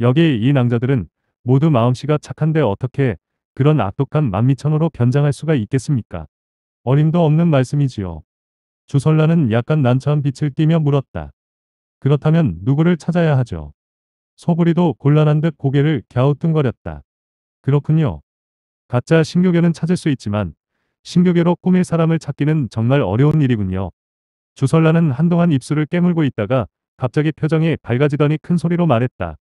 여기 이 낭자들은 모두 마음씨가 착한데 어떻게 그런 악독한 만미천으로 변장할 수가 있겠습니까? 어림도 없는 말씀이지요. 주설라는 약간 난처한 빛을 띠며 물었다. 그렇다면 누구를 찾아야 하죠? 소부리도 곤란한 듯 고개를 갸우뚱거렸다. 그렇군요. 가짜 신교계는 찾을 수 있지만 신교계로 꾸밀 사람을 찾기는 정말 어려운 일이군요. 주설라는 한동안 입술을 깨물고 있다가 갑자기 표정이 밝아지더니 큰 소리로 말했다.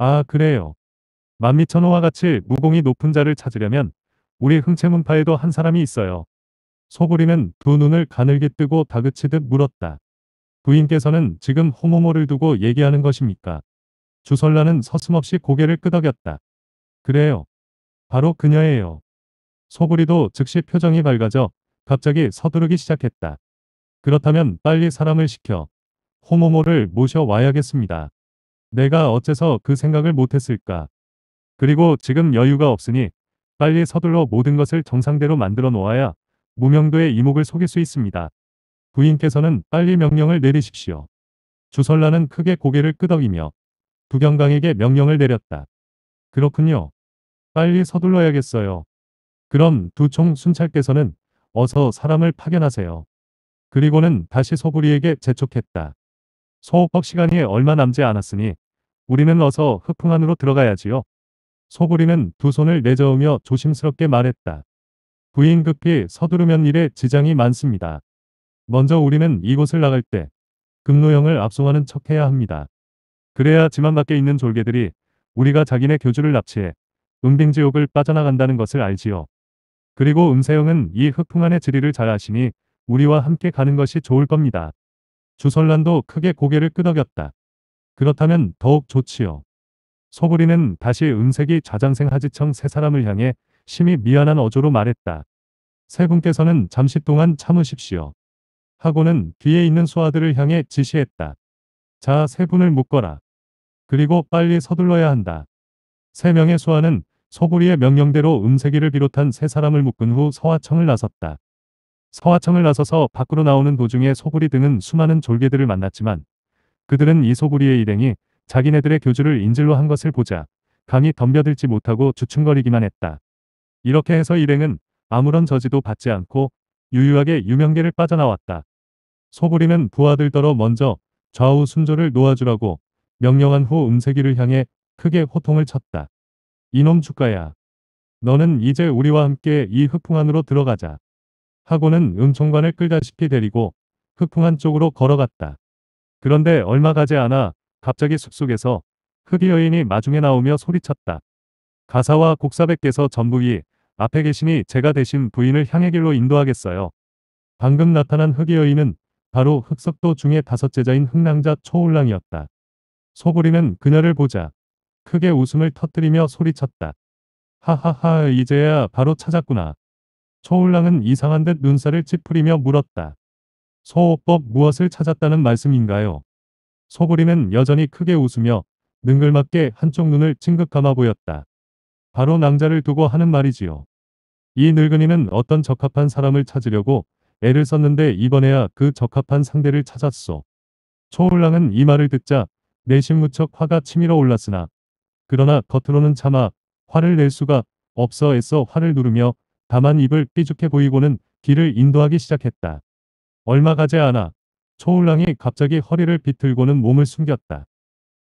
아 그래요. 만미천호와 같이 무공이 높은 자를 찾으려면 우리 흥채문파에도 한 사람이 있어요. 소부리는 두 눈을 가늘게 뜨고 다그치듯 물었다. 부인께서는 지금 호모모를 두고 얘기하는 것입니까? 주설라는 서슴없이 고개를 끄덕였다. 그래요. 바로 그녀예요. 소부리도 즉시 표정이 밝아져 갑자기 서두르기 시작했다. 그렇다면 빨리 사람을 시켜 호모모를 모셔와야겠습니다. 내가 어째서 그 생각을 못했을까. 그리고 지금 여유가 없으니 빨리 서둘러 모든 것을 정상대로 만들어 놓아야 무명도의 이목을 속일 수 있습니다. 부인께서는 빨리 명령을 내리십시오. 주설라는 크게 고개를 끄덕이며 두경강에게 명령을 내렸다. 그렇군요. 빨리 서둘러야겠어요. 그럼 두 총 순찰께서는 어서 사람을 파견하세요. 그리고는 다시 소부리에게 재촉했다. 소호법 시간이 얼마 남지 않았으니 우리는 어서 흑풍 안으로 들어가야지요. 소부리는 두 손을 내저으며 조심스럽게 말했다. 부인 급히 서두르면 일에 지장이 많습니다. 먼저 우리는 이곳을 나갈 때 금노형을 압송하는 척해야 합니다. 그래야 지만 밖에 있는 졸개들이 우리가 자기네 교주를 납치해 은빙지옥을 빠져나간다는 것을 알지요. 그리고 음세형은 이 흑풍안의 지리를 잘 아시니 우리와 함께 가는 것이 좋을 겁니다. 주설란도 크게 고개를 끄덕였다. 그렇다면 더욱 좋지요. 소부리는 다시 은색이 자장생하지청세 사람을 향해 심히 미안한 어조로 말했다. 세 분께서는 잠시 동안 참으십시오. 하고는 뒤에 있는 소아들을 향해 지시했다. 자, 세 분을 묶어라. 그리고 빨리 서둘러야 한다. 세 명의 소아는 소부리의 명령대로 음세기를 비롯한 세 사람을 묶은 후 서화청을 나섰다. 서화청을 나서서 밖으로 나오는 도중에 소구리 등은 수많은 졸개들을 만났지만 그들은 이 소구리의 일행이 자기네들의 교주를 인질로 한 것을 보자 감히 덤벼들지 못하고 주춤거리기만 했다. 이렇게 해서 일행은 아무런 저지도 받지 않고 유유하게 유명계를 빠져나왔다. 소구리는 부하들더러 먼저 좌우 순조를 놓아주라고 명령한 후 음세기를 향해 크게 호통을 쳤다. 이놈 주가야. 너는 이제 우리와 함께 이 흑풍 안으로 들어가자. 하고는 은총관을 끌다시피 데리고 흑풍 한쪽으로 걸어갔다. 그런데 얼마 가지 않아 갑자기 숲속에서 흑이 여인이 마중에 나오며 소리쳤다. 가사와 곡사백께서 전부이 앞에 계시니 제가 대신 부인을 향해 길로 인도하겠어요. 방금 나타난 흑이 여인은 바로 흑석도 중에 다섯 제자인 흑낭자 초울랑이었다. 소보리는 그녀를 보자 크게 웃음을 터뜨리며 소리쳤다. 하하하 이제야 바로 찾았구나. 초울랑은 이상한 듯 눈살을 찌푸리며 물었다. 소호법 무엇을 찾았다는 말씀인가요? 소부리는 여전히 크게 웃으며 능글맞게 한쪽 눈을 찡긋 감아 보였다. 바로 낭자를 두고 하는 말이지요. 이 늙은이는 어떤 적합한 사람을 찾으려고 애를 썼는데 이번에야 그 적합한 상대를 찾았소. 초울랑은 이 말을 듣자 내심 무척 화가 치밀어 올랐으나 그러나 겉으로는 차마 화를 낼 수가 없어 애써 화를 누르며 다만 입을 삐죽해 보이고는 길을 인도하기 시작했다. 얼마 가지 않아 초울랑이 갑자기 허리를 비틀고는 몸을 숨겼다.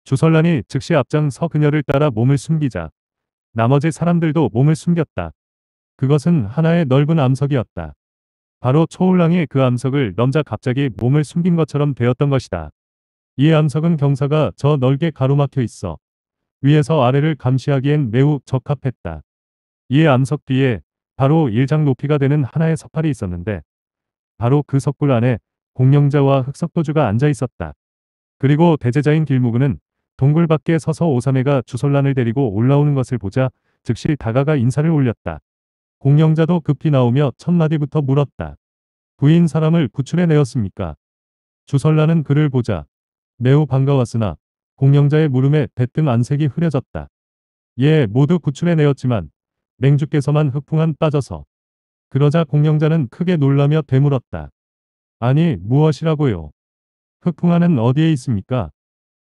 주설란이 즉시 앞장서 그녀를 따라 몸을 숨기자 나머지 사람들도 몸을 숨겼다. 그것은 하나의 넓은 암석이었다. 바로 초울랑이 그 암석을 넘자 갑자기 몸을 숨긴 것처럼 되었던 것이다. 이 암석은 경사가 저 넓게 가로막혀 있어 위에서 아래를 감시하기엔 매우 적합했다. 이 암석 뒤에 바로 1장 높이가 되는 하나의 석팔이 있었는데 바로 그 석굴 안에 공령자와 흑석도주가 앉아 있었다. 그리고 대제자인 길무그는 동굴 밖에 서서 오삼회가 주설란을 데리고 올라오는 것을 보자 즉시 다가가 인사를 올렸다. 공령자도 급히 나오며 첫마디부터 물었다. 부인 사람을 구출해 내었습니까? 주설란은 그를 보자 매우 반가웠으나 공령자의 물음에 대뜸 안색이 흐려졌다. 예, 모두 구출해 내었지만 맹주께서만 흑풍한 빠져서 그러자 공명자는 크게 놀라며 되물었다. 아니 무엇이라고요? 흑풍안은 어디에 있습니까?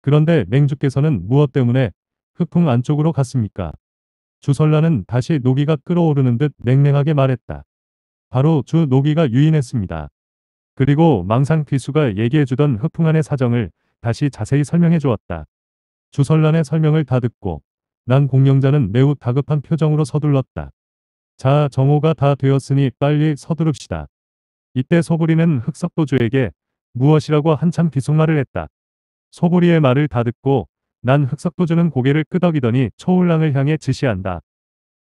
그런데 맹주께서는 무엇 때문에 흑풍 안쪽으로 갔습니까? 주설라는 다시 노기가 끓어오르는 듯 냉랭하게 말했다. 바로 주 노기가 유인했습니다. 그리고 망상 귀수가 얘기해주던 흑풍안의 사정을 다시 자세히 설명해 주었다. 주설란의 설명을 다 듣고 난 공명자는 매우 다급한 표정으로 서둘렀다. 자, 정오가 다 되었으니 빨리 서두릅시다. 이때 소부리는 흑석도주에게 무엇이라고 한참 비속말을 했다. 소부리의 말을 다 듣고 난 흑석도주는 고개를 끄덕이더니 초울랑을 향해 지시한다.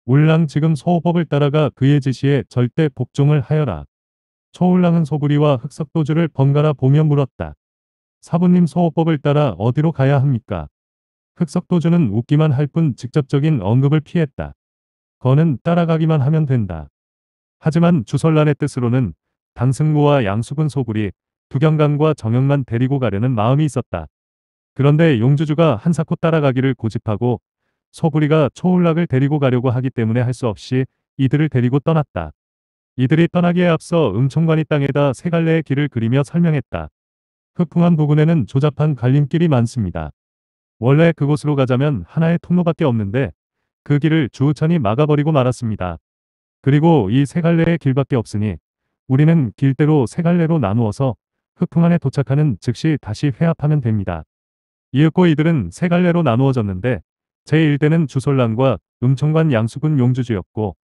울랑 지금 소호법을 따라가 그의 지시에 절대 복종을 하여라. 초울랑은 소부리와 흑석도주를 번갈아 보며 물었다. 사부님 소호법을 따라 어디로 가야 합니까? 흑석도주는 웃기만 할 뿐 직접적인 언급을 피했다. 거는 따라가기만 하면 된다. 하지만 주설란의 뜻으로는 당승모와 양수분 소굴이 두경강과 정영만 데리고 가려는 마음이 있었다. 그런데 용주주가 한사코 따라가기를 고집하고 소굴이가 초울락을 데리고 가려고 하기 때문에 할 수 없이 이들을 데리고 떠났다. 이들이 떠나기에 앞서 음청관이 땅에다 세 갈래의 길을 그리며 설명했다. 흑풍한 부근에는 조잡한 갈림길이 많습니다. 원래 그곳으로 가자면 하나의 통로밖에 없는데 그 길을 주우천이 막아버리고 말았습니다. 그리고 이 세 갈래의 길밖에 없으니 우리는 길대로 세 갈래로 나누어서 흑풍안에 도착하는 즉시 다시 회합하면 됩니다. 이윽고 이들은 세 갈래로 나누어졌는데 제1대는 주솔랑과 음천관 양수군 용주주였고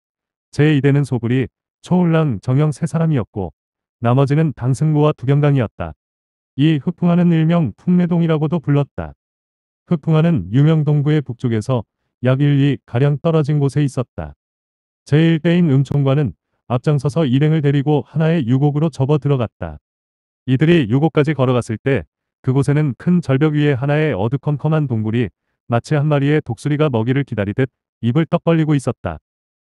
제2대는 소불이 초울랑 정영 세 사람이었고 나머지는 당승무와 두경강이었다. 이 흑풍하는 일명 풍매동이라고도 불렀다. 흑풍하는 유명 동구의 북쪽에서 약 1리 가량 떨어진 곳에 있었다. 제1대인 음총관은 앞장서서 일행을 데리고 하나의 유곡으로 접어 들어갔다. 이들이 유곡까지 걸어갔을 때 그곳에는 큰 절벽 위에 하나의 어두컴컴한 동굴이 마치 한 마리의 독수리가 먹이를 기다리듯 입을 떡 벌리고 있었다.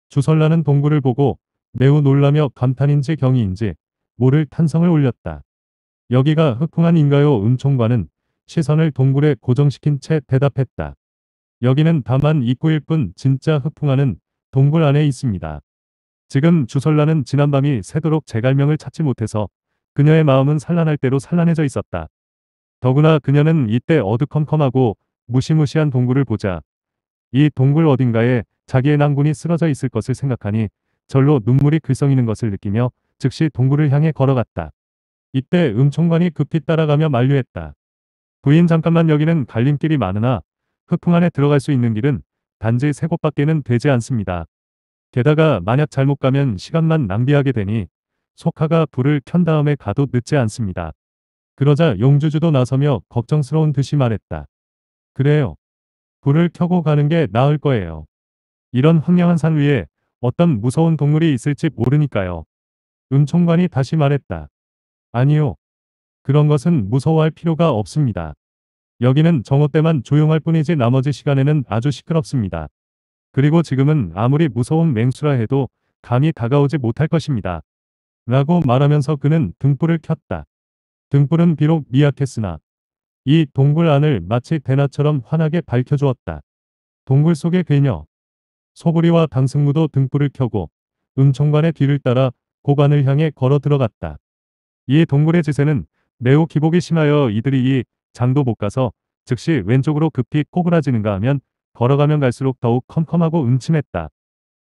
주설라는 동굴을 보고 매우 놀라며 감탄인지 경이인지 모를 탄성을 올렸다. 여기가 흑풍한인가요? 음총관은 시선을 동굴에 고정시킨 채 대답했다. 여기는 다만 입구일 뿐 진짜 흑풍아는 동굴 안에 있습니다. 지금 주설라는 지난밤이 새도록 제갈명을 찾지 못해서 그녀의 마음은 산란할 대로 산란해져 있었다. 더구나 그녀는 이때 어두컴컴하고 무시무시한 동굴을 보자 이 동굴 어딘가에 자기의 난군이 쓰러져 있을 것을 생각하니 절로 눈물이 글썽이는 것을 느끼며 즉시 동굴을 향해 걸어갔다. 이때 음총관이 급히 따라가며 만류했다. 부인 잠깐만 여기는 갈림길이 많으나 흙풍 안에 들어갈 수 있는 길은 단지 세 곳밖에는 되지 않습니다. 게다가 만약 잘못 가면 시간만 낭비하게 되니 속하가 불을 켠 다음에 가도 늦지 않습니다. 그러자 용주주도 나서며 걱정스러운 듯이 말했다. 그래요. 불을 켜고 가는 게 나을 거예요. 이런 황량한 산 위에 어떤 무서운 동물이 있을지 모르니까요. 은총관이 다시 말했다. 아니요. 그런 것은 무서워할 필요가 없습니다. 여기는 정오 때만 조용할 뿐이지 나머지 시간에는 아주 시끄럽습니다. 그리고 지금은 아무리 무서운 맹수라 해도 감히 다가오지 못할 것입니다. 라고 말하면서 그는 등불을 켰다. 등불은 비록 미약했으나 이 동굴 안을 마치 대낮처럼 환하게 밝혀주었다. 동굴 속의 괴녀 소부리와 당승무도 등불을 켜고 음총관의 뒤를 따라 고관을 향해 걸어 들어갔다. 이 동굴의 지세는 매우 기복이 심하여 이들이 이 장도 못 가서 즉시 왼쪽으로 급히 꼬부라지는가 하면 걸어가면 갈수록 더욱 컴컴하고 음침했다.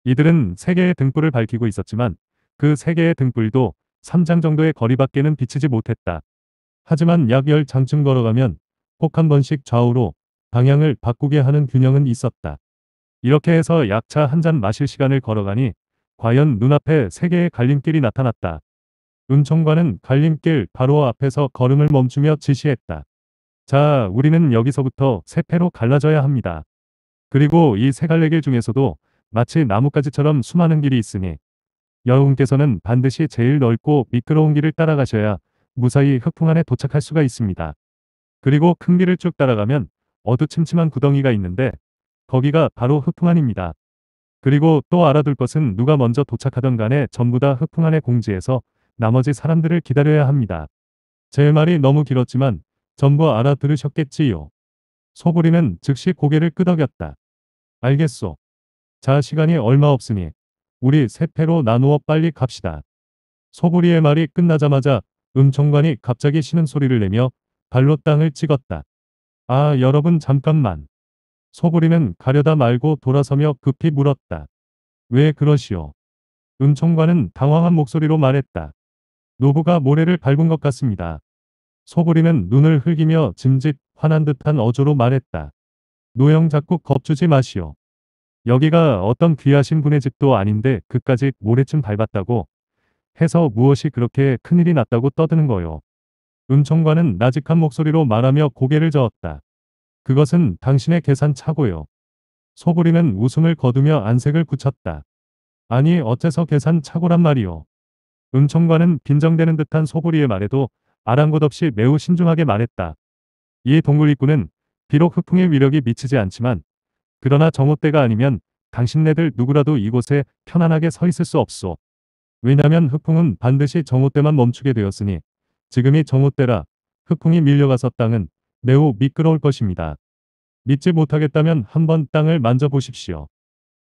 이들은 세 개의 등불을 밝히고 있었지만 그 세 개의 등불도 3장 정도의 거리밖에는 비치지 못했다. 하지만 약 10장쯤 걸어가면 혹 한 번씩 좌우로 방향을 바꾸게 하는 균형은 있었다. 이렇게 해서 약차 한 잔 마실 시간을 걸어가니 과연 눈앞에 세 개의 갈림길이 나타났다. 윤 총관은 갈림길 바로 앞에서 걸음을 멈추며 지시했다. 자, 우리는 여기서부터 세 패로 갈라져야 합니다. 그리고 이 세 갈래길 중에서도 마치 나뭇가지처럼 수많은 길이 있으니 여왕께서는 반드시 제일 넓고 미끄러운 길을 따라가셔야 무사히 흑풍 안에 도착할 수가 있습니다. 그리고 큰 길을 쭉 따라가면 어두침침한 구덩이가 있는데 거기가 바로 흑풍 안입니다. 그리고 또 알아둘 것은 누가 먼저 도착하던 간에 전부 다 흑풍 안에 공지해서 나머지 사람들을 기다려야 합니다. 제 말이 너무 길었지만 전부 알아들으셨겠지요. 소보리는 즉시 고개를 끄덕였다. 알겠소. 자 시간이 얼마 없으니 우리 세 패로 나누어 빨리 갑시다. 소보리의 말이 끝나자마자 음총관이 갑자기 쉬는 소리를 내며 발로 땅을 찍었다. 아 여러분 잠깐만. 소보리는 가려다 말고 돌아서며 급히 물었다. 왜 그러시오? 음총관은 당황한 목소리로 말했다. 노부가 모래를 밟은 것 같습니다. 소부리는 눈을 흘기며 짐짓 화난 듯한 어조로 말했다. 노형 자꾸 겁주지 마시오. 여기가 어떤 귀하신 분의 집도 아닌데 그까지 모래쯤 밟았다고 해서 무엇이 그렇게 큰일이 났다고 떠드는 거요. 음총관은 나직한 목소리로 말하며 고개를 저었다. 그것은 당신의 계산 차고요. 소부리는 웃음을 거두며 안색을 굳혔다. 아니 어째서 계산 차고란 말이오. 은총관은 빈정대는 듯한 소부리의 말에도 아랑곳없이 매우 신중하게 말했다. 이 동굴입구는 비록 흑풍의 위력이 미치지 않지만 그러나 정오때가 아니면 당신네들 누구라도 이곳에 편안하게 서 있을 수 없소. 왜냐면 흑풍은 반드시 정오때만 멈추게 되었으니 지금이 정오때라 흑풍이 밀려가서 땅은 매우 미끄러울 것입니다. 믿지 못하겠다면 한번 땅을 만져보십시오.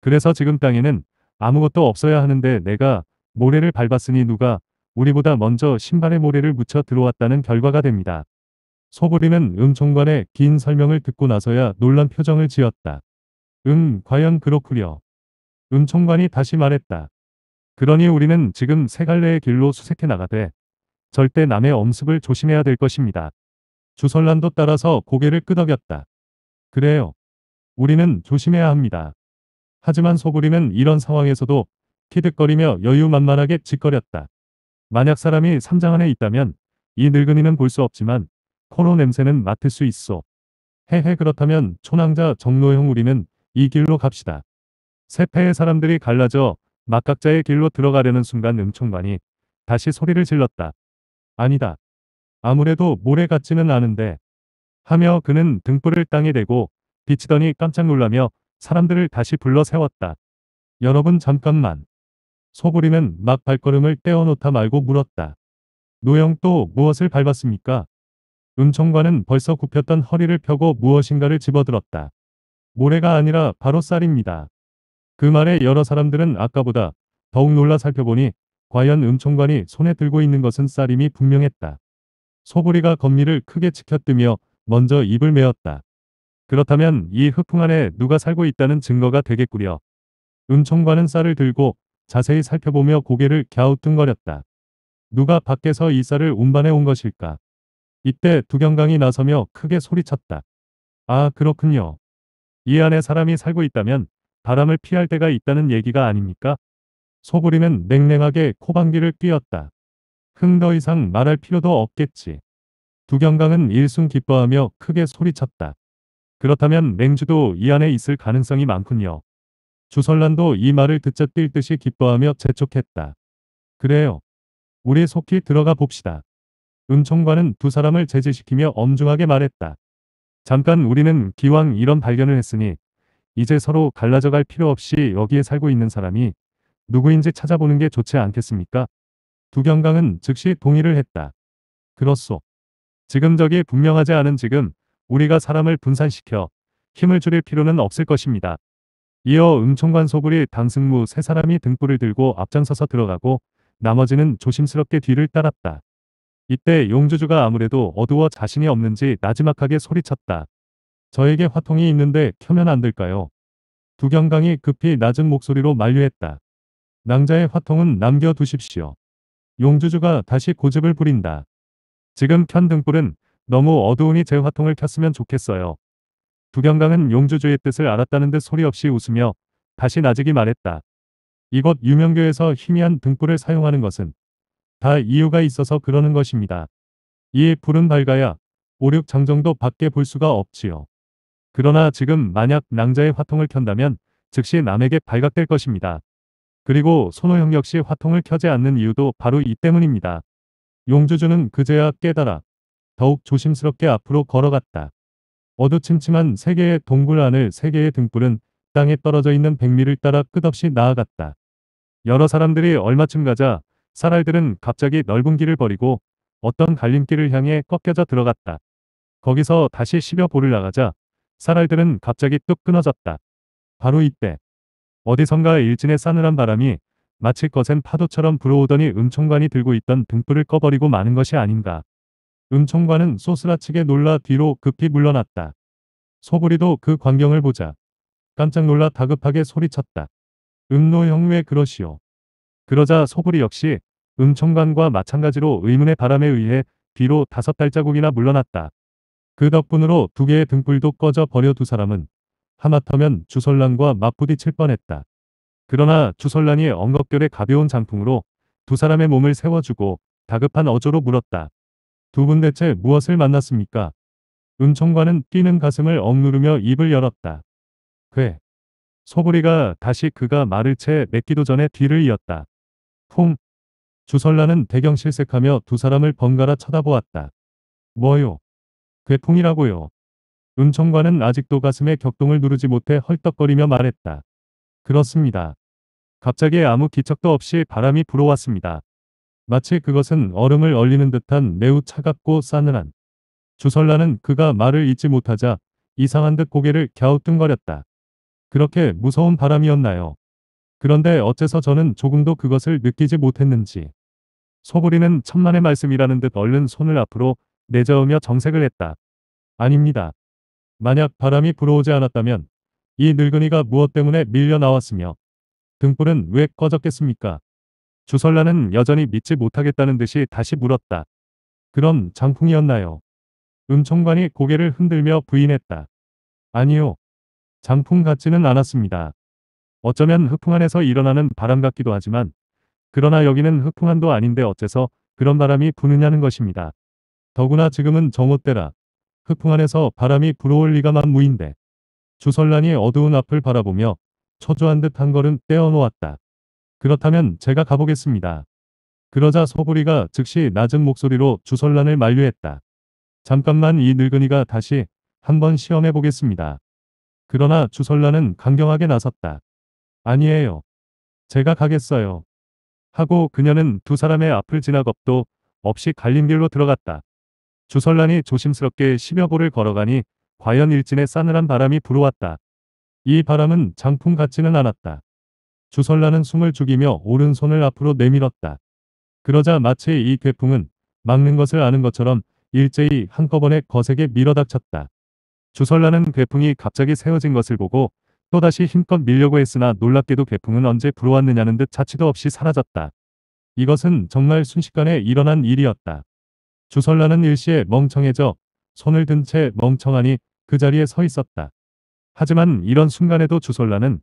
그래서 지금 땅에는 아무것도 없어야 하는데 내가 모래를 밟았으니 누가 우리보다 먼저 신발에 모래를 묻혀 들어왔다는 결과가 됩니다. 소부리는 음총관의 긴 설명을 듣고 나서야 놀란 표정을 지었다. 음, 과연 그렇구려. 음총관이 다시 말했다. 그러니 우리는 지금 세 갈래의 길로 수색해 나가되 절대 남의 엄습을 조심해야 될 것입니다. 주설란도 따라서 고개를 끄덕였다. 그래요. 우리는 조심해야 합니다. 하지만 소부리는 이런 상황에서도 티득거리며 여유만만하게 짓거렸다. 만약 사람이 삼장 안에 있다면 이 늙은이는 볼 수 없지만 코로 냄새는 맡을 수 있어. 헤헤 그렇다면 초낭자 정로형 우리는 이 길로 갑시다. 세패의 사람들이 갈라져 막각자의 길로 들어가려는 순간 음총만이 다시 소리를 질렀다. 아니다. 아무래도 모래 같지는 않은데. 하며 그는 등불을 땅에 대고 비치더니 깜짝 놀라며 사람들을 다시 불러 세웠다. 여러분 잠깐만. 소보리는 막 발걸음을 떼어놓다 말고 물었다. 노영 또 무엇을 밟았습니까? 은총관은 벌써 굽혔던 허리를 펴고 무엇인가를 집어들었다. 모래가 아니라 바로 쌀입니다. 그 말에 여러 사람들은 아까보다 더욱 놀라 살펴보니 과연 은총관이 손에 들고 있는 것은 쌀임이 분명했다. 소보리가 건미를 크게 치켜뜨며 먼저 입을 메었다. 그렇다면 이흙풍 안에 누가 살고 있다는 증거가 되겠구려. 은총관은 쌀을 들고 자세히 살펴보며 고개를 갸우뚱거렸다. 누가 밖에서 이사를 운반해 온 것일까? 이때 두경강이 나서며 크게 소리쳤다. 아 그렇군요. 이 안에 사람이 살고 있다면 바람을 피할 때가 있다는 얘기가 아닙니까? 소부리는 냉랭하게 코방귀를 뀌었다. 흥 더 이상 말할 필요도 없겠지. 두경강은 일순 기뻐하며 크게 소리쳤다. 그렇다면 맹주도 이 안에 있을 가능성이 많군요. 주설란도 이 말을 듣자 뛸 듯이 기뻐하며 재촉했다. 그래요. 우리 속히 들어가 봅시다. 은총관은 두 사람을 제지시키며 엄중하게 말했다. 잠깐 우리는 기왕 이런 발견을 했으니 이제 서로 갈라져갈 필요 없이 여기에 살고 있는 사람이 누구인지 찾아보는 게 좋지 않겠습니까? 두경강은 즉시 동의를 했다. 그렇소. 지금 저이 분명하지 않은 지금 우리가 사람을 분산시켜 힘을 줄일 필요는 없을 것입니다. 이어 음총관 소굴이 당승무 세 사람이 등불을 들고 앞장서서 들어가고 나머지는 조심스럽게 뒤를 따랐다. 이때 용주주가 아무래도 어두워 자신이 없는지 나지막하게 소리쳤다. 저에게 화통이 있는데 켜면 안 될까요? 두경강이 급히 낮은 목소리로 만류했다. 낭자의 화통은 남겨두십시오. 용주주가 다시 고집을 부린다. 지금 켠 등불은 너무 어두우니 제 화통을 켰으면 좋겠어요. 두경강은 용주주의 뜻을 알았다는듯 소리 없이 웃으며 다시 나직이 말했다. 이곳 유명교에서 희미한 등불을 사용하는 것은 다 이유가 있어서 그러는 것입니다. 이 불은 밝아야 오륙 장정도 밖에 볼 수가 없지요. 그러나 지금 만약 낭자의 화통을 켠다면 즉시 남에게 발각될 것입니다. 그리고 손호형 역시 화통을 켜지 않는 이유도 바로 이 때문입니다. 용주주는 그제야 깨달아 더욱 조심스럽게 앞으로 걸어갔다. 어두침침한 세계의 동굴 안을 세 개의 등불은 땅에 떨어져 있는 백미를 따라 끝없이 나아갔다. 여러 사람들이 얼마쯤 가자 사랄들은 갑자기 넓은 길을 버리고 어떤 갈림길을 향해 꺾여져 들어갔다. 거기서 다시 십여 보를 나가자 사랄들은 갑자기 뚝 끊어졌다. 바로 이때 어디선가 일진의 싸늘한 바람이 마치 거센 파도처럼 불어오더니 음총관이 들고 있던 등불을 꺼버리고 마는 것이 아닌가. 음청관은 소스라 측에 놀라 뒤로 급히 물러났다. 소부리도 그 광경을 보자. 깜짝 놀라 다급하게 소리쳤다. 음노 형왜 그러시오. 그러자 소부리 역시 음청관과 마찬가지로 의문의 바람에 의해 뒤로 다섯 달자국이나 물러났다. 그 덕분으로 두 개의 등불도 꺼져 버려 두 사람은 하마터면 주설랑과 맞부딪힐 뻔했다. 그러나 주설랑이엉겁결에 가벼운 장풍으로 두 사람의 몸을 세워주고 다급한 어조로 물었다. 두분 대체 무엇을 만났습니까? 은총관은 뛰는 가슴을 억누르며 입을 열었다. 괴. 소부리가 다시 그가 말을 채 맺기도 전에 뒤를 이었다. 퐁. 주설라는 대경실색하며 두 사람을 번갈아 쳐다보았다. 뭐요? 괴풍이라고요. 은총관은 아직도 가슴에 격동을 누르지 못해 헐떡거리며 말했다. 그렇습니다. 갑자기 아무 기척도 없이 바람이 불어왔습니다. 마치 그것은 얼음을 얼리는 듯한 매우 차갑고 싸늘한 주설라는 그가 말을 잊지 못하자 이상한 듯 고개를 갸우뚱거렸다. 그렇게 무서운 바람이었나요? 그런데 어째서 저는 조금도 그것을 느끼지 못했는지. 소부리는 천만의 말씀이라는 듯 얼른 손을 앞으로 내저으며 정색을 했다. 아닙니다. 만약 바람이 불어오지 않았다면 이 늙은이가 무엇 때문에 밀려 나왔으며 등불은 왜 꺼졌겠습니까? 주설란은 여전히 믿지 못하겠다는 듯이 다시 물었다. 그럼 장풍이었나요? 음총관이 고개를 흔들며 부인했다. 아니요. 장풍 같지는 않았습니다. 어쩌면 흑풍 안에서 일어나는 바람 같기도 하지만 그러나 여기는 흑풍안도 아닌데 어째서 그런 바람이 부느냐는 것입니다. 더구나 지금은 정오때라 흑풍 안에서 바람이 불어올 리가 만무인데 주설란이 어두운 앞을 바라보며 초조한 듯 한 걸음 떼어놓았다. 그렇다면 제가 가보겠습니다. 그러자 소보리가 즉시 낮은 목소리로 주설란을 만류했다. 잠깐만 이 늙은이가 다시 한번 시험해 보겠습니다. 그러나 주설란은 강경하게 나섰다. 아니에요. 제가 가겠어요. 하고 그녀는 두 사람의 앞을 지나 겁도 없이 갈림길로 들어갔다. 주설란이 조심스럽게 10여 보를 걸어가니 과연 일진의 싸늘한 바람이 불어왔다. 이 바람은 장풍 같지는 않았다. 주설라는 숨을 죽이며 오른손을 앞으로 내밀었다. 그러자 마치 이 괴풍은 막는 것을 아는 것처럼 일제히 한꺼번에 거세게 밀어닥쳤다. 주설라는 괴풍이 갑자기 세워진 것을 보고 또다시 힘껏 밀려고 했으나 놀랍게도 괴풍은 언제 불어왔느냐는 듯 자취도 없이 사라졌다. 이것은 정말 순식간에 일어난 일이었다. 주설라는 일시에 멍청해져 손을 든 채 멍청하니 그 자리에 서 있었다. 하지만 이런 순간에도 주설라는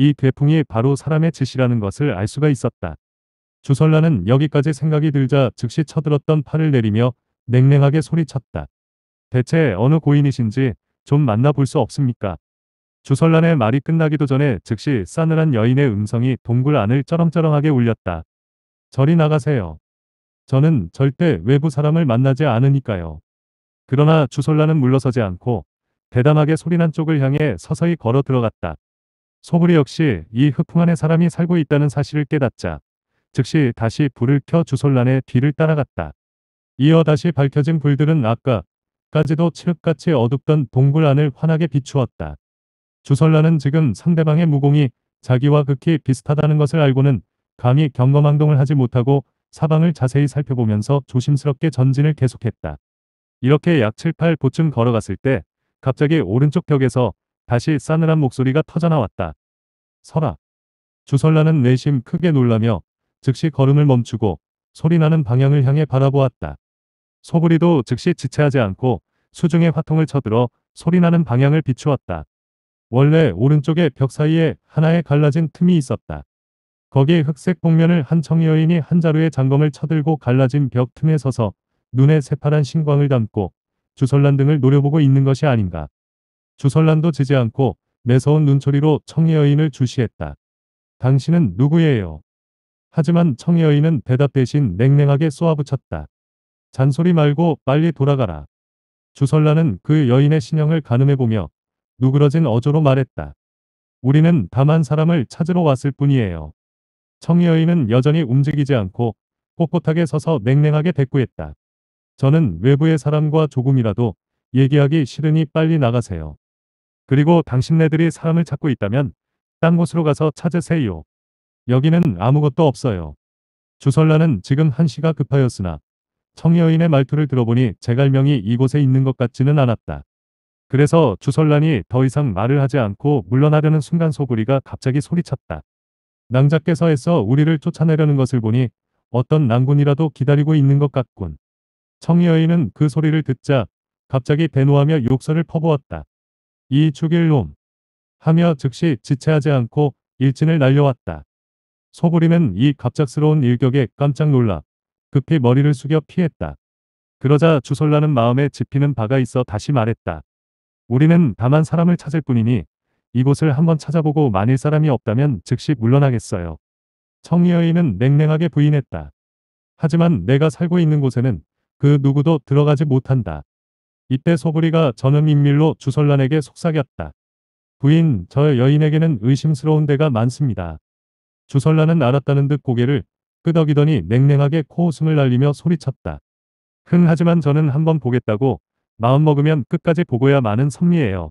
이 괴풍이 바로 사람의 짓이라는 것을 알 수가 있었다. 주설라는 여기까지 생각이 들자 즉시 쳐들었던 팔을 내리며 냉랭하게 소리쳤다. 대체 어느 고인이신지 좀 만나볼 수 없습니까? 주설란의 말이 끝나기도 전에 즉시 싸늘한 여인의 음성이 동굴 안을 쩌렁쩌렁하게 울렸다. 저리 나가세요. 저는 절대 외부 사람을 만나지 않으니까요. 그러나 주설란은 물러서지 않고 대담하게 소리난 쪽을 향해 서서히 걸어 들어갔다. 소불이 역시 이 흑풍 안에 사람이 살고 있다는 사실을 깨닫자 즉시 다시 불을 켜 주솔란의 뒤를 따라갔다. 이어 다시 밝혀진 불들은 아까까지도 칠흑같이 어둡던 동굴 안을 환하게 비추었다. 주설라는 지금 상대방의 무공이 자기와 극히 비슷하다는 것을 알고는 감히 경검항동을 하지 못하고 사방을 자세히 살펴보면서 조심스럽게 전진을 계속했다. 이렇게 약 7, 8보쯤 걸어갔을 때 갑자기 오른쪽 벽에서 다시 싸늘한 목소리가 터져나왔다. 설아. 주설라는 내심 크게 놀라며 즉시 걸음을 멈추고 소리나는 방향을 향해 바라보았다. 소부리도 즉시 지체하지 않고 수중에 화통을 쳐들어 소리나는 방향을 비추었다. 원래 오른쪽에벽 사이에 하나의 갈라진 틈이 있었다. 거기에 흑색 복면을 한 청여인이 한 자루의 장검을 쳐들고 갈라진 벽 틈에 서서 눈에 새파란 신광을 담고 주설란 등을 노려보고 있는 것이 아닌가. 주설란도 지지 않고 매서운 눈초리로 청이여인을 주시했다. 당신은 누구예요? 하지만 청이여인은 대답 대신 냉랭하게 쏘아붙였다. 잔소리 말고 빨리 돌아가라. 주설란은그 여인의 신형을 가늠해보며 누그러진 어조로 말했다. 우리는 다만 사람을 찾으러 왔을 뿐이에요. 청이여인은 여전히 움직이지 않고 꼿꼿하게 서서 냉랭하게 대꾸했다. 저는 외부의 사람과 조금이라도 얘기하기 싫으니 빨리 나가세요. 그리고 당신네들이 사람을 찾고 있다면 딴 곳으로 가서 찾으세요. 여기는 아무것도 없어요. 주설라는 지금 한시가 급하였으나 청여인의 말투를 들어보니 제갈명이 이곳에 있는 것 같지는 않았다. 그래서 주설란이 더 이상 말을 하지 않고 물러나려는 순간 소구리가 갑자기 소리쳤다. 낭자께서 애써 우리를 쫓아내려는 것을 보니 어떤 낭군이라도 기다리고 있는 것 같군. 청여인은 그 소리를 듣자 갑자기 대노하며 욕설을 퍼부었다. 이 죽일놈 하며 즉시 지체하지 않고 일진을 날려왔다. 소부리는 이 갑작스러운 일격에 깜짝 놀라 급히 머리를 숙여 피했다. 그러자 주설라는 마음에 지피는 바가 있어 다시 말했다. 우리는 다만 사람을 찾을 뿐이니 이곳을 한번 찾아보고 만일 사람이 없다면 즉시 물러나겠어요. 청리여인은 냉랭하게 부인했다. 하지만 내가 살고 있는 곳에는 그 누구도 들어가지 못한다. 이때 소부리가 전음인밀로 주설란에게 속삭였다. 부인, 저 여인에게는 의심스러운 데가 많습니다. 주설란은 알았다는 듯 고개를 끄덕이더니 냉랭하게 코웃음을 날리며 소리쳤다. 흥 하지만 저는 한번 보겠다고 마음먹으면 끝까지 보고야 많은 섭리예요.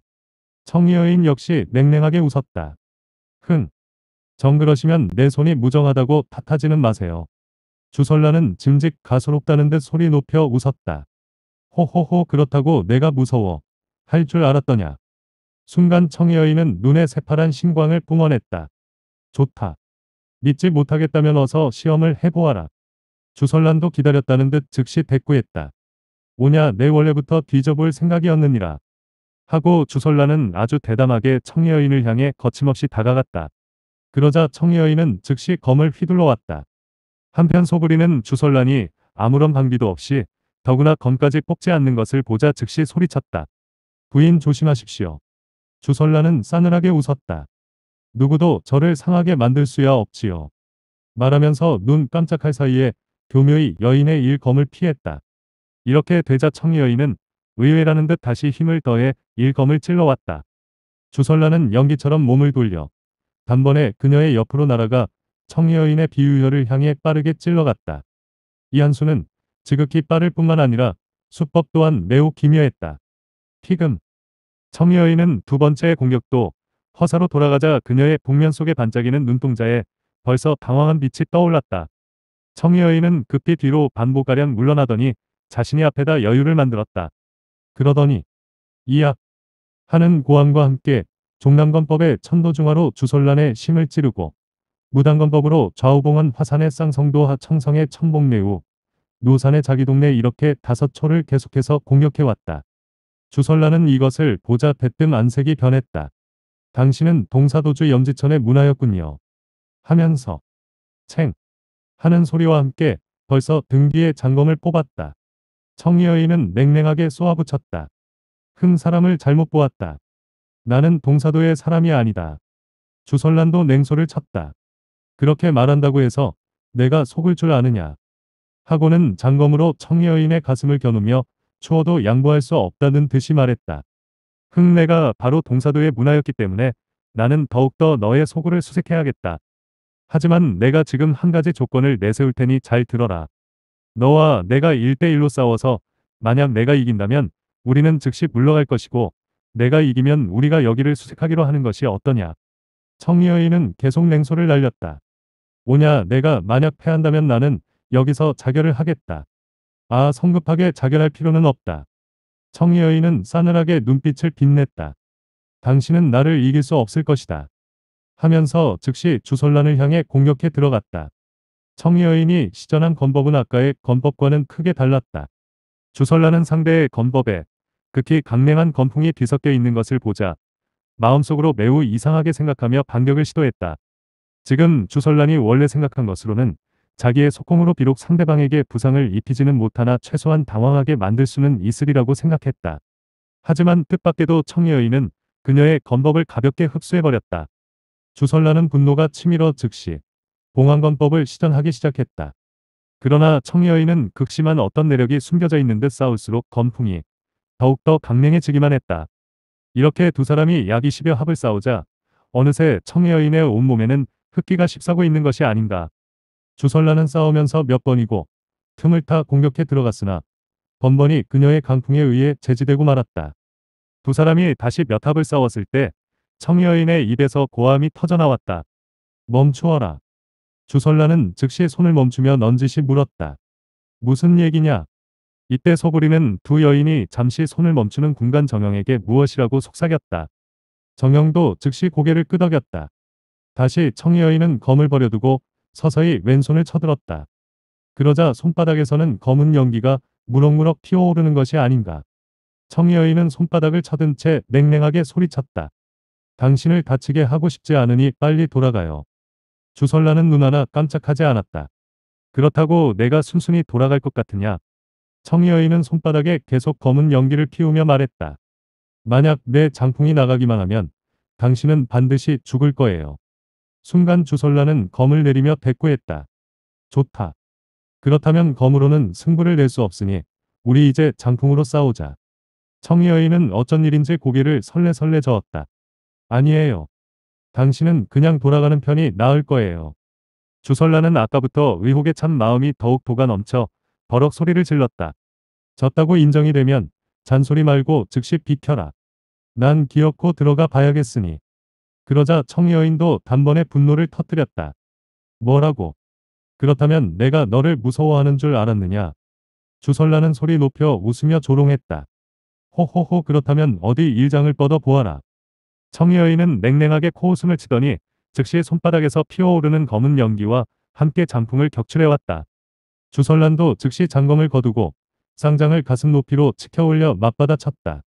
청이여인 역시 냉랭하게 웃었다. 흥. 정 그러시면 내 손이 무정하다고 탓하지는 마세요. 주설라는 짐직 가소롭다는 듯 소리 높여 웃었다. 호호호 그렇다고 내가 무서워 할 줄 알았더냐. 순간 청여인은 눈에 새파란 신광을 뿜어냈다. 좋다. 믿지 못하겠다면 어서 시험을 해보아라. 주설란도 기다렸다는 듯 즉시 대꾸했다. 오냐 내 원래부터 뒤져볼 생각이었느니라. 하고 주설란은 아주 대담하게 청여인을 향해 거침없이 다가갔다. 그러자 청여인은 즉시 검을 휘둘러 왔다. 한편 소부리는 주설란이 아무런 방비도 없이 더구나 검까지 뽑지 않는 것을 보자 즉시 소리쳤다. 부인 조심하십시오. 주설라는 싸늘하게 웃었다. 누구도 저를 상하게 만들 수야 없지요. 말하면서 눈 깜짝할 사이에 교묘히 여인의 일검을 피했다. 이렇게 되자 청이 여인은 의외라는 듯 다시 힘을 더해 일검을 찔러왔다. 주설라는 연기처럼 몸을 돌려 단번에 그녀의 옆으로 날아가 청이 여인의 비유혈을 향해 빠르게 찔러갔다. 이한수는 지극히 빠를 뿐만 아니라 수법 또한 매우 기묘했다. 피금 청여인은 두 번째 공격도 허사로 돌아가자 그녀의 복면 속에 반짝이는 눈동자에 벌써 당황한 빛이 떠올랐다. 청여인은 급히 뒤로 반복가량 물러나더니 자신이 앞에다 여유를 만들었다. 그러더니 이악 하는 고함과 함께 종남건법의 천도중화로 주설란의 심을 찌르고 무당건법으로 좌우봉원 화산의 쌍성도하 청성의 천복매우 노산의 자기 동네 이렇게 다섯 초를 계속해서 공격해왔다. 주설라는 이것을 보자 배뜸 안색이 변했다. 당신은 동사도주 염지천의 문화였군요. 하면서 챙 하는 소리와 함께 벌써 등 뒤에 장검을 뽑았다. 청이여인은 냉랭하게 쏘아붙였다. 큰 사람을 잘못 보았다. 나는 동사도의 사람이 아니다. 주설란도 냉소를 쳤다. 그렇게 말한다고 해서 내가 속을 줄 아느냐. 하고는 장검으로 청여인의 가슴을 겨누며 추워도 양보할 수 없다는 듯이 말했다. 흥내가 바로 동사도의 문화였기 때문에 나는 더욱더 너의 소굴을 수색해야겠다. 하지만 내가 지금 한 가지 조건을 내세울 테니 잘 들어라. 너와 내가 1대1로 싸워서 만약 내가 이긴다면 우리는 즉시 물러갈 것이고 내가 이기면 우리가 여기를 수색하기로 하는 것이 어떠냐. 청리여인은 계속 냉소를 날렸다. 오냐 내가 만약 패한다면 나는 여기서 자결을 하겠다. 아 성급하게 자결할 필요는 없다. 청의 여인은 싸늘하게 눈빛을 빛냈다. 당신은 나를 이길 수 없을 것이다. 하면서 즉시 주설란을 향해 공격해 들어갔다. 청의 여인이 시전한 건법은 아까의 건법과는 크게 달랐다. 주설란은 상대의 건법에 극히 강냉한 건풍이 뒤섞여 있는 것을 보자 마음속으로 매우 이상하게 생각하며 반격을 시도했다. 지금 주설란이 원래 생각한 것으로는 자기의 소공으로 비록 상대방에게 부상을 입히지는 못하나 최소한 당황하게 만들 수는 있으리라고 생각했다. 하지만 뜻밖에도 청의여인은 그녀의 건법을 가볍게 흡수해버렸다. 주설라는 분노가 치밀어 즉시 봉황건법을 시전하기 시작했다. 그러나 청의여인은 극심한 어떤 내력이 숨겨져 있는 듯 싸울수록 건풍이 더욱더 강냉해지기만 했다. 이렇게 두 사람이 약 20여 합을 싸우자 어느새 청의여인의 온몸에는 흙기가 십사고 있는 것이 아닌가 주설라는 싸우면서 몇 번이고 틈을 타 공격해 들어갔으나 번번이 그녀의 강풍에 의해 제지되고 말았다. 두 사람이 다시 몇 합을 싸웠을 때 청여인의 입에서 고함이 터져나왔다. 멈추어라. 주설라는 즉시 손을 멈추며 넌지시 물었다. 무슨 얘기냐? 이때 소구리는 두 여인이 잠시 손을 멈추는 군간 정영에게 무엇이라고 속삭였다. 정영도 즉시 고개를 끄덕였다. 다시 청여인은 검을 버려두고 서서히 왼손을 쳐들었다. 그러자 손바닥에서는 검은 연기가 무럭무럭 피어오르는 것이 아닌가. 청여인은 손바닥을 쳐든 채 냉랭하게 소리쳤다. 당신을 다치게 하고 싶지 않으니 빨리 돌아가요. 주설라는 눈 하나 깜짝하지 않았다. 그렇다고 내가 순순히 돌아갈 것 같으냐? 청여인은 손바닥에 계속 검은 연기를 피우며 말했다. 만약 내 장풍이 나가기만 하면 당신은 반드시 죽을 거예요. 순간 주설라는 검을 내리며 대꾸했다. 좋다. 그렇다면 검으로는 승부를 낼 수 없으니 우리 이제 장풍으로 싸우자. 청이 여인은 어쩐 일인지 고개를 설레설레 저었다. 아니에요. 당신은 그냥 돌아가는 편이 나을 거예요. 주설라는 아까부터 의혹에 찬 마음이 더욱 도가 넘쳐 버럭 소리를 질렀다. 졌다고 인정이 되면 잔소리 말고 즉시 비켜라. 난 기어코 들어가 봐야겠으니. 그러자 청여인도 단번에 분노를 터뜨렸다. 뭐라고? 그렇다면 내가 너를 무서워하는 줄 알았느냐? 주설라는 소리 높여 웃으며 조롱했다. 호호호 그렇다면 어디 일장을 뻗어 보아라. 청여인은 냉랭하게 코웃음을 치더니 즉시 손바닥에서 피어오르는 검은 연기와 함께 장풍을 격출해왔다. 주설란도 즉시 장검을 거두고 쌍장을 가슴 높이로 치켜올려 맞받아쳤다.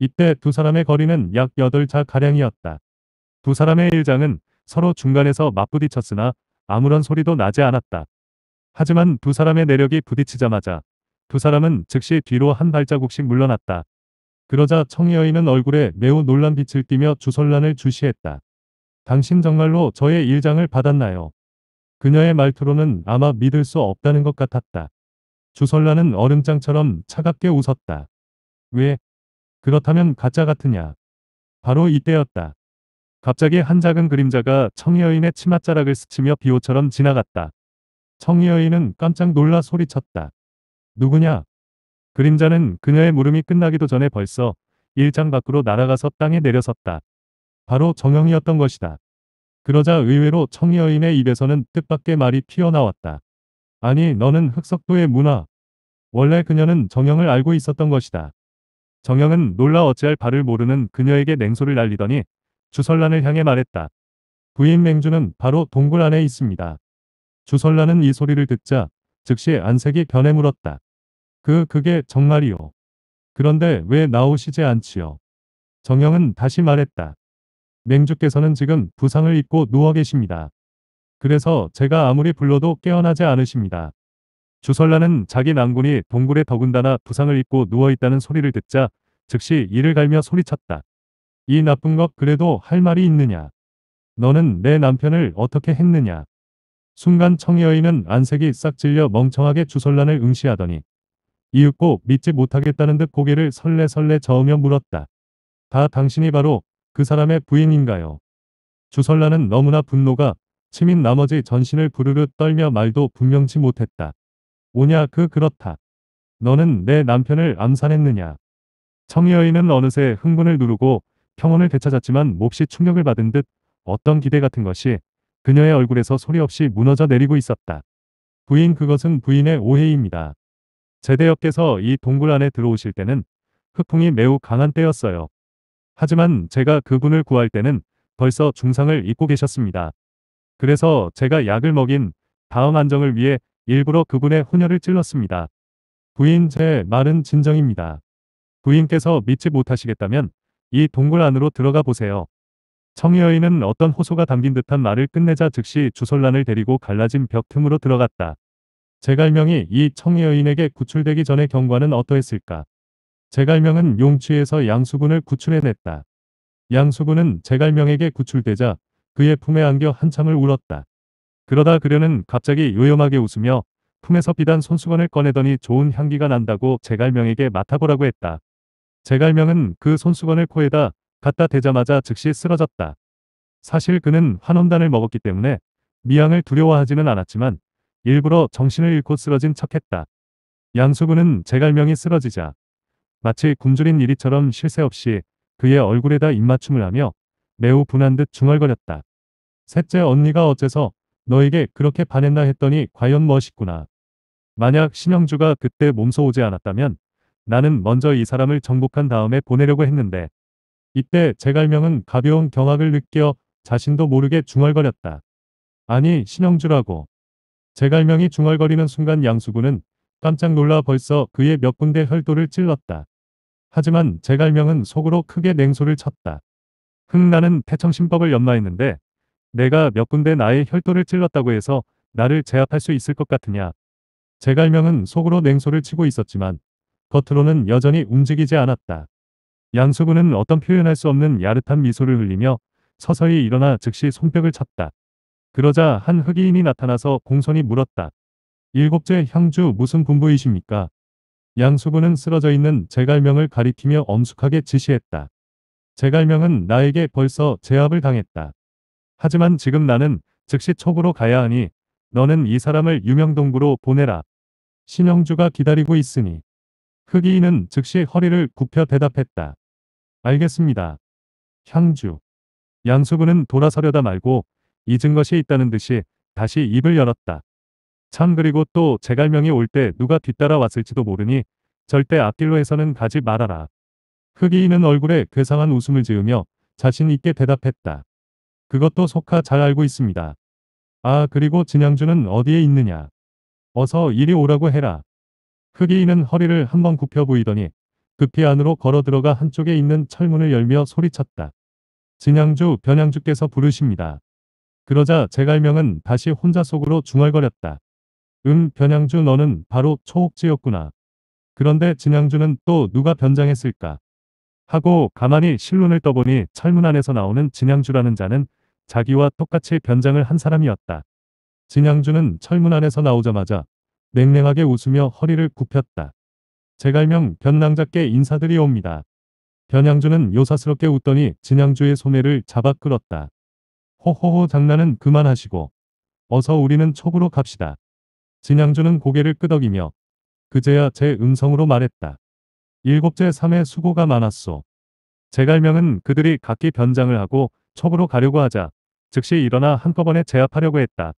이때 두 사람의 거리는 약 8자 가량이었다. 두 사람의 일장은 서로 중간에서 맞부딪혔으나 아무런 소리도 나지 않았다. 하지만 두 사람의 내력이 부딪히자마자 두 사람은 즉시 뒤로 한 발자국씩 물러났다. 그러자 청여인은 얼굴에 매우 놀란 빛을 띠며 주설란을 주시했다. 당신 정말로 저의 일장을 받았나요? 그녀의 말투로는 아마 믿을 수 없다는 것 같았다. 주설란은 얼음장처럼 차갑게 웃었다. 왜? 그렇다면 가짜 같으냐? 바로 이때였다. 갑자기 한 작은 그림자가 청이여인의 치맛자락을 스치며 비호처럼 지나갔다. 청이여인은 깜짝 놀라 소리쳤다. 누구냐? 그림자는 그녀의 물음이 끝나기도 전에 벌써 일장 밖으로 날아가서 땅에 내려섰다. 바로 정영이었던 것이다. 그러자 의외로 청이여인의 입에서는 뜻밖의 말이 튀어나왔다. 아니 너는 흑석도의 문화. 원래 그녀는 정영을 알고 있었던 것이다. 정영은 놀라 어찌할 바를 모르는 그녀에게 냉소를 날리더니 주설란을 향해 말했다. 부인 맹주는 바로 동굴 안에 있습니다. 주설란은 이 소리를 듣자 즉시 안색이 변해 물었다. 그 그게 정말이요. 그런데 왜 나오시지 않지요? 정영은 다시 말했다. 맹주께서는 지금 부상을 입고 누워 계십니다. 그래서 제가 아무리 불러도 깨어나지 않으십니다. 주설라는 자기 난군이 동굴에 더군다나 부상을 입고 누워 있다는 소리를 듣자 즉시 이를 갈며 소리쳤다. 이 나쁜 것 그래도 할 말이 있느냐. 너는 내 남편을 어떻게 했느냐. 순간 청여인은 안색이 싹 질려 멍청하게 주설란을 응시하더니 이윽고 믿지 못하겠다는 듯 고개를 설레설레 저으며 물었다. 다 당신이 바로 그 사람의 부인인가요? 주설라는 너무나 분노가 치민 나머지 전신을 부르르 떨며 말도 분명치 못했다. 오냐 그 그렇다. 너는 내 남편을 암산했느냐. 청여인은 어느새 흥분을 누르고 평온을 되찾았지만 몹시 충격을 받은 듯 어떤 기대 같은 것이 그녀의 얼굴에서 소리 없이 무너져 내리고 있었다. 부인 그것은 부인의 오해입니다. 제대역께서 이 동굴 안에 들어오실 때는 흑풍이 매우 강한 때였어요. 하지만 제가 그분을 구할 때는 벌써 중상을 입고 계셨습니다. 그래서 제가 약을 먹인 다음 안정을 위해 일부러 그분의 혼혈을 찔렀습니다. 부인 제 말은 진정입니다. 부인께서 믿지 못하시겠다면 이 동굴 안으로 들어가 보세요. 청여인은 어떤 호소가 담긴 듯한 말을 끝내자 즉시 주설란을 데리고 갈라진 벽 틈으로 들어갔다. 제갈명이 이 청여인에게 구출되기 전의 경과는 어떠했을까? 제갈명은 용취에서 양수군을 구출해냈다. 양수군은 제갈명에게 구출되자 그의 품에 안겨 한참을 울었다. 그러다 그려는 갑자기 요염하게 웃으며 품에서 비단 손수건을 꺼내더니 좋은 향기가 난다고 제갈명에게 맡아보라고 했다. 제갈명은 그 손수건을 코에다 갖다 대자마자 즉시 쓰러졌다. 사실 그는 환원단을 먹었기 때문에 미양을 두려워하지는 않았지만 일부러 정신을 잃고 쓰러진 척했다. 양수근은 제갈명이 쓰러지자 마치 굶주린 이리처럼 쉴새 없이 그의 얼굴에다 입맞춤을 하며 매우 분한 듯 중얼거렸다. 셋째 언니가 어째서 너에게 그렇게 반했나 했더니 과연 멋있구나. 만약 신영주가 그때 몸소 오지 않았다면 나는 먼저 이 사람을 정복한 다음에 보내려고 했는데 이때 제갈명은 가벼운 경악을 느껴 자신도 모르게 중얼거렸다. 아니 신영주라고. 제갈명이 중얼거리는 순간 양수군은 깜짝 놀라 벌써 그의 몇 군데 혈도를 찔렀다. 하지만 제갈명은 속으로 크게 냉소를 쳤다. 흥 나는 태청신법을 연마했는데 내가 몇 군데 나의 혈도를 찔렀다고 해서 나를 제압할 수 있을 것 같으냐. 제갈명은 속으로 냉소를 치고 있었지만 겉으로는 여전히 움직이지 않았다. 양수구은 어떤 표현할 수 없는 야릇한 미소를 흘리며 서서히 일어나 즉시 손뼉을 쳤다. 그러자 한 흑인이 나타나서 공손히 물었다. 일곱째 향주 무슨 군부이십니까? 양수구은 쓰러져 있는 제갈명을 가리키며 엄숙하게 지시했다. 제갈명은 나에게 벌써 제압을 당했다. 하지만 지금 나는 즉시 촉으로 가야 하니 너는 이 사람을 유명동구로 보내라. 신영주가 기다리고 있으니 흑이인은 즉시 허리를 굽혀 대답했다. 알겠습니다. 향주. 양수부는 돌아서려다 말고 잊은 것이 있다는 듯이 다시 입을 열었다. 참 그리고 또 제갈명이 올 때 누가 뒤따라왔을지도 모르니 절대 앞길로 해서는 가지 말아라. 흑이인은 얼굴에 괴상한 웃음을 지으며 자신 있게 대답했다. 그것도 속하 잘 알고 있습니다. 아 그리고 진양주는 어디에 있느냐. 어서 이리 오라고 해라. 흑이인은 허리를 한번 굽혀 보이더니 급히 안으로 걸어 들어가 한쪽에 있는 철문을 열며 소리쳤다. 진양주 변양주께서 부르십니다. 그러자 제갈명은 다시 혼자 속으로 중얼거렸다. 응 변양주 너는 바로 초옥지였구나. 그런데 진양주는 또 누가 변장했을까. 하고 가만히 실눈을 떠보니 철문 안에서 나오는 진양주라는 자는 자기와 똑같이 변장을 한 사람이었다. 진양주는 철문 안에서 나오자마자 냉랭하게 웃으며 허리를 굽혔다. 제갈명 변낭자께 인사들이옵니다 변양주는 요사스럽게 웃더니 진양주의 소매를 잡아 끌었다. 호호호 장난은 그만하시고 어서 우리는 촉으로 갑시다. 진양주는 고개를 끄덕이며 그제야 제 음성으로 말했다. 일곱째 삼의 수고가 많았소. 제갈명은 그들이 각기 변장을 하고 촉으로 가려고 하자 즉시 일어나 한꺼번에 제압하려고 했다.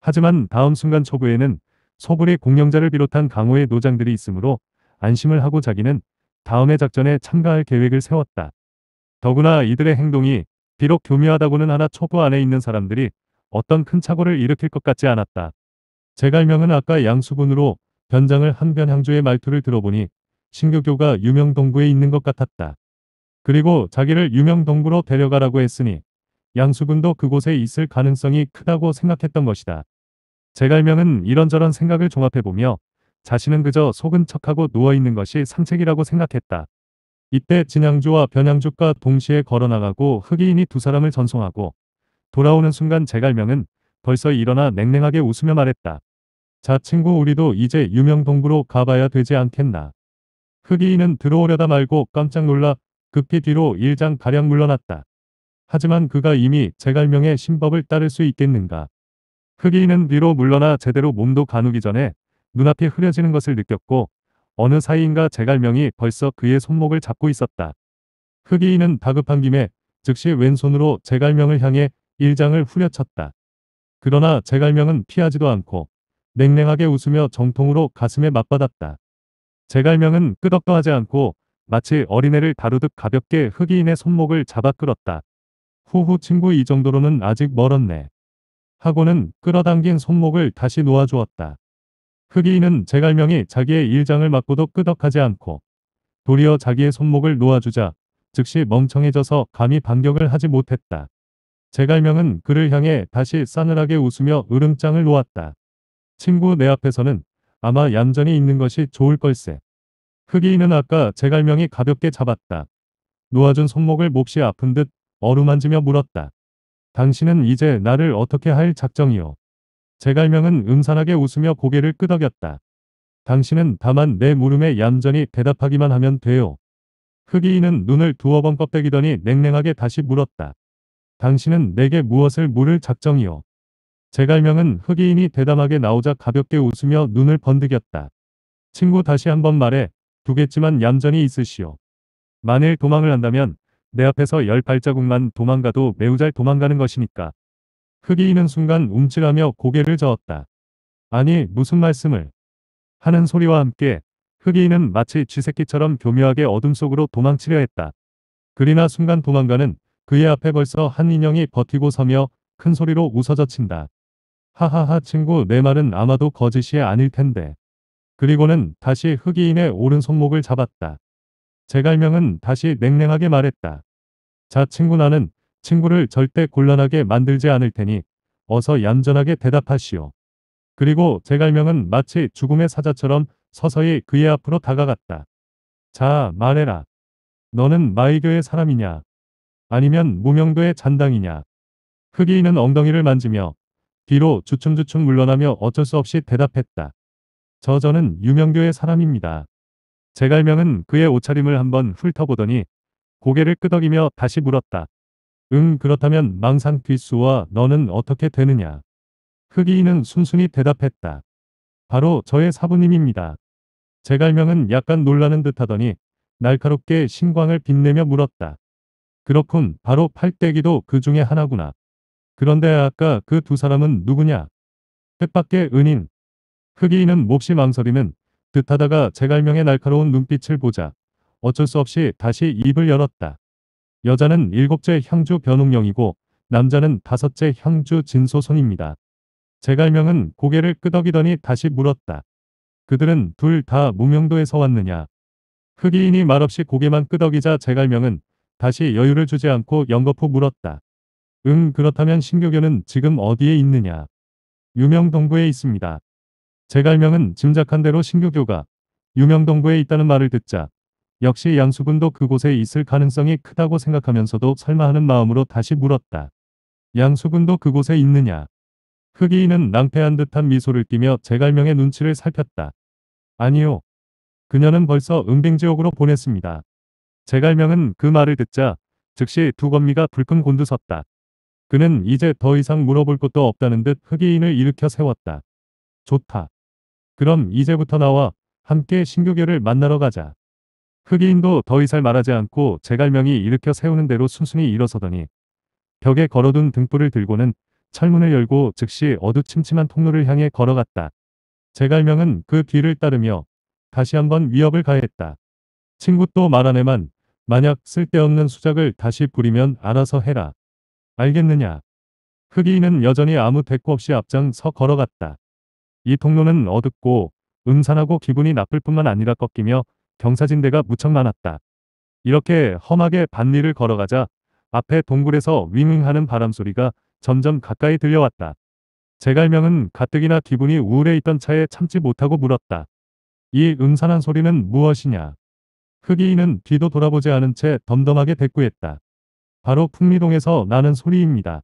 하지만 다음 순간 초구에는 서굴의 공명자를 비롯한 강호의 노장들이 있으므로 안심을 하고 자기는 다음의 작전에 참가할 계획을 세웠다. 더구나 이들의 행동이 비록 교묘하다고는 하나 초보 안에 있는 사람들이 어떤 큰 착오를 일으킬 것 같지 않았다. 제갈명은 아까 양수군으로 변장을 한 변향주의 말투를 들어보니 신교교가 유명동구에 있는 것 같았다. 그리고 자기를 유명동구로 데려가라고 했으니 양수군도 그곳에 있을 가능성이 크다고 생각했던 것이다. 제갈명은 이런저런 생각을 종합해보며 자신은 그저 속은 척하고 누워있는 것이 산책이라고 생각했다. 이때 진양주와 변양주가 동시에 걸어나가고 흑이인이 두 사람을 전송하고 돌아오는 순간 제갈명은 벌써 일어나 냉랭하게 웃으며 말했다. 자 친구 우리도 이제 유명동부로 가봐야 되지 않겠나. 흑이인은 들어오려다 말고 깜짝 놀라 급히 뒤로 일장가량 물러났다. 하지만 그가 이미 제갈명의 신법을 따를 수 있겠는가. 흑이인은 뒤로 물러나 제대로 몸도 가누기 전에 눈앞이 흐려지는 것을 느꼈고 어느 사이인가 제갈명이 벌써 그의 손목을 잡고 있었다. 흑이인은 다급한 김에 즉시 왼손으로 제갈명을 향해 일장을 후려쳤다. 그러나 제갈명은 피하지도 않고 냉랭하게 웃으며 정통으로 가슴에 맞받았다. 제갈명은 끄덕거 하지 않고 마치 어린애를 다루듯 가볍게 흑이인의 손목을 잡아 끌었다. 후후 친구 이 정도로는 아직 멀었네. 하고는 끌어당긴 손목을 다시 놓아주었다. 흑이인은 제갈명이 자기의 일장을 맞고도 끄덕하지 않고 도리어 자기의 손목을 놓아주자 즉시 멍청해져서 감히 반격을 하지 못했다. 제갈명은 그를 향해 다시 싸늘하게 웃으며 으름장을 놓았다. 친구 내 앞에서는 아마 얌전히 있는 것이 좋을 걸세. 흑이인은 아까 제갈명이 가볍게 잡았다. 놓아준 손목을 몹시 아픈 듯 어루만지며 물었다. 당신은 이제 나를 어떻게 할 작정이오. 제갈명은 음산하게 웃으며 고개를 끄덕였다. 당신은 다만 내 물음에 얌전히 대답하기만 하면 돼요. 흑이인은 눈을 두어 번 껍데기더니 냉랭하게 다시 물었다. 당신은 내게 무엇을 물을 작정이오. 제갈명은 흑이인이 대담하게 나오자 가볍게 웃으며 눈을 번득였다. 친구 다시 한번 말해 두겠지만 얌전히 있으시오. 만일 도망을 한다면 내 앞에서 열 발자국만 도망가도 매우 잘 도망가는 것이니까. 흑이이는 순간 움찔하며 고개를 저었다. 아니 무슨 말씀을 하는 소리와 함께 흑이인은 마치 쥐새끼처럼 교묘하게 어둠 속으로 도망치려 했다. 그리나 순간 도망가는 그의 앞에 벌써 한 인형이 버티고 서며 큰 소리로 웃어젖힌다. 하하하 친구 내 말은 아마도 거짓이 아닐 텐데. 그리고는 다시 흑이인의 오른손목을 잡았다. 제갈명은 다시 냉랭하게 말했다. 자 친구 나는 친구를 절대 곤란하게 만들지 않을 테니 어서 얌전하게 대답하시오. 그리고 제갈명은 마치 죽음의 사자처럼 서서히 그의 앞으로 다가갔다. 자 말해라. 너는 마이교의 사람이냐? 아니면 무명도의 잔당이냐? 흑이인은 엉덩이를 만지며 뒤로 주춤주춤 물러나며 어쩔 수 없이 대답했다. 저 저는 유명교의 사람입니다. 제갈명은 그의 옷차림을 한번 훑어보더니 고개를 끄덕이며 다시 물었다. 응 그렇다면 망상 뒷수와 너는 어떻게 되느냐. 흑이인은 순순히 대답했다. 바로 저의 사부님입니다. 제갈명은 약간 놀라는 듯하더니 날카롭게 신광을 빛내며 물었다. 그렇군 바로 팔떼기도 그 중에 하나구나. 그런데 아까 그 두 사람은 누구냐? 뜻밖의 은인. 흑이인은 몹시 망설이는 듯하다가 제갈명의 날카로운 눈빛을 보자 어쩔 수 없이 다시 입을 열었다. 여자는 일곱째 향주 변웅령이고 남자는 다섯째 향주 진소손입니다. 제갈명은 고개를 끄덕이더니 다시 물었다. 그들은 둘 다 무명도에서 왔느냐. 흑이인이 말없이 고개만 끄덕이자 제갈명은 다시 여유를 주지 않고 연거푸 물었다. 응 그렇다면 신교교는 지금 어디에 있느냐. 유명동부에 있습니다. 제갈명은 짐작한 대로 신교교가 유명동부에 있다는 말을 듣자 역시 양수군도 그곳에 있을 가능성이 크다고 생각하면서도 설마 하는 마음으로 다시 물었다. 양수군도 그곳에 있느냐? 흑이인은 낭패한 듯한 미소를 띠며 제갈명의 눈치를 살폈다. 아니요. 그녀는 벌써 은빙지옥으로 보냈습니다. 제갈명은 그 말을 듣자 즉시 두건미가 불끈 곤두섰다. 그는 이제 더 이상 물어볼 것도 없다는 듯 흑이인을 일으켜 세웠다. 좋다. 그럼 이제부터 나와 함께 신규계를 만나러 가자. 흑인도 더이상 말하지 않고 제갈명이 일으켜 세우는 대로 순순히 일어서더니 벽에 걸어둔 등불을 들고는 철문을 열고 즉시 어두침침한 통로를 향해 걸어갔다. 제갈명은 그 뒤를 따르며 다시 한번 위협을 가했다. 친구 또 말하네만 만약 쓸데없는 수작을 다시 부리면 알아서 해라. 알겠느냐. 흑이인은 여전히 아무 대꾸 없이 앞장서 걸어갔다. 이 통로는 어둡고 음산하고 기분이 나쁠 뿐만 아니라 꺾이며 경사진대가 무척 많았다. 이렇게 험하게 반리를 걸어가자 앞에 동굴에서 윙윙하는 바람소리가 점점 가까이 들려왔다. 제갈명은 가뜩이나 기분이 우울해 있던 차에 참지 못하고 물었다. 이 음산한 소리는 무엇이냐? 흑이인은 뒤도 돌아보지 않은 채 덤덤하게 대꾸했다. 바로 풍리동에서 나는 소리입니다.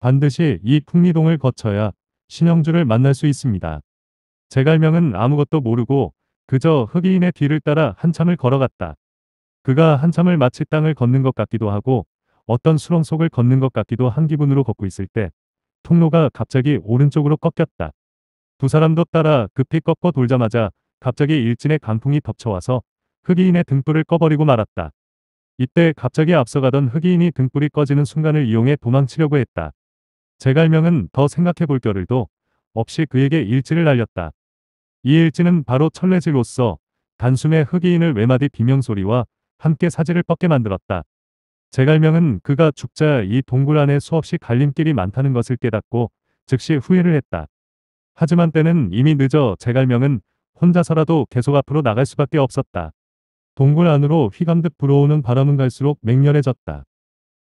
반드시 이 풍리동을 거쳐야 신형주를 만날 수 있습니다. 제갈명은 아무것도 모르고 그저 흑이인의 뒤를 따라 한참을 걸어갔다. 그가 한참을 마치 땅을 걷는 것 같기도 하고 어떤 수렁 속을 걷는 것 같기도 한 기분으로 걷고 있을 때 통로가 갑자기 오른쪽으로 꺾였다. 두 사람도 따라 급히 꺾어 돌자마자 갑자기 일진의 강풍이 덮쳐와서 흑이인의 등불을 꺼버리고 말았다. 이때 갑자기 앞서가던 흑이인이 등불이 꺼지는 순간을 이용해 도망치려고 했다. 제갈명은 더 생각해 볼 겨를도 없이 그에게 일지를 날렸다. 이 일지는 바로 천례질로서 단숨에 흑이인을 외마디 비명소리와 함께 사지를 뻗게 만들었다. 제갈명은 그가 죽자 이 동굴 안에 수없이 갈림길이 많다는 것을 깨닫고 즉시 후회를 했다. 하지만 때는 이미 늦어 제갈명은 혼자서라도 계속 앞으로 나갈 수밖에 없었다. 동굴 안으로 휘감듯 불어오는 바람은 갈수록 맹렬해졌다.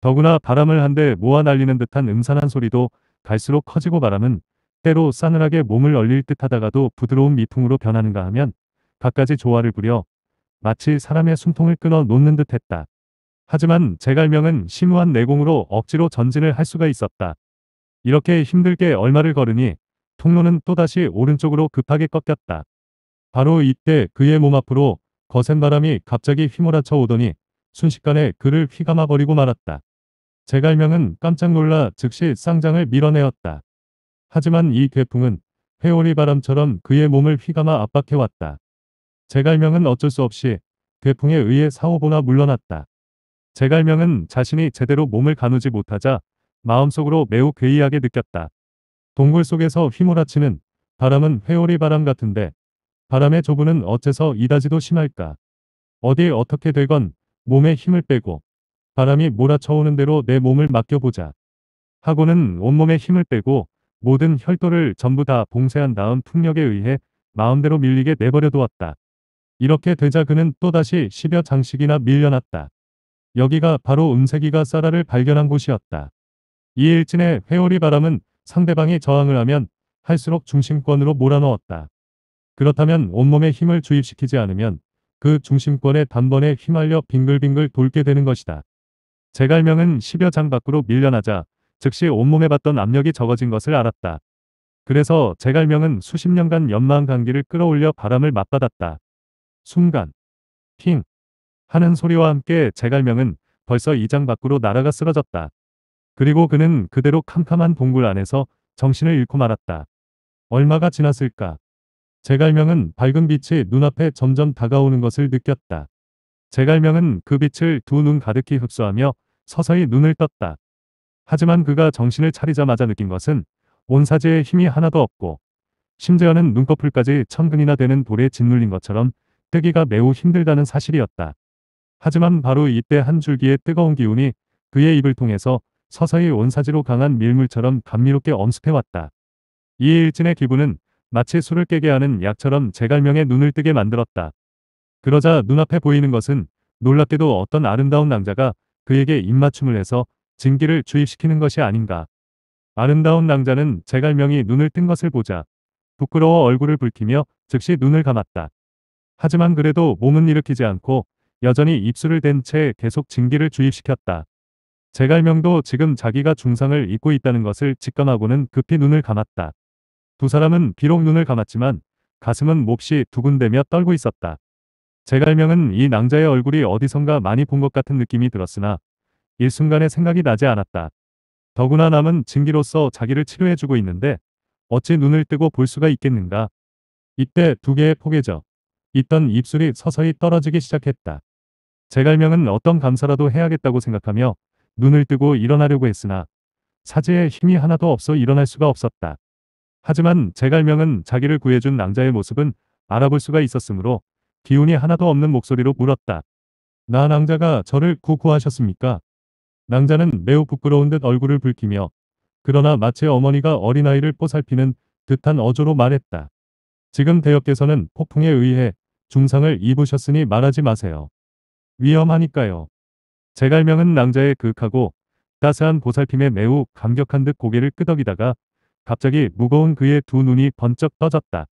더구나 바람을 한데 모아 날리는 듯한 음산한 소리도 갈수록 커지고 바람은 때로 싸늘하게 몸을 얼릴 듯 하다가도 부드러운 미풍으로 변하는가 하면 갖가지 조화를 부려 마치 사람의 숨통을 끊어 놓는 듯 했다. 하지만 제갈명은 심오한 내공으로 억지로 전진을 할 수가 있었다. 이렇게 힘들게 얼마를 걸으니 통로는 또다시 오른쪽으로 급하게 꺾였다. 바로 이때 그의 몸 앞으로 거센 바람이 갑자기 휘몰아쳐 오더니 순식간에 그를 휘감아 버리고 말았다. 제갈명은 깜짝 놀라 즉시 쌍장을 밀어내었다. 하지만 이 괴풍은 회오리 바람처럼 그의 몸을 휘감아 압박해왔다. 제갈명은 어쩔 수 없이 괴풍에 의해 사오보나 물러났다. 제갈명은 자신이 제대로 몸을 가누지 못하자 마음속으로 매우 괴이하게 느꼈다. 동굴 속에서 휘몰아치는 바람은 회오리 바람 같은데 바람의 조부는 어째서 이다지도 심할까. 어디 어떻게 되건 몸에 힘을 빼고 바람이 몰아쳐오는 대로 내 몸을 맡겨보자. 하고는 온몸에 힘을 빼고 모든 혈도를 전부 다 봉쇄한 다음 풍력에 의해 마음대로 밀리게 내버려 두었다. 이렇게 되자 그는 또다시 십여 장씩이나 밀려났다. 여기가 바로 음세기가 사라를 발견한 곳이었다. 이 일진의 회오리 바람은 상대방이 저항을 하면 할수록 중심권으로 몰아넣었다. 그렇다면 온몸에 힘을 주입시키지 않으면 그 중심권에 단번에 휘말려 빙글빙글 돌게 되는 것이다. 제갈명은 십여장 밖으로 밀려나자 즉시 온몸에 받던 압력이 적어진 것을 알았다. 그래서 제갈명은 수십 년간 연마한 감기를 끌어올려 바람을 맞받았다. 순간 핑 하는 소리와 함께 제갈명은 벌써 이장 밖으로 날아가 쓰러졌다. 그리고 그는 그대로 캄캄한 동굴 안에서 정신을 잃고 말았다. 얼마가 지났을까? 제갈명은 밝은 빛이 눈앞에 점점 다가오는 것을 느꼈다. 제갈명은 그 빛을 두 눈 가득히 흡수하며 서서히 눈을 떴다. 하지만 그가 정신을 차리자마자 느낀 것은 온 사지에 힘이 하나도 없고 심지어는 눈꺼풀까지 천근이나 되는 돌에 짓눌린 것처럼 뜨기가 매우 힘들다는 사실이었다. 하지만 바로 이때 한 줄기의 뜨거운 기운이 그의 입을 통해서 서서히 온 사지로 강한 밀물처럼 감미롭게 엄습해왔다. 이에 일진의 기분은 마치 술을 깨게 하는 약처럼 제갈명의 눈을 뜨게 만들었다. 그러자 눈앞에 보이는 것은 놀랍게도 어떤 아름다운 남자가 그에게 입맞춤을 해서 진기를 주입시키는 것이 아닌가. 아름다운 낭자는 제갈명이 눈을 뜬 것을 보자 부끄러워 얼굴을 붉히며 즉시 눈을 감았다. 하지만 그래도 몸은 일으키지 않고 여전히 입술을 댄 채 계속 진기를 주입시켰다. 제갈명도 지금 자기가 중상을 입고 있다는 것을 직감하고는 급히 눈을 감았다. 두 사람은 비록 눈을 감았지만 가슴은 몹시 두근대며 떨고 있었다. 제갈명은 이 낭자의 얼굴이 어디선가 많이 본 것 같은 느낌이 들었으나 일순간에 생각이 나지 않았다. 더구나 남은 증기로서 자기를 치료해주고 있는데 어찌 눈을 뜨고 볼 수가 있겠는가. 이때 두 개의 포개져 있던 입술이 서서히 떨어지기 시작했다. 제갈명은 어떤 감사라도 해야겠다고 생각하며 눈을 뜨고 일어나려고 했으나 사지에 힘이 하나도 없어 일어날 수가 없었다. 하지만 제갈명은 자기를 구해준 낭자의 모습은 알아볼 수가 있었으므로 기운이 하나도 없는 목소리로 물었다. 나 낭자가 저를 구구하셨습니까? 낭자는 매우 부끄러운 듯 얼굴을 붉히며 그러나 마치 어머니가 어린아이를 보살피는 듯한 어조로 말했다. 지금 대역께서는 폭풍에 의해 중상을 입으셨으니 말하지 마세요. 위험하니까요. 제갈명은 낭자의 극하고 따스한 보살핌에 매우 감격한 듯 고개를 끄덕이다가 갑자기 무거운 그의 두 눈이 번쩍 떠졌다.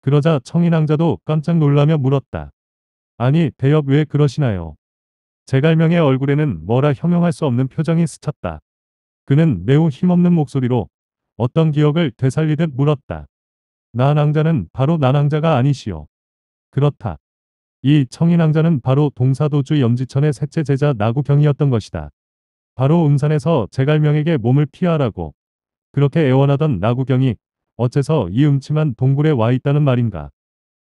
그러자 청인낭자도 깜짝 놀라며 물었다. 아니 대역 왜 그러시나요? 제갈명의 얼굴에는 뭐라 형용할 수 없는 표정이 스쳤다. 그는 매우 힘없는 목소리로 어떤 기억을 되살리듯 물었다. 난왕자는 바로 난왕자가 아니시오. 그렇다. 이 청인왕자는 바로 동사도주 염지천의 셋째 제자 나구경이었던 것이다. 바로 음산에서 제갈명에게 몸을 피하라고 그렇게 애원하던 나구경이 어째서 이 음침한 동굴에 와 있다는 말인가.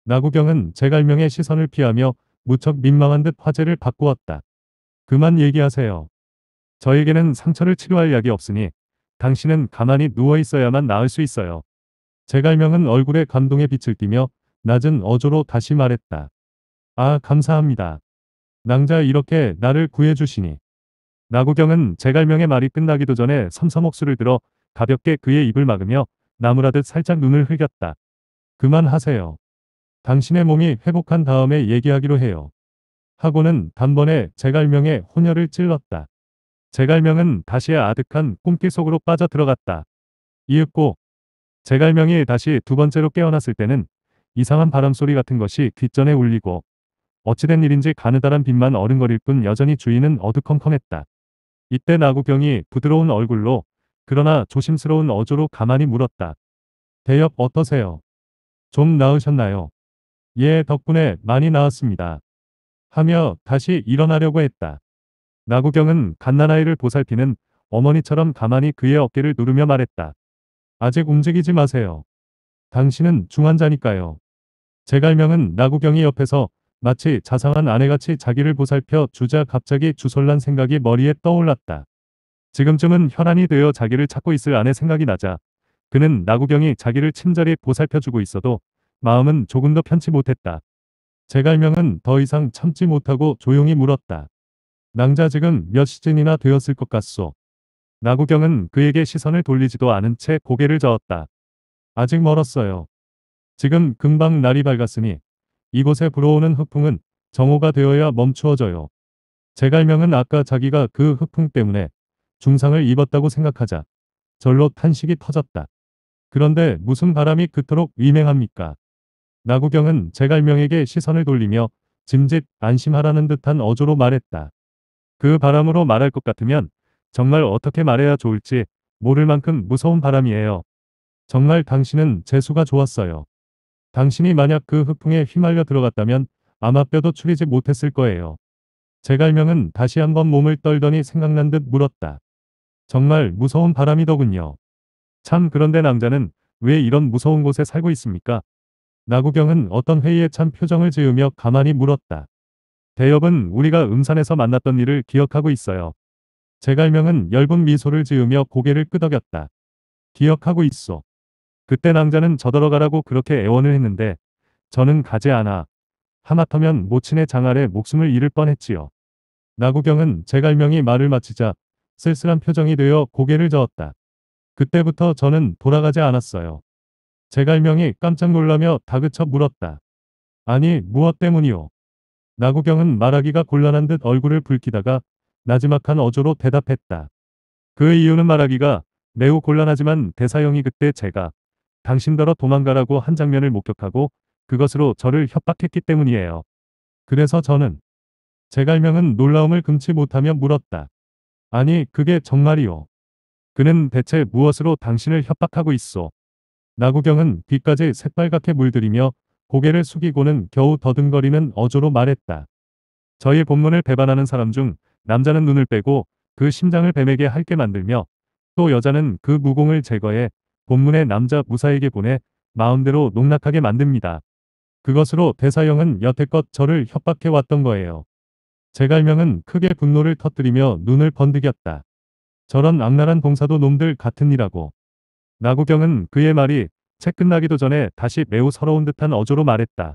나구경은 제갈명의 시선을 피하며 무척 민망한 듯 화제를 바꾸었다. 그만 얘기하세요. 저에게는 상처를 치료할 약이 없으니 당신은 가만히 누워 있어야만 나을 수 있어요. 제갈명은 얼굴에 감동의 빛을 띠며 낮은 어조로 다시 말했다. 아, 감사합니다. 낭자 이렇게 나를 구해주시니. 나구경은 제갈명의 말이 끝나기도 전에 섬섬옥수를 들어 가볍게 그의 입을 막으며 나무라듯 살짝 눈을 흘겼다. 그만하세요. 당신의 몸이 회복한 다음에 얘기하기로 해요. 하고는 단번에 제갈명의 혼혈을 찔렀다. 제갈명은 다시 아득한 꿈기 속으로 빠져 들어갔다. 이윽고 제갈명이 다시 두 번째로 깨어났을 때는 이상한 바람소리 같은 것이 귓전에 울리고 어찌된 일인지 가느다란 빛만 어른거릴 뿐 여전히 주인은 어두컴컴했다. 이때 나구경이 부드러운 얼굴로 그러나 조심스러운 어조로 가만히 물었다. 대엽 어떠세요? 좀 나으셨나요? 예, 덕분에 많이 나았습니다. 하며 다시 일어나려고 했다. 나구경은 갓난아이를 보살피는 어머니처럼 가만히 그의 어깨를 누르며 말했다. 아직 움직이지 마세요. 당신은 중환자니까요. 제갈명은 나구경이 옆에서 마치 자상한 아내같이 자기를 보살펴 주자 갑자기 주솔란 생각이 머리에 떠올랐다. 지금쯤은 혈안이 되어 자기를 찾고 있을 아내 생각이 나자 그는 나구경이 자기를 친절히 보살펴주고 있어도 마음은 조금 더 편치 못했다. 제갈명은 더 이상 참지 못하고 조용히 물었다. 낭자 지금 몇 시즌이나 되었을 것 같소. 나구경은 그에게 시선을 돌리지도 않은 채 고개를 저었다. 아직 멀었어요. 지금 금방 날이 밝았으니 이곳에 불어오는 흑풍은 정오가 되어야 멈추어져요. 제갈명은 아까 자기가 그 흑풍 때문에 중상을 입었다고 생각하자 절로 탄식이 터졌다. 그런데 무슨 바람이 그토록 위맹합니까? 나구경은 제갈명에게 시선을 돌리며 짐짓 안심하라는 듯한 어조로 말했다. 그 바람으로 말할 것 같으면 정말 어떻게 말해야 좋을지 모를 만큼 무서운 바람이에요. 정말 당신은 재수가 좋았어요. 당신이 만약 그 흑풍에 휘말려 들어갔다면 아마 뼈도 추리지 못했을 거예요. 제갈명은 다시 한번 몸을 떨더니 생각난 듯 물었다. 정말 무서운 바람이더군요. 참 그런데 남자는 왜 이런 무서운 곳에 살고 있습니까? 나구경은 어떤 회의에 찬 표정을 지으며 가만히 물었다. 대엽은 우리가 음산에서 만났던 일을 기억하고 있어요. 제갈명은 열분 미소를 지으며 고개를 끄덕였다. 기억하고 있어. 그때 낭자는 저더러가라고 그렇게 애원을 했는데 저는 가지 않아. 하마터면 모친의 장 아래 목숨을 잃을 뻔했지요. 나구경은 제갈명이 말을 마치자 쓸쓸한 표정이 되어 고개를 저었다. 그때부터 저는 돌아가지 않았어요. 제갈명이 깜짝 놀라며 다그쳐 물었다. 아니 무엇 때문이오? 나구경은 말하기가 곤란한 듯 얼굴을 붉히다가 나지막한 어조로 대답했다. 그 이유는 말하기가 매우 곤란하지만 대사형이 그때 제가 당신더러 도망가라고 한 장면을 목격하고 그것으로 저를 협박했기 때문이에요. 그래서 저는 제갈명은 놀라움을 금치 못하며 물었다. 아니 그게 정말이오. 그는 대체 무엇으로 당신을 협박하고 있어 나구경은 귀까지 새빨갛게 물들이며 고개를 숙이고는 겨우 더듬거리는 어조로 말했다. 저희의 본문을 배반하는 사람 중 남자는 눈을 빼고 그 심장을 뱀에게 핥게 만들며 또 여자는 그 무공을 제거해 본문의 남자 무사에게 보내 마음대로 농락하게 만듭니다. 그것으로 대사형은 여태껏 저를 협박해왔던 거예요. 제갈명은 크게 분노를 터뜨리며 눈을 번득였다. 저런 악랄한 봉사도 놈들 같은니라고 나구경은 그의 말이 책 끝나기도 전에 다시 매우 서러운 듯한 어조로 말했다.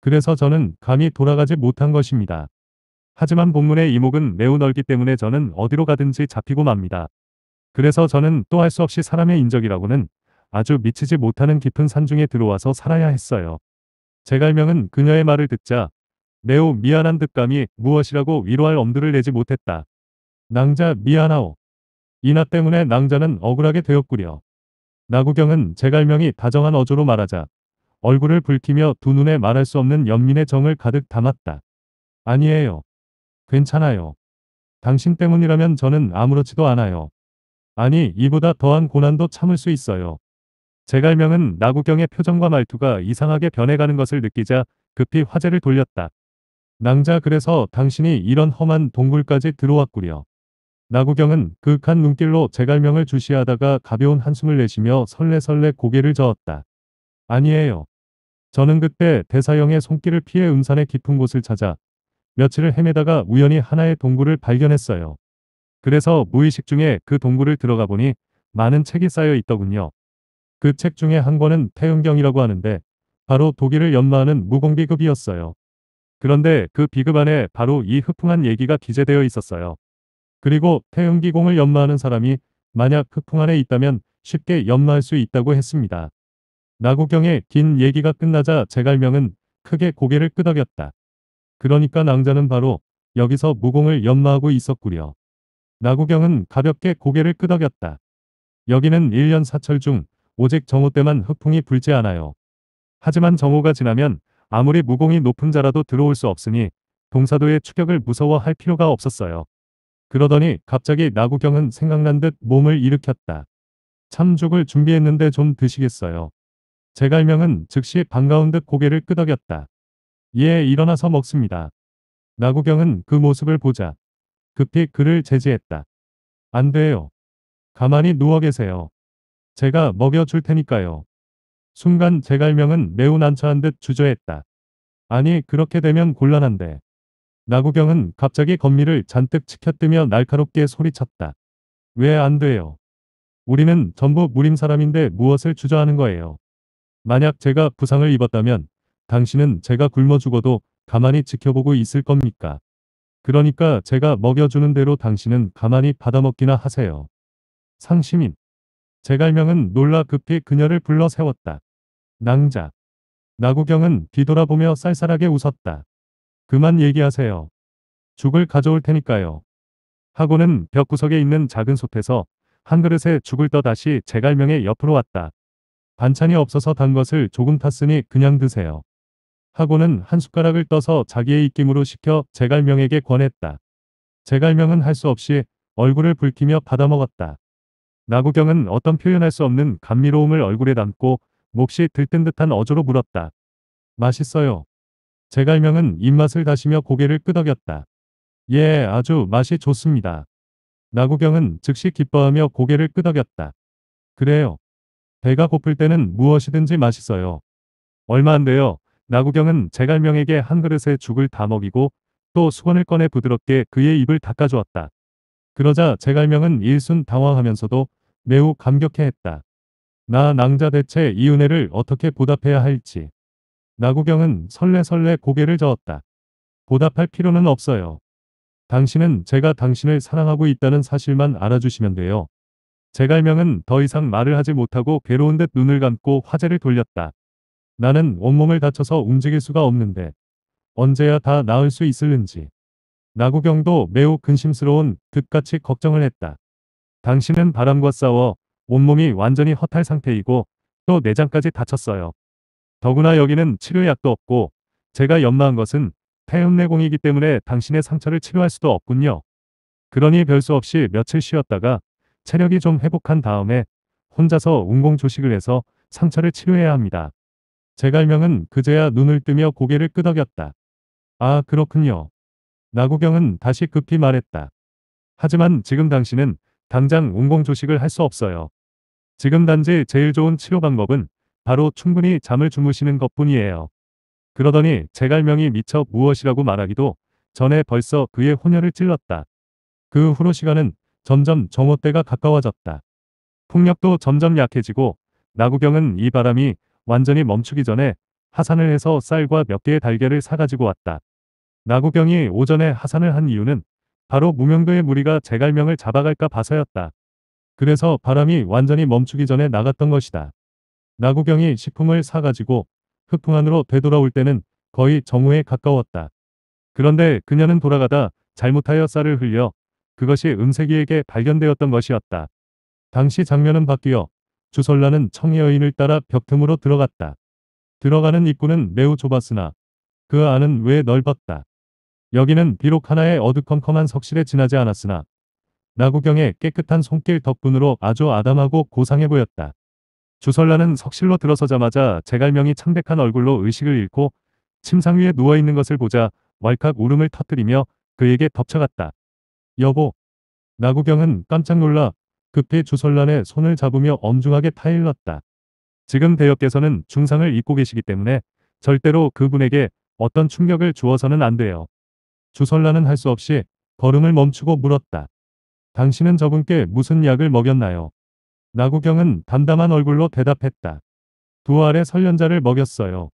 그래서 저는 감히 돌아가지 못한 것입니다. 하지만 본문의 이목은 매우 넓기 때문에 저는 어디로 가든지 잡히고 맙니다. 그래서 저는 또 할 수 없이 사람의 인적이라고는 아주 미치지 못하는 깊은 산중에 들어와서 살아야 했어요. 제갈명은 그녀의 말을 듣자 매우 미안한 듯감이 무엇이라고 위로할 엄두를 내지 못했다. 낭자 미안하오. 이나 때문에 낭자는 억울하게 되었구려. 나구경은 제갈명이 다정한 어조로 말하자 얼굴을 붉히며 두 눈에 말할 수 없는 연민의 정을 가득 담았다. 아니에요. 괜찮아요. 당신 때문이라면 저는 아무렇지도 않아요. 아니 이보다 더한 고난도 참을 수 있어요. 제갈명은 나구경의 표정과 말투가 이상하게 변해가는 것을 느끼자 급히 화제를 돌렸다. 낭자 그래서 당신이 이런 험한 동굴까지 들어왔구려. 나구경은 극한 그 눈길로 제갈명을 주시하다가 가벼운 한숨을 내쉬며 설레설레 고개를 저었다. 아니에요. 저는 그때 대사형의 손길을 피해 음산의 깊은 곳을 찾아 며칠을 헤매다가 우연히 하나의 동굴을 발견했어요. 그래서 무의식 중에 그 동굴을 들어가 보니 많은 책이 쌓여 있더군요. 그 책 중에 한 권은 태음경이라고 하는데 바로 독일을 연마하는 무공비급이었어요. 그런데 그 비급 안에 바로 이 흡풍한 얘기가 기재되어 있었어요. 그리고 태음기공을 연마하는 사람이 만약 흑풍 안에 있다면 쉽게 연마할 수 있다고 했습니다. 나구경의긴 얘기가 끝나자 제갈명은 크게 고개를 끄덕였다. 그러니까 낭자는 바로 여기서 무공을 연마하고 있었구려. 나구경은 가볍게 고개를 끄덕였다. 여기는 1년 사철 중 오직 정오 때만 흑풍이 불지 않아요. 하지만 정오가 지나면 아무리 무공이 높은 자라도 들어올 수 없으니 동사도의 추격을 무서워할 필요가 없었어요. 그러더니 갑자기 나구경은 생각난 듯 몸을 일으켰다. 참죽을 준비했는데 좀 드시겠어요. 제갈명은 즉시 반가운 듯 고개를 끄덕였다. 예 일어나서 먹습니다. 나구경은 그 모습을 보자. 급히 그를 제지했다. 안 돼요. 가만히 누워 계세요. 제가 먹여줄 테니까요. 순간 제갈명은 매우 난처한 듯 주저했다. 아니 그렇게 되면 곤란한데. 나구경은 갑자기 건미를 잔뜩 치켜뜨며 날카롭게 소리쳤다. 왜 안 돼요? 우리는 전부 무림 사람인데 무엇을 주저하는 거예요. 만약 제가 부상을 입었다면 당신은 제가 굶어 죽어도 가만히 지켜보고 있을 겁니까? 그러니까 제가 먹여주는 대로 당신은 가만히 받아먹기나 하세요. 상심인 제갈명은 놀라 급히 그녀를 불러 세웠다. 낭자. 나구경은 뒤돌아보며 쌀쌀하게 웃었다. 그만 얘기하세요. 죽을 가져올 테니까요. 하고는 벽구석에 있는 작은 솥에서 한 그릇에 죽을 떠 다시 제갈명의 옆으로 왔다. 반찬이 없어서 단 것을 조금 탔으니 그냥 드세요. 하고는 한 숟가락을 떠서 자기의 입김으로 시켜 제갈명에게 권했다. 제갈명은 할 수 없이 얼굴을 붉히며 받아먹었다. 나구경은 어떤 표현할 수 없는 감미로움을 얼굴에 담고 몹시 들뜬 듯한 어조로 물었다. 맛있어요. 제갈명은 입맛을 다시며 고개를 끄덕였다. 예, 아주 맛이 좋습니다. 나구경은 즉시 기뻐하며 고개를 끄덕였다. 그래요. 배가 고플 때는 무엇이든지 맛있어요. 얼마 안 돼요. 나구경은 제갈명에게 한그릇의 죽을 다 먹이고 또 수건을 꺼내 부드럽게 그의 입을 닦아주었다. 그러자 제갈명은 일순 당황하면서도 매우 감격해했다. 나 낭자 대체 이 은혜를 어떻게 보답해야 할지. 나구경은 설레설레 고개를 저었다. 보답할 필요는 없어요. 당신은 제가 당신을 사랑하고 있다는 사실만 알아주시면 돼요. 제갈명은 더 이상 말을 하지 못하고 괴로운 듯 눈을 감고 화제를 돌렸다. 나는 온몸을 다쳐서 움직일 수가 없는데 언제야 다 나을 수 있을는지. 나구경도 매우 근심스러운 듯같이 걱정을 했다. 당신은 바람과 싸워 온몸이 완전히 허탈 상태이고 또 내장까지 다쳤어요. 더구나 여기는 치료약도 없고 제가 연마한 것은 태음내공이기 때문에 당신의 상처를 치료할 수도 없군요. 그러니 별수 없이 며칠 쉬었다가 체력이 좀 회복한 다음에 혼자서 운공 조식을 해서 상처를 치료해야 합니다. 제갈명은 그제야 눈을 뜨며 고개를 끄덕였다. 아 그렇군요. 나구경은 다시 급히 말했다. 하지만 지금 당신은 당장 운공 조식을 할 수 없어요. 지금 단지 제일 좋은 치료 방법은 바로 충분히 잠을 주무시는 것뿐이에요. 그러더니 제갈명이 미처 무엇이라고 말하기도 전에 벌써 그의 혼혈을 찔렀다. 그 후로 시간은 점점 정오 때가 가까워졌다. 폭력도 점점 약해지고 나구경은 이 바람이 완전히 멈추기 전에 하산을 해서 쌀과 몇 개의 달걀을 사가지고 왔다. 나구경이 오전에 하산을 한 이유는 바로 무명도의 무리가 제갈명을 잡아갈까 봐서였다. 그래서 바람이 완전히 멈추기 전에 나갔던 것이다. 나구경이 식품을 사가지고 흑풍안으로 되돌아올 때는 거의 정오에 가까웠다. 그런데 그녀는 돌아가다 잘못하여 쌀을 흘려 그것이 음색이에게 발견되었던 것이었다. 당시 장면은 바뀌어 주설라는 청의 여인을 따라 벽틈으로 들어갔다. 들어가는 입구는 매우 좁았으나 그 안은 왜 넓었다. 여기는 비록 하나의 어두컴컴한 석실에 지나지 않았으나 나구경의 깨끗한 손길 덕분으로 아주 아담하고 고상해 보였다. 주설라는 석실로 들어서자마자 제갈명이 창백한 얼굴로 의식을 잃고 침상 위에 누워있는 것을 보자 왈칵 울음을 터뜨리며 그에게 덮쳐갔다. 여보. 나구경은 깜짝 놀라 급히 주설란의 손을 잡으며 엄중하게 타일렀다. 지금 대역께서는 중상을 입고 계시기 때문에 절대로 그분에게 어떤 충격을 주어서는 안 돼요. 주설란은 할 수 없이 걸음을 멈추고 물었다. 당신은 저분께 무슨 약을 먹였나요? 나구경은 담담한 얼굴로 대답했다. 두 알의 설련자를 먹였어요.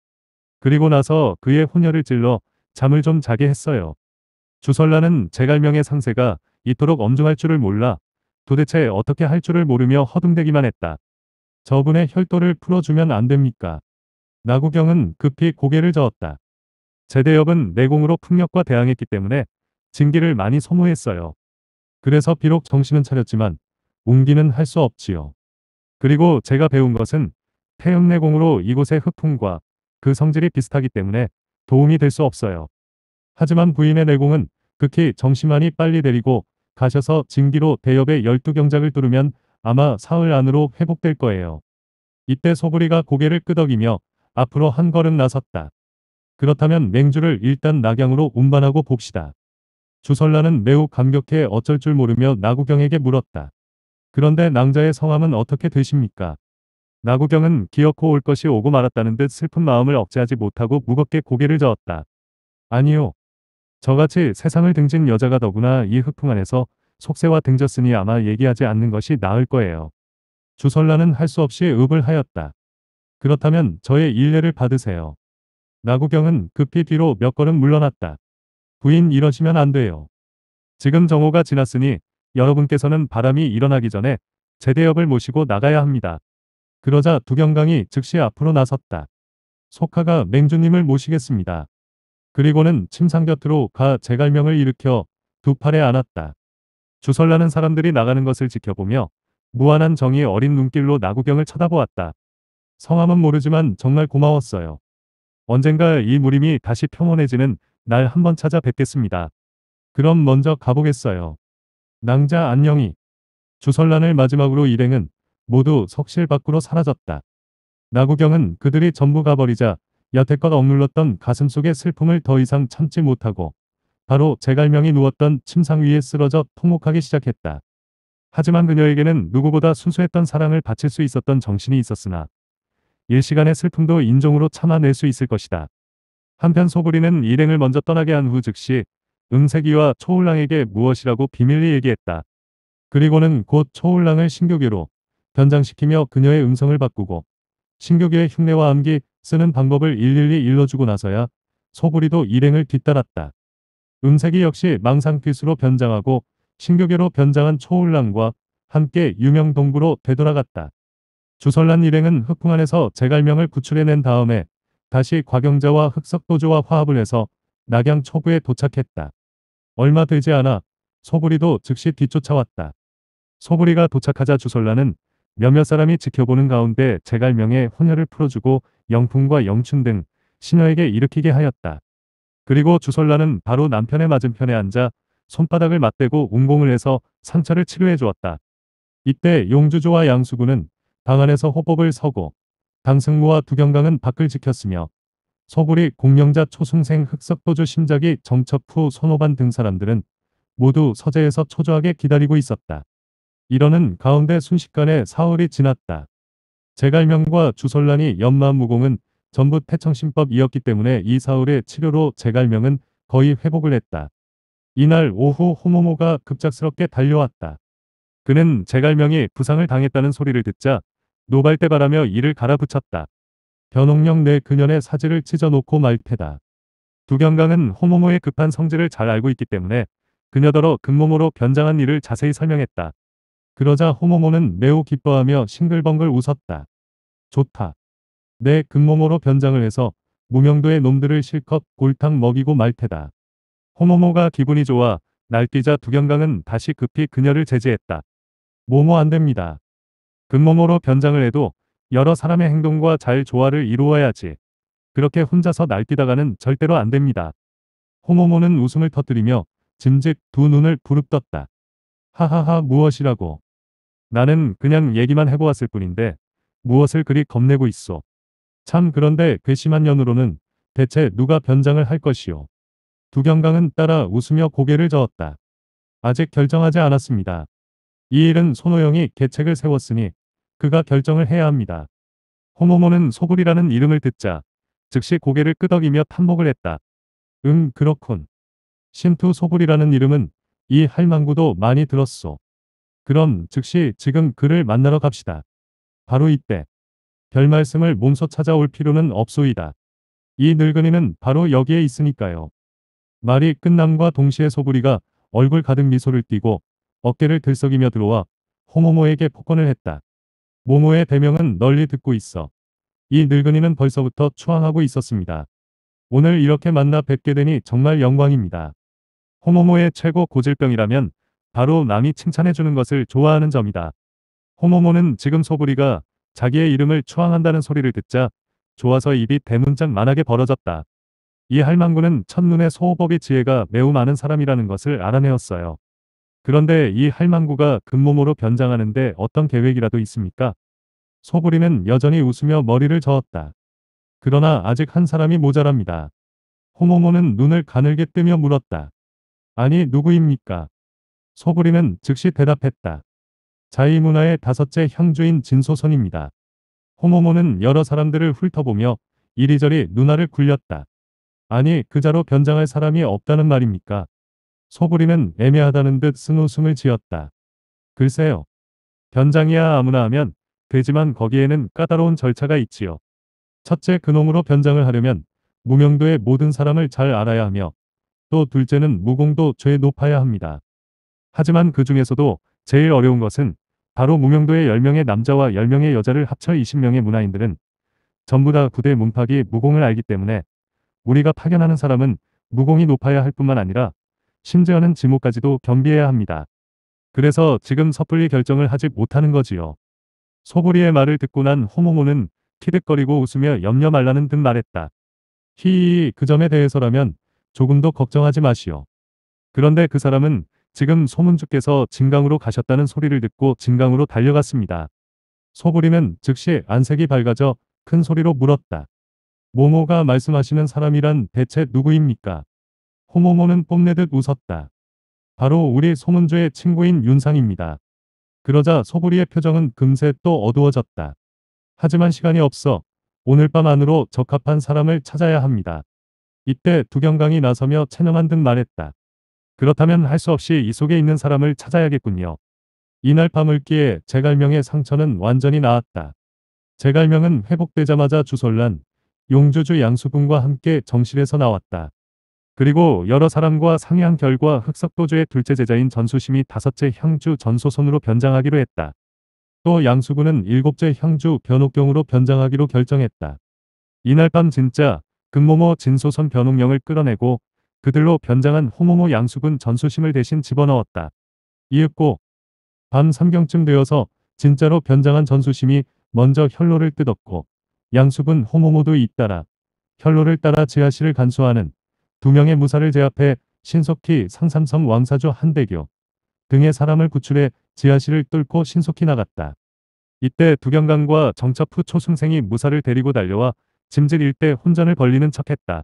그리고 나서 그의 혼혈을 찔러 잠을 좀 자게 했어요. 주설라는 제갈명의 상세가 이토록 엄중할 줄을 몰라 도대체 어떻게 할 줄을 모르며 허둥대기만 했다. 저분의 혈도를 풀어주면 안 됩니까? 나구경은 급히 고개를 저었다. 제대엽은 내공으로 풍력과 대항했기 때문에 진기를 많이 소모했어요. 그래서 비록 정신은 차렸지만 웅기는 할 수 없지요. 그리고 제가 배운 것은 태음내공으로 이곳의 흑풍과 그 성질이 비슷하기 때문에 도움이 될 수 없어요. 하지만 부인의 내공은 극히 정심환이 빨리 데리고 가셔서 진기로 대엽의 열두 경작을 뚫으면 아마 사흘 안으로 회복될 거예요. 이때 소부리가 고개를 끄덕이며 앞으로 한 걸음 나섰다. 그렇다면 맹주를 일단 낙양으로 운반하고 봅시다. 주설라는 매우 감격해 어쩔 줄 모르며 나구경에게 물었다. 그런데 낭자의 성함은 어떻게 되십니까? 나구경은 기어코 올 것이 오고 말았다는 듯 슬픈 마음을 억제하지 못하고 무겁게 고개를 저었다. 아니요. 저같이 세상을 등진 여자가 더구나 이 흑풍 안에서 속세와 등졌으니 아마 얘기하지 않는 것이 나을 거예요. 주설라는 할 수 없이 읍을 하였다. 그렇다면 저의 일례를 받으세요. 나구경은 급히 뒤로 몇 걸음 물러났다. 부인 이러시면 안 돼요. 지금 정오가 지났으니 여러분께서는 바람이 일어나기 전에 제대엽을 모시고 나가야 합니다. 그러자 두경강이 즉시 앞으로 나섰다. 속하가 맹주님을 모시겠습니다. 그리고는 침상 곁으로 가재갈명을 일으켜 두 팔에 안았다. 주설라는 사람들이 나가는 것을 지켜보며 무한한 정이 어린 눈길로 나구경을 쳐다보았다. 성함은 모르지만 정말 고마웠어요. 언젠가 이 무림이 다시 평온해지는 날 한번 찾아뵙겠습니다. 그럼 먼저 가보겠어요. 낭자 안녕이 주설란을 마지막으로 일행은 모두 석실 밖으로 사라졌다. 나구경은 그들이 전부 가버리자 여태껏 억눌렀던 가슴속의 슬픔을 더 이상 참지 못하고 바로 제갈명이 누웠던 침상 위에 쓰러져 통곡하기 시작했다. 하지만 그녀에게는 누구보다 순수했던 사랑을 바칠 수 있었던 정신이 있었으나 일시간의 슬픔도 인종으로 참아낼 수 있을 것이다. 한편 소부리는 일행을 먼저 떠나게 한 후 즉시 은색이와 초울랑에게 무엇이라고 비밀리 얘기했다. 그리고는 곧 초울랑을 신교계로 변장시키며 그녀의 음성을 바꾸고 신교계의 흉내와 암기 쓰는 방법을 일일이 일러주고 나서야 소구리도 일행을 뒤따랐다. 은색이 역시 망상빛으로 변장하고 신교계로 변장한 초울랑과 함께 유명 동구로 되돌아갔다. 주설란 일행은 흑풍 안에서 제갈명을 구출해낸 다음에 다시 과경자와 흑석도주와 화합을 해서 낙양 초구에 도착했다. 얼마 되지 않아 소구리도 즉시 뒤쫓아왔다. 소구리가 도착하자 주설라는 몇몇 사람이 지켜보는 가운데 제갈명의 혼혈을 풀어주고 영풍과 영춘 등 신녀에게 일으키게 하였다. 그리고 주설라는 바로 남편의 맞은편에 앉아 손바닥을 맞대고 운공을 해서 상처를 치료해 주었다. 이때 용주조와 양수군은 방 안에서 호법을 서고 당승무와 두경강은 밖을 지켰으며 서구리 공명자 초승생 흑석도주 심작이 정첩후 손호반 등 사람들은 모두 서재에서 초조하게 기다리고 있었다. 이러는 가운데 순식간에 사흘이 지났다. 제갈명과 주설란이 연마무공은 전부 태청신법이었기 때문에 이 사흘의 치료로 제갈명은 거의 회복을 했다. 이날 오후 호모모가 급작스럽게 달려왔다. 그는 제갈명이 부상을 당했다는 소리를 듣자 노발대발하며 이를 갈아붙였다. 변홍령 내 그년의 사지를 찢어놓고 말 테다. 두경강은 호모모의 급한 성질을 잘 알고 있기 때문에 그녀더러 금모모로 변장한 일을 자세히 설명했다. 그러자 호모모는 매우 기뻐하며 싱글벙글 웃었다. 좋다. 내 금모모로 변장을 해서 무명도의 놈들을 실컷 골탕 먹이고 말 테다. 호모모가 기분이 좋아 날뛰자 두경강은 다시 급히 그녀를 제지했다. 모모 안 됩니다. 금모모로 변장을 해도 여러 사람의 행동과 잘 조화를 이루어야지. 그렇게 혼자서 날뛰다가는 절대로 안 됩니다. 호모모는 웃음을 터뜨리며 짐짓두 눈을 부릅떴다. 하하하 무엇이라고. 나는 그냥 얘기만 해보았을 뿐인데 무엇을 그리 겁내고 있어. 참 그런데 괘씸한 년으로는 대체 누가 변장을 할 것이오. 두경강은 따라 웃으며 고개를 저었다. 아직 결정하지 않았습니다. 이 일은 손호영이 계책을 세웠으니 그가 결정을 해야 합니다. 호모모는 소굴이라는 이름을 듣자 즉시 고개를 끄덕이며 탐복을 했다. 응 그렇군. 신투 소굴이라는 이름은 이 할망구도 많이 들었소. 그럼 즉시 지금 그를 만나러 갑시다. 바로 이때 별 말씀을 몸소 찾아올 필요는 없소이다. 이 늙은이는 바로 여기에 있으니까요. 말이 끝남과 동시에 소구리가 얼굴 가득 미소를 띠고 어깨를 들썩이며 들어와 홍호모에게 폭언을 했다. 모모의 배명은 널리 듣고 있어. 이 늙은이는 벌써부터 추앙하고 있었습니다. 오늘 이렇게 만나 뵙게 되니 정말 영광입니다. 호모모의 최고 고질병이라면 바로 남이 칭찬해주는 것을 좋아하는 점이다. 호모모는 지금 소부리가 자기의 이름을 추앙한다는 소리를 듣자 좋아서 입이 대문짝만하게 벌어졌다. 이 할망구는 첫눈에 소호법의 지혜가 매우 많은 사람이라는 것을 알아내었어요. 그런데 이 할망구가 금모모로 변장하는데 어떤 계획이라도 있습니까? 소부리는 여전히 웃으며 머리를 저었다. 그러나 아직 한 사람이 모자랍니다. 호모모는 눈을 가늘게 뜨며 물었다. 아니 누구입니까? 소부리는 즉시 대답했다. 자이 문화의 다섯째 형주인 진소선입니다. 호모모는 여러 사람들을 훑어보며 이리저리 누나를 굴렸다. 아니 그자로 변장할 사람이 없다는 말입니까? 소부리는 애매하다는 듯 쓴웃음을 지었다. 글쎄요. 변장이야 아무나 하면 되지만 거기에는 까다로운 절차가 있지요. 첫째 근홍으로 변장을 하려면 무명도의 모든 사람을 잘 알아야 하며 또 둘째는 무공도 죄 높아야 합니다. 하지만 그 중에서도 제일 어려운 것은 바로 무명도의 10명의 남자와 10명의 여자를 합쳐 20명의 문화인들은 전부 다부대 문파기 무공을 알기 때문에 우리가 파견하는 사람은 무공이 높아야 할 뿐만 아니라 심지어는 지목까지도 겸비해야 합니다. 그래서 지금 섣불리 결정을 하지 못하는 거지요. 소보리의 말을 듣고 난 호모모는 키득거리고 웃으며 염려 말라는 듯 말했다. 히히그 점에 대해서라면 조금도 걱정하지 마시오. 그런데 그 사람은 지금 소문주께서 진강으로 가셨다는 소리를 듣고 진강으로 달려갔습니다. 소부리는 즉시 안색이 밝아져 큰 소리로 물었다. 모모가 말씀하시는 사람이란 대체 누구입니까? 호모모는 뽐내듯 웃었다. 바로 우리 송은주의 친구인 윤상입니다. 그러자 소부리의 표정은 금세 또 어두워졌다. 하지만 시간이 없어 오늘 밤 안으로 적합한 사람을 찾아야 합니다. 이때 두경강이 나서며 체념한 듯 말했다. 그렇다면 할 수 없이 이 속에 있는 사람을 찾아야겠군요. 이날 밤을끼에 제갈명의 상처는 완전히 나았다. 제갈명은 회복되자마자 주솔란, 용주주 양수군과 함께 정실에서 나왔다. 그리고 여러 사람과 상의한 결과 흑석도주의 둘째 제자인 전수심이 다섯째 형주 전소손으로 변장하기로 했다. 또 양수군은 일곱째 형주 변옥경으로 변장하기로 결정했다. 이날 밤 진짜 금모모 진소선 변옥령을 끌어내고 그들로 변장한 호모모 양수군 전수심을 대신 집어넣었다. 이윽고 밤 3경쯤 되어서 진짜로 변장한 전수심이 먼저 혈로를 뜯었고 양수군 호모모도 잇따라 혈로를 따라 지하실을 간수하는 두 명의 무사를 제압해 신속히 상산성 왕사조 한대교 등의 사람을 구출해 지하실을 뚫고 신속히 나갔다. 이때 두경강과 정첩 후 초승생이 무사를 데리고 달려와 짐질 일대 혼전을 벌리는 척했다.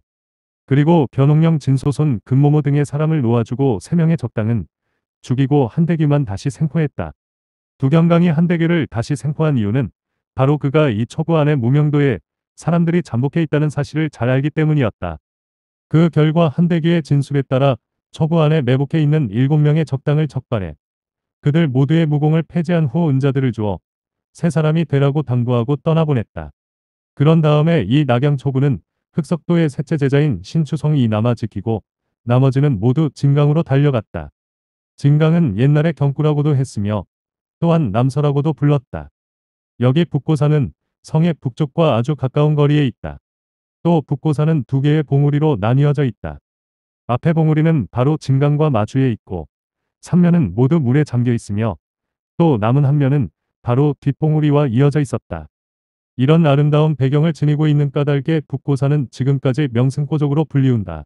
그리고 변홍령 진소손 금모모 등의 사람을 놓아주고 세 명의 적당은 죽이고 한대기만 다시 생포했다. 두경강이 한대기를 다시 생포한 이유는 바로 그가 이 초구 안에 무명도에 사람들이 잠복해 있다는 사실을 잘 알기 때문이었다. 그 결과 한대규의 진술에 따라 처부 안에 매복해 있는 7명의 적당을 적발해 그들 모두의 무공을 폐지한 후 은자들을 주어 세 사람이 되라고 당부하고 떠나보냈다. 그런 다음에 이 낙양 초부는 흑석도의 셋째 제자인 신추성이 남아 지키고 나머지는 모두 진강으로 달려갔다. 진강은 옛날에 경구라고도 했으며 또한 남서라고도 불렀다. 여기 북고사는 성의 북쪽과 아주 가까운 거리에 있다. 또 북고사는 두 개의 봉우리로 나뉘어져 있다. 앞에 봉우리는 바로 진강과 마주에 있고 3면은 모두 물에 잠겨 있으며 또 남은 한 면은 바로 뒷봉우리와 이어져 있었다. 이런 아름다운 배경을 지니고 있는 까닭에 북고사는 지금까지 명승고족으로 불리운다.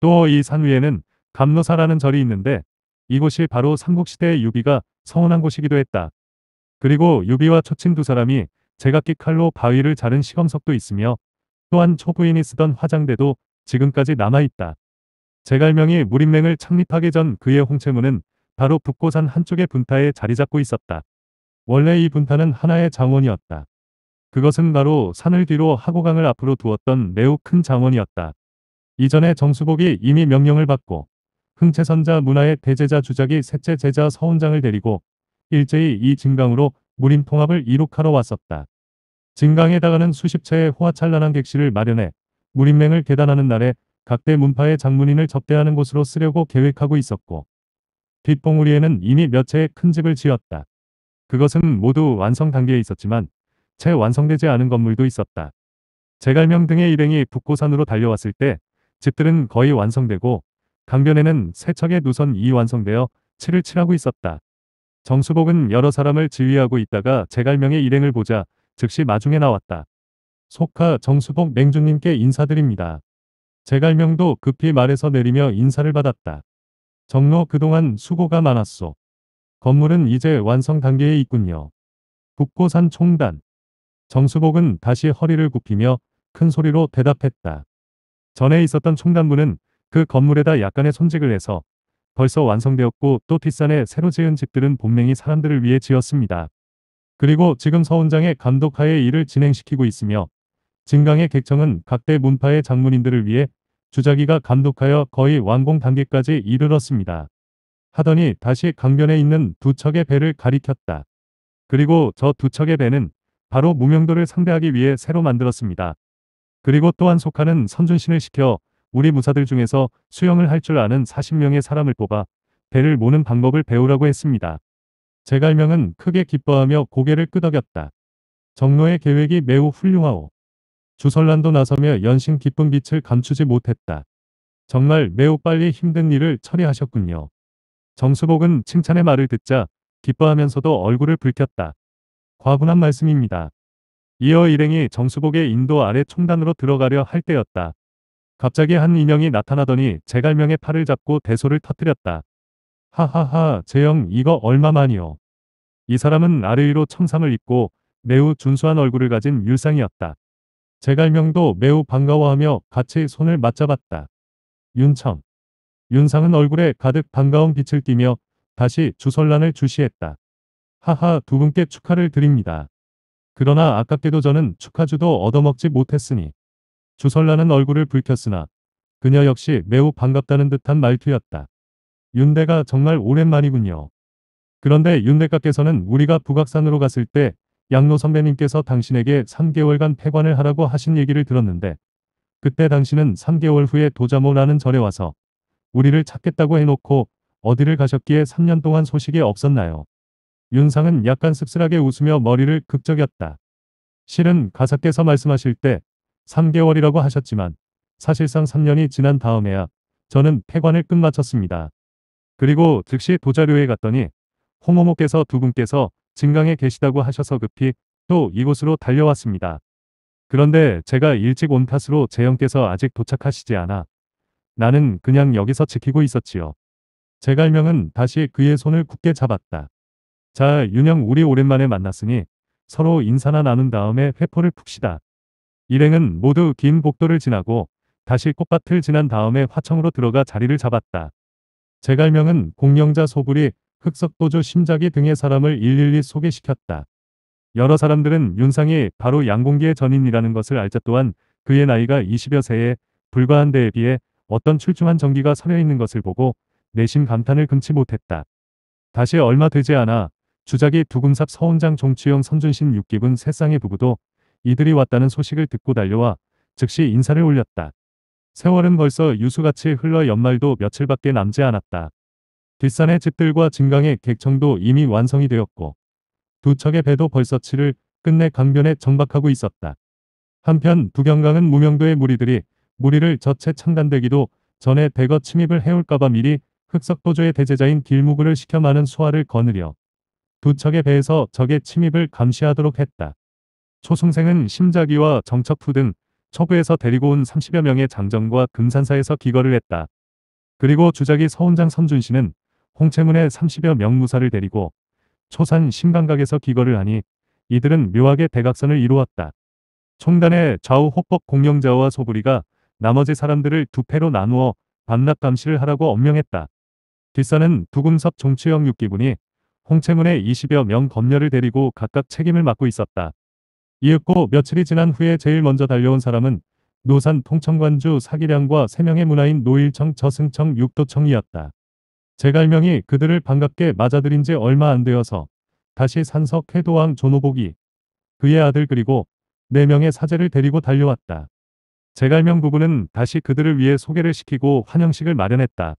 또 이 산 위에는 감로사라는 절이 있는데 이곳이 바로 삼국시대의 유비가 서운한 곳이기도 했다. 그리고 유비와 초친 두 사람이 제각기 칼로 바위를 자른 시험석도 있으며 또한 초부인이 쓰던 화장대도 지금까지 남아있다. 제갈명이 무림맹을 창립하기 전 그의 홍채문은 바로 북고산 한쪽의 분타에 자리잡고 있었다. 원래 이분타는 하나의 장원이었다. 그것은 바로 산을 뒤로 하고강을 앞으로 두었던 매우 큰 장원이었다. 이전에 정수복이 이미 명령을 받고 흥채선자 문화의 대제자 주작이 셋째 제자 서운장을 데리고 일제히 이 진강으로 무림 통합을 이룩하러 왔었다. 진강에다가는 수십 채의 호화찬란한 객실을 마련해 무림맹을 계단하는 날에 각대 문파의 장문인을 접대하는 곳으로 쓰려고 계획하고 있었고 뒷봉우리에는 이미 몇 채의 큰 집을 지었다. 그것은 모두 완성 단계에 있었지만 채 완성되지 않은 건물도 있었다. 제갈명 등의 일행이 북고산으로 달려왔을 때 집들은 거의 완성되고 강변에는 세척의 누선 이 완성되어 칠을 칠하고 있었다. 정수복은 여러 사람을 지휘하고 있다가 제갈명의 일행을 보자 즉시 마중에 나왔다. 속하 정수복 맹주님께 인사드립니다. 제갈명도 급히 말해서 내리며 인사를 받았다. 정로 그동안 수고가 많았소. 건물은 이제 완성 단계에 있군요. 북고산 총단. 정수복은 다시 허리를 굽히며 큰 소리로 대답했다. 전에 있었던 총단부는 그 건물에다 약간의 손직을 해서 벌써 완성되었고 또 뒷산에 새로 지은 집들은 본명이 사람들을 위해 지었습니다. 그리고 지금 서원장의 감독하에 일을 진행시키고 있으며 진강의 객청은 각대 문파의 장문인들을 위해 주자기가 감독하여 거의 완공 단계까지 이르렀습니다. 하더니 다시 강변에 있는 두 척의 배를 가리켰다. 그리고 저 두 척의 배는 바로 무명도를 상대하기 위해 새로 만들었습니다. 그리고 또한 속하는 선준신을 시켜 우리 무사들 중에서 수영을 할 줄 아는 40명의 사람을 뽑아 배를 모는 방법을 배우라고 했습니다. 제갈명은 크게 기뻐하며 고개를 끄덕였다. 정로의 계획이 매우 훌륭하오. 주설란도 나서며 연신 기쁜 빛을 감추지 못했다. 정말 매우 빨리 힘든 일을 처리하셨군요. 정수복은 칭찬의 말을 듣자 기뻐하면서도 얼굴을 붉혔다. 과분한 말씀입니다. 이어 일행이 정수복의 인도 아래 총단으로 들어가려 할 때였다. 갑자기 한 인형이 나타나더니 제갈명의 팔을 잡고 대소를 터뜨렸다. 하하하 재영 이거 얼마만이요. 이 사람은 아래 위로 청상을 입고 매우 준수한 얼굴을 가진 율상이었다. 제갈명도 매우 반가워하며 같이 손을 맞잡았다. 윤청. 윤상은 얼굴에 가득 반가운 빛을 띠며 다시 주설란을 주시했다. 하하 두 분께 축하를 드립니다. 그러나 아깝게도 저는 축하주도 얻어먹지 못했으니. 주설라는 얼굴을 붉혔으나 그녀 역시 매우 반갑다는 듯한 말투였다. 윤대가 정말 오랜만이군요. 그런데 윤대가께서는 우리가 북악산으로 갔을 때 양로 선배님께서 당신에게 3개월간 폐관을 하라고 하신 얘기를 들었는데 그때 당신은 3개월 후에 도자모라는 절에 와서 우리를 찾겠다고 해놓고 어디를 가셨기에 3년 동안 소식이 없었나요? 윤상은 약간 씁쓸하게 웃으며 머리를 극적였다. 실은 가사께서 말씀하실 때 3개월이라고 하셨지만 사실상 3년이 지난 다음에야 저는 폐관을 끝마쳤습니다. 그리고 즉시 도자료에 갔더니 홍호모께서 두 분께서 증강에 계시다고 하셔서 급히 또 이곳으로 달려왔습니다. 그런데 제가 일찍 온 탓으로 재영께서 아직 도착하시지 않아 나는 그냥 여기서 지키고 있었지요. 제갈명은 다시 그의 손을 굳게 잡았다. 자, 윤영 우리 오랜만에 만났으니 서로 인사나 나눈 다음에 회포를 푹시다. 일행은 모두 긴 복도를 지나고 다시 꽃밭을 지난 다음에 화청으로 들어가 자리를 잡았다. 제갈명은 공명자 소굴이 흑석도주 심자기 등의 사람을 일일이 소개시켰다. 여러 사람들은 윤상이 바로 양공기의 전인이라는 것을 알자 또한 그의 나이가 20여 세에 불과한 데에 비해 어떤 출중한 전기가 서려 있는 것을 보고 내심 감탄을 금치 못했다. 다시 얼마 되지 않아 주작이 두금삽 서운장 종치영 선준신 육기군 세쌍의 부부도 이들이 왔다는 소식을 듣고 달려와 즉시 인사를 올렸다. 세월은 벌써 유수같이 흘러 연말도 며칠밖에 남지 않았다. 뒷산의 집들과 진강의 객청도 이미 완성이 되었고 두 척의 배도 벌써 치를 끝내 강변에 정박하고 있었다. 한편 부경강은 무명도의 무리들이 무리를 저체 창단되기도 전에 대거 침입을 해올까봐 미리 흑석도조의 대제자인 길무구를 시켜 많은 수화를 거느려 두 척의 배에서 적의 침입을 감시하도록 했다. 초승생은 심자기와 정척후 등 서부에서 데리고 온 30여 명의 장정과 금산사에서 기거를 했다. 그리고 주작이 서운장 선준씨는 홍채문의 30여 명 무사를 데리고 초산 신강각에서 기거를 하니 이들은 묘하게 대각선을 이루었다. 총단의 좌우 호법 공영자와 소부리가 나머지 사람들을 두 패로 나누어 반납 감시를 하라고 엄명했다. 뒷산은 두금섭 종치형육기군이 홍채문의 20여 명검열을 데리고 각각 책임을 맡고 있었다. 이윽고 며칠이 지난 후에 제일 먼저 달려온 사람은 노산 통청관주 사기량과 3명의 문화인 노일청 저승청 육도청이었다. 제갈명이 그들을 반갑게 맞아들인 지 얼마 안 되어서 다시 산석 해도왕 조노복이 그의 아들 그리고 4명의 사제를 데리고 달려왔다. 제갈명 부부는 다시 그들을 위해 소개를 시키고 환영식을 마련했다.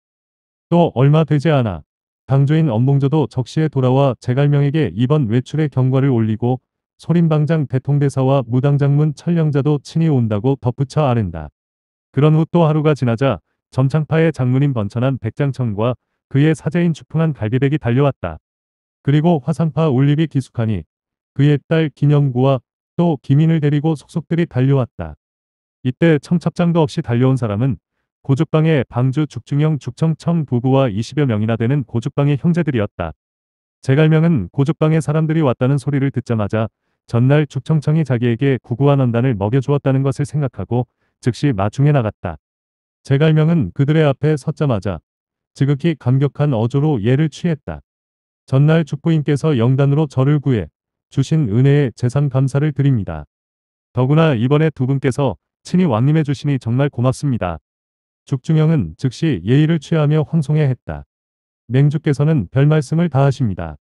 또 얼마 되지 않아 당조인 엄봉조도 적시에 돌아와 제갈명에게 이번 외출의 경과를 올리고 소림방장 대통대사와 무당장문 천령자도 친히 온다고 덧붙여 아른다. 그런 후 또 하루가 지나자 점창파의 장문인 번천한 백장천과 그의 사제인 추풍한 갈비백이 달려왔다. 그리고 화산파 올립이 기숙하니 그의 딸 김영구와 또 김인을 데리고 속속들이 달려왔다. 이때 청첩장도 없이 달려온 사람은 고죽방의 방주 죽중형 죽청청 부부와 20여 명이나 되는 고죽방의 형제들이었다. 제갈명은 고죽방의 사람들이 왔다는 소리를 듣자마자 전날 죽청청이 자기에게 구구한 언단을 먹여주었다는 것을 생각하고 즉시 마중해 나갔다. 제갈명은 그들의 앞에 섰자마자 지극히 감격한 어조로 예를 취했다. 전날 죽부인께서 영단으로 저를 구해 주신 은혜의 재산 감사를 드립니다. 더구나 이번에 두 분께서 친히 왕님해 주시니 정말 고맙습니다. 죽중영은 즉시 예의를 취하며 황송해 했다. 맹주께서는 별 말씀을 다 하십니다.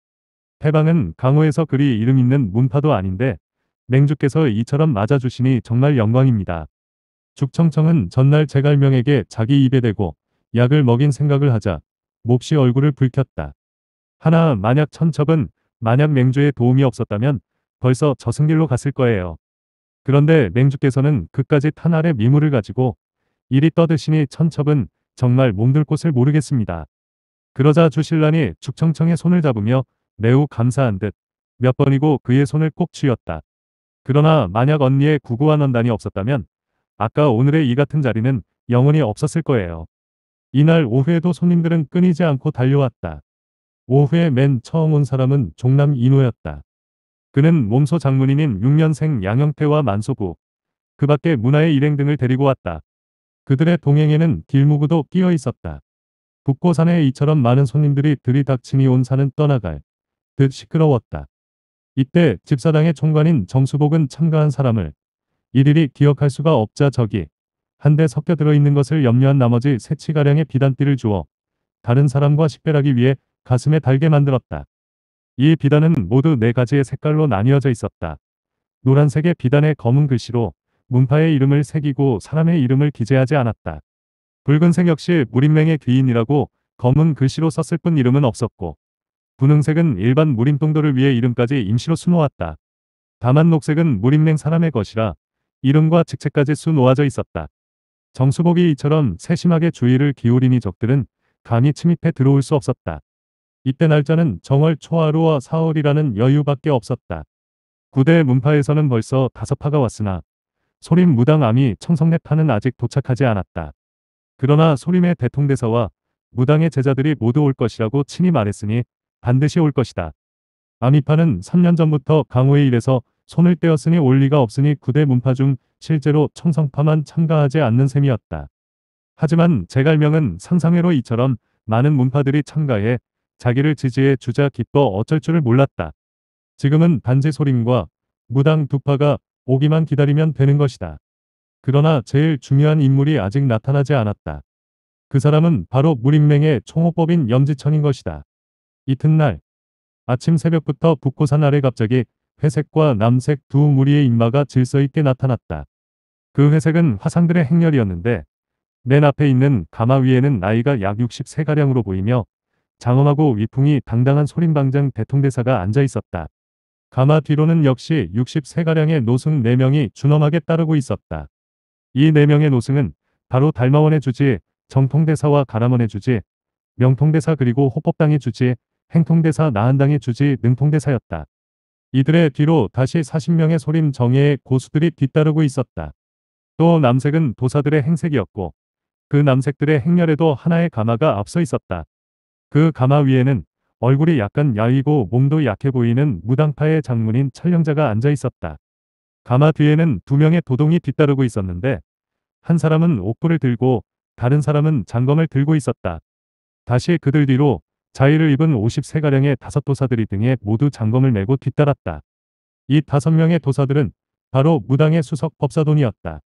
해방은 강호에서 그리 이름 있는 문파도 아닌데 맹주께서 이처럼 맞아주시니 정말 영광입니다. 죽청청은 전날 제갈명에게 자기 입에 대고 약을 먹인 생각을 하자 몹시 얼굴을 붉혔다. 하나 만약 천첩은 만약 맹주의 도움이 없었다면 벌써 저승길로 갔을 거예요. 그런데 맹주께서는 그까지 탄알의 미물을 가지고 이리 떠드시니 천첩은 정말 몸둘 곳을 모르겠습니다. 그러자 주실란이 죽청청의 손을 잡으며 매우 감사한 듯 몇 번이고 그의 손을 꼭 쥐었다. 그러나 만약 언니의 구구한 원단이 없었다면 아까 오늘의 이 같은 자리는 영원히 없었을 거예요. 이날 오후에도 손님들은 끊이지 않고 달려왔다. 오후에 맨 처음 온 사람은 종남 인호였다. 그는 몸소 장문인인 6년생 양형태와 만소구, 그 밖에 문화의 일행 등을 데리고 왔다. 그들의 동행에는 길무구도 끼어 있었다. 북고산에 이처럼 많은 손님들이 들이닥치니 온 산은 떠나갈 듯 시끄러웠다. 이때 집사당의 총관인 정수복은 참가한 사람을 일일이 기억할 수가 없자 적이 한대 섞여 들어있는 것을 염려한 나머지 새치가량의 비단띠를 주어 다른 사람과 식별하기 위해 가슴에 달게 만들었다. 이 비단은 모두 네 가지의 색깔로 나뉘어져 있었다. 노란색의 비단에 검은 글씨로 문파의 이름을 새기고 사람의 이름을 기재하지 않았다. 붉은색 역시 무림맹의 귀인이라고 검은 글씨로 썼을 뿐 이름은 없었고 분홍색은 일반 무림동도를 위해 이름까지 임시로 수놓았다. 다만 녹색은 무림냉 사람의 것이라 이름과 직책까지 수놓아져 있었다. 정수복이 이처럼 세심하게 주의를 기울이니 적들은 감히 침입해 들어올 수 없었다. 이때 날짜는 정월 초하루와 사월이라는 여유밖에 없었다. 구대 문파에서는 벌써 다섯 파가 왔으나 소림 무당암이 청성내파는 아직 도착하지 않았다. 그러나 소림의 대통대사와 무당의 제자들이 모두 올 것이라고 친히 말했으니 반드시 올 것이다. 아미파는 3년 전부터 강호의 일에서 손을 떼었으니 올 리가 없으니 9대 문파 중 실제로 청성파만 참가하지 않는 셈이었다. 하지만 제갈명은 상상외로 이처럼 많은 문파들이 참가해 자기를 지지해 주자 기뻐 어쩔 줄을 몰랐다. 지금은 반지 소림과 무당 두파가 오기만 기다리면 되는 것이다. 그러나 제일 중요한 인물이 아직 나타나지 않았다. 그 사람은 바로 무림맹의 총호법인 염지천인 것이다. 이튿날 아침 새벽부터 북고산 아래 갑자기 회색과 남색 두 무리의 인마가 질서 있게 나타났다. 그 회색은 화상들의 행렬이었는데 맨 앞에 있는 가마 위에는 나이가 약6 3가량으로 보이며 장엄하고 위풍이 당당한 소림방장 대통대사가 앉아 있었다. 가마 뒤로는 역시 6 3가량의 노승 4명이 준엄하게 따르고 있었다. 이 4명의 노승은 바로 달마원의 주지, 정통대사와 가람원의 주지, 명통대사 그리고 호법당의 주지, 행통대사 나한당의 주지 능통대사였다. 이들의 뒤로 다시 40명의 소림 정예의 고수들이 뒤따르고 있었다. 또 남색은 도사들의 행색이었고 그 남색들의 행렬에도 하나의 가마가 앞서 있었다. 그 가마 위에는 얼굴이 약간 야이고 몸도 약해 보이는 무당파의 장문인 철령자가 앉아 있었다. 가마 뒤에는 두 명의 도동이 뒤따르고 있었는데 한 사람은 옥구를 들고 다른 사람은 장검을 들고 있었다. 다시 그들 뒤로 자의를 입은 5 3가량의 다섯 도사들이 등에 모두 장검을 메고 뒤따랐다. 이 다섯 명의 도사들은 바로 무당의 수석 법사돈이었다.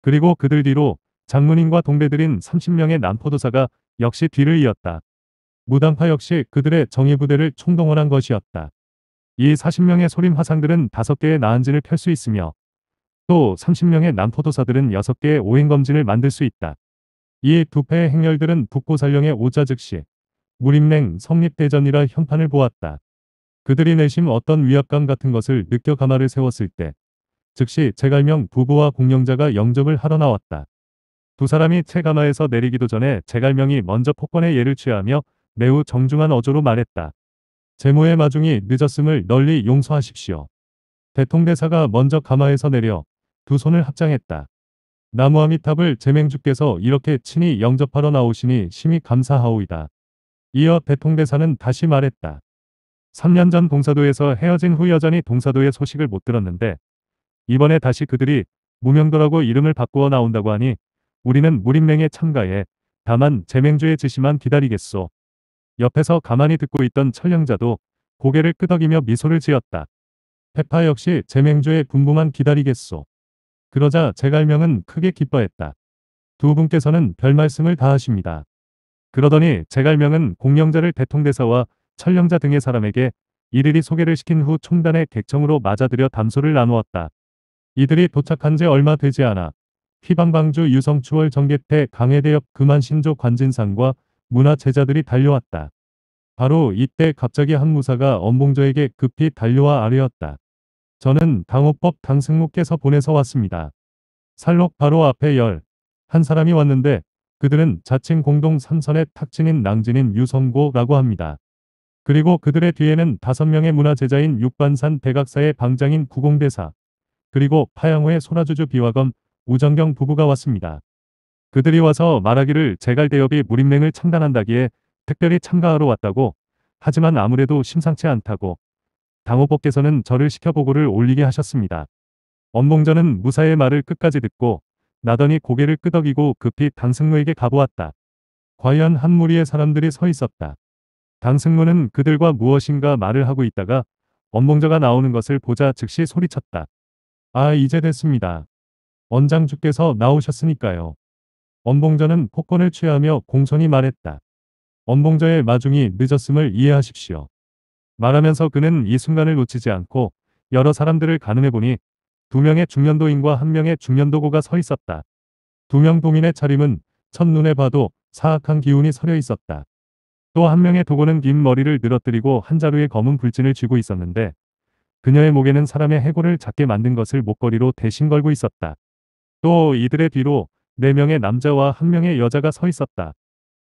그리고 그들 뒤로 장문인과 동배들인 30명의 남포도사가 역시 뒤를 이었다. 무당파 역시 그들의 정예부대를 총동원한 것이었다. 이 40명의 소림 화상들은 5개의 나한진을 펼 수 있으며 또 30명의 남포도사들은 6개의 오행검진을 만들 수 있다. 이 두 패의 행렬들은 북고살령의 오자 즉시 무림랭 성립대전이라 현판을 보았다. 그들이 내심 어떤 위압감 같은 것을 느껴 가마를 세웠을 때 즉시 제갈명 부부와 공영자가 영접을 하러 나왔다. 두 사람이 채가마에서 내리기도 전에 제갈명이 먼저 폭권의 예를 취하며 매우 정중한 어조로 말했다. 제모의 마중이 늦었음을 널리 용서하십시오. 대통대사가 먼저 가마에서 내려 두 손을 합장했다. 나무아미탑을 제맹주께서 이렇게 친히 영접하러 나오시니 심히 감사하오이다. 이어 대통대사는 다시 말했다. 3년 전 동사도에서 헤어진 후 여전히 동사도의 소식을 못 들었는데 이번에 다시 그들이 무명도라고 이름을 바꾸어 나온다고 하니 우리는 무림맹에 참가해 다만 제맹주의 지시만 기다리겠소. 옆에서 가만히 듣고 있던 천령자도 고개를 끄덕이며 미소를 지었다. 페파 역시 제맹주의 분부만 기다리겠소. 그러자 제갈명은 크게 기뻐했다. 두 분께서는 별 말씀을 다 하십니다. 그러더니 제갈명은 공명자를 대통대사와 철령자 등의 사람에게 이들이 소개를 시킨 후 총단의 객청으로 맞아들여 담소를 나누었다. 이들이 도착한 지 얼마 되지 않아 피방방주 유성추월 정계태 강해대역 금한신조 관진상과 문화 제자들이 달려왔다. 바로 이때 갑자기 한 무사가 엄봉조에게 급히 달려와 아뢰었다. 저는 당호법 당승무께서 보내서 왔습니다. 살록 바로 앞에 열 한 사람이 왔는데 그들은 자칭 공동 3선의 탁친인 낭진인 유성고라고 합니다. 그리고 그들의 뒤에는 다섯 명의 문화제자인 육반산 백악사의 방장인 구공대사, 그리고 파양호의 소나주주 비화검, 우정경 부부가 왔습니다. 그들이 와서 말하기를 제갈대협이 무림맹을 창단한다기에 특별히 참가하러 왔다고 하지만 아무래도 심상치 않다고 당호법께서는 저를 시켜보고를 올리게 하셨습니다. 엄봉전은 무사의 말을 끝까지 듣고 나더니 고개를 끄덕이고 급히 당승로에게 가보았다. 과연 한 무리의 사람들이 서 있었다. 당승로는 그들과 무엇인가 말을 하고 있다가 원봉자가 나오는 것을 보자 즉시 소리쳤다. 아 이제 됐습니다. 원장주께서 나오셨으니까요. 원봉자는 폭권을 취하며 공손히 말했다. 원봉자의 마중이 늦었음을 이해하십시오. 말하면서 그는 이 순간을 놓치지 않고 여러 사람들을 가늠해보니 두 명의 중년도인과 한 명의 중년도고가 서 있었다. 두 명 동인의 차림은 첫눈에 봐도 사악한 기운이 서려 있었다. 또 한 명의 도고는 긴 머리를 늘어뜨리고 한 자루의 검은 불진을 쥐고 있었는데 그녀의 목에는 사람의 해골을 작게 만든 것을 목걸이로 대신 걸고 있었다. 또 이들의 뒤로 네 명의 남자와 한 명의 여자가 서 있었다.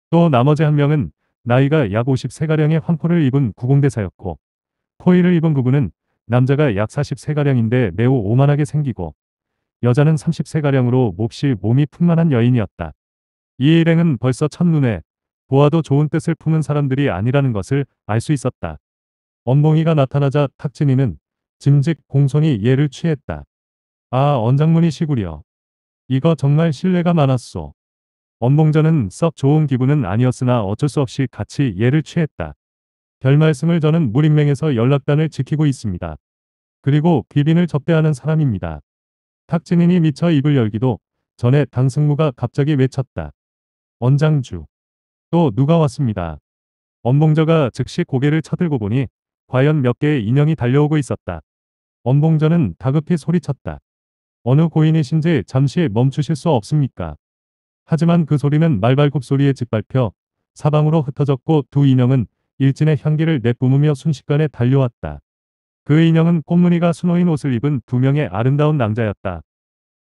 또 나머지 한 명은 나이가 약5 3가량의 황포를 입은 구공대사였고 코일을 입은 부부는 남자가 약 43가량인데 매우 오만하게 생기고 여자는 30세가량으로 몹시 몸이 풍만한 여인이었다. 이 일행은 벌써 첫눈에 보아도 좋은 뜻을 품은 사람들이 아니라는 것을 알 수 있었다. 엄봉이가 나타나자 탁진이는 짐직 공손히 예를 취했다. 아 언장문이 시구려. 이거 정말 신뢰가 많았소. 엄봉전은 썩 좋은 기분은 아니었으나 어쩔 수 없이 같이 예를 취했다. 별말씀을 저는 무림맹에서 연락단을 지키고 있습니다. 그리고 비빈을 접대하는 사람입니다. 탁진인이 미쳐 입을 열기도 전에 당승무가 갑자기 외쳤다. 원장주. 또 누가 왔습니다. 엄봉저가 즉시 고개를 쳐들고 보니 과연 몇 개의 인형이 달려오고 있었다. 엄봉저는 다급히 소리쳤다. 어느 고인이신지 잠시 멈추실 수 없습니까? 하지만 그 소리는 말발굽 소리에 짓밟혀 사방으로 흩어졌고 두 인형은 일진의 향기를 내뿜으며 순식간에 달려왔다. 그 인형은 꽃무늬가 수놓인 옷을 입은 두 명의 아름다운 낭자였다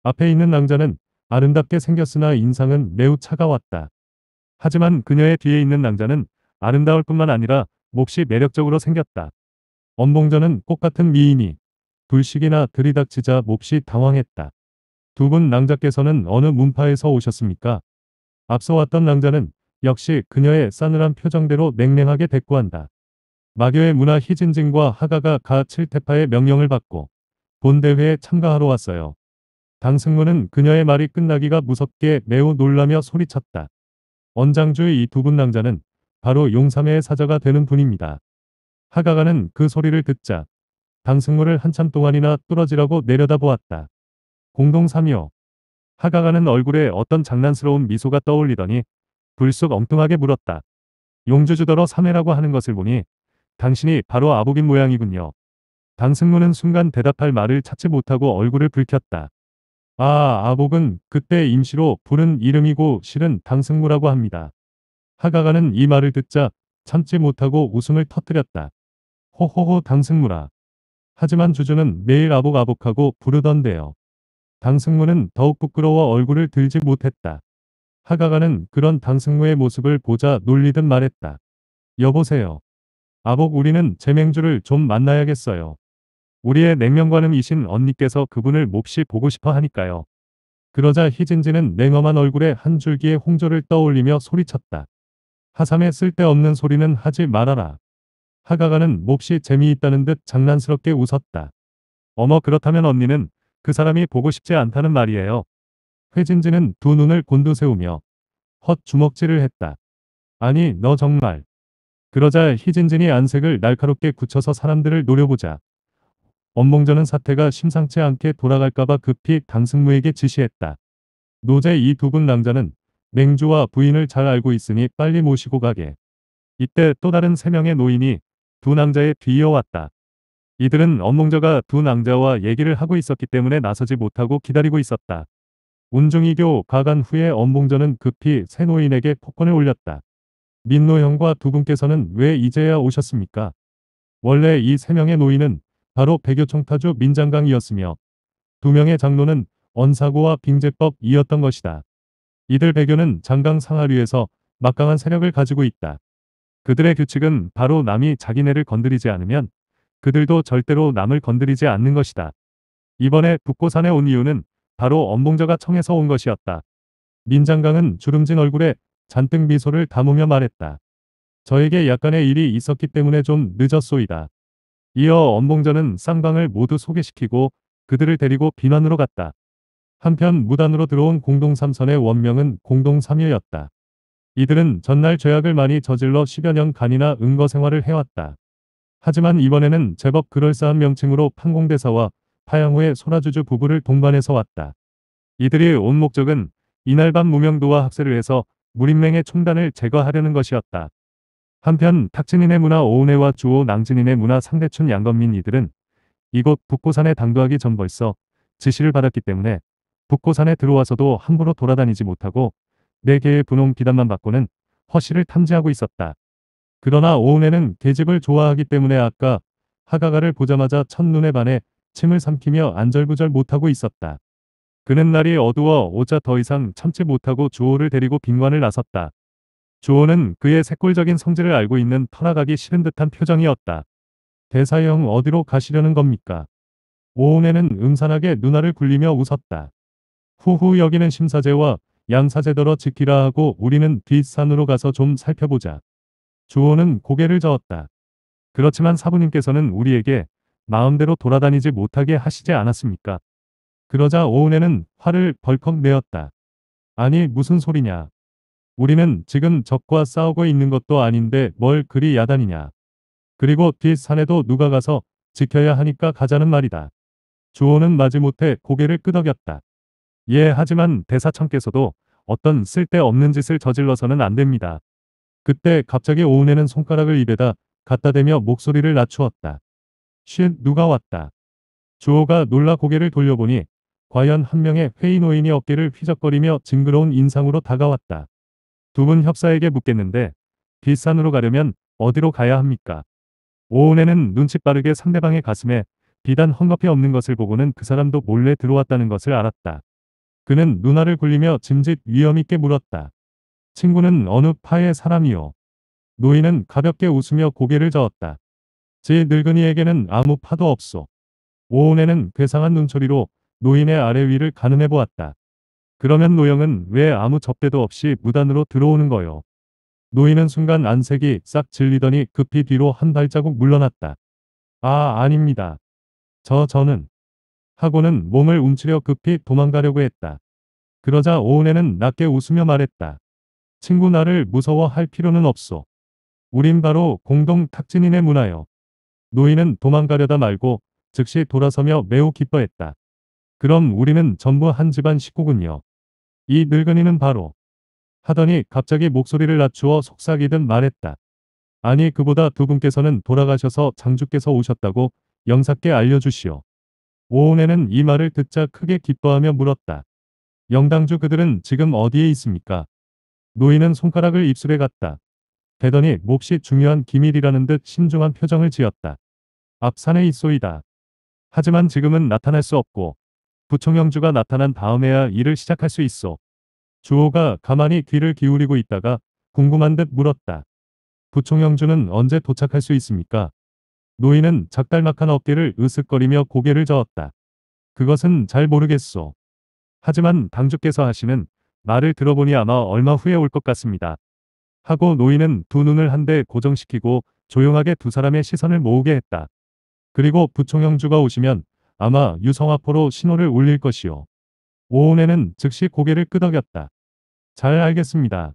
앞에 있는 낭자는 아름답게 생겼으나 인상은 매우 차가웠다. 하지만 그녀의 뒤에 있는 낭자는 아름다울 뿐만 아니라 몹시 매력적으로 생겼다. 엄봉전은 꽃같은 미인이 불식이나 들이닥치자 몹시 당황했다. 두 분낭자께서는 어느 문파에서 오셨습니까? 앞서 왔던 낭자는 역시 그녀의 싸늘한 표정대로 냉랭하게 대꾸한다. 마교의 문화 희진진과 하가가 가 칠태파의 명령을 받고 본대회에 참가하러 왔어요. 당승로는 그녀의 말이 끝나기가 무섭게 매우 놀라며 소리쳤다. 언장주의 이 두 분 낭자는 바로 용삼의 사자가 되는 분입니다. 하가가는 그 소리를 듣자 당승로를 한참 동안이나 뚫어지라고 내려다보았다. 공동 3요. 하가가는 얼굴에 어떤 장난스러운 미소가 떠올리더니 불쑥 엉뚱하게 물었다. 용주주더러 사내라고 하는 것을 보니 당신이 바로 아복인 모양이군요. 강승무는 순간 대답할 말을 찾지 못하고 얼굴을 붉혔다. 아, 아복은 그때 임시로 부른 이름이고 실은 강승무라고 합니다. 하가가는 이 말을 듣자 참지 못하고 웃음을 터뜨렸다. 호호호 강승무라. 하지만 주주는 매일 아복 아복하고 부르던데요. 강승무는 더욱 부끄러워 얼굴을 들지 못했다. 하가가는 그런 당승무의 모습을 보자 놀리듯 말했다. 여보세요. 아복 우리는 재맹주를 좀 만나야겠어요. 우리의 냉면관음이신 언니께서 그분을 몹시 보고 싶어 하니까요. 그러자 희진지는 냉엄한 얼굴에 한 줄기의 홍조를 떠올리며 소리쳤다. 하삼의 쓸데없는 소리는 하지 말아라. 하가가는 몹시 재미있다는 듯 장난스럽게 웃었다. 어머 그렇다면 언니는 그 사람이 보고 싶지 않다는 말이에요. 회진진은두 눈을 곤두세우며 헛주먹질을 했다. 아니 너 정말. 그러자 희진진이 안색을 날카롭게 굳혀서 사람들을 노려보자. 엄몽전은 사태가 심상치 않게 돌아갈까봐 급히 당승무에게 지시했다. 노제 이 두 분 낭자는 맹주와 부인을 잘 알고 있으니 빨리 모시고 가게. 이때 또 다른 세 명의 노인이 두 낭자에 뒤이어왔다. 이들은 엄몽저가 두 낭자와 얘기를 하고 있었기 때문에 나서지 못하고 기다리고 있었다. 운중이교 가간 후에 엄봉전은 급히 새노인에게 폭권을 올렸다. 민노형과 두 분께서는 왜 이제야 오셨습니까? 원래 이 세 명의 노인은 바로 백여총타주 민장강이었으며 두 명의 장로는 언사고와 빙제법이었던 것이다. 이들 백여는 장강 상하류에서 막강한 세력을 가지고 있다. 그들의 규칙은 바로 남이 자기네를 건드리지 않으면 그들도 절대로 남을 건드리지 않는 것이다. 이번에 북고산에 온 이유는 바로 엄봉자가 청에서 온 것이었다. 민 장강은 주름진 얼굴에 잔뜩 미소를 담으며 말했다. 저에게 약간의 일이 있었기 때문에 좀 늦었소이다. 이어 엄봉자는 쌍방을 모두 소개시키고 그들을 데리고 비만으로 갔다. 한편 무단으로 들어온 공동삼선의 원명은 공동삼여였다. 이들은 전날 죄악을 많이 저질러 10여 년 간이나 은거 생활을 해왔다. 하지만 이번에는 제법 그럴싸한 명칭으로 판공대사와 하양우의 소라주주 부부를 동반해서 왔다. 이들의 온 목적은 이날 밤 무명도와 학세를 해서 무림맹의 총단을 제거하려는 것이었다. 한편 탁진인의 문화 오은혜와 주호 낭진인의 문화 상대춘 양건민 이들은 이곳 북고산에 당도하기 전 벌써 지시를 받았기 때문에 북고산에 들어와서도 함부로 돌아다니지 못하고 네 개의 분홍 비단만 받고는 허씨를 탐지하고 있었다. 그러나 오은혜는 계집을 좋아하기 때문에 아까 하가가를 보자마자 첫눈에 반해 침을 삼키며 안절부절 못하고 있었다. 그는 날이 어두워 오자 더 이상 참지 못하고 주호를 데리고 빈관을 나섰다. 주호는 그의 색골적인 성질을 알고 있는 털어가기 싫은 듯한 표정이었다. 대사형 어디로 가시려는 겁니까? 오은혜는 음산하게 누나를 굴리며 웃었다. 후후 여기는 심사제와 양사제더러 지키라 하고 우리는 뒷산으로 가서 좀 살펴보자. 주호는 고개를 저었다. 그렇지만 사부님께서는 우리에게 마음대로 돌아다니지 못하게 하시지 않았습니까? 그러자 오은혜는 화를 벌컥 내었다. 아니 무슨 소리냐. 우리는 지금 적과 싸우고 있는 것도 아닌데 뭘 그리 야단이냐. 그리고 뒷산에도 누가 가서 지켜야 하니까 가자는 말이다. 주호는 마지못해 고개를 끄덕였다. 예 하지만 대사청께서도 어떤 쓸데없는 짓을 저질러서는 안 됩니다. 그때 갑자기 오은혜는 손가락을 입에다 갖다 대며 목소리를 낮추었다. 쉿 누가 왔다. 주호가 놀라 고개를 돌려보니 과연 한 명의 회의 노인이 어깨를 휘적거리며 징그러운 인상으로 다가왔다. 두 분 협사에게 묻겠는데 뒷산으로 가려면 어디로 가야 합니까? 오은혜는 눈치 빠르게 상대방의 가슴에 비단 헝겊이 없는 것을 보고는 그 사람도 몰래 들어왔다는 것을 알았다. 그는 누나를 굴리며 짐짓 위험있게 물었다. 친구는 어느 파의 사람이요. 노인은 가볍게 웃으며 고개를 저었다. 제 늙은이에게는 아무 파도 없소. 오은혜는 괴상한 눈초리로 노인의 아래 위를 가늠해 보았다. 그러면 노영은 왜 아무 접대도 없이 무단으로 들어오는 거요. 노인은 순간 안색이 싹 질리더니 급히 뒤로 한 발자국 물러났다. 아, 아닙니다. 저, 저는. 하고는 몸을 움츠려 급히 도망가려고 했다. 그러자 오은혜는 낮게 웃으며 말했다. 친구 나를 무서워할 필요는 없소. 우린 바로 공동 탁진인의 문화요. 노인은 도망가려다 말고 즉시 돌아서며 매우 기뻐했다. 그럼 우리는 전부 한 집안 식구군요. 이 늙은이는 바로 하더니 갑자기 목소리를 낮추어 속삭이듯 말했다. 아니 그보다 두 분께서는 돌아가셔서 장주께서 오셨다고 영사께 알려주시오. 오은혜는 이 말을 듣자 크게 기뻐하며 물었다. 영당주 그들은 지금 어디에 있습니까? 노인은 손가락을 입술에 갔다. 배더니 몹시 중요한 기밀이라는 듯 신중한 표정을 지었다. 앞산에 있소이다. 하지만 지금은 나타날 수 없고 부총영주가 나타난 다음에야 일을 시작할 수 있어. 주호가 가만히 귀를 기울이고 있다가 궁금한 듯 물었다. 부총영주는 언제 도착할 수 있습니까? 노인은 작달막한 어깨를 으쓱거리며 고개를 저었다. 그것은 잘 모르겠소. 하지만 당주께서 하시는 말을 들어보니 아마 얼마 후에 올 것 같습니다. 하고 노인은 두 눈을 한데 고정시키고 조용하게 두 사람의 시선을 모으게 했다. 그리고 부총영주가 오시면 아마 유성화포로 신호를 울릴 것이요. 오온에는 즉시 고개를 끄덕였다. 잘 알겠습니다.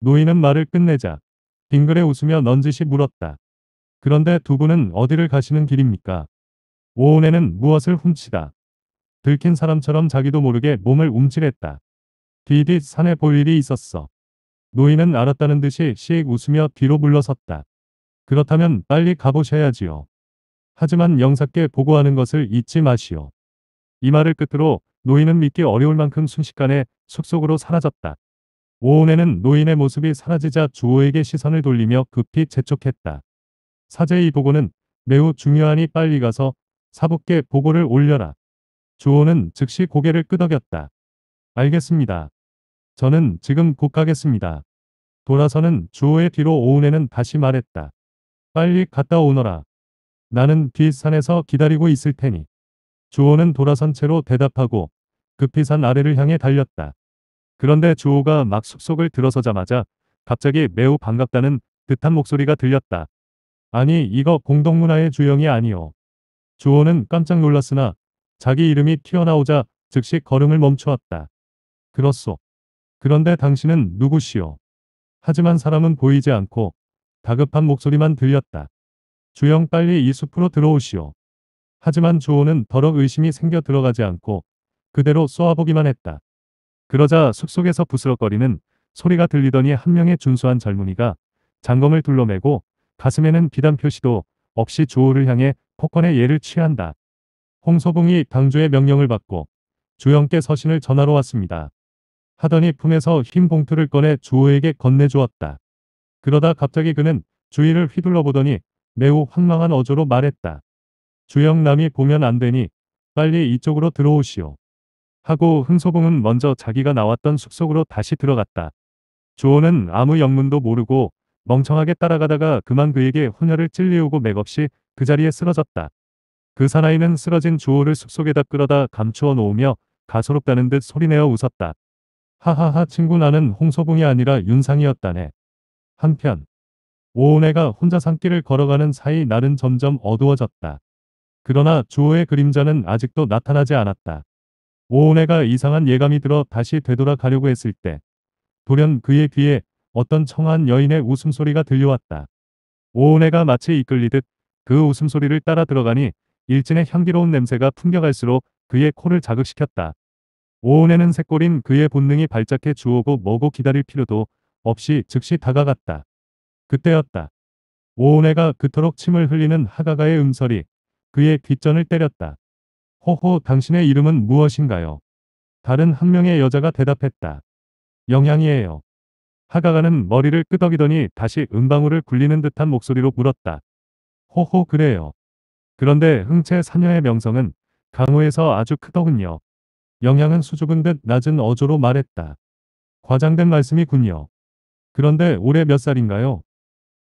노인은 말을 끝내자 빙그레 웃으며 넌지시 물었다. 그런데 두 분은 어디를 가시는 길입니까? 오온에는 무엇을 훔치다. 들킨 사람처럼 자기도 모르게 몸을 움찔했다. 뒤디 산에 볼 일이 있었어. 노인은 알았다는 듯이 씩 웃으며 뒤로 물러섰다. 그렇다면 빨리 가보셔야지요. 하지만 영사께 보고하는 것을 잊지 마시오. 이 말을 끝으로 노인은 믿기 어려울 만큼 순식간에 숲속으로 사라졌다. 오온에는 노인의 모습이 사라지자 주호에게 시선을 돌리며 급히 재촉했다. 사제의 보고는 매우 중요하니 빨리 가서 사부께 보고를 올려라. 주호는 즉시 고개를 끄덕였다. 알겠습니다. 저는 지금 곧 가겠습니다. 돌아서는 주호의 뒤로 오은혜는 다시 말했다. 빨리 갔다 오너라. 나는 뒷산에서 기다리고 있을 테니. 주호는 돌아선 채로 대답하고 급히 산 아래를 향해 달렸다. 그런데 주호가 막 숲속을 들어서자마자 갑자기 매우 반갑다는 듯한 목소리가 들렸다. 아니 이거 공동문화의 주영이 아니오. 주호는 깜짝 놀랐으나 자기 이름이 튀어나오자 즉시 걸음을 멈추었다. 그렇소. 그런데 당신은 누구시오? 하지만 사람은 보이지 않고 다급한 목소리만 들렸다. 주영 빨리 이 숲으로 들어오시오. 하지만 주호는 더러 의심이 생겨 들어가지 않고 그대로 쏘아보기만 했다. 그러자 숲속에서 부스럭거리는 소리가 들리더니 한 명의 준수한 젊은이가 장검을 둘러매고 가슴에는 비단 표시도 없이 주호를 향해 폭권의 예를 취한다. 홍소봉이 당주의 명령을 받고 주영께 서신을 전하러 왔습니다. 하더니 품에서 흰 봉투를 꺼내 주호에게 건네주었다. 그러다 갑자기 그는 주위를 휘둘러보더니 매우 황망한 어조로 말했다. 주영남이 보면 안 되니 빨리 이쪽으로 들어오시오. 하고 흥소봉은 먼저 자기가 나왔던 숲속으로 다시 들어갔다. 주호는 아무 영문도 모르고 멍청하게 따라가다가 그만 그에게 혼혈을 찔리우고 맥없이 그 자리에 쓰러졌다. 그 사나이는 쓰러진 주호를 숲속에다 끌어다 감추어 놓으며 가소롭다는 듯 소리내어 웃었다. 하하하 친구 나는 홍소봉이 아니라 윤상이었다네. 한편 오은혜가 혼자 산길을 걸어가는 사이 날은 점점 어두워졌다. 그러나 주호의 그림자는 아직도 나타나지 않았다. 오은혜가 이상한 예감이 들어 다시 되돌아가려고 했을 때 돌연 그의 귀에 어떤 청한 여인의 웃음소리가 들려왔다. 오은혜가 마치 이끌리듯 그 웃음소리를 따라 들어가니 일진의 향기로운 냄새가 풍겨갈수록 그의 코를 자극시켰다. 오은혜는 새꼴인 그의 본능이 발작해 주오고 뭐고 기다릴 필요도 없이 즉시 다가갔다. 그때였다. 오은혜가 그토록 침을 흘리는 하가가의 음설이 그의 귀전을 때렸다. 호호 당신의 이름은 무엇인가요? 다른 한 명의 여자가 대답했다. 영향이에요 하가가는 머리를 끄덕이더니 다시 은방울을 굴리는 듯한 목소리로 물었다. 호호 그래요. 그런데 흥채 사녀의 명성은 강호에서 아주 크더군요. 영향은 수줍은 듯 낮은 어조로 말했다. 과장된 말씀이군요. 그런데 올해 몇 살인가요?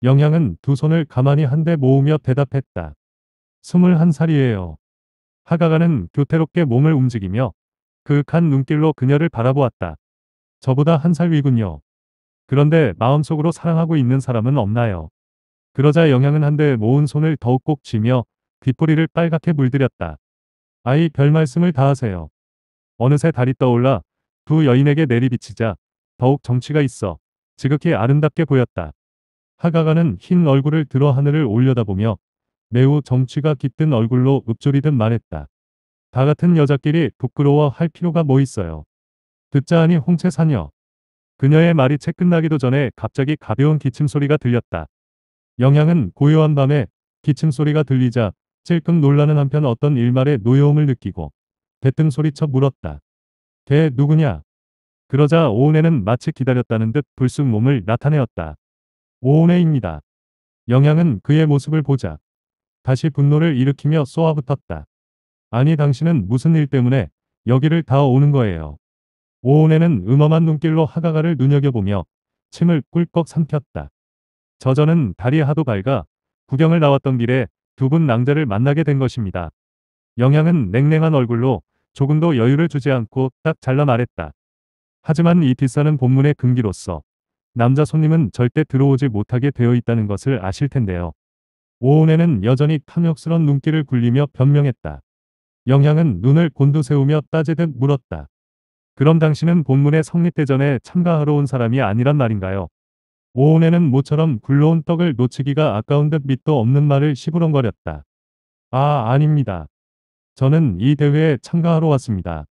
영향은 두 손을 가만히 한데 모으며 대답했다. 21살이에요. 하가가는 교태롭게 몸을 움직이며 그윽한 눈길로 그녀를 바라보았다. 저보다 한 살 위군요. 그런데 마음속으로 사랑하고 있는 사람은 없나요? 그러자 영향은 한데 모은 손을 더욱 꼭 쥐며 귓뿌리를 빨갛게 물들였다. 아이 별 말씀을 다 하세요. 어느새 달이 떠올라 두 여인에게 내리비치자 더욱 정취가 있어 지극히 아름답게 보였다. 하가가는 흰 얼굴을 들어 하늘을 올려다보며 매우 정취가 깃든 얼굴로 읊조리듯 말했다. 다 같은 여자끼리 부끄러워 할 필요가 뭐 있어요. 듣자 하니 홍채사녀. 그녀의 말이 채 끝나기도 전에 갑자기 가벼운 기침소리가 들렸다. 영양은 고요한 밤에 기침소리가 들리자 찔끔 놀라는 한편 어떤 일말의 노여움을 느끼고 대뜸 소리쳐 물었다. 대 누구냐? 그러자 오은혜는 마치 기다렸다는 듯 불쑥 몸을 나타내었다. 오은혜입니다. 영양은 그의 모습을 보자. 다시 분노를 일으키며 쏘아붙었다. 아니 당신은 무슨 일 때문에 여기를 다 오는 거예요. 오은혜는 음험한 눈길로 하가가를 눈여겨보며 침을 꿀꺽 삼켰다. 저자는 다리 하도 밝아 구경을 나왔던 길에 두 분 낭자를 만나게 된 것입니다. 영양은 냉랭한 얼굴로 조금도 여유를 주지 않고 딱 잘라 말했다. 하지만 이 뒷산은 본문의 금기로서 남자 손님은 절대 들어오지 못하게 되어 있다는 것을 아실 텐데요. 오온에는 여전히 탐욕스런 눈길을 굴리며 변명했다. 영향은 눈을 곤두세우며 따지듯 물었다. 그럼 당신은 본문의 성립대전에 참가하러 온 사람이 아니란 말인가요? 오온에는 모처럼 굴러온 떡을 놓치기가 아까운 듯 밑도 없는 말을 시부렁거렸다. 아, 아닙니다. 저는 이 대회에 참가하러 왔습니다.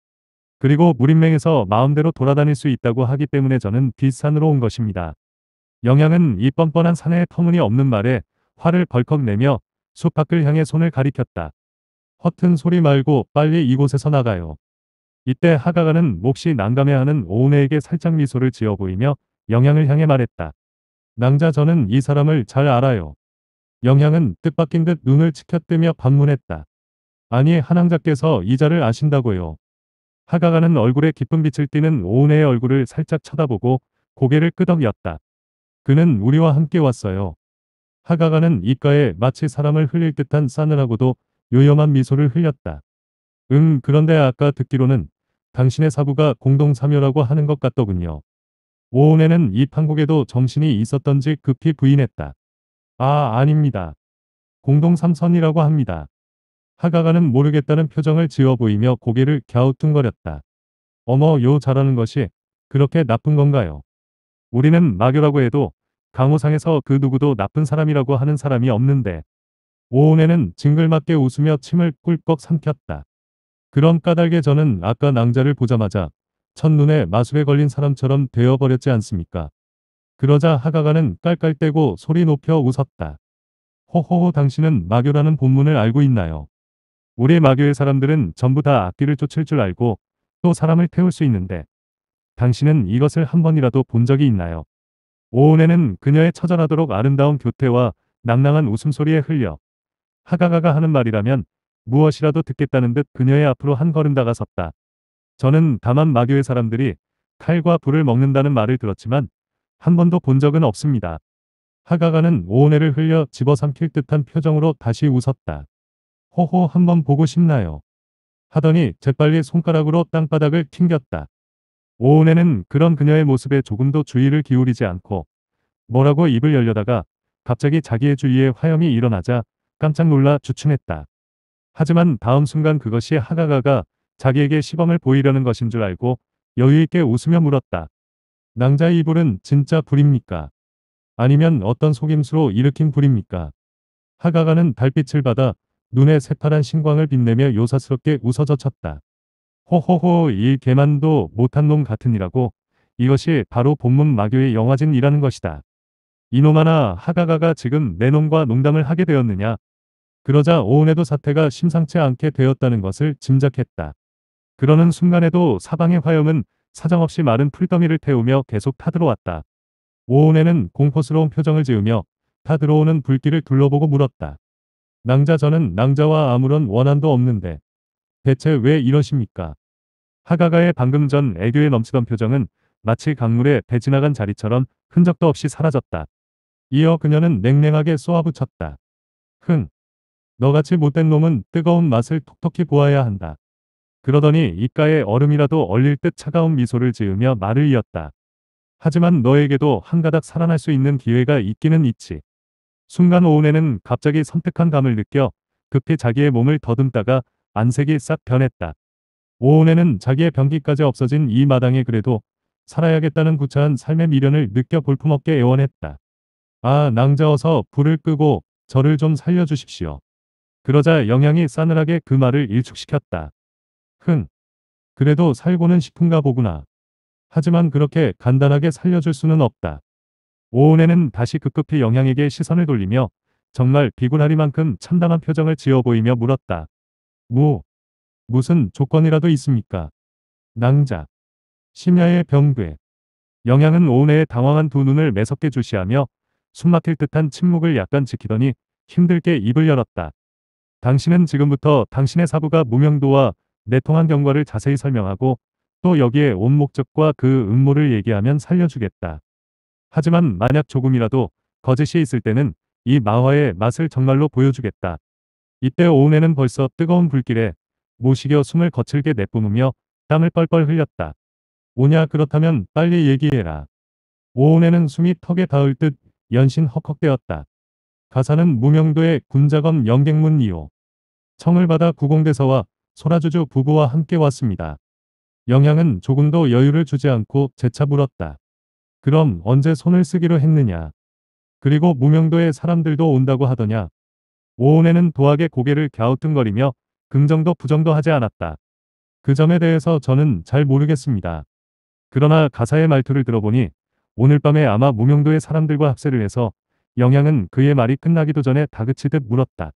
그리고 무림맹에서 마음대로 돌아다닐 수 있다고 하기 때문에 저는 뒷산으로 온 것입니다. 영양은 이 뻔뻔한 사내의 터무니없는 말에 화를 벌컥 내며 숲 밖을 향해 손을 가리켰다. 허튼 소리 말고 빨리 이곳에서 나가요. 이때 하가가는 몹시 난감해하는 오은혜에게 살짝 미소를 지어 보이며 영양을 향해 말했다. 낭자 저는 이 사람을 잘 알아요. 영양은 뜻밖인 듯 눈을 치켜뜨며 반문했다. 아니 한왕자께서 이자를 아신다고요. 하가가는 얼굴에 기쁜 빛을 띠는 오은혜의 얼굴을 살짝 쳐다보고 고개를 끄덕였다. 그는 우리와 함께 왔어요. 하가가는 입가에 마치 사람을 흘릴 듯한 싸늘하고도 요염한 미소를 흘렸다. 응 그런데 아까 듣기로는 당신의 사부가 공동사묘라고 하는 것 같더군요. 오은혜는 이 판국에도 정신이 있었던지 급히 부인했다. 아 아닙니다. 공동삼선이라고 합니다. 하가가는 모르겠다는 표정을 지어 보이며 고개를 갸우뚱거렸다. 어머 요 잘하는 것이 그렇게 나쁜 건가요? 우리는 마교라고 해도 강호상에서 그 누구도 나쁜 사람이라고 하는 사람이 없는데 오은혜는 징글맞게 웃으며 침을 꿀꺽 삼켰다. 그런 까닭에 저는 아까 낭자를 보자마자 첫눈에 마술에 걸린 사람처럼 되어버렸지 않습니까? 그러자 하가가는 깔깔대고 소리 높여 웃었다. 호호호 당신은 마교라는 본문을 알고 있나요? 우리 마교의 사람들은 전부 다 악귀를 쫓을 줄 알고 또 사람을 태울 수 있는데 당신은 이것을 한 번이라도 본 적이 있나요? 오은혜는 그녀의 처절하도록 아름다운 교태와 낭낭한 웃음소리에 흘려 하가가가 하는 말이라면 무엇이라도 듣겠다는 듯 그녀의 앞으로 한 걸음 다가섰다. 저는 다만 마교의 사람들이 칼과 불을 먹는다는 말을 들었지만 한 번도 본 적은 없습니다. 하가가는 오은혜를 흘려 집어삼킬 듯한 표정으로 다시 웃었다. 호호 한번 보고 싶나요? 하더니 재빨리 손가락으로 땅바닥을 튕겼다. 오은혜는 그런 그녀의 모습에 조금도 주의를 기울이지 않고 뭐라고 입을 열려다가 갑자기 자기의 주위에 화염이 일어나자 깜짝 놀라 주춤했다. 하지만 다음 순간 그것이 하가가가 자기에게 시범을 보이려는 것인 줄 알고 여유있게 웃으며 물었다. 낭자의 이불은 진짜 불입니까? 아니면 어떤 속임수로 일으킨 불입니까? 하가가는 달빛을 받아 눈에 새파란 신광을 빛내며 요사스럽게 웃어 젖혔다. 호호호 이 개만도 못한 놈 같으니라고 이것이 바로 본문 마교의 영화진이라는 것이다. 이놈 하나 하가가가 지금 내 놈과 농담을 하게 되었느냐. 그러자 오은에도 사태가 심상치 않게 되었다는 것을 짐작했다. 그러는 순간에도 사방의 화염은 사정없이 마른 풀덩이를 태우며 계속 타들어왔다. 오은에는 공포스러운 표정을 지으며 타들어오는 불길을 둘러보고 물었다. 낭자 저는 낭자와 아무런 원한도 없는데 대체 왜 이러십니까? 하가가의 방금 전 애교에 넘치던 표정은 마치 강물에 배 지나간 자리처럼 흔적도 없이 사라졌다. 이어 그녀는 냉랭하게 쏘아붙였다. 흥. 너같이 못된 놈은 뜨거운 맛을 톡톡히 보아야 한다. 그러더니 입가에 얼음이라도 얼릴 듯 차가운 미소를 지으며 말을 이었다. 하지만 너에게도 한 가닥 살아날 수 있는 기회가 있기는 있지. 순간 오은혜는 갑자기 선택한 감을 느껴 급히 자기의 몸을 더듬다가 안색이 싹 변했다. 오은혜는 자기의 병기까지 없어진 이 마당에 그래도 살아야겠다는 구차한 삶의 미련을 느껴 볼품없게 애원했다. 아 낭자어서 불을 끄고 저를 좀 살려주십시오. 그러자 영향이 싸늘하게 그 말을 일축시켰다. 흥. 그래도 살고는 싶은가 보구나. 하지만 그렇게 간단하게 살려줄 수는 없다. 오은혜는 다시 급급히 영양에게 시선을 돌리며 정말 비굴하리만큼 참담한 표정을 지어 보이며 물었다. 뭐? 무슨 조건이라도 있습니까? 낭자. 심야의 병괴. 영양은 오은혜의 당황한 두 눈을 매섭게 주시하며 숨막힐 듯한 침묵을 약간 지키더니 힘들게 입을 열었다. 당신은 지금부터 당신의 사부가 무명도와 내통한 경과를 자세히 설명하고 또 여기에 온 목적과 그 음모를 얘기하면 살려주겠다. 하지만 만약 조금이라도 거짓이 있을 때는 이 마화의 맛을 정말로 보여주겠다. 이때 오은혜는 벌써 뜨거운 불길에 모시겨 숨을 거칠게 내뿜으며 땀을 뻘뻘 흘렸다. 오냐 그렇다면 빨리 얘기해라. 오은혜는 숨이 턱에 닿을 듯 연신 헉헉대었다. 가사는 무명도의 군자검 영객문 이호 청을 받아 구공대사와 소라주주 부부와 함께 왔습니다. 영향은 조금도 여유를 주지 않고 재차 불었다 그럼 언제 손을 쓰기로 했느냐. 그리고 무명도의 사람들도 온다고 하더냐. 오은혜는 도하게 고개를 갸우뚱거리며 긍정도 부정도 하지 않았다. 그 점에 대해서 저는 잘 모르겠습니다. 그러나 가사의 말투를 들어보니 오늘 밤에 아마 무명도의 사람들과 합세를 해서 영향은 그의 말이 끝나기도 전에 다그치듯 물었다.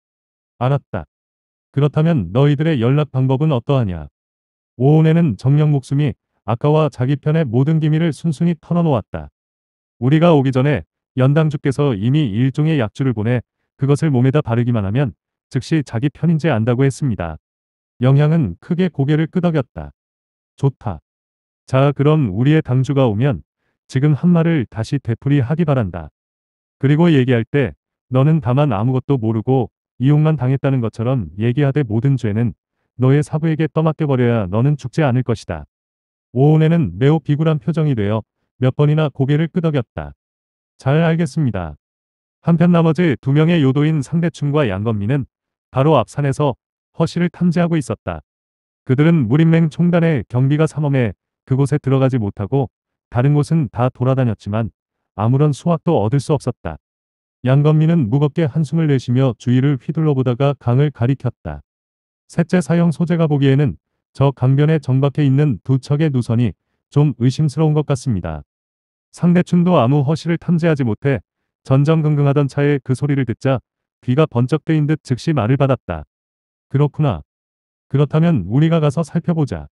알았다. 그렇다면 너희들의 연락 방법은 어떠하냐. 오은혜는 정령 목숨이 아까와 자기 편의 모든 기밀을 순순히 털어놓았다. 우리가 오기 전에 연당주께서 이미 일종의 약주를 보내 그것을 몸에다 바르기만 하면 즉시 자기 편인지 안다고 했습니다. 영향은 크게 고개를 끄덕였다. 좋다. 자 그럼 우리의 당주가 오면 지금 한 말을 다시 되풀이하기 바란다. 그리고 얘기할 때 너는 다만 아무것도 모르고 이용만 당했다는 것처럼 얘기하되 모든 죄는 너의 사부에게 떠맡겨버려야 너는 죽지 않을 것이다. 오은혜는 매우 비굴한 표정이 되어 몇 번이나 고개를 끄덕였다. 잘 알겠습니다. 한편 나머지 두 명의 요도인 상대충과 양건민은 바로 앞산에서 허씨를 탐지하고 있었다. 그들은 무림맹 총단의 경비가 삼엄해 그곳에 들어가지 못하고 다른 곳은 다 돌아다녔지만 아무런 수확도 얻을 수 없었다. 양건민은 무겁게 한숨을 내쉬며 주위를 휘둘러보다가 강을 가리켰다. 셋째 사형 소재가 보기에는 저 강변에 정박해 있는 두 척의 누선이 좀 의심스러운 것 같습니다. 상대춘도 아무 허시를 탐지하지 못해 전전긍긍하던 차에 그 소리를 듣자 귀가 번쩍 뜨인 듯 즉시 말을 받았다. 그렇구나. 그렇다면 우리가 가서 살펴보자.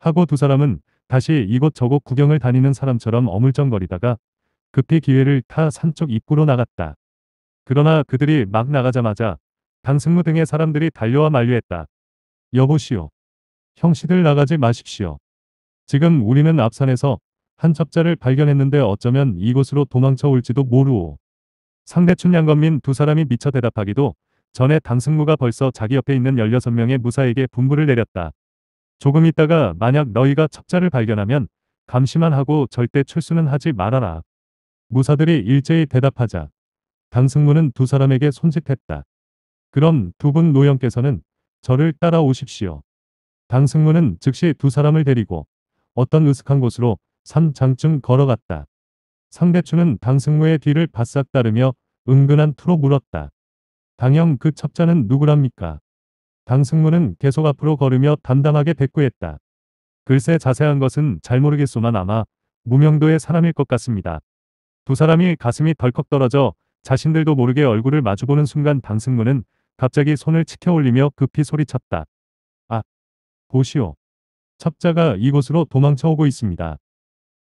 하고 두 사람은 다시 이곳저곳 구경을 다니는 사람처럼 어물쩡거리다가 급히 기회를 타 산쪽 입구로 나갔다. 그러나 그들이 막 나가자마자 당승무 등의 사람들이 달려와 만류했다. 여보시오. 형씨들 나가지 마십시오. 지금 우리는 앞산에서 한 첩자를 발견했는데 어쩌면 이곳으로 도망쳐 올지도 모르오. 상대 춘양건민두 사람이 미처 대답하기도 전에 당승무가 벌써 자기 옆에 있는 16명의 무사에게 분부를 내렸다. 조금 있다가 만약 너희가 첩자를 발견하면 감시만 하고 절대 출수는 하지 말아라. 무사들이 일제히 대답하자. 당승무는 두 사람에게 손짓했다. 그럼 두 분노영께서는 저를 따라오십시오. 당 승무는 즉시 두 사람을 데리고 어떤 으슥한 곳으로 산장쯤 걸어갔다. 상대추는 당 승무의 뒤를 바싹 따르며 은근한 투로 물었다. 당형 그 첩자는 누구랍니까? 당 승무는 계속 앞으로 걸으며 담담하게 대꾸했다. 글쎄 자세한 것은 잘 모르겠소만 아마 무명도의 사람일 것 같습니다. 두 사람이 가슴이 덜컥 떨어져 자신들도 모르게 얼굴을 마주보는 순간 당승무는 갑자기 손을 치켜 올리며 급히 소리쳤다. 보시오. 첩자가 이곳으로 도망쳐오고 있습니다.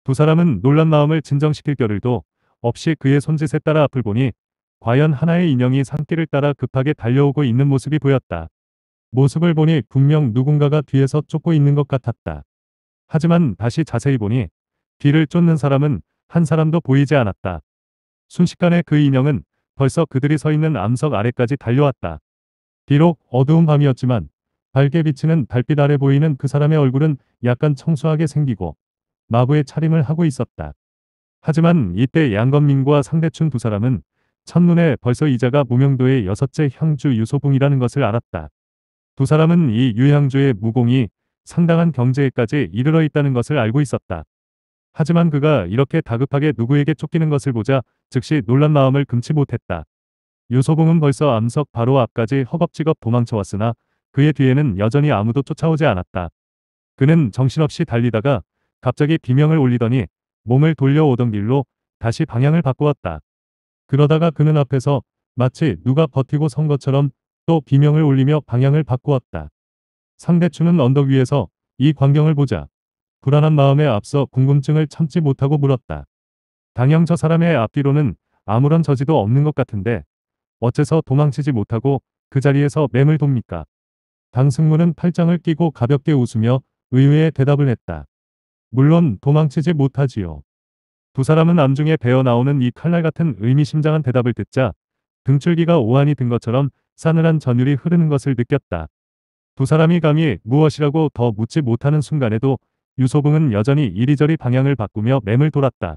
두 사람은 놀란 마음을 진정시킬 겨를도 없이 그의 손짓에 따라 앞을 보니 과연 하나의 인형이 산길을 따라 급하게 달려오고 있는 모습이 보였다. 모습을 보니 분명 누군가가 뒤에서 쫓고 있는 것 같았다. 하지만 다시 자세히 보니 뒤를 쫓는 사람은 한 사람도 보이지 않았다. 순식간에 그 인형은 벌써 그들이 서 있는 암석 아래까지 달려왔다. 비록 어두운 밤이었지만 밝게 비치는 달빛 아래 보이는 그 사람의 얼굴은 약간 청소하게 생기고 마부의 차림을 하고 있었다. 하지만 이때 양건민과 상대춘 두 사람은 첫눈에 벌써 이자가 무명도의 여섯째 향주 유소봉이라는 것을 알았다. 두 사람은 이 유향주의 무공이 상당한 경제에까지 이르러 있다는 것을 알고 있었다. 하지만 그가 이렇게 다급하게 누구에게 쫓기는 것을 보자 즉시 놀란 마음을 금치 못했다. 유소봉은 벌써 암석 바로 앞까지 허겁지겁 도망쳐왔으나 그의 뒤에는 여전히 아무도 쫓아오지 않았다. 그는 정신없이 달리다가 갑자기 비명을 올리더니 몸을 돌려오던 길로 다시 방향을 바꾸었다. 그러다가 그는 앞에서 마치 누가 버티고 선 것처럼 또 비명을 올리며 방향을 바꾸었다. 상대추는 언덕 위에서 이 광경을 보자 불안한 마음에 앞서 궁금증을 참지 못하고 물었다. 당영 저 사람의 앞뒤로는 아무런 저지도 없는 것 같은데 어째서 도망치지 못하고 그 자리에서 맴을 돕니까? 강승무는 팔짱을 끼고 가볍게 웃으며 의외의 대답을 했다. 물론 도망치지 못하지요. 두 사람은 암중에 배어 나오는 이 칼날 같은 의미심장한 대답을 듣자 등출기가 오한이 든 것처럼 싸늘한 전율이 흐르는 것을 느꼈다. 두 사람이 감히 무엇이라고 더 묻지 못하는 순간에도 유소봉은 여전히 이리저리 방향을 바꾸며 맴을 돌았다.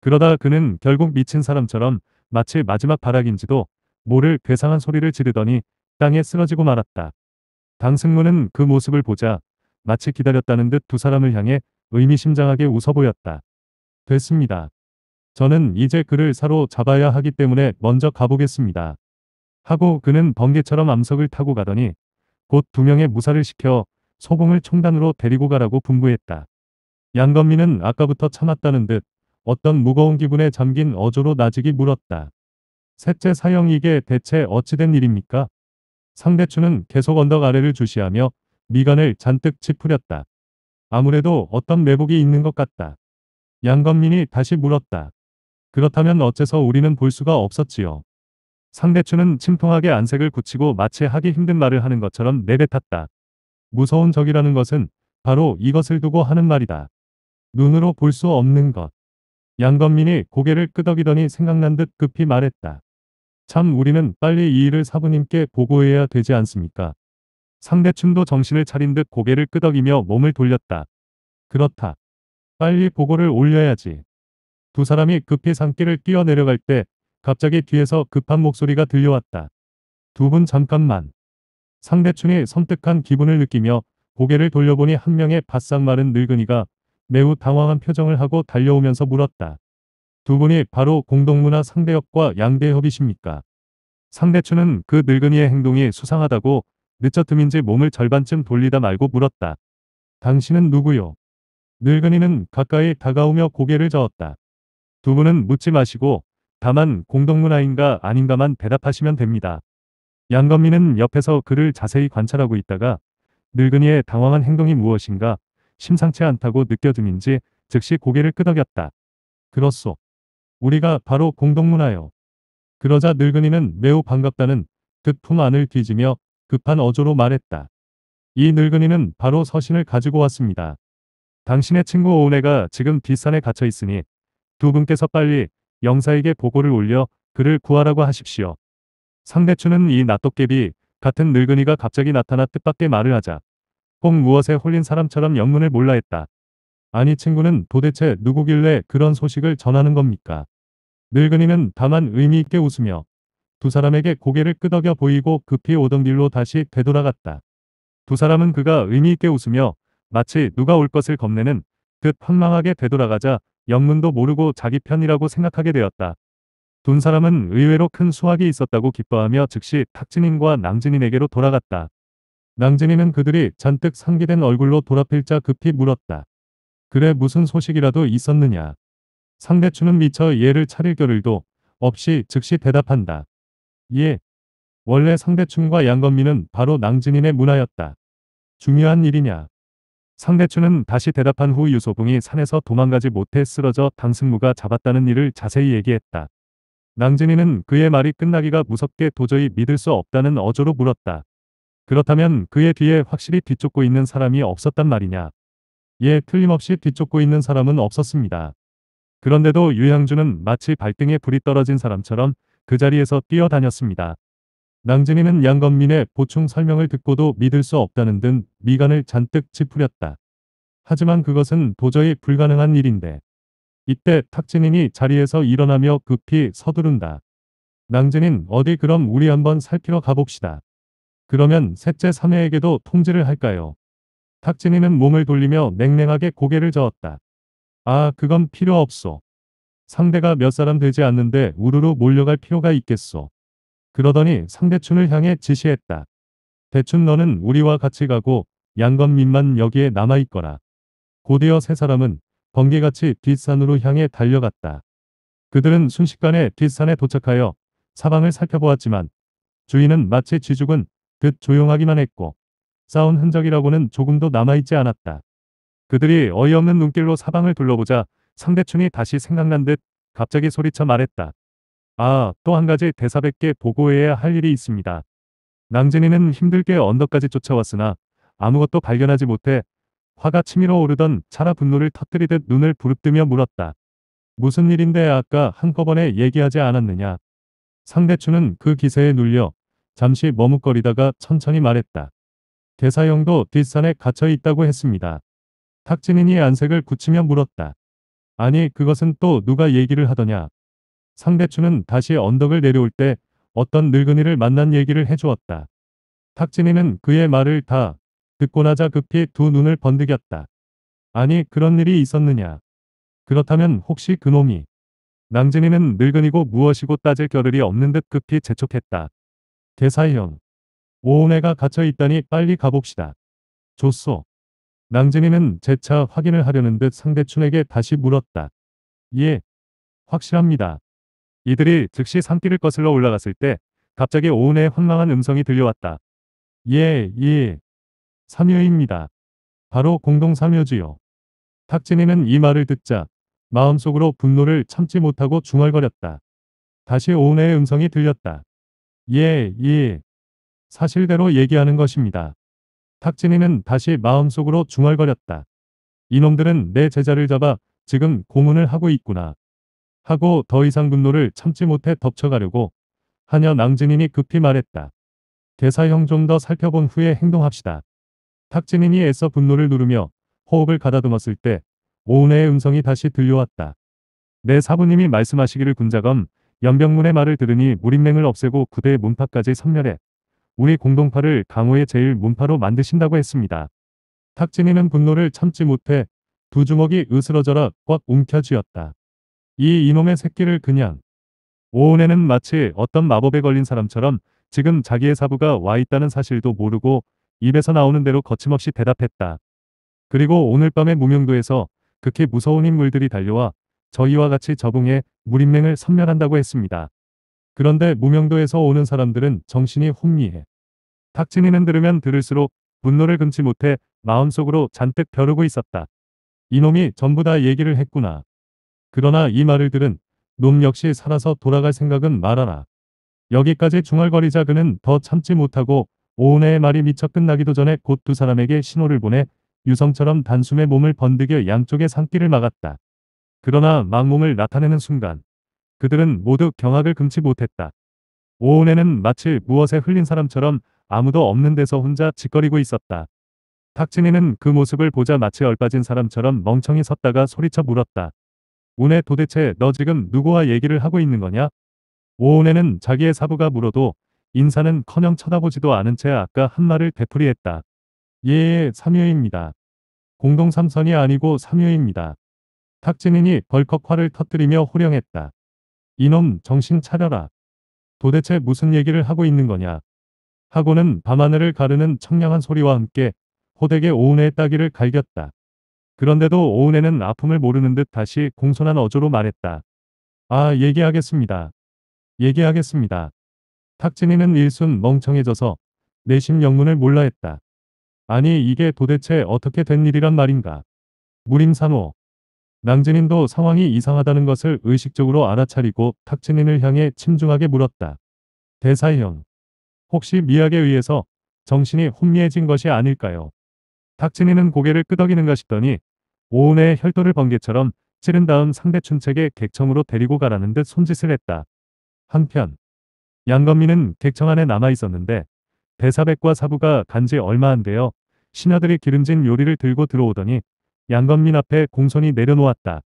그러다 그는 결국 미친 사람처럼 마치 마지막 발악인지도 모를 괴상한 소리를 지르더니 땅에 쓰러지고 말았다. 당승모는그 모습을 보자 마치 기다렸다는 듯 두 사람을 향해 의미심장하게 웃어 보였다. 됐습니다. 저는 이제 그를 사로잡아야 하기 때문에 먼저 가보겠습니다. 하고 그는 번개처럼 암석을 타고 가더니 곧 두 명의 무사를 시켜 소공을 총단으로 데리고 가라고 분부했다. 양건미는 아까부터 참았다는 듯 어떤 무거운 기분에 잠긴 어조로 나직이 물었다. 셋째 사형 이게 대체 어찌된 일입니까? 상대추는 계속 언덕 아래를 주시하며 미간을 잔뜩 찌푸렸다. 아무래도 어떤 매복이 있는 것 같다. 양건민이 다시 물었다. 그렇다면 어째서 우리는 볼 수가 없었지요. 상대추는 침통하게 안색을 굳히고 마치 하기 힘든 말을 하는 것처럼 내뱉었다. 무서운 적이라는 것은 바로 이것을 두고 하는 말이다. 눈으로 볼 수 없는 것. 양건민이 고개를 끄덕이더니 생각난 듯 급히 말했다. 참 우리는 빨리 이 일을 사부님께 보고해야 되지 않습니까? 상대춤도 정신을 차린 듯 고개를 끄덕이며 몸을 돌렸다. 그렇다. 빨리 보고를 올려야지. 두 사람이 급히 산길을 뛰어 내려갈 때 갑자기 뒤에서 급한 목소리가 들려왔다. 두 분 잠깐만. 상대춘이 섬뜩한 기분을 느끼며 고개를 돌려보니 한 명의 바싹 마른 늙은이가 매우 당황한 표정을 하고 달려오면서 물었다. 두 분이 바로 공동문화 상대협과 양대협이십니까? 상대추는 그 늙은이의 행동이 수상하다고 늦어 틈인지 몸을 절반쯤 돌리다 말고 물었다. 당신은 누구요? 늙은이는 가까이 다가오며 고개를 저었다. 두 분은 묻지 마시고 다만 공동문화인가 아닌가만 대답하시면 됩니다. 양건미는 옆에서 그를 자세히 관찰하고 있다가 늙은이의 당황한 행동이 무엇인가 심상치 않다고 느껴짐인지 즉시 고개를 끄덕였다. 그렇소. 우리가 바로 공동문화요. 그러자 늙은이는 매우 반갑다는 듯품 안을 뒤지며 급한 어조로 말했다. 이 늙은이는 바로 서신을 가지고 왔습니다. 당신의 친구 오은혜가 지금 뒷산에 갇혀 있으니 두 분께서 빨리 영사에게 보고를 올려 그를 구하라고 하십시오. 상대추는 이 낫도깨비 같은 늙은이가 갑자기 나타나 뜻밖의 말을 하자 꼭 무엇에 홀린 사람처럼 영문을 몰라했다. 아니 친구는 도대체 누구길래 그런 소식을 전하는 겁니까? 늙은이는 다만 의미 있게 웃으며 두 사람에게 고개를 끄덕여 보이고 급히 오던 길로 다시 되돌아갔다. 두 사람은 그가 의미 있게 웃으며 마치 누가 올 것을 겁내는 듯 황망하게 되돌아가자 영문도 모르고 자기 편이라고 생각하게 되었다. 둔 사람은 의외로 큰 수확이 있었다고 기뻐하며 즉시 탁진인과 낭진인에게로 돌아갔다. 낭진이는 그들이 잔뜩 상기된 얼굴로 돌아필자 급히 물었다. 그래 무슨 소식이라도 있었느냐. 상대추는 미처 이를 차릴 겨를도 없이 즉시 대답한다. 예. 원래 상대춘과 양건미는 바로 낭진인의 문화였다. 중요한 일이냐. 상대춘은 다시 대답한 후 유소봉이 산에서 도망가지 못해 쓰러져 당승무가 잡았다는 일을 자세히 얘기했다. 낭진이는 그의 말이 끝나기가 무섭게 도저히 믿을 수 없다는 어조로 물었다. 그렇다면 그의 뒤에 확실히 뒤쫓고 있는 사람이 없었단 말이냐. 예, 틀림없이 뒤쫓고 있는 사람은 없었습니다. 그런데도 유향주는 마치 발등에 불이 떨어진 사람처럼 그 자리에서 뛰어다녔습니다. 낭진이는 양건민의 보충 설명을 듣고도 믿을 수 없다는 등 미간을 잔뜩 찌푸렸다. 하지만 그것은 도저히 불가능한 일인데. 이때 탁진인이 자리에서 일어나며 급히 서두른다. 낭진인 어디 그럼 우리 한번 살피러 가봅시다. 그러면 셋째 사내에게도 통지를 할까요? 탁진이는 몸을 돌리며 냉랭하게 고개를 저었다. 아, 그건 필요 없소. 상대가 몇 사람 되지 않는데 우르르 몰려갈 필요가 있겠소. 그러더니 상대춘을 향해 지시했다. 대춘 너는 우리와 같이 가고 양건민만 여기에 남아있거라. 곧이어 세 사람은 번개같이 뒷산으로 향해 달려갔다. 그들은 순식간에 뒷산에 도착하여 사방을 살펴보았지만 주인은 마치 쥐죽은 듯 조용하기만 했고 싸운 흔적이라고는 조금도 남아있지 않았다. 그들이 어이없는 눈길로 사방을 둘러보자 상대충이 다시 생각난 듯 갑자기 소리쳐 말했다. 아, 또 한 가지 대사백께 보고해야 할 일이 있습니다. 낭진이는 힘들게 언덕까지 쫓아왔으나 아무것도 발견하지 못해 화가 치밀어 오르던 차라 분노를 터뜨리듯 눈을 부릅뜨며 물었다. 무슨 일인데 아까 한꺼번에 얘기하지 않았느냐. 상대추은그 기세에 눌려 잠시 머뭇거리다가 천천히 말했다. 대사형도 뒷산에 갇혀 있다고 했습니다. 탁진인이 안색을 굳히며 물었다. 아니 그것은 또 누가 얘기를 하더냐. 상대추는 다시 언덕을 내려올 때 어떤 늙은이를 만난 얘기를 해주었다. 탁진이는 그의 말을 다 듣고 나자 급히 두 눈을 번득였다. 아니 그런 일이 있었느냐. 그렇다면 혹시 그놈이. 낭진이는 늙은이고 무엇이고 따질 겨를이 없는 듯 급히 재촉했다. 대사형. 오은애가 갇혀 있다니 빨리 가봅시다. 좋소. 낭진이는 재차 확인을 하려는 듯 상대춘에게 다시 물었다. 예, 확실합니다. 이들이 즉시 산길을 거슬러 올라갔을 때 갑자기 오은의 황망한 음성이 들려왔다. 예, 예. 삼유입니다. 바로 공동 삼유지요. 탁진이는 이 말을 듣자 마음속으로 분노를 참지 못하고 중얼거렸다. 다시 오은의 음성이 들렸다. 예, 예. 사실대로 얘기하는 것입니다. 탁진이는 다시 마음속으로 중얼거렸다. 이놈들은 내 제자를 잡아 지금 고문을 하고 있구나. 하고 더 이상 분노를 참지 못해 덮쳐가려고 하녀 낭진인이 급히 말했다. 대사형 좀 더 살펴본 후에 행동합시다. 탁진인이 애써 분노를 누르며 호흡을 가다듬었을 때 오은혜의 음성이 다시 들려왔다. 내 사부님이 말씀하시기를 군자검 연병문의 말을 들으니 무림맹을 없애고 구대의 문파까지 섬멸해 우리 공동파를 강호의 제일 문파로 만드신다고 했습니다. 탁진이는 분노를 참지 못해 두 주먹이 으스러져라 꽉 움켜쥐었다. 이 이놈의 새끼를 그냥 오은혜는 마치 어떤 마법에 걸린 사람처럼 지금 자기의 사부가 와 있다는 사실도 모르고 입에서 나오는 대로 거침없이 대답했다. 그리고 오늘 밤에 무명도에서 극히 무서운 인물들이 달려와 저희와 같이 적응해 무림맹을 섬멸한다고 했습니다. 그런데 무명도에서 오는 사람들은 정신이 혼미해 탁진이는 들으면 들을수록 분노를 금치 못해 마음속으로 잔뜩 벼르고 있었다. 이놈이 전부 다 얘기를 했구나. 그러나 이 말을 들은 놈 역시 살아서 돌아갈 생각은 말아라. 여기까지 중얼거리자 그는 더 참지 못하고 오은혜의 말이 미처 끝나기도 전에 곧 두 사람에게 신호를 보내 유성처럼 단숨에 몸을 번득여 양쪽의 산길을 막았다. 그러나 막몸을 나타내는 순간 그들은 모두 경악을 금치 못했다. 오은혜는 마치 무엇에 흘린 사람처럼 아무도 없는 데서 혼자 짓거리고 있었다. 탁진이는 그 모습을 보자 마치 얼빠진 사람처럼 멍청히 섰다가 소리쳐 물었다. 운에 도대체 너 지금 누구와 얘기를 하고 있는 거냐? 오은에는 자기의 사부가 물어도 인사는 커녕 쳐다보지도 않은 채 아까 한 말을 되풀이했다. 예, 삼유입니다. 공동 삼선이 아니고 삼유입니다. 탁진인이 벌컥 화를 터뜨리며 호령했다. 이놈 정신 차려라. 도대체 무슨 얘기를 하고 있는 거냐. 하고는 밤하늘을 가르는 청량한 소리와 함께 호되게 오은의 혜 따귀를 갈겼다. 그런데도 오은혜는 아픔을 모르는 듯 다시 공손한 어조로 말했다. 아 얘기하겠습니다. 얘기하겠습니다. 탁진이는 일순 멍청해져서 내심 영문을 몰라했다. 아니 이게 도대체 어떻게 된 일이란 말인가. 무림상호. 낭진인도 상황이 이상하다는 것을 의식적으로 알아차리고 탁진인을 향해 침중하게 물었다. 대사형. 혹시 미학에 의해서 정신이 혼미해진 것이 아닐까요? 탁진이는 고개를 끄덕이는가 싶더니 오은의 혈도를 번개처럼 찌른 다음 상대 춘책에 객청으로 데리고 가라는 듯 손짓을 했다. 한편 양건민은 객청 안에 남아 있었는데 대사백과 사부가 간지 얼마 안 되어 신하들이 기름진 요리를 들고 들어오더니 양건민 앞에 공손히 내려놓았다.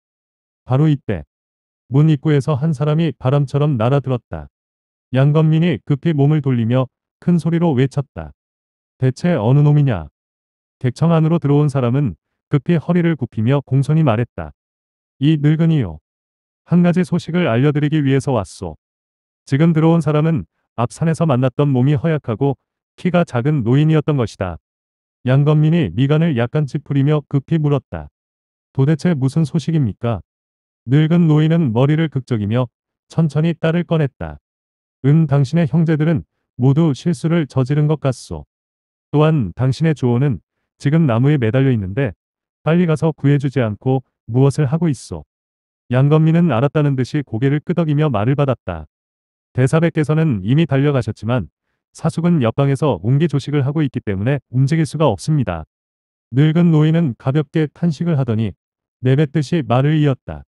바로 이때 문 입구에서 한 사람이 바람처럼 날아들었다. 양건민이 급히 몸을 돌리며 큰 소리로 외쳤다. 대체 어느 놈이냐? 객청 안으로 들어온 사람은 급히 허리를 굽히며 공손히 말했다. 이 늙은이요. 한 가지 소식을 알려드리기 위해서 왔소. 지금 들어온 사람은 앞산에서 만났던 몸이 허약하고 키가 작은 노인이었던 것이다. 양건민이 미간을 약간 찌푸리며 급히 물었다. 도대체 무슨 소식입니까? 늙은 노인은 머리를 극적이며 천천히 딸을 꺼냈다. 은 당신의 형제들은 모두 실수를 저지른 것 같소. 또한 당신의 조언은 지금 나무에 매달려 있는데 빨리 가서 구해주지 않고 무엇을 하고 있어. 양건민은 알았다는 듯이 고개를 끄덕이며 말을 받았다. 대사백께서는 이미 달려가셨지만 사숙은 옆방에서 옹기조식을 하고 있기 때문에 움직일 수가 없습니다. 늙은 노인은 가볍게 탄식을 하더니 내뱉듯이 말을 이었다.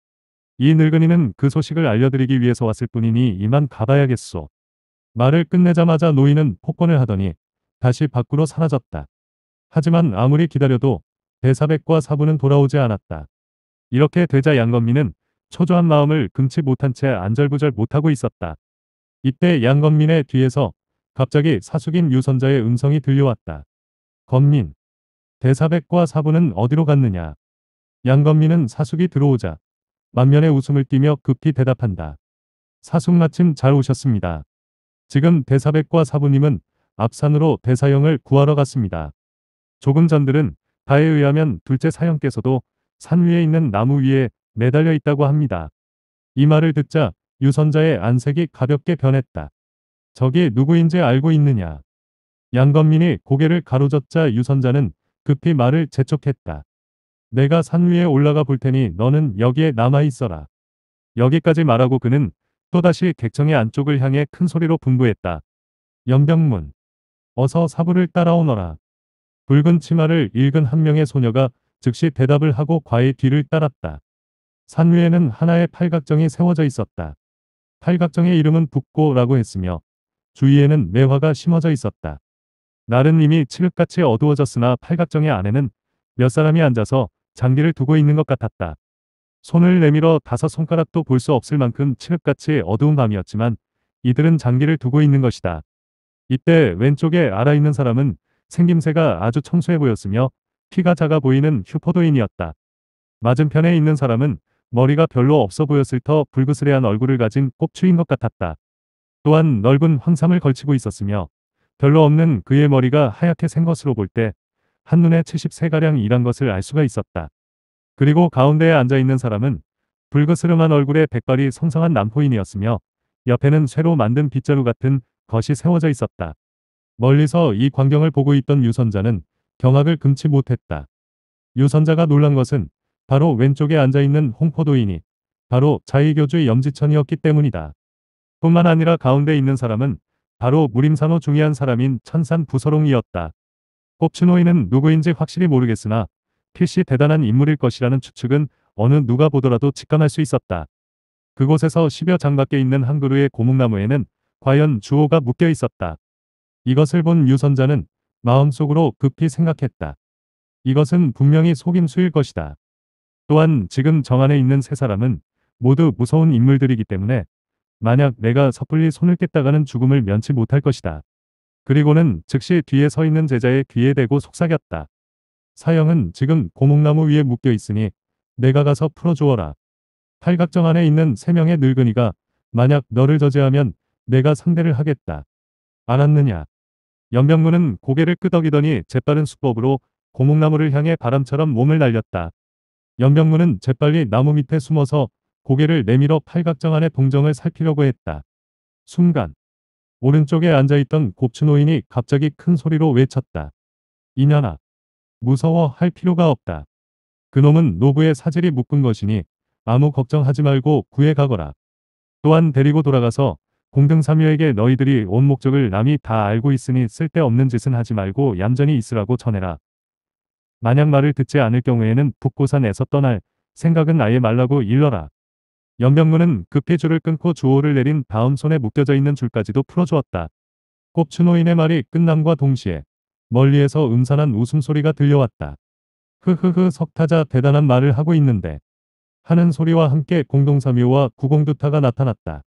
이 늙은이는 그 소식을 알려드리기 위해서 왔을 뿐이니 이만 가봐야겠소. 말을 끝내자마자 노인은 폭권을 하더니 다시 밖으로 사라졌다. 하지만 아무리 기다려도 대사백과 사부는 돌아오지 않았다. 이렇게 되자 양건민은 초조한 마음을 금치 못한 채 안절부절 못하고 있었다. 이때 양건민의 뒤에서 갑자기 사숙인 유선자의 음성이 들려왔다. 건민. 대사백과 사부는 어디로 갔느냐. 양건민은 사숙이 들어오자 만면에 웃음을 띠며 급히 대답한다. 사숙 마침 잘 오셨습니다. 지금 대사백과 사부님은 앞산으로 대사형을 구하러 갔습니다. 조금 전들은 바에 의하면 둘째 사형께서도 산 위에 있는 나무 위에 매달려 있다고 합니다. 이 말을 듣자 유선자의 안색이 가볍게 변했다. 저게 누구인지 알고 있느냐. 양건민이 고개를 가로젓자 유선자는 급히 말을 재촉했다. 내가 산 위에 올라가 볼 테니 너는 여기에 남아 있어라. 여기까지 말하고 그는 또다시 객정의 안쪽을 향해 큰 소리로 분부했다. 연병문. 어서 사부를 따라오너라. 붉은 치마를 읽은 한 명의 소녀가 즉시 대답을 하고 과의 뒤를 따랐다. 산 위에는 하나의 팔각정이 세워져 있었다. 팔각정의 이름은 북고라고 했으며 주위에는 매화가 심어져 있었다. 날은 이미 칠흑같이 어두워졌으나 팔각정의 안에는 몇 사람이 앉아서 장기를 두고 있는 것 같았다. 손을 내밀어 다섯 손가락도 볼 수 없을 만큼 칠흑같이 어두운 밤이었지만 이들은 장기를 두고 있는 것이다. 이때 왼쪽에 알아있는 사람은 생김새가 아주 청소해 보였으며 키가 작아 보이는 슈퍼도인이었다. 맞은편에 있는 사람은 머리가 별로 없어 보였을 터 불그스레한 얼굴을 가진 꼽추인 것 같았다. 또한 넓은 황삼을 걸치고 있었으며 별로 없는 그의 머리가 하얗게 생 것으로 볼 때 한눈에 73가량 이란 것을 알 수가 있었다. 그리고 가운데에 앉아있는 사람은 불그스름한 얼굴에 백발이 손상한 남포인이었으며 옆에는 쇠로 만든 빗자루 같은 것이 세워져 있었다. 멀리서 이 광경을 보고 있던 유선자는 경악을 금치 못했다. 유선자가 놀란 것은 바로 왼쪽에 앉아있는 홍포도인이 바로 자의교주의 염지천이었기 때문이다. 뿐만 아니라 가운데 있는 사람은 바로 무림산호 중요한 사람인 천산 부서롱이었다. 꼽춘호인은 누구인지 확실히 모르겠으나 필시 대단한 인물일 것이라는 추측은 어느 누가 보더라도 직감할 수 있었다. 그곳에서 10여 장 밖에 있는 한 그루의 고목나무에는 과연 주호가 묶여 있었다. 이것을 본 유선자는 마음속으로 급히 생각했다. 이것은 분명히 속임수일 것이다. 또한 지금 정 안에 있는 세 사람은 모두 무서운 인물들이기 때문에 만약 내가 섣불리 손을 깼다가는 죽음을 면치 못할 것이다. 그리고는 즉시 뒤에 서 있는 제자의 귀에 대고 속삭였다. 사형은 지금 고목나무 위에 묶여 있으니 내가 가서 풀어주어라. 팔각정 안에 있는 세 명의 늙은이가 만약 너를 저지하면 내가 상대를 하겠다. 알았느냐? 연병군은 고개를 끄덕이더니 재빠른 수법으로 고목나무를 향해 바람처럼 몸을 날렸다. 연병군은 재빨리 나무 밑에 숨어서 고개를 내밀어 팔각정 안에 동정을 살피려고 했다. 순간 오른쪽에 앉아있던 곱추노인이 갑자기 큰 소리로 외쳤다. 이년아. 무서워 할 필요가 없다. 그놈은 노부의 사질이 묶은 것이니 아무 걱정하지 말고 구해 가거라. 또한 데리고 돌아가서 공등사묘에게 너희들이 온 목적을 남이 다 알고 있으니 쓸데없는 짓은 하지 말고 얌전히 있으라고 전해라. 만약 말을 듣지 않을 경우에는 북고산에서 떠날 생각은 아예 말라고 일러라. 연병문은 급히 줄을 끊고 주호를 내린 다음 손에 묶여져 있는 줄까지도 풀어주었다. 꼽춘노인의 말이 끝남과 동시에 멀리에서 음산한 웃음소리가 들려왔다. 흐흐흐 석타자 대단한 말을 하고 있는데 하는 소리와 함께 공동사묘와 구공두타가 나타났다.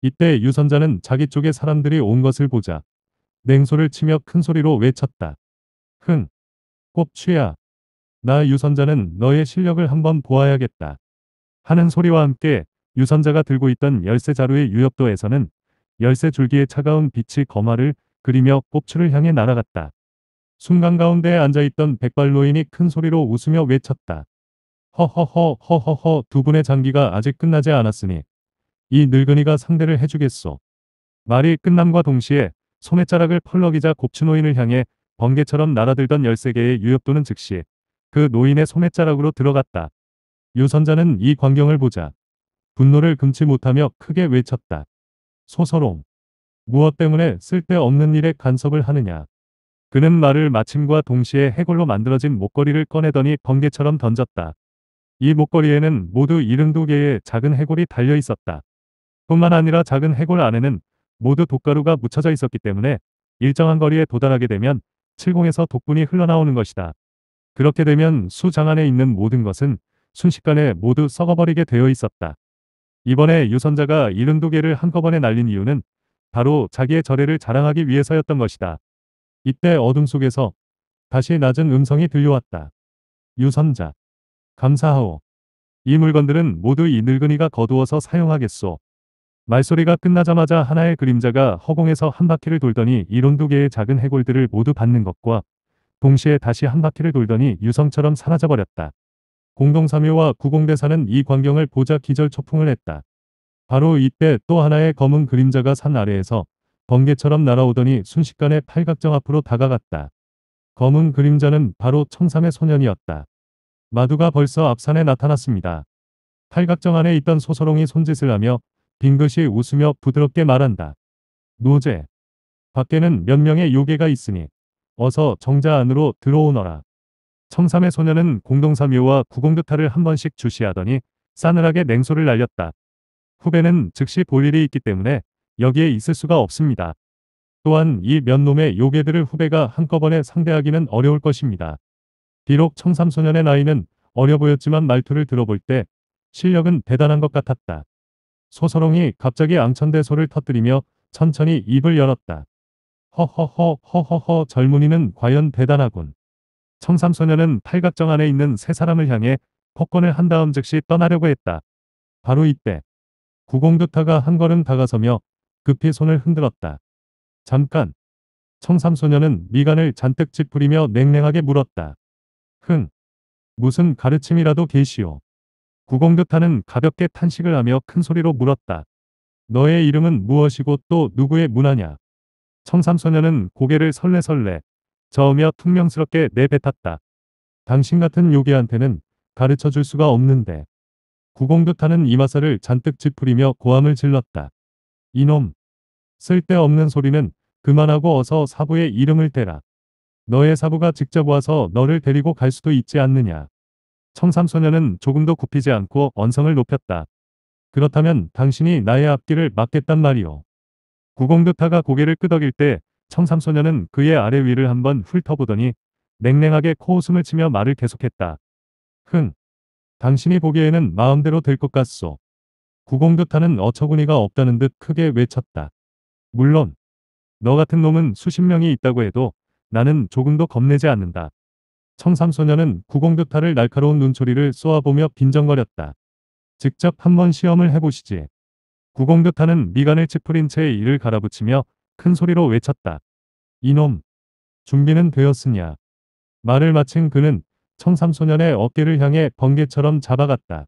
이때 유선자는 자기 쪽에 사람들이 온 것을 보자 냉소를 치며 큰 소리로 외쳤다. 흥! 꼽취야! 나 유선자는 너의 실력을 한번 보아야겠다. 하는 소리와 함께 유선자가 들고 있던 열쇠 자루의 유협도에서는 열쇠 줄기의 차가운 빛이 거마를 그리며 꼽추를 향해 날아갔다. 순간 가운데 앉아있던 백발노인이 큰 소리로 웃으며 외쳤다. 허허허 허허허 두 분의 장기가 아직 끝나지 않았으니 이 늙은이가 상대를 해주겠소. 말이 끝남과 동시에 손에 자락을 펄럭이자 곱추노인을 향해 번개처럼 날아들던 13개의 유협도는 즉시 그 노인의 손에 자락으로 들어갔다. 유선자는 이 광경을 보자 분노를 금치 못하며 크게 외쳤다. 소서롱. 무엇 때문에 쓸데없는 일에 간섭을 하느냐. 그는 말을 마침과 동시에 해골로 만들어진 목걸이를 꺼내더니 번개처럼 던졌다. 이 목걸이에는 모두 72개의 작은 해골이 달려 있었다. 뿐만 아니라 작은 해골 안에는 모두 독가루가 묻혀져 있었기 때문에 일정한 거리에 도달하게 되면 70에서 독분이 흘러나오는 것이다. 그렇게 되면 수장 안에 있는 모든 것은 순식간에 모두 썩어버리게 되어 있었다. 이번에 유선자가 72개를 한꺼번에 날린 이유는 바로 자기의 절에를 자랑하기 위해서였던 것이다. 이때 어둠 속에서 다시 낮은 음성이 들려왔다. 유선자. 감사하오. 이 물건들은 모두 이 늙은이가 거두어서 사용하겠소. 말소리가 끝나자마자 하나의 그림자가 허공에서 한 바퀴를 돌더니 이론 두 개의 작은 해골들을 모두 받는 것과 동시에 다시 한 바퀴를 돌더니 유성처럼 사라져버렸다. 공동사묘와 구공대사는 이 광경을 보자 기절초풍을 했다. 바로 이때 또 하나의 검은 그림자가 산 아래에서 번개처럼 날아오더니 순식간에 팔각정 앞으로 다가갔다. 검은 그림자는 바로 청삼의 소년이었다. 마두가 벌써 앞산에 나타났습니다. 팔각정 안에 있던 소서롱이 손짓을 하며 빙긋이 웃으며 부드럽게 말한다. 노제. 밖에는 몇 명의 요괴가 있으니 어서 정자 안으로 들어오너라. 청삼의 소년은 공동사묘와 구공두타를한 번씩 주시하더니 싸늘하게 냉소를 날렸다. 후배는 즉시 볼 일이 있기 때문에 여기에 있을 수가 없습니다. 또한 이몇 놈의 요괴들을 후배가 한꺼번에 상대하기는 어려울 것입니다. 비록 청삼소년의 나이는 어려 보였지만 말투를 들어볼 때 실력은 대단한 것 같았다. 소설롱이 갑자기 앙천대소를 터뜨리며 천천히 입을 열었다. 허허허 허허허 젊은이는 과연 대단하군. 청삼소년은 팔각정 안에 있는 세 사람을 향해 폭권을 한 다음 즉시 떠나려고 했다. 바로 이때 구공두타가 한 걸음 다가서며 급히 손을 흔들었다. 잠깐. 청삼소년은 미간을 잔뜩 찌푸리며 냉랭하게 물었다. 흥. 무슨 가르침이라도 계시오. 구공교탄은 가볍게 탄식을 하며 큰 소리로 물었다. 너의 이름은 무엇이고 또 누구의 문화냐? 청삼소년은 고개를 설레설레 저으며 퉁명스럽게 내뱉었다. 당신 같은 요괴한테는 가르쳐 줄 수가 없는데. 구공교탄은 이마살을 잔뜩 찌푸리며 고함을 질렀다. 이놈. 쓸데없는 소리는 그만하고 어서 사부의 이름을 대라. 너의 사부가 직접 와서 너를 데리고 갈 수도 있지 않느냐. 청삼소년은 조금도 굽히지 않고 언성을 높였다. 그렇다면 당신이 나의 앞길을 막겠단 말이오. 구공교타가 고개를 끄덕일 때 청삼소년은 그의 아래 위를 한번 훑어보더니 냉랭하게 코웃음을 치며 말을 계속했다. 흥. 당신이 보기에는 마음대로 될 것 같소. 구공교탄은 어처구니가 없다는 듯 크게 외쳤다. 물론 너 같은 놈은 수십 명이 있다고 해도 나는 조금도 겁내지 않는다. 청삼소년은 구공교탄을 날카로운 눈초리를 쏘아보며 빈정거렸다. 직접 한번 시험을 해보시지. 구공교탄은 미간을 찌푸린 채 이를 갈아붙이며 큰 소리로 외쳤다. 이놈, 준비는 되었으냐. 말을 마친 그는 청삼소년의 어깨를 향해 번개처럼 잡아갔다.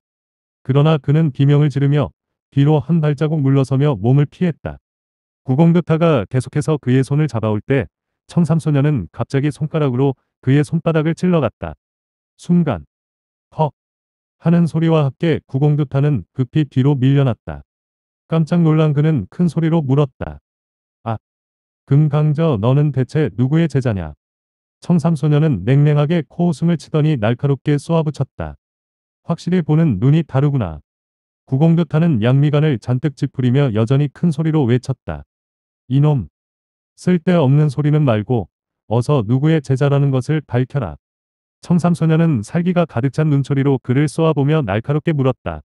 그러나 그는 비명을 지르며 뒤로 한 발자국 물러서며 몸을 피했다. 구공극타가 계속해서 그의 손을 잡아올 때 청삼소년은 갑자기 손가락으로 그의 손바닥을 찔러갔다. 순간 헉 하는 소리와 함께 구공극타는 급히 뒤로 밀려났다. 깜짝 놀란 그는 큰 소리로 물었다. 아, 금강저 너는 대체 누구의 제자냐? 청삼소년은 냉랭하게 코웃음을 치더니 날카롭게 쏘아붙였다. 확실히 보는 눈이 다르구나. 구공교타는 양미간을 잔뜩 찌푸리며 여전히 큰 소리로 외쳤다. 이놈. 쓸데없는 소리는 말고 어서 누구의 제자라는 것을 밝혀라. 청삼소년은 살기가 가득 찬 눈초리로 그를 쏘아보며 날카롭게 물었다.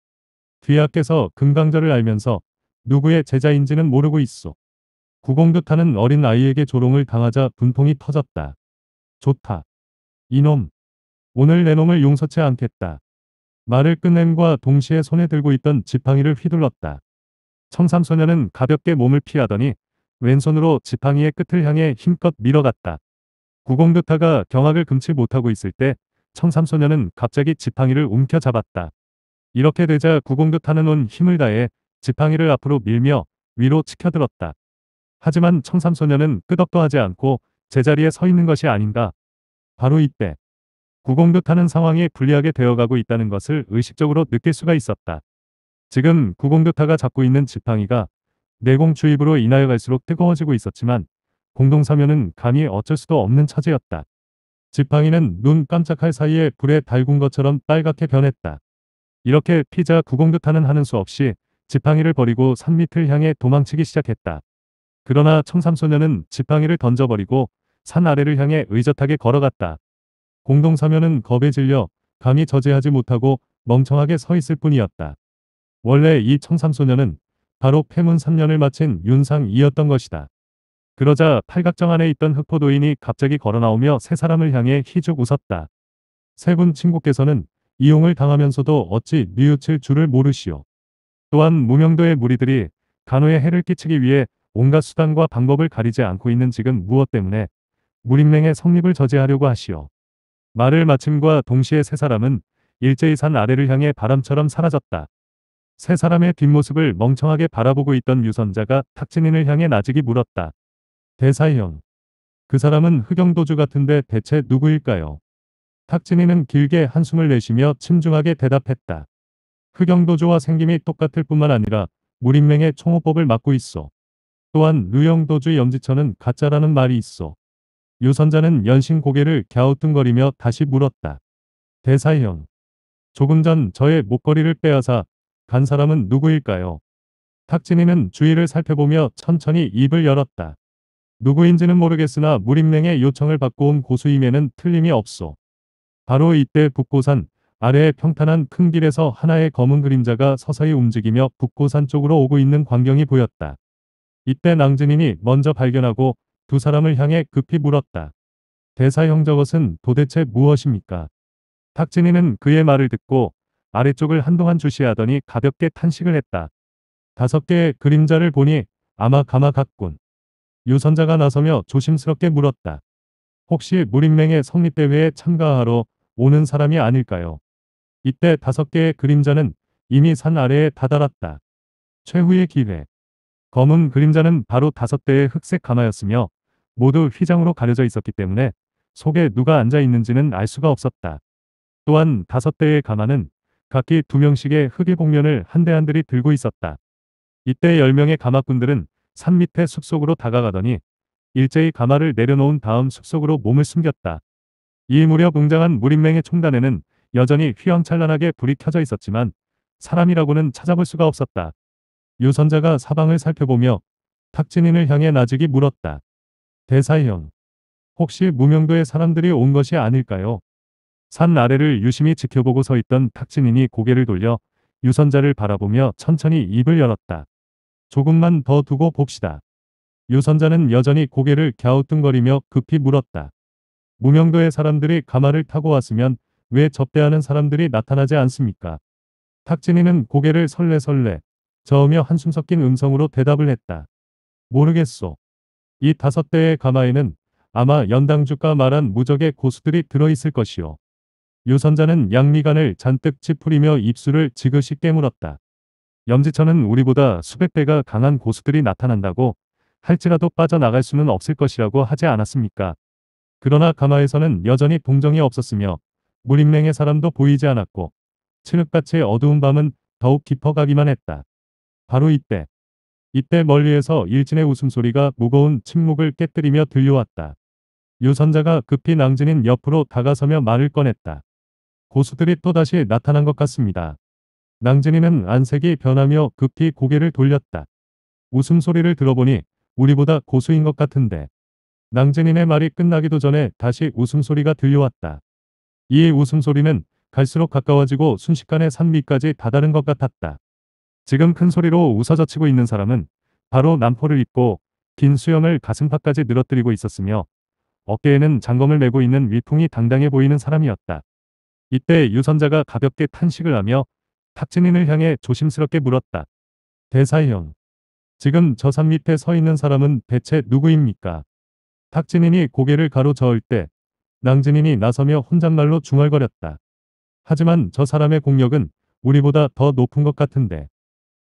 뒤하께서 금강절을 알면서 누구의 제자인지는 모르고 있소. 구공교타는 어린 아이에게 조롱을 당하자 분통이 터졌다. 좋다. 이놈. 오늘 내 놈을 용서치 않겠다. 말을 끝낸과 동시에 손에 들고 있던 지팡이를 휘둘렀다. 청삼소년은 가볍게 몸을 피하더니 왼손으로 지팡이의 끝을 향해 힘껏 밀어갔다. 구공교타가 경악을 금치 못하고 있을 때 청삼소년은 갑자기 지팡이를 움켜잡았다. 이렇게 되자 구공교타는 온 힘을 다해 지팡이를 앞으로 밀며 위로 치켜들었다. 하지만 청삼소년은 끄덕도 하지 않고 제자리에 서 있는 것이 아닌가. 바로 이때 구공교 타는 상황에 불리하게 되어가고 있다는 것을 의식적으로 느낄 수가 있었다. 지금 구공교타가 잡고 있는 지팡이가 내공 주입으로 인하여 갈수록 뜨거워지고 있었지만 공동사면은 감히 어쩔 수도 없는 처지였다. 지팡이는 눈 깜짝할 사이에 불에 달군 것처럼 빨갛게 변했다. 이렇게 피자 구공교 타는 하는 수 없이 지팡이를 버리고 산밑을 향해 도망치기 시작했다. 그러나 청삼소년은 지팡이를 던져버리고 산 아래를 향해 의젓하게 걸어갔다. 공동사면은 겁에 질려 감히 저지하지 못하고 멍청하게 서 있을 뿐이었다. 원래 이 청삼소년은 바로 폐문 3년을 마친 윤상이었던 것이다. 그러자 팔각정 안에 있던 흑포도인이 갑자기 걸어나오며 세 사람을 향해 희죽 웃었다. 세 분 친구께서는 이용을 당하면서도 어찌 뉘우칠 줄을 모르시오. 또한 무명도의 무리들이 간호에 해를 끼치기 위해 온갖 수단과 방법을 가리지 않고 있는 지금 무엇 때문에 무림맹의 성립을 저지하려고 하시오. 말을 마침과 동시에 세 사람은 일제히 산 아래를 향해 바람처럼 사라졌다. 세 사람의 뒷모습을 멍청하게 바라보고 있던 유선자가 탁진인을 향해 나직이 물었다. 대사형. 그 사람은 흑영도주 같은데 대체 누구일까요? 탁진이는 길게 한숨을 내쉬며 침중하게 대답했다. 흑영도주와 생김이 똑같을 뿐만 아니라 무림맹의 총호법을 맡고 있어. 또한 류영도주 염지천은 가짜라는 말이 있어. 유선자는 연신 고개를 갸우뚱거리며 다시 물었다. 대사형. 조금 전 저의 목걸이를 빼앗아 간 사람은 누구일까요? 탁진이는 주위를 살펴보며 천천히 입을 열었다. 누구인지는 모르겠으나 무림맹의 요청을 받고 온 고수임에는 틀림이 없소. 바로 이때 북고산 아래의 평탄한 큰 길에서 하나의 검은 그림자가 서서히 움직이며 북고산 쪽으로 오고 있는 광경이 보였다. 이때 낭진인이 먼저 발견하고 두 사람을 향해 급히 물었다. 대사형 저것은 도대체 무엇입니까? 탁진이는 그의 말을 듣고 아래쪽을 한동안 주시하더니 가볍게 탄식을 했다. 다섯 개의 그림자를 보니 아마 가마 같군. 유선자가 나서며 조심스럽게 물었다. 혹시 무림맹의 성립대회에 참가하러 오는 사람이 아닐까요? 이때 다섯 개의 그림자는 이미 산 아래에 다다랐다. 최후의 기회. 검은 그림자는 바로 다섯 대의 흑색 가마였으며 모두 휘장으로 가려져 있었기 때문에 속에 누가 앉아 있는지는 알 수가 없었다. 또한 다섯 대의 가마는 각기 두 명씩의 흑의 복면을 한 대 한들이 들고 있었다. 이때 열 명의 가마꾼들은 산 밑에 숲속으로 다가가더니 일제히 가마를 내려놓은 다음 숲속으로 몸을 숨겼다. 이 무렵 웅장한 무림맹의 총단에는 여전히 휘황찬란하게 불이 켜져 있었지만 사람이라고는 찾아볼 수가 없었다. 유선자가 사방을 살펴보며 탁진인을 향해 나직이 물었다. 대사형. 혹시 무명도의 사람들이 온 것이 아닐까요? 산 아래를 유심히 지켜보고 서 있던 탁진인이 고개를 돌려 유선자를 바라보며 천천히 입을 열었다. 조금만 더 두고 봅시다. 유선자는 여전히 고개를 갸우뚱거리며 급히 물었다. 무명도의 사람들이 가마를 타고 왔으면 왜 접대하는 사람들이 나타나지 않습니까? 탁진이는 고개를 설레설레 저으며 한숨 섞인 음성으로 대답을 했다. 모르겠소. 이 다섯 대의 가마에는 아마 연당 주가 말한 무적의 고수들이 들어있을 것이요. 유선자는 양미간을 잔뜩 찌푸리며 입술을 지그시 깨물었다. 염지천은 우리보다 수백 배가 강한 고수들이 나타난다고 할지라도 빠져나갈 수는 없을 것이라고 하지 않았습니까? 그러나 가마에서는 여전히 동정이 없었으며 무림맹의 사람도 보이지 않았고 칠흑같이 어두운 밤은 더욱 깊어가기만 했다. 바로 이때 이때 멀리에서 일진의 웃음소리가 무거운 침묵을 깨뜨리며 들려왔다. 유선자가 급히 낭진인 옆으로 다가서며 말을 꺼냈다. 고수들이 또다시 나타난 것 같습니다. 낭진이는 안색이 변하며 급히 고개를 돌렸다. 웃음소리를 들어보니 우리보다 고수인 것 같은데. 낭진인의 말이 끝나기도 전에 다시 웃음소리가 들려왔다. 이 웃음소리는 갈수록 가까워지고 순식간에 산미까지 다다른 것 같았다. 지금 큰 소리로 웃어젖히고 있는 사람은 바로 남포를 입고 긴 수염을 가슴팍까지 늘어뜨리고 있었으며 어깨에는 장검을 메고 있는 위풍이 당당해 보이는 사람이었다. 이때 유선자가 가볍게 탄식을 하며 탁진인을 향해 조심스럽게 물었다. 대사형. 지금 저 산 밑에 서 있는 사람은 대체 누구입니까? 탁진인이 고개를 가로저을 때 낭진인이 나서며 혼잣말로 중얼거렸다. 하지만 저 사람의 공력은 우리보다 더 높은 것 같은데.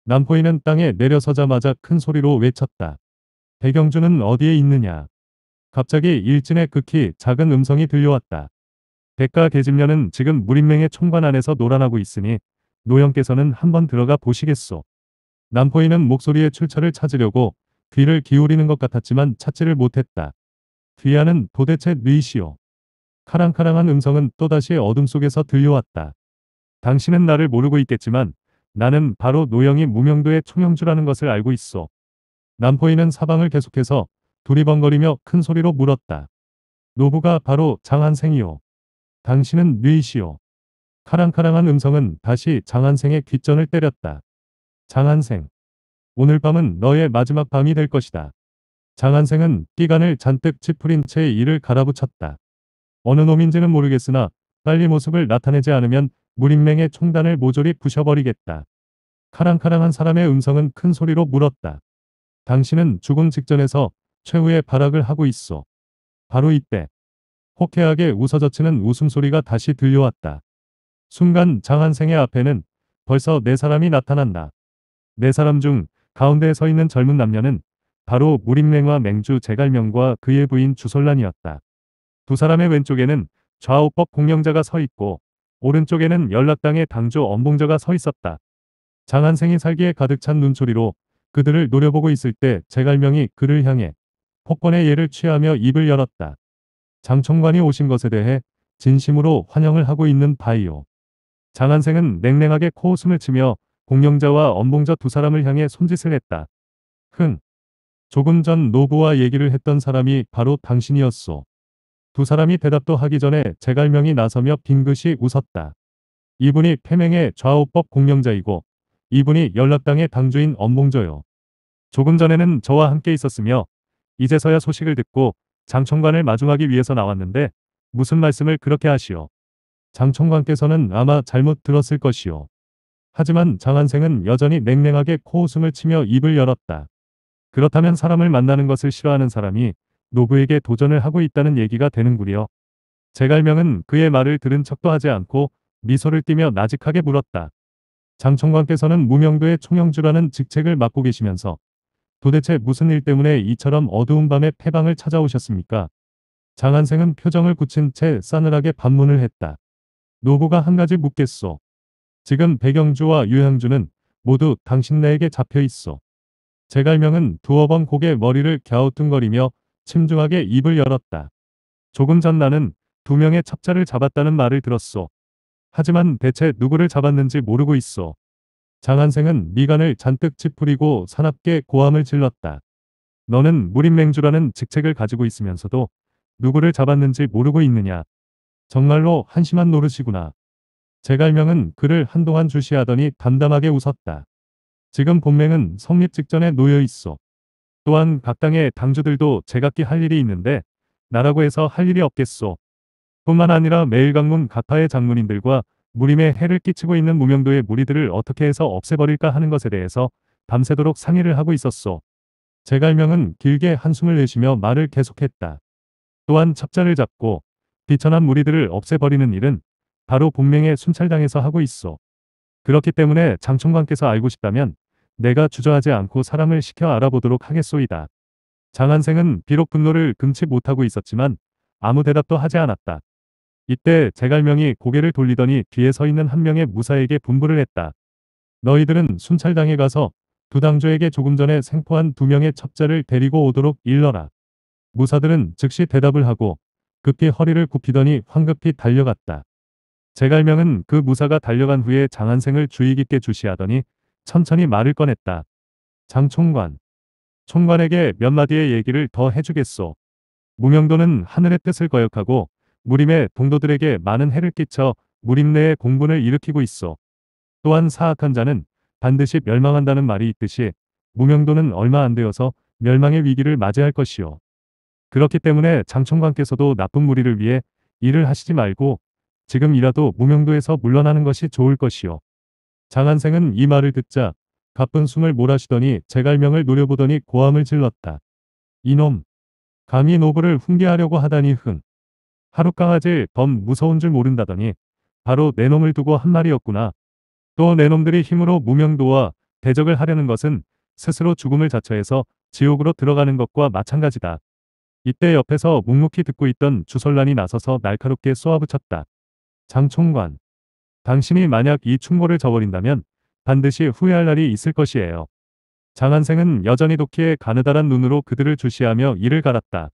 남포인은 땅에 내려서자마자 큰 소리로 외쳤다. 백영준은 어디에 있느냐. 갑자기 일진의 극히 작은 음성이 들려왔다. 백가 계집녀는 지금 무림맹의 총관 안에서 노란하고 있으니 노형께서는 한번 들어가 보시겠소. 남포인은 목소리의 출처를 찾으려고 귀를 기울이는 것 같았지만 찾지를 못했다. 귀하는 도대체 이시오 카랑카랑한 음성은 또다시 어둠 속에서 들려왔다. 당신은 나를 모르고 있겠지만 나는 바로 노영이 무명도의 총영주라는 것을 알고 있어. 남포인은 사방을 계속해서 두리번거리며 큰 소리로 물었다. 노부가 바로 장한생이요. 당신은 뉘이시오. 카랑카랑한 음성은 다시 장한생의 귀전을 때렸다. 장한생. 오늘 밤은 너의 마지막 밤이 될 것이다. 장한생은 끼간을 잔뜩 찌푸린 채 이를 갈아붙였다. 어느 놈인지는 모르겠으나 빨리 모습을 나타내지 않으면 무림맹의 총단을 모조리 부셔버리겠다. 카랑카랑한 사람의 음성은 큰 소리로 물었다. 당신은 죽음 직전에서 최후의 발악을 하고 있어. 바로 이때 호쾌하게 웃어젖히는 웃음소리가 다시 들려왔다. 순간 장한생의 앞에는 벌써 네 사람이 나타났다. 네 사람 중가운데서 있는 젊은 남녀는 바로 무림맹과 맹주 제갈명과 그의 부인 주솔란이었다. 두 사람의 왼쪽에는 좌우법 공영자가서 있고 오른쪽에는 연락당의 당조 엄봉자가서 있었다. 장한생이 살기에 가득 찬 눈초리로 그들을 노려보고 있을 때 제갈명이 그를 향해 폭권의 예를 취하며 입을 열었다. 장총관이 오신 것에 대해 진심으로 환영을 하고 있는 바이오. 장한생은 냉랭하게 코웃음을 치며 공영자와 엄봉자 두 사람을 향해 손짓을 했다. 흥. 조금 전 노부와 얘기를 했던 사람이 바로 당신이었소. 두 사람이 대답도 하기 전에 제갈명이 나서며 빙긋이 웃었다. 이분이 폐맹의 좌우법 공명자이고 이분이 연락당의 당주인 엄봉조요. 조금 전에는 저와 함께 있었으며 이제서야 소식을 듣고 장청관을 마중하기 위해서 나왔는데 무슨 말씀을 그렇게 하시오. 장청관께서는 아마 잘못 들었을 것이오. 하지만 장한생은 여전히 냉랭하게 코웃음을 치며 입을 열었다. 그렇다면 사람을 만나는 것을 싫어하는 사람이 노부에게 도전을 하고 있다는 얘기가 되는구려. 제갈명은 그의 말을 들은 척도 하지 않고 미소를 띠며 나직하게 물었다. 장청관께서는 무명도의 총영주라는 직책을 맡고 계시면서 도대체 무슨 일 때문에 이처럼 어두운 밤에 폐방을 찾아오셨습니까? 장한생은 표정을 굳힌 채 싸늘하게 반문을 했다. 노부가 한 가지 묻겠소. 지금 백영주와 유향주는 모두 당신네에게 잡혀 있소 제갈명은 두어 번 고개 머리를 갸우뚱거리며 침중하게 입을 열었다. 조금 전 나는 두 명의 첩자를 잡았다는 말을 들었소. 하지만 대체 누구를 잡았는지 모르고 있어. 장한생은 미간을 잔뜩 찌푸리고 사납게 고함을 질렀다. 너는 무림맹주라는 직책을 가지고 있으면서도 누구를 잡았는지 모르고 있느냐. 정말로 한심한 노릇이구나. 제갈명은 그를 한동안 주시하더니 담담하게 웃었다. 지금 본맹은 성립 직전에 놓여 있어. 또한 각 당의 당주들도 제각기 할 일이 있는데 나라고 해서 할 일이 없겠소. 뿐만 아니라 매일 강문 가파의 장문인들과 무림에 해를 끼치고 있는 무명도의 무리들을 어떻게 해서 없애버릴까 하는 것에 대해서 밤새도록 상의를 하고 있었소. 제갈명은 길게 한숨을 내쉬며 말을 계속했다. 또한 첩자를 잡고 비천한 무리들을 없애버리는 일은 바로 본명의 순찰당에서 하고 있어. 그렇기 때문에 장총관께서 알고 싶다면 내가 주저하지 않고 사랑을 시켜 알아보도록 하겠소이다. 장한생은 비록 분노를 금치 못하고 있었지만 아무 대답도 하지 않았다. 이때 제갈명이 고개를 돌리더니 뒤에 서 있는 한 명의 무사에게 분부를 했다. 너희들은 순찰당에 가서 두 당조에게 조금 전에 생포한 두 명의 첩자를 데리고 오도록 일러라. 무사들은 즉시 대답을 하고 급히 허리를 굽히더니 황급히 달려갔다. 제갈명은 그 무사가 달려간 후에 장한생을 주의 깊게 주시하더니 천천히 말을 꺼냈다. 장총관. 총관에게 몇 마디의 얘기를 더 해주겠소. 무명도는 하늘의 뜻을 거역하고 무림의 동도들에게 많은 해를 끼쳐 무림 내에 공분을 일으키고 있어. 또한 사악한 자는 반드시 멸망한다는 말이 있듯이 무명도는 얼마 안 되어서 멸망의 위기를 맞이할 것이오 그렇기 때문에 장총관께서도 나쁜 무리를 위해 일을 하시지 말고 지금이라도 무명도에서 물러나는 것이 좋을 것이오 장한생은 이 말을 듣자 가쁜 숨을 몰아쉬더니 제갈명을 노려보더니 고함을 질렀다. 이놈! 감히 노부를 훈계하려고 하다니 흥! 하루강아지덤 무서운 줄 모른다더니 바로 내 놈을 두고 한 말이었구나. 또 내 놈들이 힘으로 무명도와 대적을 하려는 것은 스스로 죽음을 자처해서 지옥으로 들어가는 것과 마찬가지다. 이때 옆에서 묵묵히 듣고 있던 주설란이 나서서 날카롭게 쏘아붙였다. 장총관. 당신이 만약 이 충고를 저버린다면 반드시 후회할 날이 있을 것이에요. 장한생은 여전히 도끼에 가느다란 눈으로 그들을 주시하며 이를 갈았다.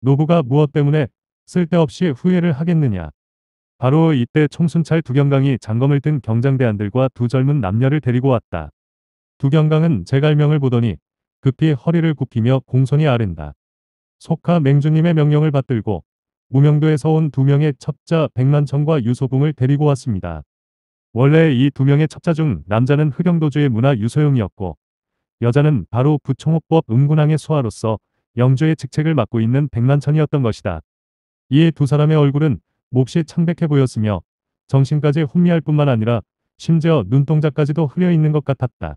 노부가 무엇 때문에 쓸데없이 후회를 하겠느냐. 바로 이때 총순찰 두경강이 장검을 든 경장대안들과 두 젊은 남녀를 데리고 왔다. 두경강은 제갈명을 보더니 급히 허리를 굽히며 공손히 아른다. 속하 맹주님의 명령을 받들고 무명도에서온두 명의 첩자 백만청과 유소봉을 데리고 왔습니다. 원래 이 두 명의 첩자 중 남자는 흑영도주의 문화 유소용이었고 여자는 바로 부총호법 음군왕의 소하로서 영조의 직책을 맡고 있는 백만천이었던 것이다. 이에두 사람의 얼굴은 몹시 창백해 보였으며 정신까지 혼미할 뿐만 아니라 심지어 눈동자까지도 흐려있는 것 같았다.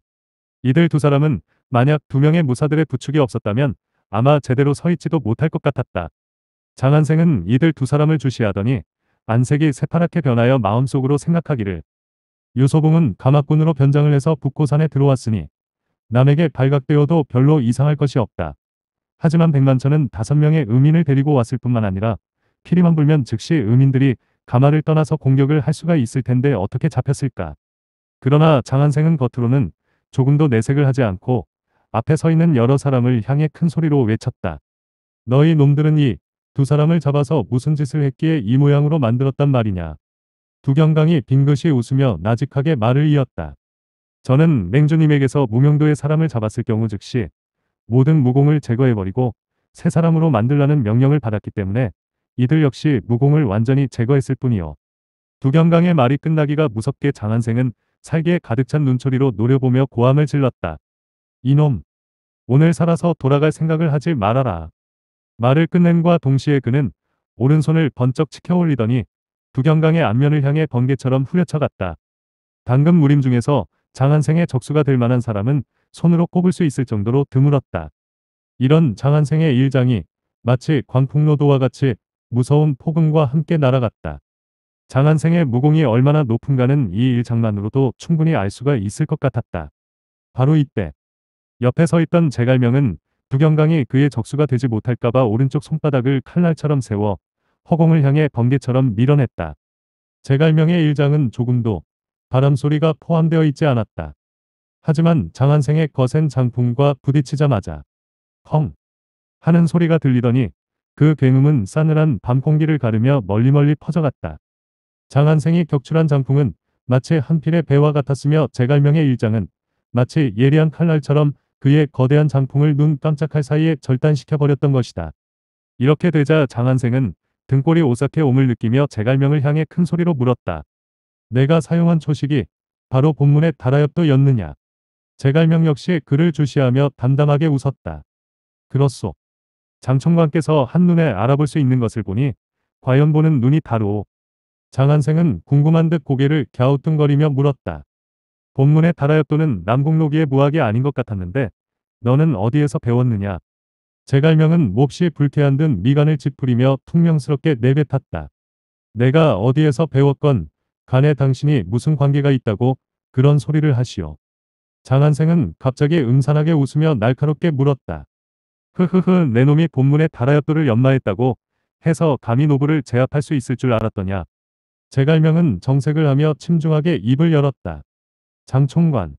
이들 두 사람은 만약 두 명의 무사들의 부축이 없었다면 아마 제대로 서있지도 못할 것 같았다. 장한생은 이들 두 사람을 주시하더니 안색이 새파랗게 변하여 마음속으로 생각하기를 유소봉은 가마꾼으로 변장을 해서 북고산에 들어왔으니 남에게 발각되어도 별로 이상할 것이 없다. 하지만 백만천은 다섯 명의 음인을 데리고 왔을 뿐만 아니라 피리만 불면 즉시 음인들이 가마를 떠나서 공격을 할 수가 있을 텐데 어떻게 잡혔을까. 그러나 장한생은 겉으로는 조금도 내색을 하지 않고 앞에 서 있는 여러 사람을 향해 큰 소리로 외쳤다. 너희 놈들은 이두 사람을 잡아서 무슨 짓을 했기에 이 모양으로 만들었단 말이냐. 두경강이 빙긋이 웃으며 나직하게 말을 이었다. 저는 맹주님에게서 무명도의 사람을 잡았을 경우 즉시 모든 무공을 제거해버리고 새 사람으로 만들라는 명령을 받았기 때문에 이들 역시 무공을 완전히 제거했을 뿐이요. 두경강의 말이 끝나기가 무섭게 장한생은 살기에 가득 찬 눈초리로 노려보며 고함을 질렀다. 이놈! 오늘 살아서 돌아갈 생각을 하지 말아라. 말을 끝낸과 동시에 그는 오른손을 번쩍 치켜 올리더니 두경강의 안면을 향해 번개처럼 후려쳐갔다. 당근 무림 중에서 장한생의 적수가 될 만한 사람은 손으로 꼽을 수 있을 정도로 드물었다. 이런 장한생의 일장이 마치 광풍노도와 같이 무서운 폭음과 함께 날아갔다. 장한생의 무공이 얼마나 높은가는 이 일장만으로도 충분히 알 수가 있을 것 같았다. 바로 이때 옆에 서 있던 제갈명은 두경강이 그의 적수가 되지 못할까봐 오른쪽 손바닥을 칼날처럼 세워 허공을 향해 번개처럼 밀어냈다. 제갈명의 일장은 조금도 바람소리가 포함되어 있지 않았다. 하지만 장한생의 거센 장풍과 부딪히자마자 펑 하는 소리가 들리더니 그 굉음은 싸늘한 밤 공기를 가르며 멀리멀리 퍼져갔다. 장한생이 격출한 장풍은 마치 한 필의 배와 같았으며 제갈명의 일장은 마치 예리한 칼날처럼 그의 거대한 장풍을 눈 깜짝할 사이에 절단시켜버렸던 것이다. 이렇게 되자 장한생은 등골이 오싹해 옴을 느끼며 제갈명을 향해 큰 소리로 물었다. 내가 사용한 초식이 바로 본문의 달하엽도 였느냐. 제갈명 역시 그를 주시하며 담담하게 웃었다. 그렇소. 장총관께서 한눈에 알아볼 수 있는 것을 보니 과연 보는 눈이 다르오. 장한생은 궁금한 듯 고개를 갸우뚱거리며 물었다. 본문의 다라협도는 남궁로기의 무학이 아닌 것 같았는데 너는 어디에서 배웠느냐. 제갈명은 몹시 불쾌한 듯 미간을 찌푸리며 퉁명스럽게 내뱉었다. 내가 어디에서 배웠건 간에 당신이 무슨 관계가 있다고 그런 소리를 하시오. 장한생은 갑자기 음산하게 웃으며 날카롭게 물었다. 흐흐흐 내 놈이 본문의 다라협도를 연마했다고 해서 감히 노부를 제압할 수 있을 줄 알았더냐. 제갈명은 정색을 하며 침중하게 입을 열었다. 장총관.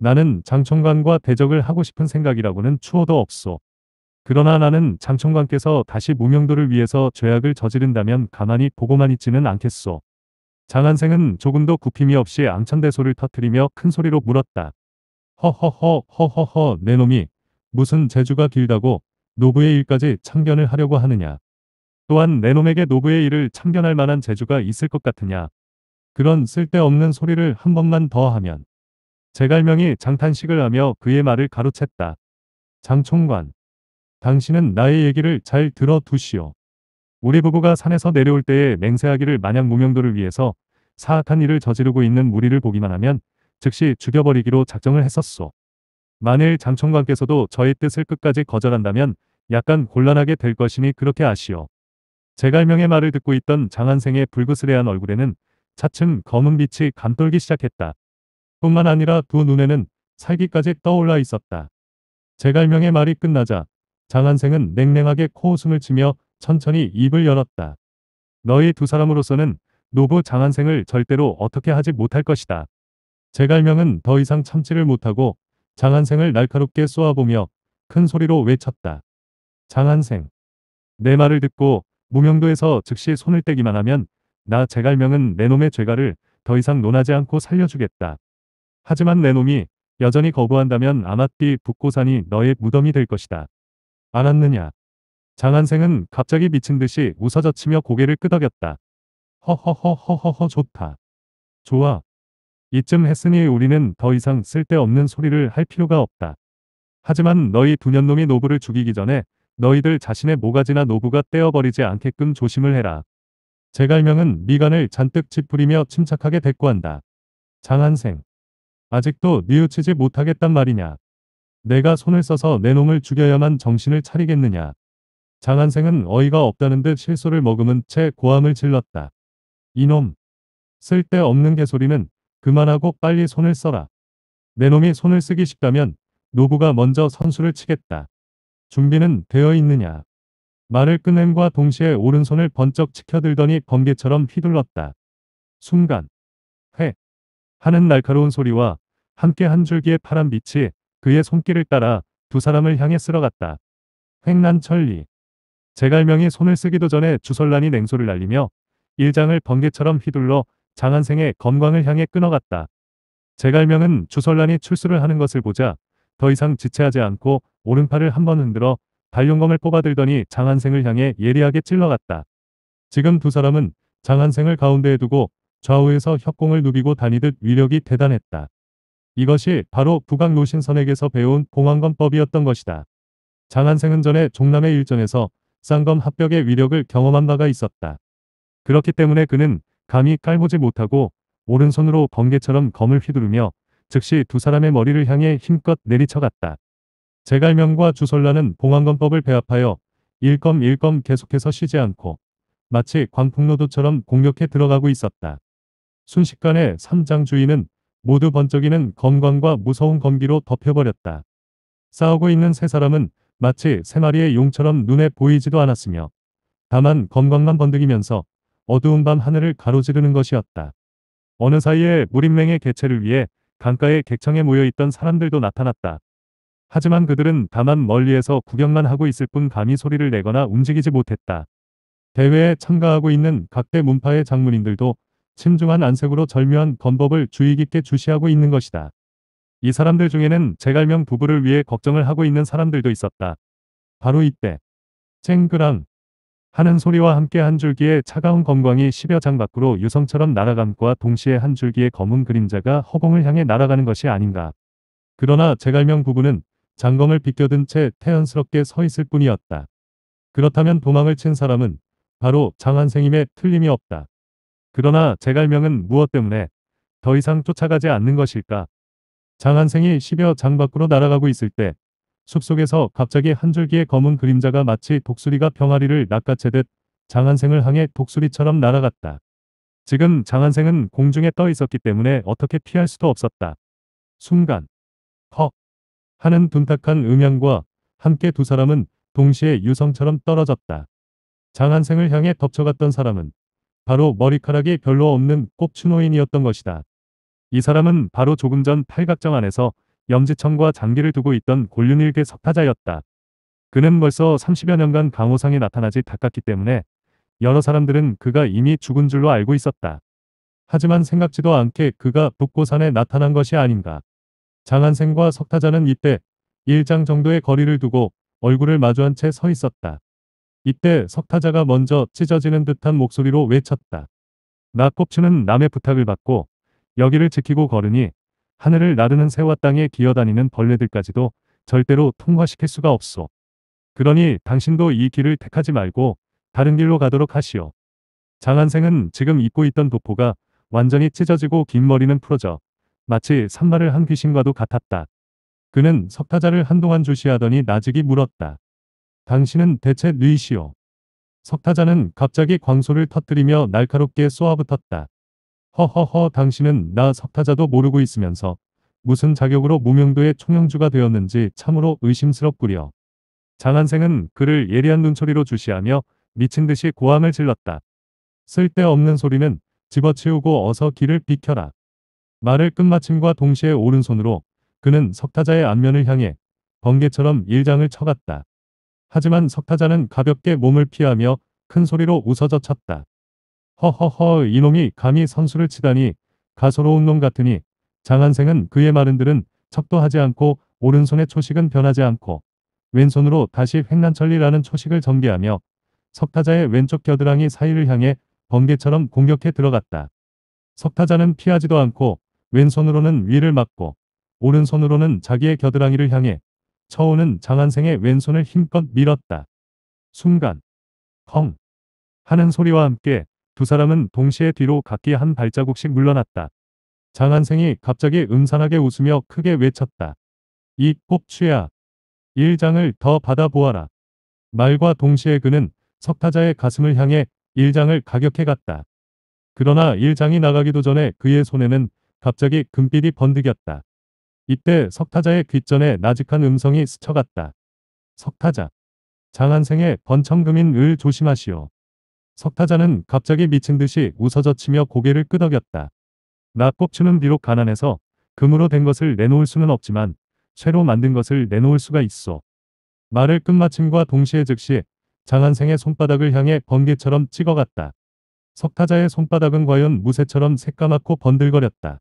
나는 장총관과 대적을 하고 싶은 생각이라고는 추호도 없소. 그러나 나는 장총관께서 다시 무명도를 위해서 죄악을 저지른다면 가만히 보고만 있지는 않겠소. 장한생은 조금도 굽힘이 없이 앙천대소를 터뜨리며 큰 소리로 물었다. 허허허 허허허 내 놈이 무슨 재주가 길다고 노부의 일까지 참견을 하려고 하느냐. 또한 내 놈에게 노부의 일을 참견할 만한 재주가 있을 것 같으냐. 그런 쓸데없는 소리를 한 번만 더 하면 제갈명이 장탄식을 하며 그의 말을 가로챘다. 장총관, 당신은 나의 얘기를 잘 들어두시오. 우리 부부가 산에서 내려올 때에 맹세하기를 마냥 무명도를 위해서 사악한 일을 저지르고 있는 무리를 보기만 하면 즉시 죽여버리기로 작정을 했었소. 만일 장총관께서도 저의 뜻을 끝까지 거절한다면 약간 곤란하게 될 것이니 그렇게 아시오. 제갈명의 말을 듣고 있던 장한생의 불그스레한 얼굴에는 차츰 검은 빛이 감돌기 시작했다. 뿐만 아니라 두 눈에는 살기까지 떠올라 있었다. 제갈명의 말이 끝나자 장한생은 냉랭하게 코웃음을 치며 천천히 입을 열었다. 너희 두 사람으로서는 노부 장한생을 절대로 어떻게 하지 못할 것이다. 제갈명은 더 이상 참지를 못하고 장한생을 날카롭게 쏘아보며 큰 소리로 외쳤다. 장한생. 내 말을 듣고 무명도에서 즉시 손을 떼기만 하면 나 제갈명은 내 놈의 죄가를 더 이상 논하지 않고 살려주겠다. 하지만 내 놈이 여전히 거부한다면 아마띠 북고산이 너의 무덤이 될 것이다. 알았느냐? 장한생은 갑자기 미친 듯이 웃어젖히며 고개를 끄덕였다. 허허허허허허 좋다. 좋아. 이쯤 했으니 우리는 더 이상 쓸데없는 소리를 할 필요가 없다. 하지만 너희 두 년놈이 노부를 죽이기 전에 너희들 자신의 모가지나 노부가 떼어버리지 않게끔 조심을 해라. 제갈명은 미간을 잔뜩 찌푸리며 침착하게 대꾸한다. 장한생. 아직도 뉘우치지 못하겠단 말이냐. 내가 손을 써서 내 놈을 죽여야만 정신을 차리겠느냐. 장한생은 어이가 없다는 듯 실소를 머금은 채 고함을 질렀다. 이놈. 쓸데없는 개소리는 그만하고 빨리 손을 써라. 내 놈이 손을 쓰기 쉽다면 노부가 먼저 선수를 치겠다. 준비는 되어 있느냐. 말을 끝낸과 동시에 오른손을 번쩍 치켜들더니 번개처럼 휘둘렀다. 순간 회 하는 날카로운 소리와 함께 한 줄기의 파란 빛이 그의 손길을 따라 두 사람을 향해 쓸어갔다. 횡난 천리 제갈명이 손을 쓰기도 전에 주설란이 냉소를 날리며 일장을 번개처럼 휘둘러 장한생의 건광을 향해 끊어갔다. 제갈명은 주설란이 출수를 하는 것을 보자 더 이상 지체하지 않고 오른팔을 한번 흔들어 발용검을 뽑아들더니 장한생을 향해 예리하게 찔러갔다. 지금 두 사람은 장한생을 가운데에 두고 좌우에서 협공을 누비고 다니듯 위력이 대단했다. 이것이 바로 북강 노신선에게서 배운 봉황검법이었던 것이다. 장한생은 전에 종남의 일전에서 쌍검 합벽의 위력을 경험한 바가 있었다. 그렇기 때문에 그는 감히 깔보지 못하고 오른손으로 번개처럼 검을 휘두르며 즉시 두 사람의 머리를 향해 힘껏 내리쳐갔다. 제갈명과 주설라는 봉황건법을 배합하여 일검 일검 계속해서 쉬지 않고 마치 광풍노도처럼 공격해 들어가고 있었다. 순식간에 삼장 주인은 모두 번쩍이는 검광과 무서운 검기로 덮여버렸다. 싸우고 있는 세 사람은 마치 세 마리의 용처럼 눈에 보이지도 않았으며 다만 검광만 번득이면서 어두운 밤 하늘을 가로지르는 것이었다. 어느 사이에 무림맹의 개체를 위해 강가의 객청에 모여있던 사람들도 나타났다. 하지만 그들은 다만 멀리에서 구경만 하고 있을 뿐 감히 소리를 내거나 움직이지 못했다. 대회에 참가하고 있는 각대 문파의 장문인들도 침중한 안색으로 절묘한 건법을 주의 깊게 주시하고 있는 것이다. 이 사람들 중에는 제갈명 부부를 위해 걱정을 하고 있는 사람들도 있었다. 바로 이때 쨍그랑 하는 소리와 함께 한 줄기의 차가운 검광이 십여 장 밖으로 유성처럼 날아감과 동시에 한 줄기의 검은 그림자가 허공을 향해 날아가는 것이 아닌가. 그러나 제갈명 부부는 장검을 비껴든 채 태연스럽게 서 있을 뿐이었다. 그렇다면 도망을 친 사람은 바로 장한생임에 틀림이 없다. 그러나 제갈명은 무엇 때문에 더 이상 쫓아가지 않는 것일까? 장한생이 10여 장 밖으로 날아가고 있을 때 숲속에서 갑자기 한 줄기의 검은 그림자가 마치 독수리가 병아리를 낚아채듯 장한생을 향해 독수리처럼 날아갔다. 지금 장한생은 공중에 떠 있었기 때문에 어떻게 피할 수도 없었다. 순간. 헉. 하는 둔탁한 음향과 함께 두 사람은 동시에 유성처럼 떨어졌다. 장한생을 향해 덮쳐갔던 사람은 바로 머리카락이 별로 없는 꼽추노인이었던 것이다. 이 사람은 바로 조금 전 팔각정 안에서 염지청과 장기를 두고 있던 곤륜일계 석타자였다. 그는 벌써 30여 년간 강호상에 나타나지 닦았기 때문에 여러 사람들은 그가 이미 죽은 줄로 알고 있었다. 하지만 생각지도 않게 그가 북고산에 나타난 것이 아닌가. 장한생과 석타자는 이때 일장 정도의 거리를 두고 얼굴을 마주한 채 서 있었다. 이때 석타자가 먼저 찢어지는 듯한 목소리로 외쳤다. 나꼽추는 남의 부탁을 받고 여기를 지키고 걸으니 하늘을 나르는 새와 땅에 기어다니는 벌레들까지도 절대로 통과시킬 수가 없소. 그러니 당신도 이 길을 택하지 말고 다른 길로 가도록 하시오. 장한생은 지금 입고 있던 도포가 완전히 찢어지고 긴 머리는 풀어져 마치 산마를 한 귀신과도 같았다. 그는 석타자를 한동안 주시하더니 나직이 물었다. 당신은 대체 누이시오. 석타자는 갑자기 광소를 터뜨리며 날카롭게 쏘아붙었다. 허허허 당신은 나 석타자도 모르고 있으면서 무슨 자격으로 무명도의 총영주가 되었는지 참으로 의심스럽구려. 장한생은 그를 예리한 눈초리로 주시하며 미친 듯이 고함을 질렀다. 쓸데없는 소리는 집어치우고 어서 길을 비켜라. 말을 끝마침과 동시에 오른손으로 그는 석타자의 안면을 향해 번개처럼 일장을 쳐갔다. 하지만 석타자는 가볍게 몸을 피하며 큰 소리로 웃어져 쳤다. 허허허 이놈이 감히 선수를 치다니 가소로운 놈 같으니 장한생은 그의 말은들은 척도하지 않고 오른손의 초식은 변하지 않고 왼손으로 다시 횡난천리라는 초식을 전개하며 석타자의 왼쪽 겨드랑이 사이를 향해 번개처럼 공격해 들어갔다. 석타자는 피하지도 않고 왼손으로는 위를 막고 오른손으로는 자기의 겨드랑이를 향해 처우는 장한생의 왼손을 힘껏 밀었다. 순간 헝 하는 소리와 함께 두 사람은 동시에 뒤로 각기 한 발자국씩 물러났다. 장한생이 갑자기 음산하게 웃으며 크게 외쳤다. 이 꼽취야. 일장을 더 받아보아라. 말과 동시에 그는 석타자의 가슴을 향해 일장을 가격해 갔다. 그러나 일장이 나가기도 전에 그의 손에는 갑자기 금빛이 번득였다. 이때 석타자의 귀전에 나직한 음성이 스쳐갔다. 석타자. 장한생의 번청금인 을 조심하시오. 석타자는 갑자기 미친 듯이 웃어젖히며 고개를 끄덕였다. 나꼽추는 비록 가난해서 금으로 된 것을 내놓을 수는 없지만 쇠로 만든 것을 내놓을 수가 있어. 말을 끝마침과 동시에 즉시 장한생의 손바닥을 향해 번개처럼 찍어갔다. 석타자의 손바닥은 과연 무쇠처럼 새까맣고 번들거렸다.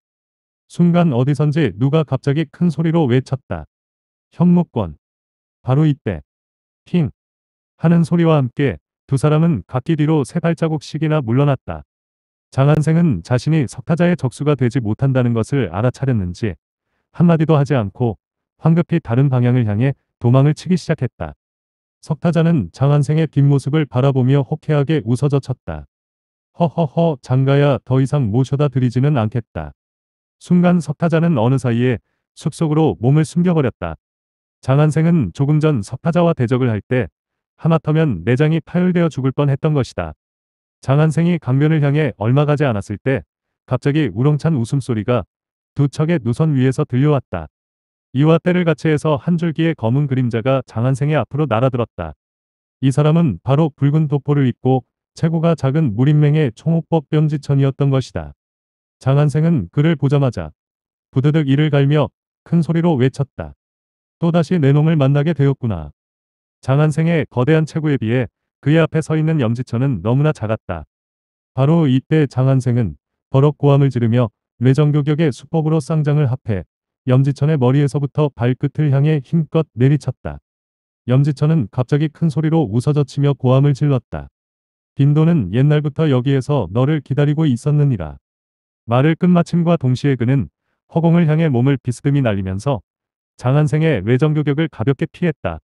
순간 어디선지 누가 갑자기 큰 소리로 외쳤다. 현무권. 바로 이때. 핑. 하는 소리와 함께 두 사람은 각기 뒤로 세 발자국씩이나 물러났다. 장한생은 자신이 석타자의 적수가 되지 못한다는 것을 알아차렸는지 한마디도 하지 않고 황급히 다른 방향을 향해 도망을 치기 시작했다. 석타자는 장한생의 뒷모습을 바라보며 호쾌하게 웃어젖혔다. 허허허 장가야 더 이상 모셔다 드리지는 않겠다. 순간 석타자는 어느 사이에 숲속으로 몸을 숨겨버렸다. 장한생은 조금 전 석타자와 대적을 할 때 하마터면 내장이 파열되어 죽을 뻔했던 것이다. 장한생이 강변을 향해 얼마 가지 않았을 때 갑자기 우렁찬 웃음소리가 두 척의 누선 위에서 들려왔다. 이와 때를 같이 해서 한 줄기의 검은 그림자가 장한생의 앞으로 날아들었다. 이 사람은 바로 붉은 도포를 입고 체구가 작은 무림맹의 총호법 병지천이었던 것이다. 장한생은 그를 보자마자 부드득 이를 갈며 큰 소리로 외쳤다. 또다시 내놈을 만나게 되었구나. 장한생의 거대한 체구에 비해 그의 앞에 서 있는 염지천은 너무나 작았다. 바로 이때 장한생은 버럭 고함을 지르며 뇌정교격의 수법으로 쌍장을 합해 염지천의 머리에서부터 발끝을 향해 힘껏 내리쳤다. 염지천은 갑자기 큰 소리로 웃어젖히며 고함을 질렀다. 빈도는 옛날부터 여기에서 너를 기다리고 있었느니라. 말을 끝마침과 동시에 그는 허공을 향해 몸을 비스듬히 날리면서 장한생의 외정교격을 가볍게 피했다.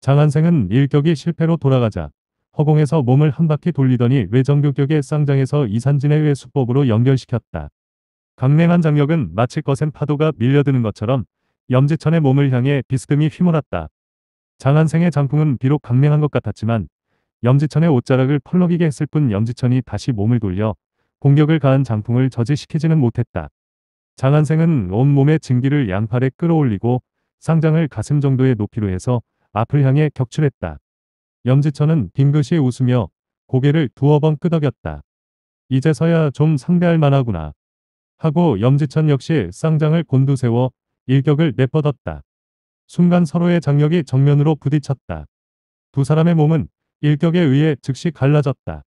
장한생은 일격이 실패로 돌아가자 허공에서 몸을 한 바퀴 돌리더니 외정교격의 쌍장에서 이산진의 외수법으로 연결시켰다. 강냉한 장력은 마치 거센 파도가 밀려드는 것처럼 염지천의 몸을 향해 비스듬히 휘몰았다. 장한생의 장풍은 비록 강냉한 것 같았지만 염지천의 옷자락을 펄럭이게 했을 뿐 염지천이 다시 몸을 돌려 공격을 가한 장풍을 저지시키지는 못했다. 장한생은 온몸의 증기를 양팔에 끌어올리고 상장을 가슴 정도의 높이로 해서 앞을 향해 격출했다. 염지천은 빙긋이 웃으며 고개를 두어 번 끄덕였다. 이제서야 좀 상대할 만하구나. 하고 염지천 역시 쌍장을 곤두세워 일격을 내뻗었다. 순간 서로의 장력이 정면으로 부딪혔다. 두 사람의 몸은 일격에 의해 즉시 갈라졌다.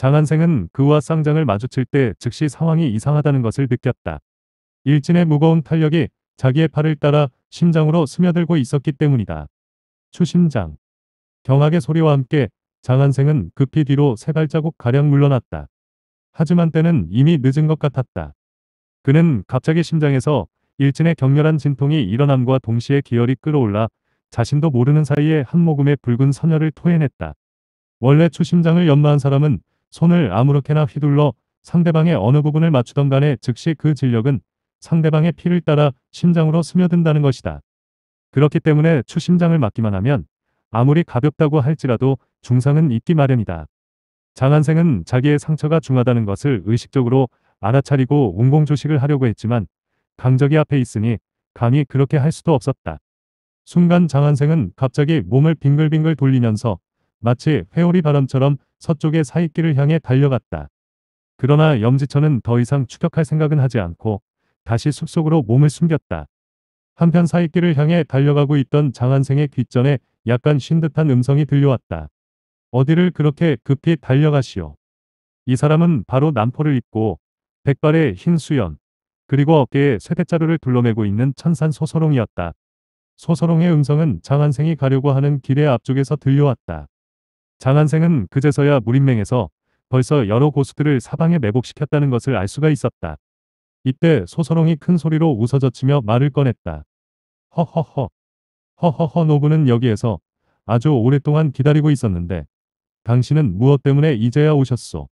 장한생은 그와 쌍장을 마주칠 때 즉시 상황이 이상하다는 것을 느꼈다. 일진의 무거운 탄력이 자기의 팔을 따라 심장으로 스며들고 있었기 때문이다. 추심장. 경악의 소리와 함께 장한생은 급히 뒤로 세 발자국 가량 물러났다. 하지만 때는 이미 늦은 것 같았다. 그는 갑자기 심장에서 일진의 격렬한 진통이 일어남과 동시에 기혈이 끌어올라 자신도 모르는 사이에 한 모금의 붉은 선혈을 토해냈다. 원래 추심장을 연마한 사람은 손을 아무렇게나 휘둘러 상대방의 어느 부분을 맞추던 간에 즉시 그 진력은 상대방의 피를 따라 심장으로 스며든다는 것이다. 그렇기 때문에 추심장을 맞기만 하면 아무리 가볍다고 할지라도 중상은 있기 마련이다. 장한생은 자기의 상처가 중하다는 것을 의식적으로 알아차리고 운공조식을 하려고 했지만 강적이 앞에 있으니 감히 그렇게 할 수도 없었다. 순간 장한생은 갑자기 몸을 빙글빙글 돌리면서 마치 회오리 바람처럼 서쪽의 사익길을 향해 달려갔다. 그러나 염지천은 더 이상 추격할 생각은 하지 않고 다시 숲속으로 몸을 숨겼다. 한편 사익길을 향해 달려가고 있던 장한생의 귓전에 약간 쉰 듯한 음성이 들려왔다. 어디를 그렇게 급히 달려가시오. 이 사람은 바로 남포를 입고 백발의 흰 수염 그리고 어깨에 쇠대자루를 둘러매고 있는 천산 소서롱이었다. 소서롱의 음성은 장한생이 가려고 하는 길의 앞쪽에서 들려왔다. 장한생은 그제서야 무림맹에서 벌써 여러 고수들을 사방에 매복시켰다는 것을 알 수가 있었다. 이때 소서롱이 큰 소리로 웃어젖히며 말을 꺼냈다. 허허허. 허허허 노부는 여기에서 아주 오랫동안 기다리고 있었는데 당신은 무엇 때문에 이제야 오셨소.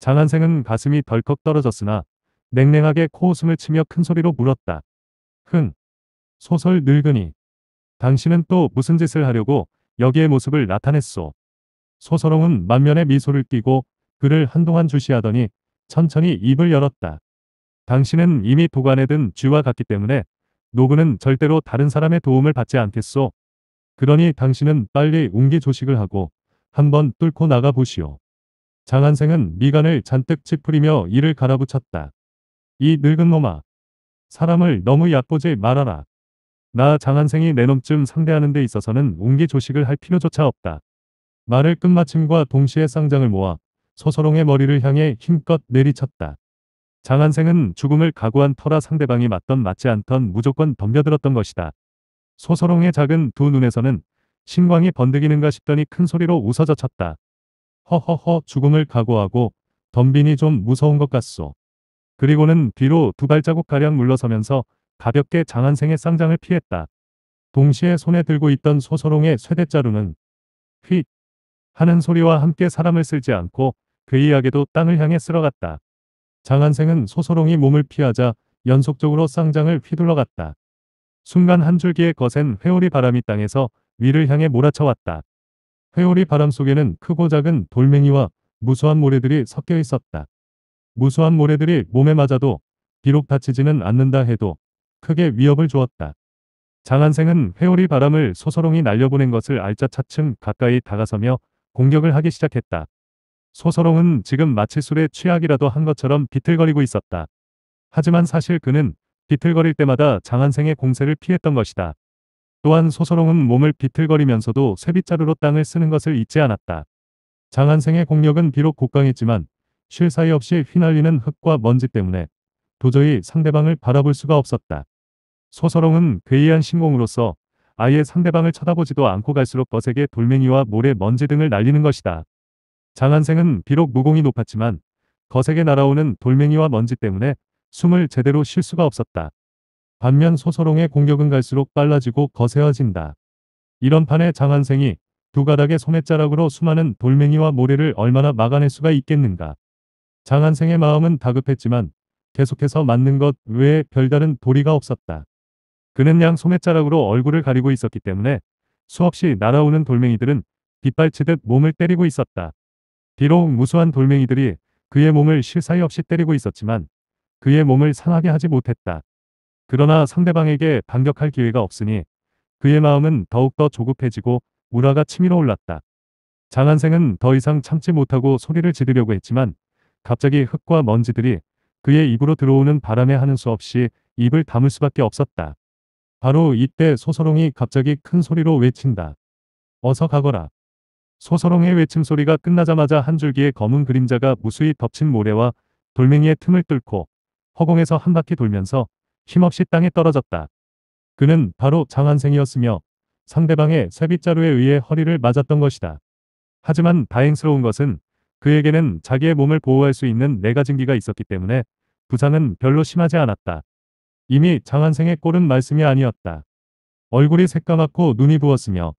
장한생은 가슴이 덜컥 떨어졌으나 냉랭하게 코웃음을 치며 큰 소리로 물었다. 흥. 소설 늙은이. 당신은 또 무슨 짓을 하려고 여기에 모습을 나타냈소. 소설홍은 만면에 미소를 띠고 그를 한동안 주시하더니 천천히 입을 열었다. 당신은 이미 도관에 든 쥐와 같기 때문에 노그는 절대로 다른 사람의 도움을 받지 않겠소. 그러니 당신은 빨리 웅기조식을 하고 한번 뚫고 나가 보시오. 장한생은 미간을 잔뜩 찌푸리며 이를 갈아붙였다. 이 늙은 놈아. 사람을 너무 약보지 말아라. 나 장한생이 내 놈쯤 상대하는 데 있어서는 웅기조식을 할 필요조차 없다. 말을 끝마침과 동시에 쌍장을 모아 소서롱의 머리를 향해 힘껏 내리쳤다. 장한생은 죽음을 각오한 터라 상대방이 맞던 맞지 않던 무조건 덤벼들었던 것이다. 소서롱의 작은 두 눈에서는 신광이 번득이는가 싶더니 큰 소리로 웃어젖혔다. 허허허 죽음을 각오하고 덤빈이 좀 무서운 것 같소. 그리고는 뒤로 두 발자국가량 물러서면서 가볍게 장한생의 쌍장을 피했다. 동시에 손에 들고 있던 소서롱의 쇠대자루는 휘 하는 소리와 함께 사람을 쓸지 않고 괴이하게도 그 땅을 향해 쓸어갔다. 장한생은 소소롱이 몸을 피하자 연속적으로 쌍장을 휘둘러갔다. 순간 한 줄기의 거센 회오리 바람이 땅에서 위를 향해 몰아쳐왔다. 회오리 바람 속에는 크고 작은 돌멩이와 무수한 모래들이 섞여 있었다. 무수한 모래들이 몸에 맞아도 비록 다치지는 않는다 해도 크게 위협을 주었다. 장한생은 회오리 바람을 소서롱이 날려보낸 것을 알짜 차츰 가까이 다가서며 공격을 하기 시작했다. 소서롱은 지금 마치 술에 취약이라도 한 것처럼 비틀거리고 있었다. 하지만 사실 그는 비틀거릴 때마다 장한생의 공세를 피했던 것이다. 또한 소서롱은 몸을 비틀거리면서도 쇠빗자루로 땅을 쓰는 것을 잊지 않았다. 장한생의 공력은 비록 곡강했지만 쉴 사이 없이 휘날리는 흙과 먼지 때문에 도저히 상대방을 바라볼 수가 없었다. 소서롱은 괴이한 신공으로서 아예 상대방을 쳐다보지도 않고 갈수록 거세게 돌멩이와 모래 먼지 등을 날리는 것이다. 장한생은 비록 무공이 높았지만 거세게 날아오는 돌멩이와 먼지 때문에 숨을 제대로 쉴 수가 없었다. 반면 소서롱의 공격은 갈수록 빨라지고 거세어진다. 이런 판에 장한생이 두 가닥의 소매자락으로 수많은 돌멩이와 모래를 얼마나 막아낼 수가 있겠는가. 장한생의 마음은 다급했지만 계속해서 맞는 것 외에 별다른 도리가 없었다. 그는 양 소매자락으로 얼굴을 가리고 있었기 때문에 수없이 날아오는 돌멩이들은 빗발치듯 몸을 때리고 있었다. 비록 무수한 돌멩이들이 그의 몸을 실 사이 없이 때리고 있었지만 그의 몸을 상하게 하지 못했다. 그러나 상대방에게 반격할 기회가 없으니 그의 마음은 더욱더 조급해지고 우라가 치밀어 올랐다. 장한생은 더 이상 참지 못하고 소리를 지르려고 했지만 갑자기 흙과 먼지들이 그의 입으로 들어오는 바람에 하는 수 없이 입을 담을 수밖에 없었다. 바로 이때 소서롱이 갑자기 큰 소리로 외친다. 어서 가거라. 소서롱의 외침소리가 끝나자마자 한 줄기의 검은 그림자가 무수히 덮친 모래와 돌멩이의 틈을 뚫고 허공에서 한 바퀴 돌면서 힘없이 땅에 떨어졌다. 그는 바로 장한생이었으며 상대방의 쇠빗자루에 의해 허리를 맞았던 것이다. 하지만 다행스러운 것은 그에게는 자기의 몸을 보호할 수 있는 내가증기가 네 있었기 때문에 부상은 별로 심하지 않았다. 이미 장한생의 꼴은 말씀이 아니었다. 얼굴이 새까맣고 눈이 부었으며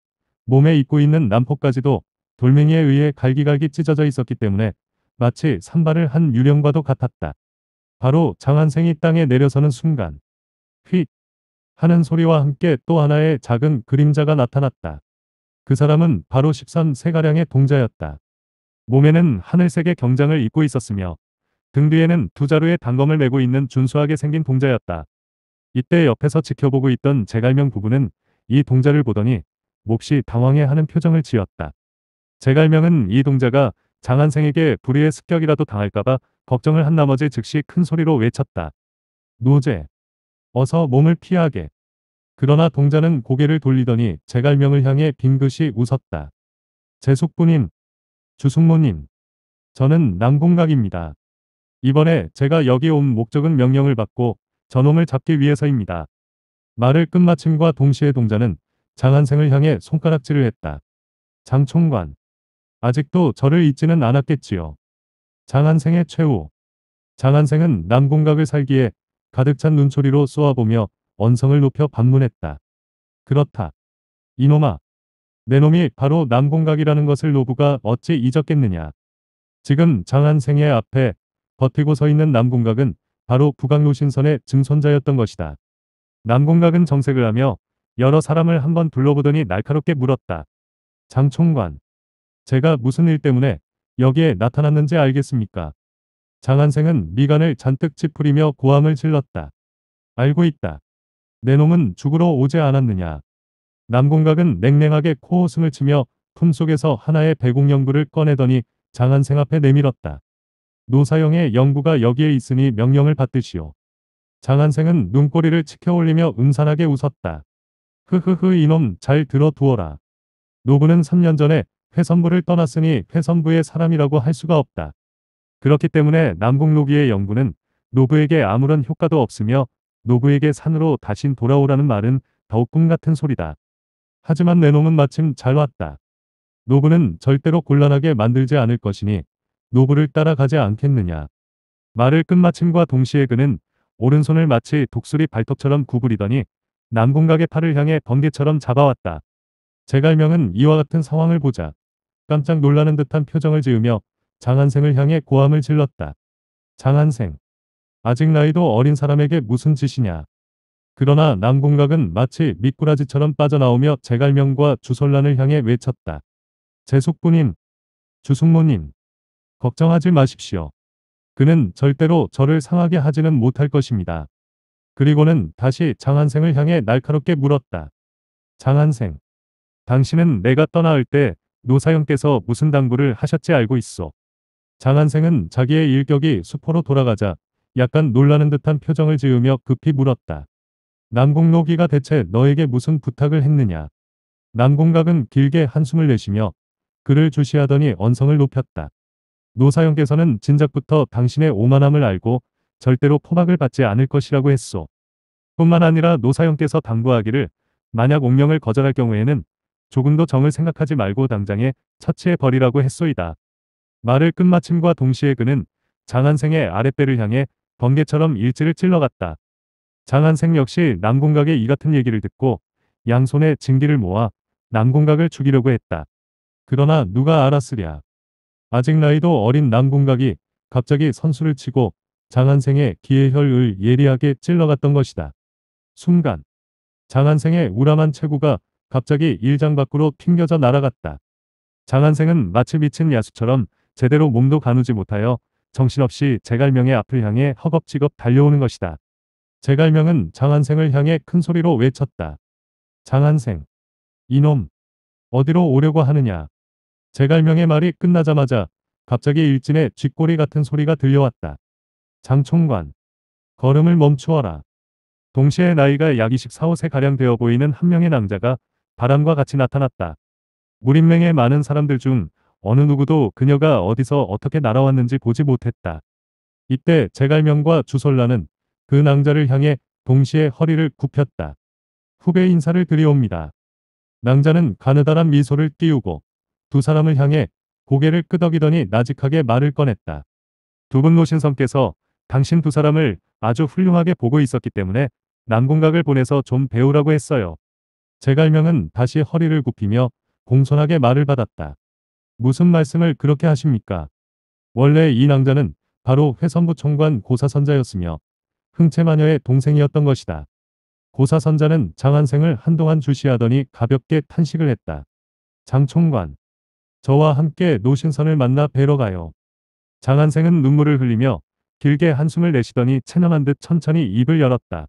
몸에 입고 있는 남포까지도 돌멩이에 의해 갈기갈기 찢어져 있었기 때문에 마치 산발을 한 유령과도 같았다. 바로 장한생이 땅에 내려서는 순간 휙 하는 소리와 함께 또 하나의 작은 그림자가 나타났다. 그 사람은 바로 13세가량의 동자였다. 몸에는 하늘색의 경장을 입고 있었으며 등 뒤에는 두 자루의 단검을 메고 있는 준수하게 생긴 동자였다. 이때 옆에서 지켜보고 있던 제갈명 부부는 이 동자를 보더니 몹시 당황해하는 표정을 지었다. 제갈명은 이 동자가 장한생에게 불의의 습격이라도 당할까봐 걱정을 한 나머지 즉시 큰 소리로 외쳤다. 노제! 어서 몸을 피하게! 그러나 동자는 고개를 돌리더니 제갈명을 향해 빙긋이 웃었다. 제숙부님, 주숙모님, 저는 남궁각입니다. 이번에 제가 여기 온 목적은 명령을 받고 전홍을 잡기 위해서입니다. 말을 끝마침과 동시에 동자는 장한생을 향해 손가락질을 했다. 장총관. 아직도 저를 잊지는 않았겠지요. 장한생의 최후. 장한생은 남궁각을 살기에 가득 찬 눈초리로 쏘아보며 언성을 높여 반문했다. 그렇다. 이놈아. 내 놈이 바로 남궁각이라는 것을 노부가 어찌 잊었겠느냐. 지금 장한생의 앞에 버티고 서 있는 남궁각은 바로 북왕로신선의 증손자였던 것이다. 남공각은 정색을 하며 여러 사람을 한번 둘러보더니 날카롭게 물었다. 장총관, 제가 무슨 일 때문에 여기에 나타났는지 알겠습니까? 장한생은 미간을 잔뜩 찌푸리며 고함을 질렀다. 알고 있다. 내 놈은 죽으러 오지 않았느냐. 남공각은 냉랭하게 코호승을 치며 품속에서 하나의 배공연구를 꺼내더니 장한생 앞에 내밀었다. 노사영의 영구가 여기에 있으니 명령을 받듯이요. 장한생은 눈꼬리를 치켜올리며 음산하게 웃었다. 흐흐흐 이놈 잘 들어두어라. 노부는 3년 전에 회선부를 떠났으니 회선부의 사람이라고 할 수가 없다. 그렇기 때문에 남북노기의 영구는 노부에게 아무런 효과도 없으며 노부에게 산으로 다신 돌아오라는 말은 더욱 꿈같은 소리다. 하지만 내 놈은 마침 잘 왔다. 노부는 절대로 곤란하게 만들지 않을 것이니 노부를 따라가지 않겠느냐. 말을 끝마침과 동시에 그는 오른손을 마치 독수리 발톱처럼 구부리더니 남궁각의 팔을 향해 번개처럼 잡아왔다. 제갈명은 이와 같은 상황을 보자 깜짝 놀라는 듯한 표정을 지으며 장한생을 향해 고함을 질렀다. 장한생. 아직 나이도 어린 사람에게 무슨 짓이냐. 그러나 남궁각은 마치 미꾸라지처럼 빠져나오며 제갈명과 주설란을 향해 외쳤다. 제숙부님, 주숙모님, 걱정하지 마십시오. 그는 절대로 저를 상하게 하지는 못할 것입니다. 그리고는 다시 장한생을 향해 날카롭게 물었다. 장한생, 당신은 내가 떠나올 때 노사영께서 무슨 당부를 하셨지 알고 있어. 장한생은 자기의 일격이 수포로 돌아가자 약간 놀라는 듯한 표정을 지으며 급히 물었다. 남궁록이가 대체 너에게 무슨 부탁을 했느냐. 남궁각은 길게 한숨을 내쉬며 그를 주시하더니 언성을 높였다. 노사연께서는 진작부터 당신의 오만함을 알고 절대로 포박을 받지 않을 것이라고 했소. 뿐만 아니라 노사연께서 당부하기를 만약 옥명을 거절할 경우에는 조금도 정을 생각하지 말고 당장에 처치해 버리라고 했소이다. 말을 끝마침과 동시에 그는 장한생의 아랫배를 향해 번개처럼 일지를 찔러갔다. 장한생 역시 남궁각의 이 같은 얘기를 듣고 양손에 증기를 모아 남궁각을 죽이려고 했다. 그러나 누가 알았으랴. 아직 나이도 어린 난궁각이 갑자기 선수를 치고 장한생의 기회혈을 예리하게 찔러갔던 것이다. 순간 장한생의 우람한 체구가 갑자기 일장 밖으로 튕겨져 날아갔다. 장한생은 마치 미친 야수처럼 제대로 몸도 가누지 못하여 정신없이 제갈명의 앞을 향해 허겁지겁 달려오는 것이다. 제갈명은 장한생을 향해 큰 소리로 외쳤다. 장한생, 이놈, 어디로 오려고 하느냐? 제갈명의 말이 끝나자마자 갑자기 일진의 쥐꼬리 같은 소리가 들려왔다. 장총관. 걸음을 멈추어라. 동시에 나이가 약 24호세 가량 되어 보이는 한 명의 남자가 바람과 같이 나타났다. 무림맹의 많은 사람들 중 어느 누구도 그녀가 어디서 어떻게 날아왔는지 보지 못했다. 이때 제갈명과 주솔라는 그 낭자를 향해 동시에 허리를 굽혔다. 후배 인사를 드리옵니다. 낭자는 가느다란 미소를 띄우고 두 사람을 향해 고개를 끄덕이더니 나직하게 말을 꺼냈다. 두 분 노신성께서 당신 두 사람을 아주 훌륭하게 보고 있었기 때문에 남궁각을 보내서 좀 배우라고 했어요. 제갈명은 다시 허리를 굽히며 공손하게 말을 받았다. 무슨 말씀을 그렇게 하십니까? 원래 이 낭자는 바로 회선부 총관 고사선자였으며 흥채마녀의 동생이었던 것이다. 고사선자는 장한생을 한동안 주시하더니 가볍게 탄식을 했다. 장총관, 저와 함께 노신선을 만나 뵈러 가요. 장한생은 눈물을 흘리며 길게 한숨을 내쉬더니 체념한 듯 천천히 입을 열었다.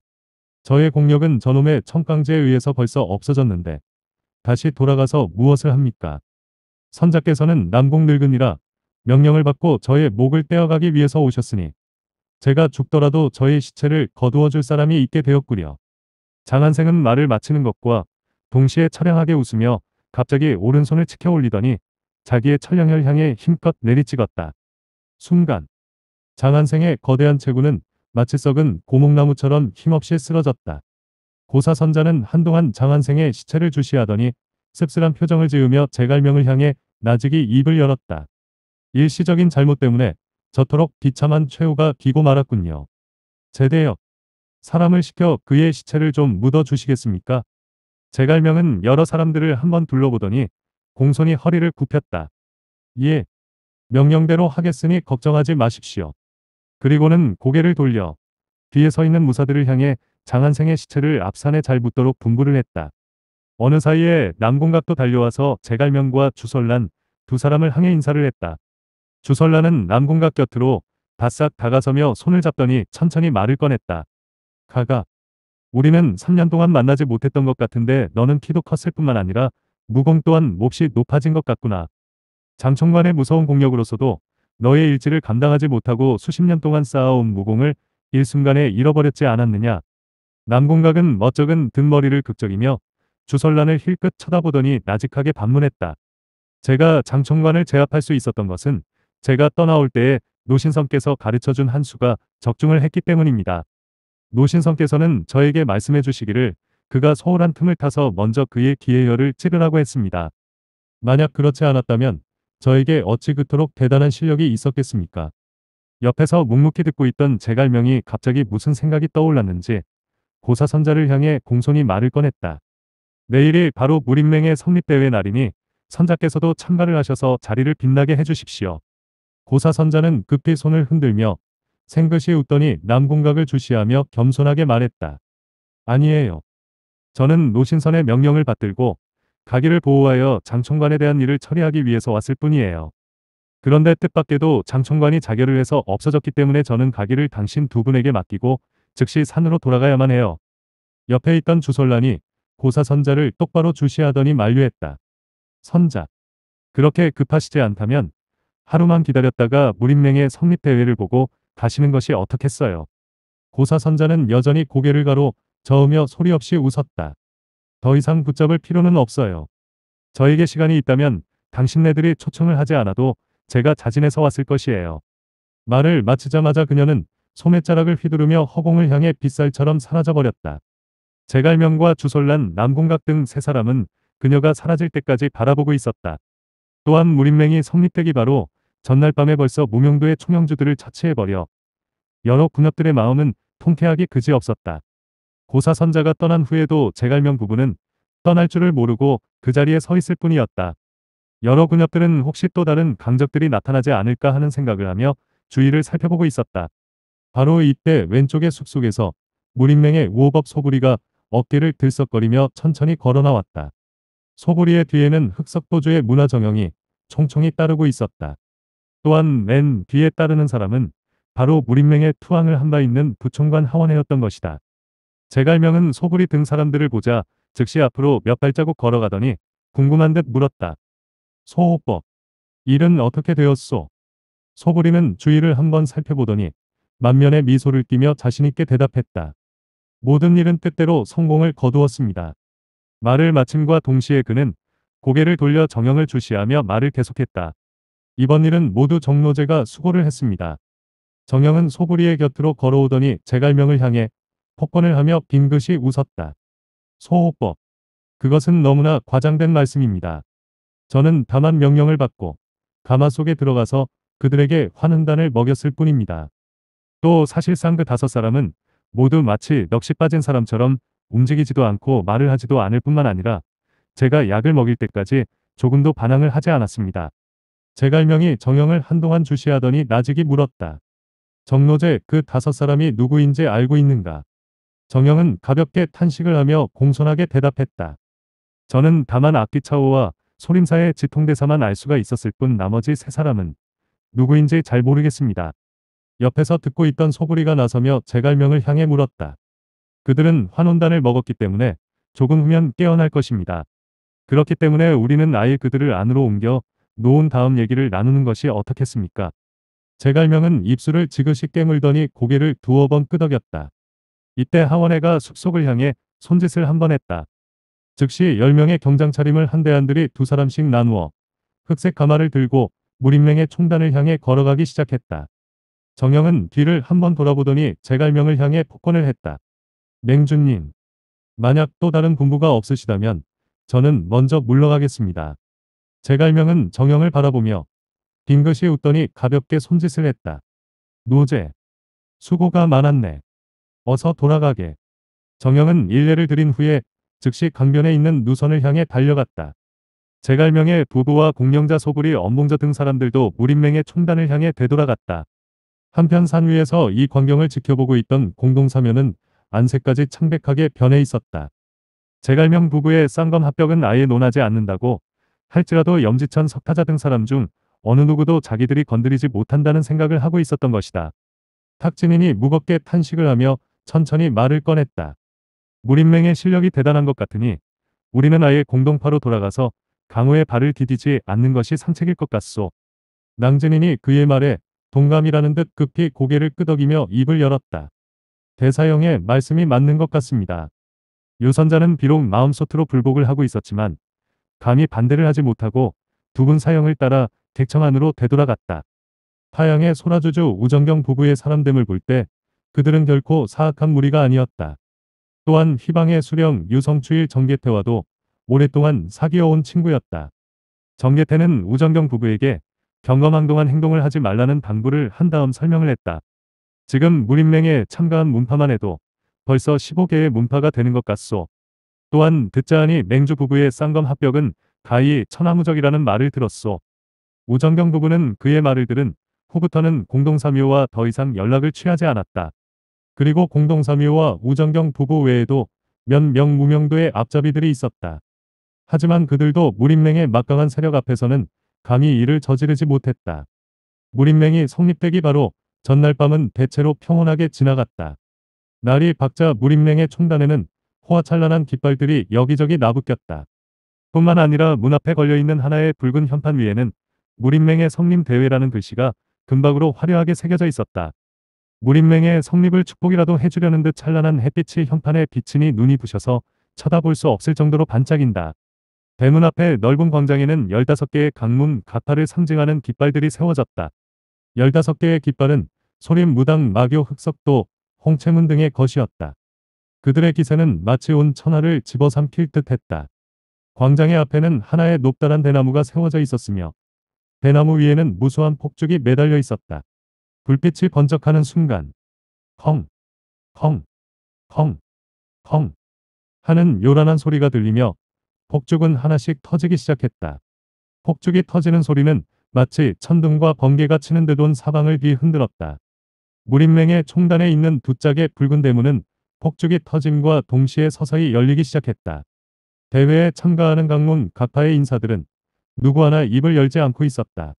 저의 공력은 저놈의 청강제에 의해서 벌써 없어졌는데 다시 돌아가서 무엇을 합니까? 선자께서는 남궁 늙은이라 명령을 받고 저의 목을 떼어가기 위해서 오셨으니 제가 죽더라도 저의 시체를 거두어줄 사람이 있게 되었구려. 장한생은 말을 마치는 것과 동시에 차량하게 웃으며 갑자기 오른손을 치켜 올리더니 자기의 철량혈 향에 힘껏 내리찍었다. 순간 장한생의 거대한 체구는 마치 썩은 고목나무처럼 힘없이 쓰러졌다. 고사선자는 한동안 장한생의 시체를 주시하더니 씁쓸한 표정을 지으며 제갈명을 향해 나직이 입을 열었다. 일시적인 잘못 때문에 저토록 비참한 최후가 기고 말았군요. 제대역. 사람을 시켜 그의 시체를 좀 묻어주시겠습니까? 제갈명은 여러 사람들을 한번 둘러보더니 공손히 허리를 굽혔다. 예. 명령대로 하겠으니 걱정하지 마십시오. 그리고는 고개를 돌려 뒤에 서 있는 무사들을 향해 장한생의 시체를 앞산에 잘붙도록 분부를 했다. 어느 사이에 남궁각도 달려와서 제갈명과 주설란 두 사람을 항해 인사를 했다. 주설란은 남궁각 곁으로 바싹 다가서며 손을 잡더니 천천히 말을 꺼냈다. 가가. 우리는 3년 동안 만나지 못했던 것 같은데 너는 키도 컸을 뿐만 아니라 무공 또한 몹시 높아진 것 같구나. 장총관의 무서운 공력으로서도 너의 일지를 감당하지 못하고 수십 년 동안 쌓아온 무공을 일순간에 잃어버렸지 않았느냐. 남궁각은 멋쩍은 등머리를 극적이며 주설란을 힐끗 쳐다보더니 나직하게 반문했다. 제가 장총관을 제압할 수 있었던 것은 제가 떠나올 때에 노신성께서 가르쳐준 한 수가 적중을 했기 때문입니다. 노신성께서는 저에게 말씀해 주시기를 그가 소홀한 틈을 타서 먼저 그의 기회열을 찌르라고 했습니다. 만약 그렇지 않았다면 저에게 어찌 그토록 대단한 실력이 있었겠습니까? 옆에서 묵묵히 듣고 있던 제갈명이 갑자기 무슨 생각이 떠올랐는지 고사선자를 향해 공손히 말을 꺼냈다. 내일이 바로 무림맹의 성립대회 날이니 선자께서도 참가를 하셔서 자리를 빛나게 해주십시오. 고사선자는 급히 손을 흔들며 생긋이 웃더니 남궁각을 주시하며 겸손하게 말했다. 아니에요. 저는 노신선의 명령을 받들고 가기를 보호하여 장총관에 대한 일을 처리하기 위해서 왔을 뿐이에요. 그런데 뜻밖에도 장총관이 자결을 해서 없어졌기 때문에 저는 가기를 당신 두 분에게 맡기고 즉시 산으로 돌아가야만 해요. 옆에 있던 주설란이 고사 선자를 똑바로 주시하더니 만류했다. 선자. 그렇게 급하시지 않다면 하루만 기다렸다가 무림맹의 성립대회를 보고 가시는 것이 어떻겠어요. 고사 선자는 여전히 고개를 가로 저으며 소리 없이 웃었다. 더 이상 붙잡을 필요는 없어요. 저에게 시간이 있다면 당신네들이 초청을 하지 않아도 제가 자진해서 왔을 것이에요. 말을 마치자마자 그녀는 소매자락을 휘두르며 허공을 향해 빗살처럼 사라져버렸다. 제갈명과 주솔란, 남궁각 등 세 사람은 그녀가 사라질 때까지 바라보고 있었다. 또한 무림맹이 성립되기 바로 전날 밤에 벌써 무명도의 총영주들을 처치해버려 여러 군합들의 마음은 통쾌하기 그지없었다. 고사선자가 떠난 후에도 제갈명 부부는 떠날 줄을 모르고 그 자리에 서 있을 뿐이었다. 여러 군엽들은 혹시 또 다른 강적들이 나타나지 않을까 하는 생각을 하며 주위를 살펴보고 있었다. 바로 이때 왼쪽의 숲속에서 무림맹의 우호법 소구리가 어깨를 들썩거리며 천천히 걸어나왔다. 소구리의 뒤에는 흑석도주의 문화정형이 총총히 따르고 있었다. 또한 맨 뒤에 따르는 사람은 바로 무림맹의 투항을 한 바 있는 부총관 하원회였던 것이다. 제갈명은 소굴이 등 사람들을 보자 즉시 앞으로 몇 발자국 걸어가더니 궁금한 듯 물었다. 소호법. 일은 어떻게 되었소? 소구이는 주위를 한번 살펴보더니 만면에 미소를 띠며 자신있게 대답했다. 모든 일은 뜻대로 성공을 거두었습니다. 말을 마침과 동시에 그는 고개를 돌려 정형을 주시하며 말을 계속했다. 이번 일은 모두 정노제가 수고를 했습니다. 정형은 소구리의 곁으로 걸어오더니 제갈명을 향해 폭언을 하며 빙긋이 웃었다. 소호법. 그것은 너무나 과장된 말씀입니다. 저는 다만 명령을 받고 가마 속에 들어가서 그들에게 환훈단을 먹였을 뿐입니다. 또 사실상 그 다섯 사람은 모두 마치 넋이 빠진 사람처럼 움직이지도 않고 말을 하지도 않을 뿐만 아니라 제가 약을 먹일 때까지 조금도 반항을 하지 않았습니다. 제갈명이 정형을 한동안 주시하더니 나직이 물었다. 정로제그 다섯 사람이 누구인지 알고 있는가? 정영은 가볍게 탄식을 하며 공손하게 대답했다. 저는 다만 악기차오와 소림사의 지통대사만 알 수가 있었을 뿐 나머지 세 사람은 누구인지 잘 모르겠습니다. 옆에서 듣고 있던 소구리가 나서며 제갈명을 향해 물었다. 그들은 환원단을 먹었기 때문에 조금 후면 깨어날 것입니다. 그렇기 때문에 우리는 아예 그들을 안으로 옮겨 놓은 다음 얘기를 나누는 것이 어떻겠습니까? 제갈명은 입술을 지그시 깨물더니 고개를 두어 번 끄덕였다. 이때 하원회가 숲속을 향해 손짓을 한번 했다. 즉시 10명의 경장 차림을 한 대안들이 두 사람씩 나누어 흑색 가마를 들고 무림맹의 총단을 향해 걸어가기 시작했다. 정영은 뒤를 한 번 돌아보더니 제갈명을 향해 폭권을 했다. 맹준님 만약 또 다른 군부가 없으시다면 저는 먼저 물러가겠습니다. 제갈명은 정영을 바라보며 빙긋이 웃더니 가볍게 손짓을 했다. 노제, 수고가 많았네. 어서 돌아가게. 정영은 일례를 드린 후에 즉시 강변에 있는 누선을 향해 달려갔다. 제갈명의 부부와 공명자 소굴이 엄봉자등 사람들도 무림맹의 총단을 향해 되돌아갔다. 한편 산 위에서 이 광경을 지켜보고 있던 공동사면은 안색까지 창백하게 변해 있었다. 제갈명 부부의 쌍검 합격은 아예 논하지 않는다고 할지라도 염지천 석타자 등 사람 중 어느 누구도 자기들이 건드리지 못한다는 생각을 하고 있었던 것이다. 탁진인이 무겁게 탄식을 하며 천천히 말을 꺼냈다. 무림맹의 실력이 대단한 것 같으니 우리는 아예 공동파로 돌아가서 강우의 발을 디디지 않는 것이 상책일 것 같소. 낭진인이 그의 말에 동감이라는 듯 급히 고개를 끄덕이며 입을 열었다. 대사형의 말씀이 맞는 것 같습니다. 유선자는 비록 마음소트로 불복을 하고 있었지만 감히 반대를 하지 못하고 두 분 사형을 따라 객청 안으로 되돌아갔다. 파양의 소라주주 우정경 부부의 사람됨을 볼때 그들은 결코 사악한 무리가 아니었다. 또한 희방의 수령 유성추일 정계태와도 오랫동안 사귀어온 친구였다. 정계태는 우정경 부부에게 경험한동안 행동을 하지 말라는 당부를 한 다음 설명을 했다. 지금 무림맹에 참가한 문파만 해도 벌써 15개의 문파가 되는 것 같소. 또한 듣자하니 맹주 부부의 쌍검 합격은 가히 천하무적이라는 말을 들었소. 우정경 부부는 그의 말을 들은 후부터는 공동사묘와 더 이상 연락을 취하지 않았다. 그리고 공동섬유와 우정경 부부 외에도 몇 명 무명도의 앞잡이들이 있었다. 하지만 그들도 무림맹의 막강한 세력 앞에서는 감히 이를 저지르지 못했다. 무림맹이 성립되기 바로 전날 밤은 대체로 평온하게 지나갔다. 날이 박자 무림맹의 총단에는 호화찬란한 깃발들이 여기저기 나부꼈다. 뿐만 아니라 문 앞에 걸려있는 하나의 붉은 현판 위에는 무림맹의 성림 대회라는 글씨가 금박으로 화려하게 새겨져 있었다. 무림맹의 성립을 축복이라도 해주려는 듯 찬란한 햇빛이 현판에 비치니 눈이 부셔서 쳐다볼 수 없을 정도로 반짝인다. 대문 앞에 넓은 광장에는 15개의 강문, 가파를 상징하는 깃발들이 세워졌다. 15개의 깃발은 소림, 무당, 마교, 흑석도, 홍채문 등의 것이었다. 그들의 기세는 마치 온 천하를 집어삼킬 듯했다. 광장의 앞에는 하나의 높다란 대나무가 세워져 있었으며 대나무 위에는 무수한 폭죽이 매달려 있었다. 불빛이 번쩍하는 순간 헝헝헝컹 하는 요란한 소리가 들리며 폭죽은 하나씩 터지기 시작했다. 폭죽이 터지는 소리는 마치 천둥과 번개가 치는 듯 온 사방을 뒤흔들었다. 무림맹의 총단에 있는 두 짝의 붉은 대문은 폭죽이 터짐과 동시에 서서히 열리기 시작했다. 대회에 참가하는 강문 가파의 인사들은 누구 하나 입을 열지 않고 있었다.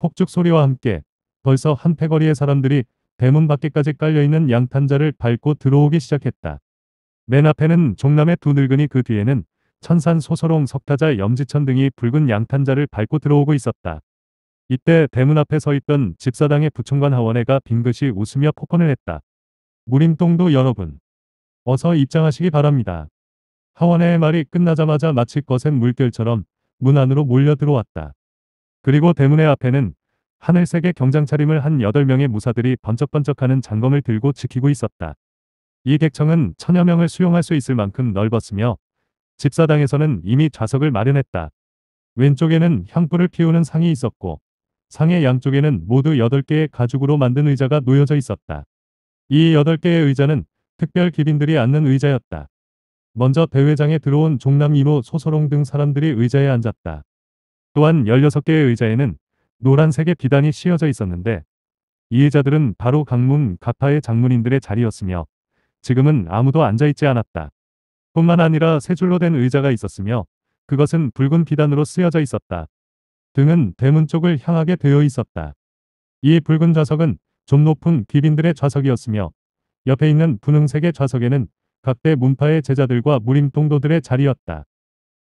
폭죽 소리와 함께 벌써 한패거리의 사람들이 대문 밖에까지 깔려있는 양탄자를 밟고 들어오기 시작했다. 맨 앞에는 종남의 두 늙은이 그 뒤에는 천산 소서롱 석타자 염지천 등이 붉은 양탄자를 밟고 들어오고 있었다. 이때 대문 앞에 서 있던 집사당의 부총관 하원회가 빙긋이 웃으며 폭언을 했다. 무림동도 여러분 어서 입장하시기 바랍니다. 하원회의 말이 끝나자마자 마치 거센 물결처럼 문 안으로 몰려 들어왔다. 그리고 대문의 앞에는 하늘색의 경장 차림을 한 8명의 무사들이 번쩍번쩍하는 장검을 들고 지키고 있었다. 이 객청은 천여 명을 수용할 수 있을 만큼 넓었으며 집사당에서는 이미 좌석을 마련했다. 왼쪽에는 향불을 피우는 상이 있었고 상의 양쪽에는 모두 8개의 가죽으로 만든 의자가 놓여져 있었다. 이 8개의 의자는 특별 기빈들이 앉는 의자였다. 먼저 대회장에 들어온 종남 이모 소서롱 등 사람들이 의자에 앉았다. 또한 16개의 의자에는 노란색의 비단이 씌어져 있었는데 이해자들은 바로 강문 가파의 장문인들의 자리였으며 지금은 아무도 앉아있지 않았다. 뿐만 아니라 세 줄로 된 의자가 있었으며 그것은 붉은 비단으로 쓰여져 있었다. 등은 대문 쪽을 향하게 되어 있었다. 이 붉은 좌석은 좀 높은 귀빈들의 좌석이었으며 옆에 있는 분홍색의 좌석에는 각대 문파의 제자들과 무림동도들의 자리였다.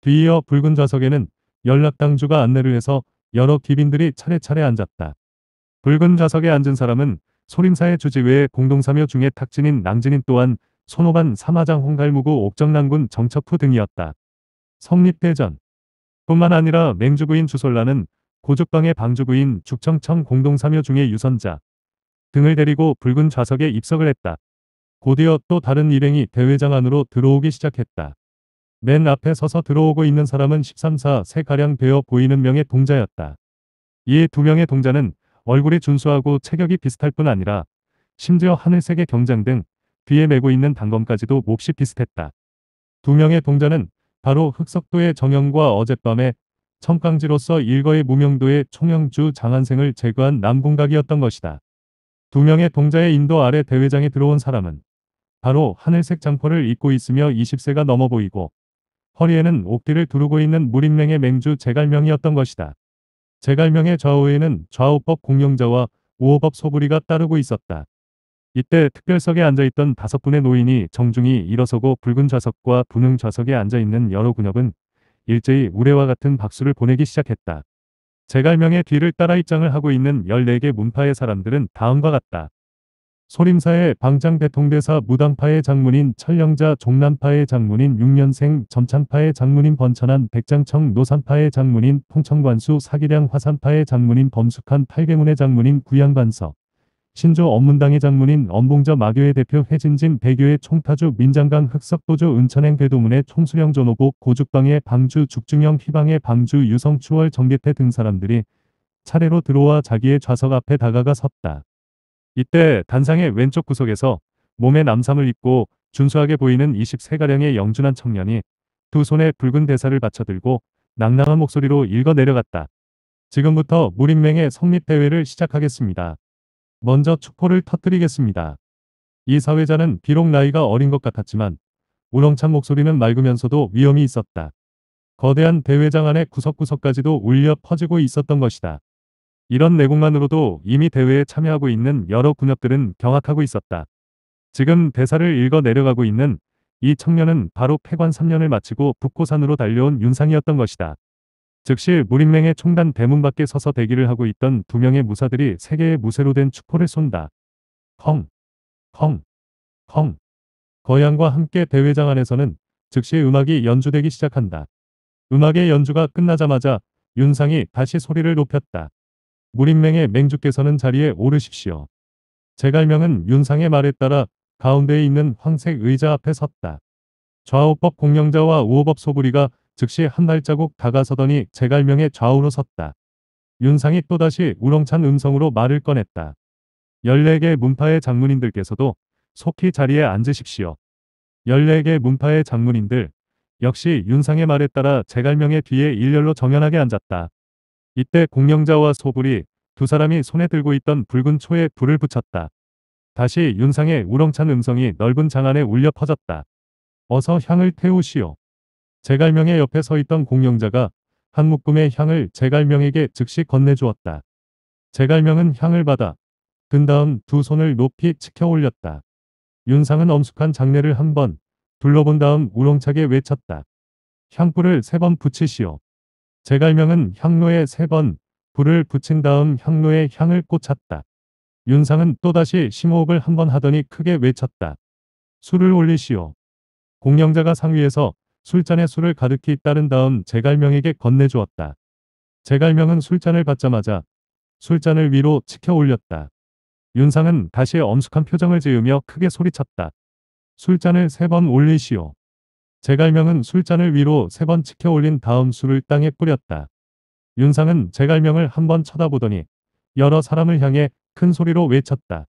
뒤이어 붉은 좌석에는 연락당주가 안내를 해서 여러 기빈들이 차례차례 앉았다. 붉은 좌석에 앉은 사람은 소림사의 주지 외에 공동사묘 중에 탁진인 낭진인 또한 손호반 사마장 홍갈무구 옥정난군 정척후 등이었다. 성립대전 뿐만 아니라 맹주부인 주솔라는 고죽방의 방주부인 죽청청 공동사묘 중의 유선자 등을 데리고 붉은 좌석에 입석을 했다. 곧이어 또 다른 일행이 대회장 안으로 들어오기 시작했다. 맨 앞에 서서 들어오고 있는 사람은 13사 세가량 되어 보이는 명의 동자였다. 이두 명의 동자는 얼굴이 준수하고 체격이 비슷할 뿐 아니라 심지어 하늘색의 경장 등 뒤에 메고 있는 단검까지도 몹시 비슷했다. 두 명의 동자는 바로 흑석도의 정영과 어젯밤에 청강지로서 일거의 무명도의 총영주 장한생을 제거한 남궁각이었던 것이다. 두 명의 동자의 인도 아래 대회장에 들어온 사람은 바로 하늘색 장포를 입고 있으며 20세가 넘어 보이고 허리에는 옥뒤를 두르고 있는 무림맹의 맹주 제갈명이었던 것이다. 제갈명의 좌우에는 좌우법 공룡자와 우호법 소부리가 따르고 있었다. 이때 특별석에 앉아있던 다섯 분의 노인이 정중히 일어서고 붉은 좌석과 분홍 좌석에 앉아있는 여러 군역은 일제히 우레와 같은 박수를 보내기 시작했다. 제갈명의 뒤를 따라 입장을 하고 있는 14개 문파의 사람들은 다음과 같다. 소림사의 방장 대통대사 무당파의 장문인 철령자 종남파의 장문인 6년생 점창파의 장문인 번천한 백장청 노산파의 장문인 통천관수 사기량 화산파의 장문인 범숙한 팔계문의 장문인 구양반석 신조 엄문당의 장문인 엄봉자 마교의 대표 해진진 배교의 총타주 민장강 흑석도주 은천행 궤도문의 총수령 전호고 고죽방의 방주 죽중영 희방의 방주 유성 추월 정계태 등 사람들이 차례로 들어와 자기의 좌석 앞에 다가가 섰다. 이때 단상의 왼쪽 구석에서 몸에 남삼을 입고 준수하게 보이는 23가량의 영준한 청년이 두 손에 붉은 대사를 받쳐들고 낭낭한 목소리로 읽어 내려갔다. 지금부터 무림맹의 성립대회를 시작하겠습니다. 먼저 축포를 터뜨리겠습니다. 이 사회자는 비록 나이가 어린 것 같았지만 우렁찬 목소리는 맑으면서도 위험이 있었다. 거대한 대회장 안의 구석구석까지도 울려 퍼지고 있었던 것이다. 이런 내공만으로도 이미 대회에 참여하고 있는 여러 군역들은 경악하고 있었다. 지금 대사를 읽어 내려가고 있는 이 청년은 바로 폐관 3년을 마치고 북고산으로 달려온 윤상이었던 것이다. 즉시 무림맹의 총단 대문 밖에 서서 대기를 하고 있던 두 명의 무사들이 세계의 무쇠로 된 축포를 쏜다. 펑! 펑! 펑! 거양과 함께 대회장 안에서는 즉시 음악이 연주되기 시작한다. 음악의 연주가 끝나자마자 윤상이 다시 소리를 높였다. 무림맹의 맹주께서는 자리에 오르십시오. 제갈명은 윤상의 말에 따라 가운데에 있는 황색 의자 앞에 섰다. 좌우법 공령자와 우호법 소부리가 즉시 한 발자국 다가서더니 제갈명의 좌우로 섰다. 윤상이 또다시 우렁찬 음성으로 말을 꺼냈다. 14개 문파의 장문인들께서도 속히 자리에 앉으십시오. 14개 문파의 장문인들 역시 윤상의 말에 따라 제갈명의 뒤에 일렬로 정연하게 앉았다. 이때 공명자와 소불이 두 사람이 손에 들고 있던 붉은 초에 불을 붙였다. 다시 윤상의 우렁찬 음성이 넓은 장안에 울려 퍼졌다. 어서 향을 태우시오. 제갈명의 옆에 서 있던 공명자가 한 묶음의 향을 제갈명에게 즉시 건네주었다. 제갈명은 향을 받아 든 다음 두 손을 높이 치켜 올렸다. 윤상은 엄숙한 장례를 한 번 둘러본 다음 우렁차게 외쳤다. 향불을 세 번 붙이시오. 제갈명은 향로에 세 번 불을 붙인 다음 향로에 향을 꽂혔다. 윤상은 또다시 심호흡을 한 번 하더니 크게 외쳤다. 술을 올리시오. 공령자가 상위에서 술잔에 술을 가득히 따른 다음 제갈명에게 건네주었다. 제갈명은 술잔을 받자마자 술잔을 위로 치켜 올렸다. 윤상은 다시 엄숙한 표정을 지으며 크게 소리쳤다. 술잔을 세 번 올리시오. 제갈명은 술잔을 위로 세 번 치켜 올린 다음 술을 땅에 뿌렸다. 윤상은 제갈명을 한 번 쳐다보더니 여러 사람을 향해 큰 소리로 외쳤다.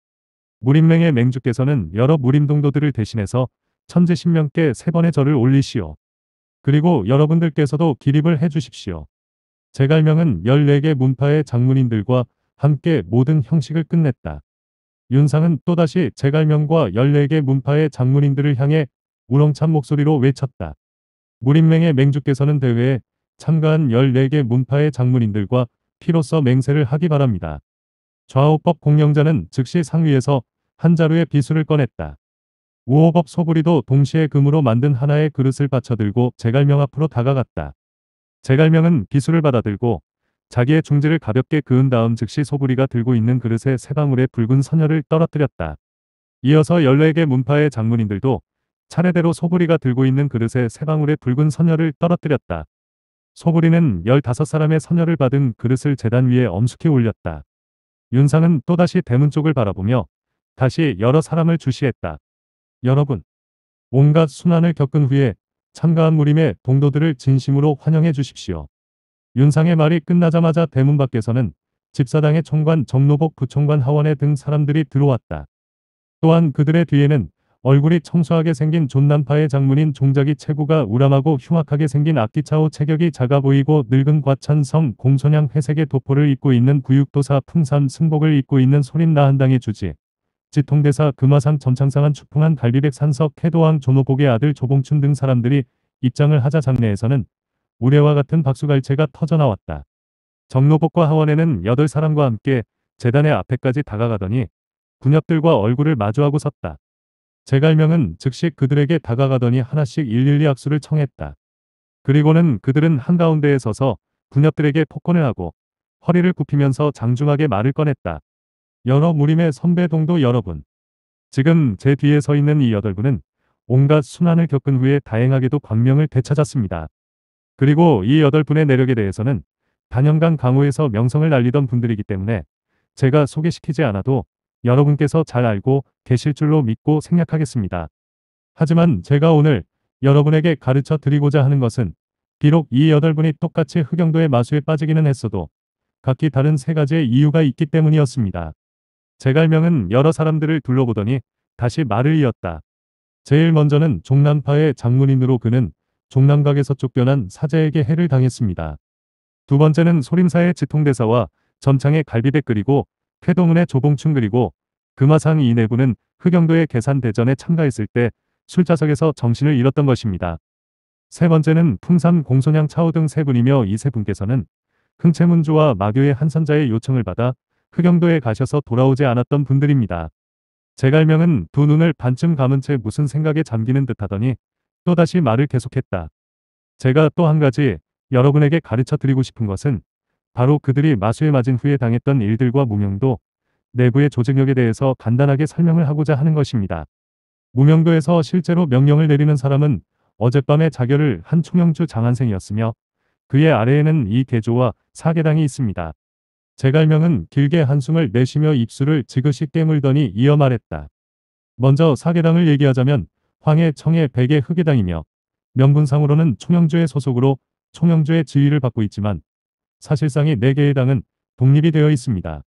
무림맹의 맹주께서는 여러 무림동도들을 대신해서 천재 신명께 세 번의 절을 올리시오. 그리고 여러분들께서도 기립을 해주십시오. 제갈명은 14개 문파의 장문인들과 함께 모든 형식을 끝냈다. 윤상은 또다시 제갈명과 14개 문파의 장문인들을 향해 우렁찬 목소리로 외쳤다. 무림맹의 맹주께서는 대회에 참가한 14개 문파의 장문인들과 피로써 맹세를 하기 바랍니다. 좌우법 공명자는 즉시 상위에서 한 자루의 비수를 꺼냈다. 우호법 소부리도 동시에 금으로 만든 하나의 그릇을 받쳐들고 제갈명 앞으로 다가갔다. 제갈명은 비수를 받아들고 자기의 중지를 가볍게 그은 다음 즉시 소부리가 들고 있는 그릇에 세 방울의 붉은 선혈을 떨어뜨렸다. 이어서 14개 문파의 장문인들도 차례대로 소부리가 들고 있는 그릇에 세 방울의 붉은 선열을 떨어뜨렸다. 소부리는 15사람의 선열을 받은 그릇을 재단 위에 엄숙히 올렸다. 윤상은 또다시 대문 쪽을 바라보며 다시 여러 사람을 주시했다. 여러분, 온갖 순환을 겪은 후에 참가한 무림의 동도들을 진심으로 환영해 주십시오. 윤상의 말이 끝나자마자 대문 밖에서는 집사당의 총관 정노복 부총관 하원회 등 사람들이 들어왔다. 또한 그들의 뒤에는 얼굴이 청소하게 생긴 존남파의 장문인 종작이 체구가 우람하고 흉악하게 생긴 악기차오 체격이 작아 보이고 늙은 과찬성 공손향 회색의 도포를 입고 있는 구육도사 풍산 승복을 입고 있는 소림나한당의 주지. 지통대사 금화상 점창상한 추풍한 갈비백 산석 해도왕 조노복의 아들 조봉춘 등 사람들이 입장을 하자 장내에서는 우레와 같은 박수갈채가 터져나왔다. 정노복과 하원에는 여덟 사람과 함께 재단의 앞에까지 다가가더니 군엽들과 얼굴을 마주하고 섰다. 제갈명은 즉시 그들에게 다가가더니 하나씩 일일이 악수를 청했다. 그리고는 그들은 한가운데에 서서 군녀들에게 폭언을 하고 허리를 굽히면서 장중하게 말을 꺼냈다. 여러 무림의 선배 동도 여러분. 지금 제 뒤에 서 있는 이 여덟 분은 온갖 순환을 겪은 후에 다행하게도 광명을 되찾았습니다. 그리고 이 여덟 분의 내력에 대해서는 단연간 강호에서 명성을 날리던 분들이기 때문에 제가 소개시키지 않아도 여러분께서 잘 알고 계실 줄로 믿고 생략하겠습니다. 하지만 제가 오늘 여러분에게 가르쳐 드리고자 하는 것은 비록 이 여덟 분이 똑같이 흑영도의 마수에 빠지기는 했어도 각기 다른 세 가지의 이유가 있기 때문이었습니다. 제갈명은 여러 사람들을 둘러보더니 다시 말을 이었다. 제일 먼저는 종남파의 장문인으로 그는 종남각에서 쫓겨난 사제에게 해를 당했습니다. 두 번째는 소림사의 지통대사와 전창의 갈비백 그리고 회동은의 조봉충 그리고 금화상 이 내부는 흑영도의 계산대전에 참가했을 때 술자석에서 정신을 잃었던 것입니다. 세 번째는 풍산 공손향 차오 등 세 분이며 이 세 분께서는 흥채문주와 마교의 한선자의 요청을 받아 흑영도에 가셔서 돌아오지 않았던 분들입니다. 제갈명은 두 눈을 반쯤 감은 채 무슨 생각에 잠기는 듯 하더니 또다시 말을 계속했다. 제가 또 한 가지 여러분에게 가르쳐 드리고 싶은 것은 바로 그들이 마수에 맞은 후에 당했던 일들과 무명도 내부의 조직력에 대해서 간단하게 설명을 하고자 하는 것입니다. 무명도에서 실제로 명령을 내리는 사람은 어젯밤에 자결을 한 총영주 장한생이었으며 그의 아래에는 이 개조와 사계당이 있습니다. 제갈명은 길게 한숨을 내쉬며 입술을 지그시 깨물더니 이어 말했다. 먼저 사계당을 얘기하자면 황해 청해 백의 흑의당이며 명분상으로는 총영주의 소속으로 총영주의 지위를 받고 있지만 사실상의 4개의 당은 독립이 되어 있습니다.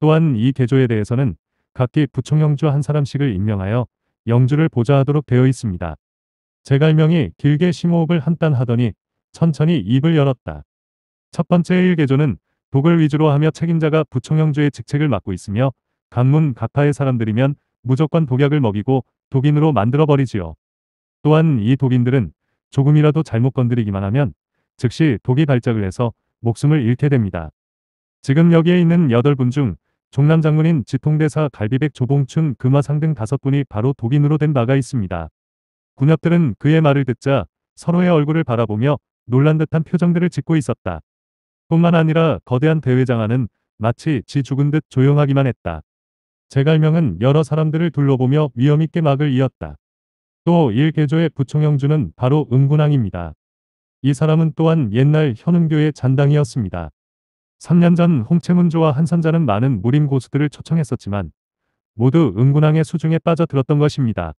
또한 이 개조에 대해서는 각기 부총영주 한 사람씩을 임명하여 영주를 보좌하도록 되어 있습니다. 제갈명이 길게 심호흡을 한단 하더니 천천히 입을 열었다. 첫 번째 일개조는 독을 위주로 하며 책임자가 부총영주의 직책을 맡고 있으며 간문 각파의 사람들이면 무조건 독약을 먹이고 독인으로 만들어버리지요. 또한 이 독인들은 조금이라도 잘못 건드리기만 하면 즉시 독이 발작을 해서 목숨을 잃게 됩니다. 지금 여기에 있는 8분 중 종남 장군인 지통대사 갈비백 조봉춘 금화상 등 5분이 바로 독인으로 된 바가 있습니다. 군협들은 그의 말을 듣자 서로의 얼굴을 바라보며 놀란 듯한 표정들을 짓고 있었다. 뿐만 아니라 거대한 대회장안은 마치 지 죽은 듯 조용하기만 했다. 제갈명은 여러 사람들을 둘러보며 위험있게 막을 이었다. 또 일개조의 부총영주는 바로 응군왕입니다 이 사람은 또한 옛날 현흥교의 잔당이었습니다. 3년 전 홍채문조와 한선자는 많은 무림 고수들을 초청했었지만 모두 은군왕의 수중에 빠져들었던 것입니다.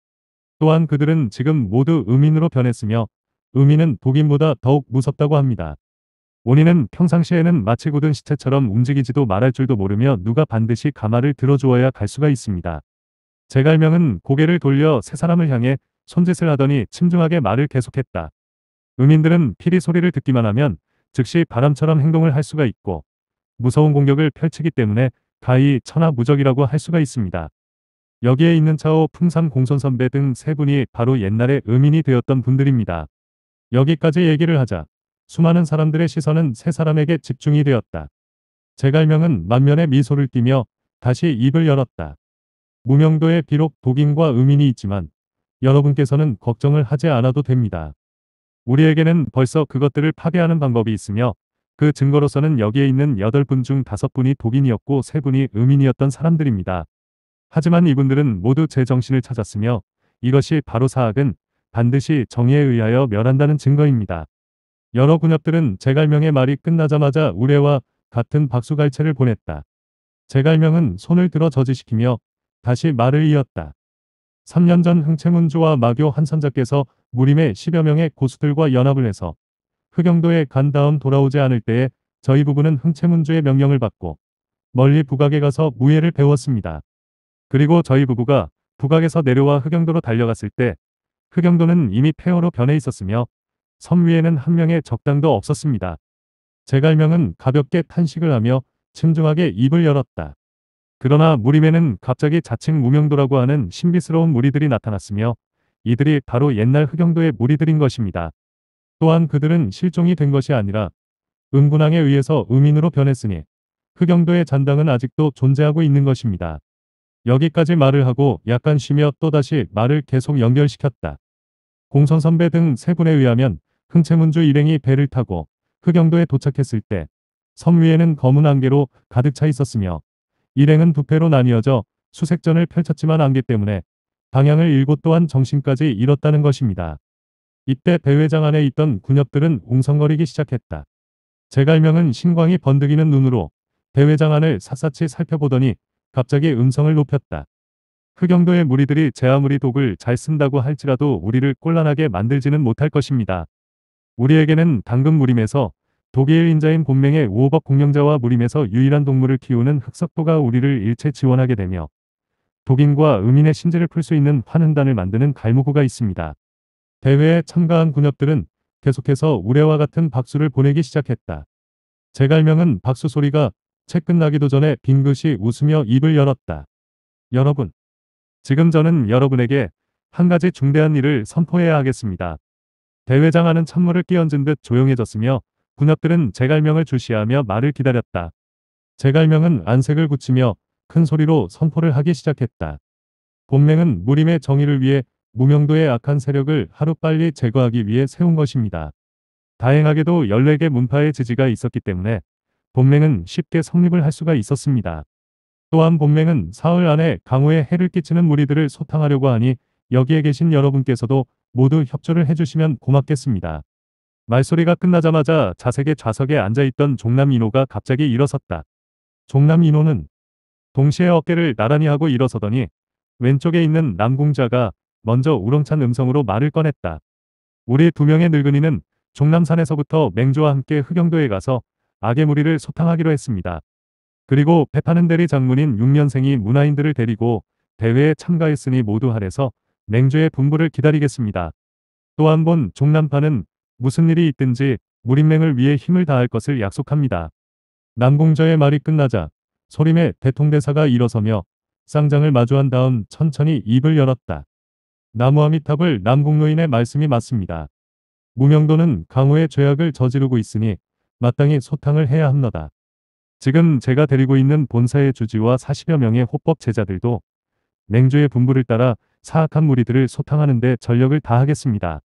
또한 그들은 지금 모두 음인으로 변했으며 음인은 독인보다 더욱 무섭다고 합니다. 원인은 평상시에는 마치 굳은 시체처럼 움직이지도 말할 줄도 모르며 누가 반드시 가마를 들어주어야 갈 수가 있습니다. 제갈명은 고개를 돌려 세 사람을 향해 손짓을 하더니 침중하게 말을 계속했다. 음인들은 피리 소리를 듣기만 하면 즉시 바람처럼 행동을 할 수가 있고 무서운 공격을 펼치기 때문에 가히 천하무적이라고 할 수가 있습니다. 여기에 있는 차오 풍상 공손 선배 등 세 분이 바로 옛날에 음인이 되었던 분들입니다. 여기까지 얘기를 하자 수많은 사람들의 시선은 세 사람에게 집중이 되었다. 제갈명은 만면에 미소를 띠며 다시 입을 열었다. 무명도에 비록 독인과 음인이 있지만 여러분께서는 걱정을 하지 않아도 됩니다. 우리에게는 벌써 그것들을 파괴하는 방법이 있으며 그 증거로서는 여기에 있는 8분 중 5분이 독인이었고 3분이 음인이었던 사람들입니다. 하지만 이분들은 모두 제 정신을 찾았으며 이것이 바로 사악은 반드시 정의에 의하여 멸한다는 증거입니다. 여러 군합들은 제갈명의 말이 끝나자마자 우레와 같은 박수갈채를 보냈다. 제갈명은 손을 들어 저지시키며 다시 말을 이었다. 3년 전 흥채문주와 마교 한선자께서 무림의 10여 명의 고수들과 연합을 해서 흑영도에 간 다음 돌아오지 않을 때에 저희 부부는 흥채문주의 명령을 받고 멀리 북악에 가서 무예를 배웠습니다. 그리고 저희 부부가 북악에서 내려와 흑영도로 달려갔을 때 흑영도는 이미 폐허로 변해 있었으며 섬 위에는 한 명의 적당도 없었습니다. 제갈명은 가볍게 탄식을 하며 침중하게 입을 열었다. 그러나 무림에는 갑자기 자칭 무명도라고 하는 신비스러운 무리들이 나타났으며 이들이 바로 옛날 흑영도의 무리들인 것입니다. 또한 그들은 실종이 된 것이 아니라 은군왕에 의해서 음인으로 변했으니 흑영도의 잔당은 아직도 존재하고 있는 것입니다. 여기까지 말을 하고 약간 쉬며 또다시 말을 계속 연결시켰다. 공선 선배 등 세 분에 의하면 흥채문주 일행이 배를 타고 흑영도에 도착했을 때 섬 위에는 검은 안개로 가득 차 있었으며 일행은 두 패로 나뉘어져 수색전을 펼쳤지만 안개 때문에 방향을 잃고 또한 정신까지 잃었다는 것입니다. 이때 배회장 안에 있던 군엽들은 웅성거리기 시작했다. 제갈명은 신광이 번득이는 눈으로 배회장 안을 샅샅이 살펴보더니 갑자기 음성을 높였다. 흑영도의 무리들이 제 아무리 독을 잘 쓴다고 할지라도 우리를 곤란하게 만들지는 못할 것입니다. 우리에게는 당근 무림에서 독일 인자인 본명의 우호법 공명자와 무림에서 유일한 동물을 키우는 흑석도가 우리를 일체 지원하게 되며 독인과 음인의 신지를풀 수 있는 환은단을 만드는 갈무구가 있습니다. 대회에 참가한 군엽들은 계속해서 우레와 같은 박수를 보내기 시작했다. 제갈명은 박수 소리가 채 끝나기도 전에 빙긋이 웃으며 입을 열었다. 여러분, 지금 저는 여러분에게 한 가지 중대한 일을 선포해야 하겠습니다. 대회장하는 찬물을 끼얹은 듯 조용해졌으며 군합들은 제갈명을 주시하며 말을 기다렸다. 제갈명은 안색을 굳히며 큰 소리로 선포를 하기 시작했다. 본맹은 무림의 정의를 위해 무명도의 악한 세력을 하루빨리 제거하기 위해 세운 것입니다. 다행하게도 14개 문파의 지지가 있었기 때문에 본맹은 쉽게 성립을 할 수가 있었습니다. 또한 본맹은 사흘 안에 강호에 해를 끼치는 무리들을 소탕하려고 하니 여기에 계신 여러분께서도 모두 협조를 해주시면 고맙겠습니다. 말소리가 끝나자마자 자색의 좌석에 앉아있던 종남 인호가 갑자기 일어섰다. 종남 인호는 동시에 어깨를 나란히 하고 일어서더니 왼쪽에 있는 남궁자가 먼저 우렁찬 음성으로 말을 꺼냈다. 우리 두 명의 늙은이는 종남산에서부터 맹주와 함께 흑영도에 가서 악의 무리를 소탕하기로 했습니다. 그리고 배파는 대리 장문인 6년생이 문화인들을 데리고 대회에 참가했으니 모두 한해서 맹주의 분부를 기다리겠습니다. 또 한 번 종남파는 무슨 일이 있든지 무림맹을 위해 힘을 다할 것을 약속합니다. 남궁저의 말이 끝나자 소림의 대통대사가 일어서며 쌍장을 마주한 다음 천천히 입을 열었다. 나무아미탑을 남궁노인의 말씀이 맞습니다. 무명도는 강호의 죄악을 저지르고 있으니 마땅히 소탕을 해야 합니다. 지금 제가 데리고 있는 본사의 주지와 40여 명의 호법 제자들도 냉조의 분부를 따라 사악한 무리들을 소탕하는 데 전력을 다하겠습니다.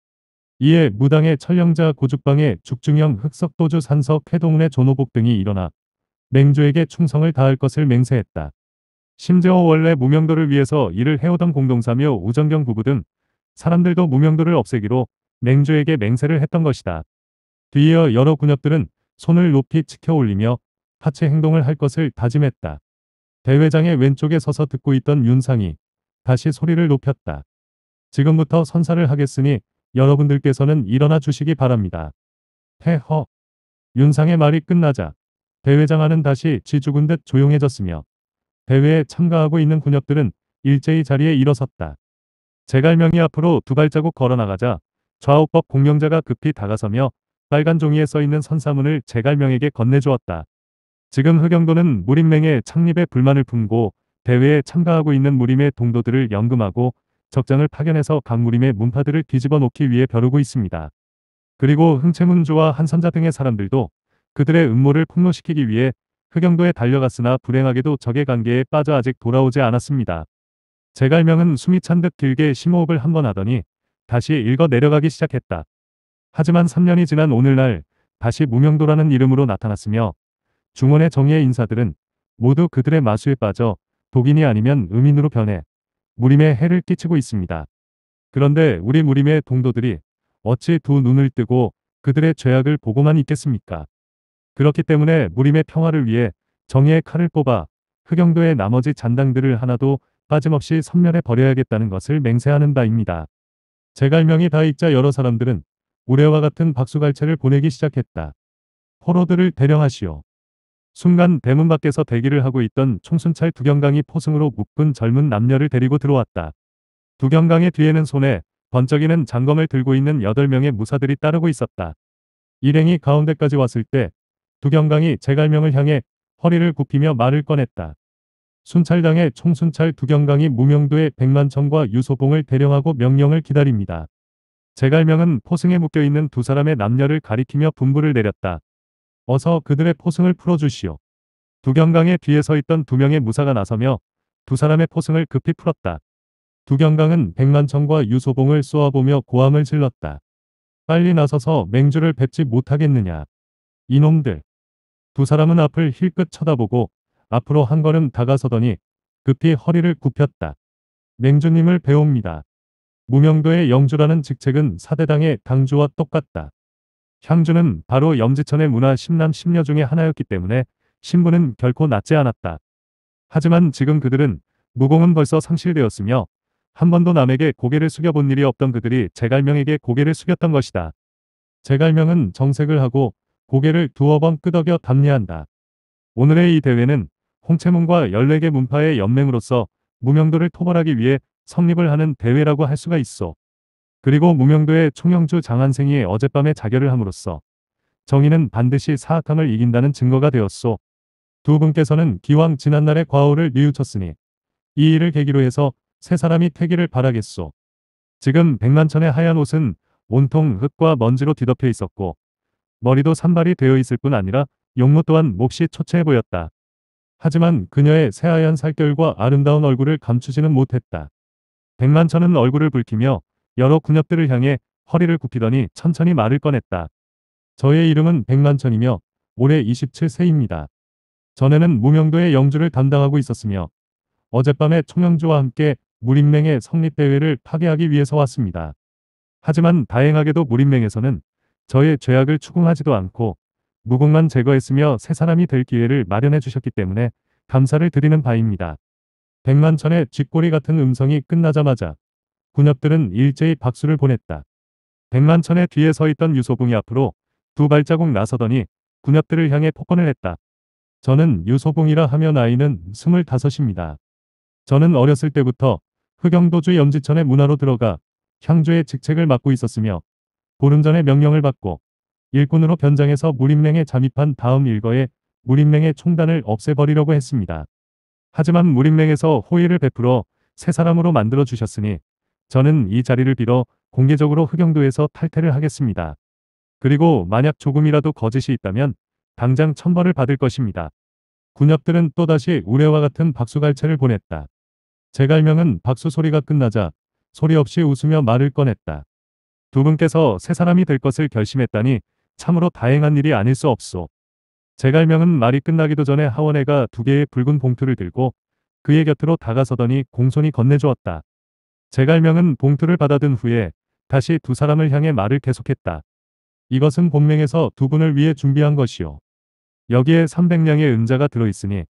이에 무당의 천령자 고죽방의 죽중형 흑석도주 산석 회동운의 존호복 등이 일어나 맹조에게 충성을 다할 것을 맹세했다. 심지어 원래 무명도를 위해서 일을 해오던 공동사며 우정경 부부 등 사람들도 무명도를 없애기로 맹조에게 맹세를 했던 것이다. 뒤이어 여러 군역들은 손을 높이 치켜 올리며 하체 행동을 할 것을 다짐했다. 대회장의 왼쪽에 서서 듣고 있던 윤상이 다시 소리를 높였다. 지금부터 선사를 하겠으니 여러분들께서는 일어나 주시기 바랍니다. 태허. 윤상의 말이 끝나자 대회장안은 다시 쥐죽은 듯 조용해졌으며 대회에 참가하고 있는 군역들은 일제히 자리에 일어섰다. 제갈명이 앞으로 두 발자국 걸어나가자 좌우법 공명자가 급히 다가서며 빨간 종이에 써있는 선사문을 제갈명에게 건네주었다. 지금 흑영도는 무림맹의 창립에 불만을 품고 대회에 참가하고 있는 무림의 동도들을 연금하고 적장을 파견해서 각 무림의 문파들을 뒤집어 놓기 위해 벼르고 있습니다. 그리고 흥채문주와 한선자 등의 사람들도 그들의 음모를 폭로시키기 위해 흑영도에 달려갔으나 불행하게도 적의 관계에 빠져 아직 돌아오지 않았습니다. 제갈명은 숨이 찬 듯 길게 심호흡을 한 번 하더니 다시 읽어 내려가기 시작했다. 하지만 3년이 지난 오늘날 다시 무명도라는 이름으로 나타났으며 중원의 정의의 인사들은 모두 그들의 마수에 빠져 독인이 아니면 음인으로 변해 무림에 해를 끼치고 있습니다. 그런데 우리 무림의 동도들이 어찌 두 눈을 뜨고 그들의 죄악을 보고만 있겠습니까? 그렇기 때문에 무림의 평화를 위해 정의의 칼을 뽑아 흑영도의 나머지 잔당들을 하나도 빠짐없이 섬멸해 버려야겠다는 것을 맹세하는 바입니다. 제갈명이 다익자 여러 사람들은 우레와 같은 박수갈채를 보내기 시작했다. 포로들을 대령하시오. 순간 대문 밖에서 대기를 하고 있던 총순찰 두경강이 포승으로 묶은 젊은 남녀를 데리고 들어왔다. 두경강의 뒤에는 손에 번쩍이는 장검을 들고 있는 8명의 무사들이 따르고 있었다. 일행이 가운데까지 왔을 때 두경강이 제갈명을 향해 허리를 굽히며 말을 꺼냈다. 순찰당의 총순찰 두경강이 무명도의 백만청과 유소봉을 대령하고 명령을 기다립니다. 제갈명은 포승에 묶여있는 두 사람의 남녀를 가리키며 분부를 내렸다. 어서 그들의 포승을 풀어주시오. 두경강의 뒤에 서 있던 두 명의 무사가 나서며 두 사람의 포승을 급히 풀었다. 두경강은 백만청과 유소봉을 쏘아보며 고함을 질렀다. 빨리 나서서 맹주를 뱉지 못하겠느냐. 이놈들. 두 사람은 앞을 힐끗 쳐다보고 앞으로 한 걸음 다가서더니 급히 허리를 굽혔다. 맹주님을 배웁니다. 무명도의 영주라는 직책은 사대당의 당주와 똑같다. 향주는 바로 염지천의 문화 심남 심녀 중에 하나였기 때문에 신분은 결코 낮지 않았다. 하지만 지금 그들은 무공은 벌써 상실되었으며 한 번도 남에게 고개를 숙여본 일이 없던 그들이 제갈명에게 고개를 숙였던 것이다. 제갈명은 정색을 하고 고개를 두어 번 끄덕여 답례한다. 오늘의 이 대회는 홍채문과 14개 문파의 연맹으로서 무명도를 토벌하기 위해 성립을 하는 대회라고 할 수가 있어. 그리고 무명도의 총영주 장한생이 어젯밤에 자결을 함으로써 정의는 반드시 사악함을 이긴다는 증거가 되었소. 두 분께서는 기왕 지난날의 과오를 뉘우쳤으니 이 일을 계기로 해서 세 사람이 퇴기를 바라겠소. 지금 백만천의 하얀 옷은 온통 흙과 먼지로 뒤덮여 있었고 머리도 산발이 되어 있을 뿐 아니라 용모 또한 몹시 초췌해 보였다. 하지만 그녀의 새하얀 살결과 아름다운 얼굴을 감추지는 못했다. 백만천은 얼굴을 붉히며 여러 군역들을 향해 허리를 굽히더니 천천히 말을 꺼냈다. 저의 이름은 백만천이며 올해 27세입니다. 전에는 무명도의 영주를 담당하고 있었으며 어젯밤에 총영주와 함께 무림맹의 성립대회를 파괴하기 위해서 왔습니다. 하지만 다행하게도 무림맹에서는 저의 죄악을 추궁하지도 않고 무공만 제거했으며 새 사람이 될 기회를 마련해 주셨기 때문에 감사를 드리는 바입니다. 백만천의 쥐꼬리 같은 음성이 끝나자마자 군엽들은 일제히 박수를 보냈다. 백만천의 뒤에 서 있던 유소봉이 앞으로 두 발자국 나서더니 군엽들을 향해 폭언을 했다. 저는 유소봉이라 하며 나이는 25입니다. 저는 어렸을 때부터 흑영도주 염지천의 문화로 들어가 향조의 직책을 맡고 있었으며 보름 전에 명령을 받고 일꾼으로 변장해서 무림맹에 잠입한 다음 일거에 무림맹의 총단을 없애버리려고 했습니다. 하지만 무림맹에서 호의를 베풀어 새 사람으로 만들어 주셨으니 저는 이 자리를 빌어 공개적으로 흑영도에서 탈퇴를 하겠습니다. 그리고 만약 조금이라도 거짓이 있다면 당장 천벌을 받을 것입니다. 군엽들은 또다시 우레와 같은 박수갈채를 보냈다. 제갈명은 박수 소리가 끝나자 소리 없이 웃으며 말을 꺼냈다. 두 분께서 새 사람이 될 것을 결심했다니 참으로 다행한 일이 아닐 수 없소. 제갈명은 말이 끝나기도 전에 하원애가 두 개의 붉은 봉투를 들고 그의 곁으로 다가서더니 공손히 건네주었다. 제갈명은 봉투를 받아든 후에 다시 두 사람을 향해 말을 계속했다. 이것은 본명에서 두 분을 위해 준비한 것이요. 여기에 300냥의 은자가 들어있으니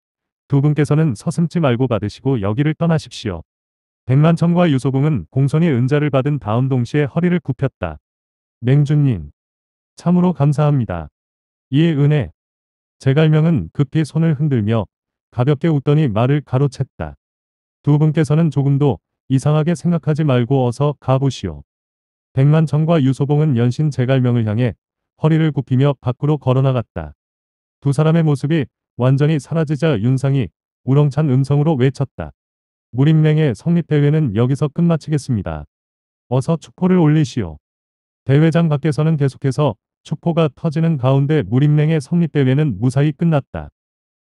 두 분께서는 서슴지 말고 받으시고 여기를 떠나십시오. 백만천과 유소봉은 공손히 은자를 받은 다음 동시에 허리를 굽혔다. 맹주님, 참으로 감사합니다. 이에 은혜. 제갈명은 급히 손을 흔들며 가볍게 웃더니 말을 가로챘다. 두 분께서는 조금도 이상하게 생각하지 말고 어서 가보시오. 백만천과 유소봉은 연신 제갈명을 향해 허리를 굽히며 밖으로 걸어나갔다. 두 사람의 모습이 완전히 사라지자 윤상이 우렁찬 음성으로 외쳤다. 무림랭의 성립대회는 여기서 끝마치겠습니다. 어서 축포를 올리시오. 대회장 밖에서는 계속해서 축포가 터지는 가운데 무림랭의 성립대회는 무사히 끝났다.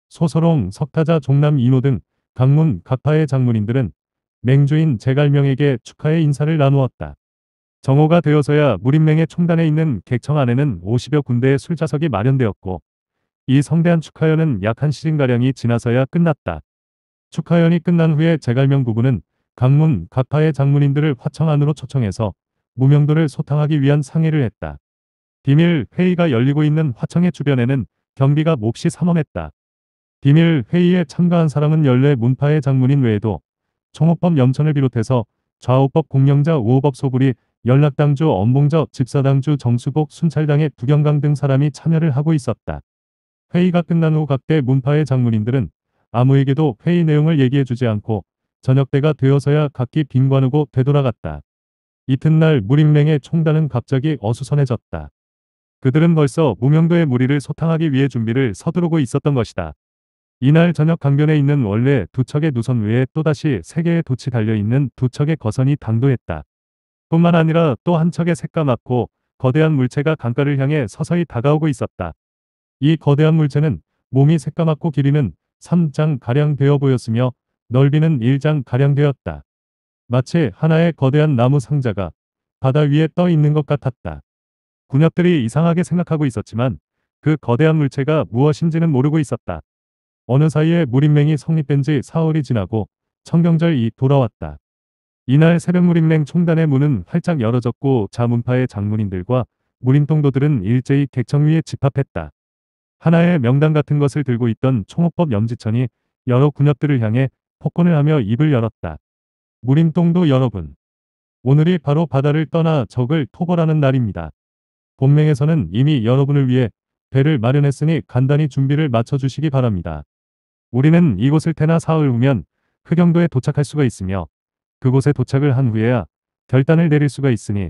소서롱, 석타자, 종남, 인호 등 강문, 각파의 장문인들은 맹주인 제갈명에게 축하의 인사를 나누었다. 정오가 되어서야 무림맹의 총단에 있는 객청 안에는 50여 군데의 술자석이 마련되었고 이 성대한 축하연은 약 한시즌가량이 지나서야 끝났다. 축하연이 끝난 후에 제갈명 부부는 강문, 각파의 장문인들을 화청 안으로 초청해서 무명도를 소탕하기 위한 상의를 했다. 비밀 회의가 열리고 있는 화청의 주변에는 경비가 몹시 삼엄했다. 비밀 회의에 참가한 사람은 연례 문파의 장문인 외에도 총호법 염천을 비롯해서 좌우법 공영자 우호법 소불이 연락당주 엄봉저 집사당주 정수복 순찰당의 두경강 등 사람이 참여를 하고 있었다. 회의가 끝난 후 각대 문파의 장문인들은 아무에게도 회의 내용을 얘기해주지 않고 저녁 때가 되어서야 각기 빈관으고 되돌아갔다. 이튿날 무림맹의 총단은 갑자기 어수선해졌다. 그들은 벌써 무명도의 무리를 소탕하기 위해 준비를 서두르고 있었던 것이다. 이날 저녁 강변에 있는 원래 두 척의 누선 외에 또다시 세 개의 도치 달려있는 두 척의 거선이 당도했다. 뿐만 아니라 또 한 척의 색감맞고 거대한 물체가 강가를 향해 서서히 다가오고 있었다. 이 거대한 물체는 몸이 색감맞고 길이는 3장가량 되어 보였으며 넓이는 1장가량 되었다. 마치 하나의 거대한 나무 상자가 바다 위에 떠 있는 것 같았다. 군역들이 이상하게 생각하고 있었지만 그 거대한 물체가 무엇인지는 모르고 있었다. 어느 사이에 무림맹이 성립된 지 4월이 지나고 청경절이 돌아왔다. 이날 새벽 무림맹 총단의 문은 활짝 열어졌고 자문파의 장문인들과 무림통도들은 일제히 객청 위에 집합했다. 하나의 명단 같은 것을 들고 있던 총호법 염지천이 여러 군역들을 향해 폭군을 하며 입을 열었다. 무림동도 여러분. 오늘이 바로 바다를 떠나 적을 토벌하는 날입니다. 본맹에서는 이미 여러분을 위해 배를 마련했으니 간단히 준비를 마쳐주시기 바랍니다. 우리는 이곳을 태나 사흘 후면 흑영도에 도착할 수가 있으며 그곳에 도착을 한 후에야 결단을 내릴 수가 있으니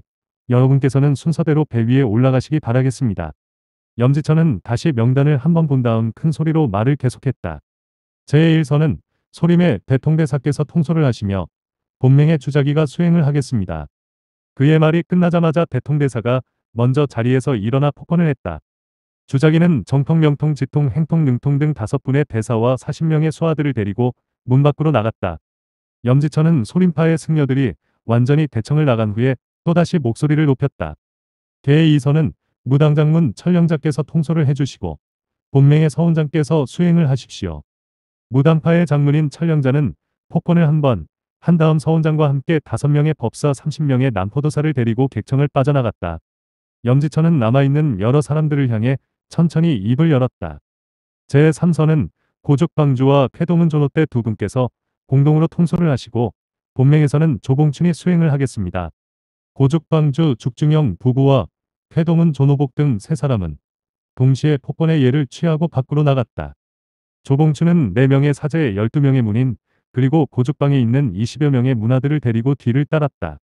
여러분께서는 순서대로 배 위에 올라가시기 바라겠습니다. 염지천은 다시 명단을 한번 본 다음 큰 소리로 말을 계속했다. 제1선은 소림의 대통대사께서 통솔을 하시며 본맹의 주자기가 수행을 하겠습니다. 그의 말이 끝나자마자 대통대사가 먼저 자리에서 일어나 폭언을 했다. 주자기는 정통, 명통, 지통, 행통, 능통 등 다섯 분의 대사와 40명의 수하들을 데리고 문 밖으로 나갔다. 염지천은 소림파의 승려들이 완전히 대청을 나간 후에 또다시 목소리를 높였다. 제2선은 무당장문 천령자께서 통솔을 해주시고 본명의 서운장께서 수행을 하십시오. 무당파의 장문인 천령자는 폭권을 한번 한 다음 서운장과 함께 다섯 명의 법사 30명의 남포도사를 데리고 객청을 빠져나갔다. 염지천은 남아있는 여러 사람들을 향해 천천히 입을 열었다. 제3선은 고족방주와 쾌동은 조노때 두 분께서 공동으로 통솔을 하시고 본명에서는 조봉춘이 수행을 하겠습니다. 고족방주 죽중영 부부와 태동은 조노복 등 세 사람은 동시에 폭권의 예를 취하고 밖으로 나갔다. 조봉춘은 4명의 사제 12명의 문인 그리고 고죽방에 있는 20여 명의 문화들을 데리고 뒤를 따랐다.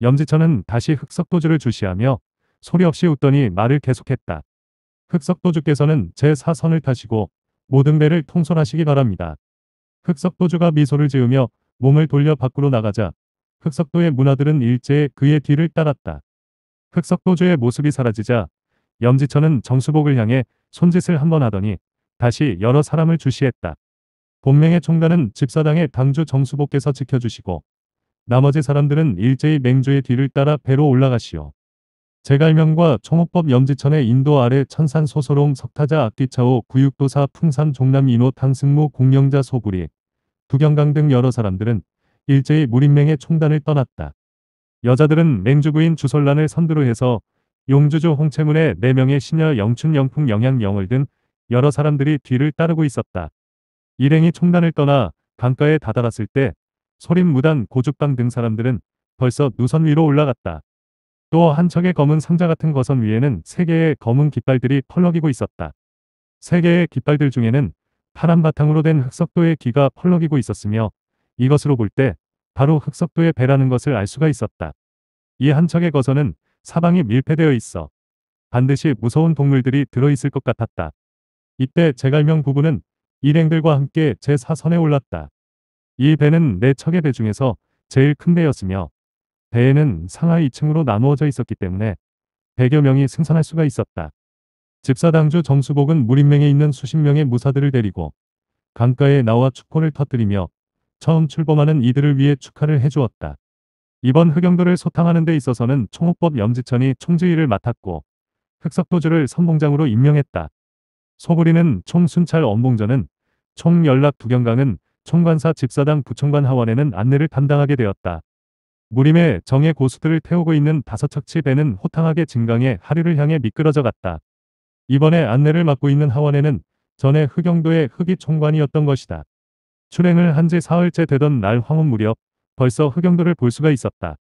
염지천은 다시 흑석도주를 주시하며 소리 없이 웃더니 말을 계속했다. 흑석도주께서는 제 사선을 타시고 모든 배를 통솔하시기 바랍니다. 흑석도주가 미소를 지으며 몸을 돌려 밖으로 나가자 흑석도의 문화들은 일제에 그의 뒤를 따랐다. 흑석도주의 모습이 사라지자 염지천은 정수복을 향해 손짓을 한번 하더니 다시 여러 사람을 주시했다. 본명의 총단은 집사당의 당주 정수복께서 지켜주시고 나머지 사람들은 일제히 맹주의 뒤를 따라 배로 올라가시오. 제갈명과 총호법 염지천의 인도 아래 천산 소소롱 석타자 악기차오 구육도사 풍산 종남 인호 탕승무 공영자 소구리 두경강 등 여러 사람들은 일제히 무림맹의 총단을 떠났다. 여자들은 맹주부인 주설란을 선두로 해서 용주조 홍채문의 4명의 시녀 영춘 영풍 영양 영을 등 여러 사람들이 뒤를 따르고 있었다. 일행이 총단을 떠나 강가에 다다랐을 때 소림 무단 고죽방 등 사람들은 벌써 누선 위로 올라갔다. 또 한 척의 검은 상자 같은 거선 위에는 세 개의 검은 깃발들이 펄럭이고 있었다. 세 개의 깃발들 중에는 파란 바탕으로 된 흑석도의 귀가 펄럭이고 있었으며 이것으로 볼때 바로 흑석도의 배라는 것을 알 수가 있었다. 이 한 척의 거서는 사방이 밀폐되어 있어 반드시 무서운 동물들이 들어있을 것 같았다. 이때 제갈명 부부는 일행들과 함께 제사선에 올랐다. 이 배는 내 네 척의 배 중에서 제일 큰 배였으며 배에는 상하 2층으로 나누어져 있었기 때문에 100여 명이 승선할 수가 있었다. 집사당주 정수복은 무림맹에 있는 수십 명의 무사들을 데리고 강가에 나와 축포를 터뜨리며 처음 출범하는 이들을 위해 축하를 해주었다. 이번 흑영도를 소탕하는 데 있어서는 총호법 염지천이 총지휘를 맡았고 흑석도주를 선봉장으로 임명했다. 소구리는 총순찰 엄봉전은 총연락 두경강은 총관사 집사당 부총관 하원에는 안내를 담당하게 되었다. 무림의 정예 고수들을 태우고 있는 다섯 척치 배는 호탕하게 진강에 하류를 향해 미끄러져 갔다. 이번에 안내를 맡고 있는 하원에는 전에 흑영도의 흑이 총관이었던 것이다. 출행을 한 지 사흘째 되던 날 황혼 무렵 벌써 흑영도를 볼 수가 있었다.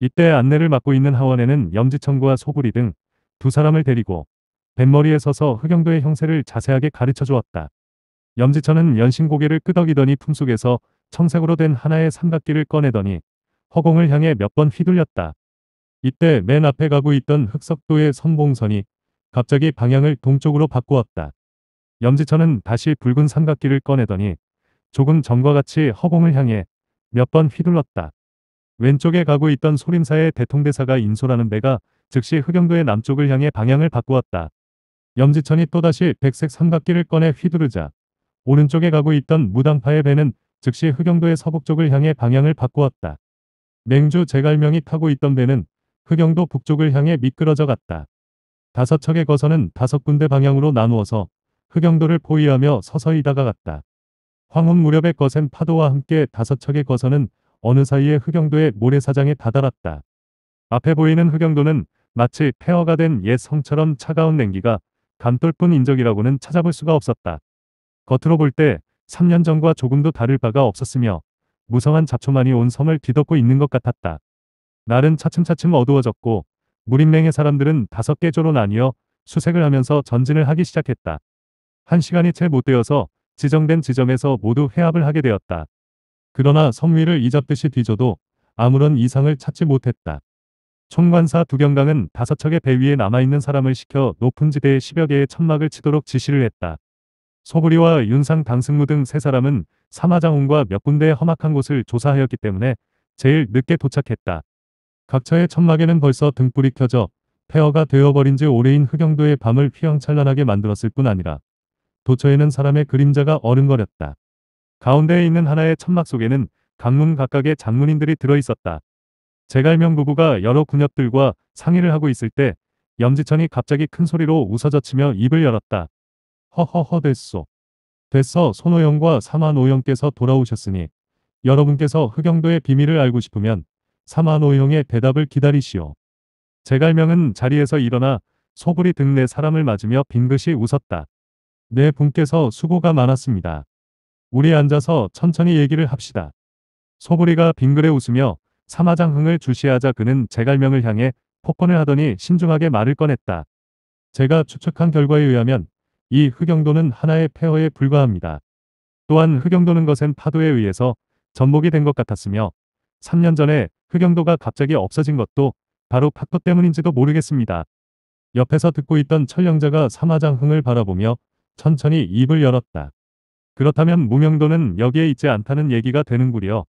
이때 안내를 맡고 있는 하원에는 염지천과 소구리 등 두 사람을 데리고 뱃머리에 서서 흑영도의 형세를 자세하게 가르쳐 주었다. 염지천은 연신 고개를 끄덕이더니 품속에서 청색으로 된 하나의 삼각기를 꺼내더니 허공을 향해 몇 번 휘둘렸다. 이때 맨 앞에 가고 있던 흑석도의 선봉선이 갑자기 방향을 동쪽으로 바꾸었다. 염지천은 다시 붉은 삼각기를 꺼내더니 조금 전과 같이 허공을 향해 몇 번 휘둘렀다. 왼쪽에 가고 있던 소림사의 대통대사가 인솔하는 배가 즉시 흑영도의 남쪽을 향해 방향을 바꾸었다. 염지천이 또다시 백색 삼각기를 꺼내 휘두르자 오른쪽에 가고 있던 무당파의 배는 즉시 흑영도의 서북쪽을 향해 방향을 바꾸었다. 맹주 제갈명이 타고 있던 배는 흑영도 북쪽을 향해 미끄러져 갔다. 다섯 척의 거선은 다섯 군데 방향으로 나누어서 흑영도를 포위하며 서서히 다가갔다. 황혼 무렵에 거센 파도와 함께 다섯 척의 거선은 어느 사이에 흑영도의 모래사장에 다다랐다. 앞에 보이는 흑영도는 마치 폐허가 된 옛 성처럼 차가운 냉기가 감돌뿐 인적이라고는 찾아볼 수가 없었다. 겉으로 볼 때 3년 전과 조금도 다를 바가 없었으며 무성한 잡초만이 온 섬을 뒤덮고 있는 것 같았다. 날은 차츰차츰 어두워졌고 무림맹의 사람들은 다섯 개조로 나뉘어 수색을 하면서 전진을 하기 시작했다. 한 시간이 채 못 되어서 지정된 지점에서 모두 해압을 하게 되었다. 그러나 성위를 잊었듯이 뒤져도 아무런 이상을 찾지 못했다. 총관사 두경강은 다섯 척의 배 위에 남아있는 사람을 시켜 높은 지대에 10여 개의 천막을 치도록 지시를 했다. 소부리와 윤상 당승무 등 세 사람은 사마장훈과 몇 군데의 험악한 곳을 조사하였기 때문에 제일 늦게 도착했다. 각처의 천막에는 벌써 등불이 켜져 폐허가 되어버린 지 오래인 흑영도의 밤을 휘황찬란하게 만들었을 뿐 아니라 도처에는 사람의 그림자가 어른거렸다. 가운데에 있는 하나의 천막 속에는 각문 각각의 장문인들이 들어있었다. 제갈명 부부가 여러 군역들과 상의를 하고 있을 때 염지천이 갑자기 큰 소리로 웃어젖히며 입을 열었다. 허허허 됐소. 됐어 손오영과 사만오영께서 돌아오셨으니 여러분께서 흑영도의 비밀을 알고 싶으면 사만오영의 대답을 기다리시오. 제갈명은 자리에서 일어나 소불이 등내 네 사람을 맞으며 빙긋이 웃었다. 네 분께서 수고가 많았습니다. 우리 앉아서 천천히 얘기를 합시다. 소부리가 빙그레 웃으며 사마장흥을 주시하자 그는 제갈명을 향해 폭권을 하더니 신중하게 말을 꺼냈다. 제가 추측한 결과에 의하면 이 흑영도는 하나의 폐허에 불과합니다. 또한 흑영도는 것은 파도에 의해서 전복이 된 것 같았으며 3년 전에 흑영도가 갑자기 없어진 것도 바로 파도 때문인지도 모르겠습니다. 옆에서 듣고 있던 철령자가 사마장흥을 바라보며 천천히 입을 열었다. 그렇다면 무명도는 여기에 있지 않다는 얘기가 되는구려.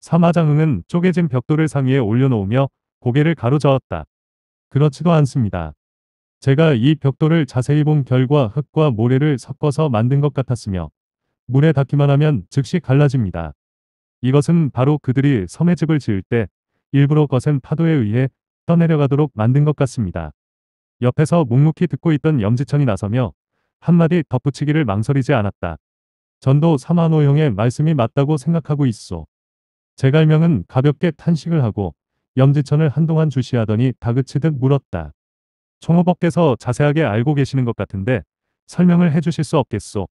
사마장흥은 쪼개진 벽돌을 상위에 올려놓으며 고개를 가로저었다. 그렇지도 않습니다. 제가 이 벽돌을 자세히 본 결과 흙과 모래를 섞어서 만든 것 같았으며 물에 닿기만 하면 즉시 갈라집니다. 이것은 바로 그들이 섬에 집을 지을 때 일부러 거센 파도에 의해 떠내려가도록 만든 것 같습니다. 옆에서 묵묵히 듣고 있던 염지천이 나서며 한마디 덧붙이기를 망설이지 않았다. 전도 사만호 형의 말씀이 맞다고 생각하고 있어. 제갈명은 가볍게 탄식을 하고 염지천을 한동안 주시하더니 다그치듯 물었다. 총호법께서 자세하게 알고 계시는 것 같은데 설명을 해주실 수 없겠소.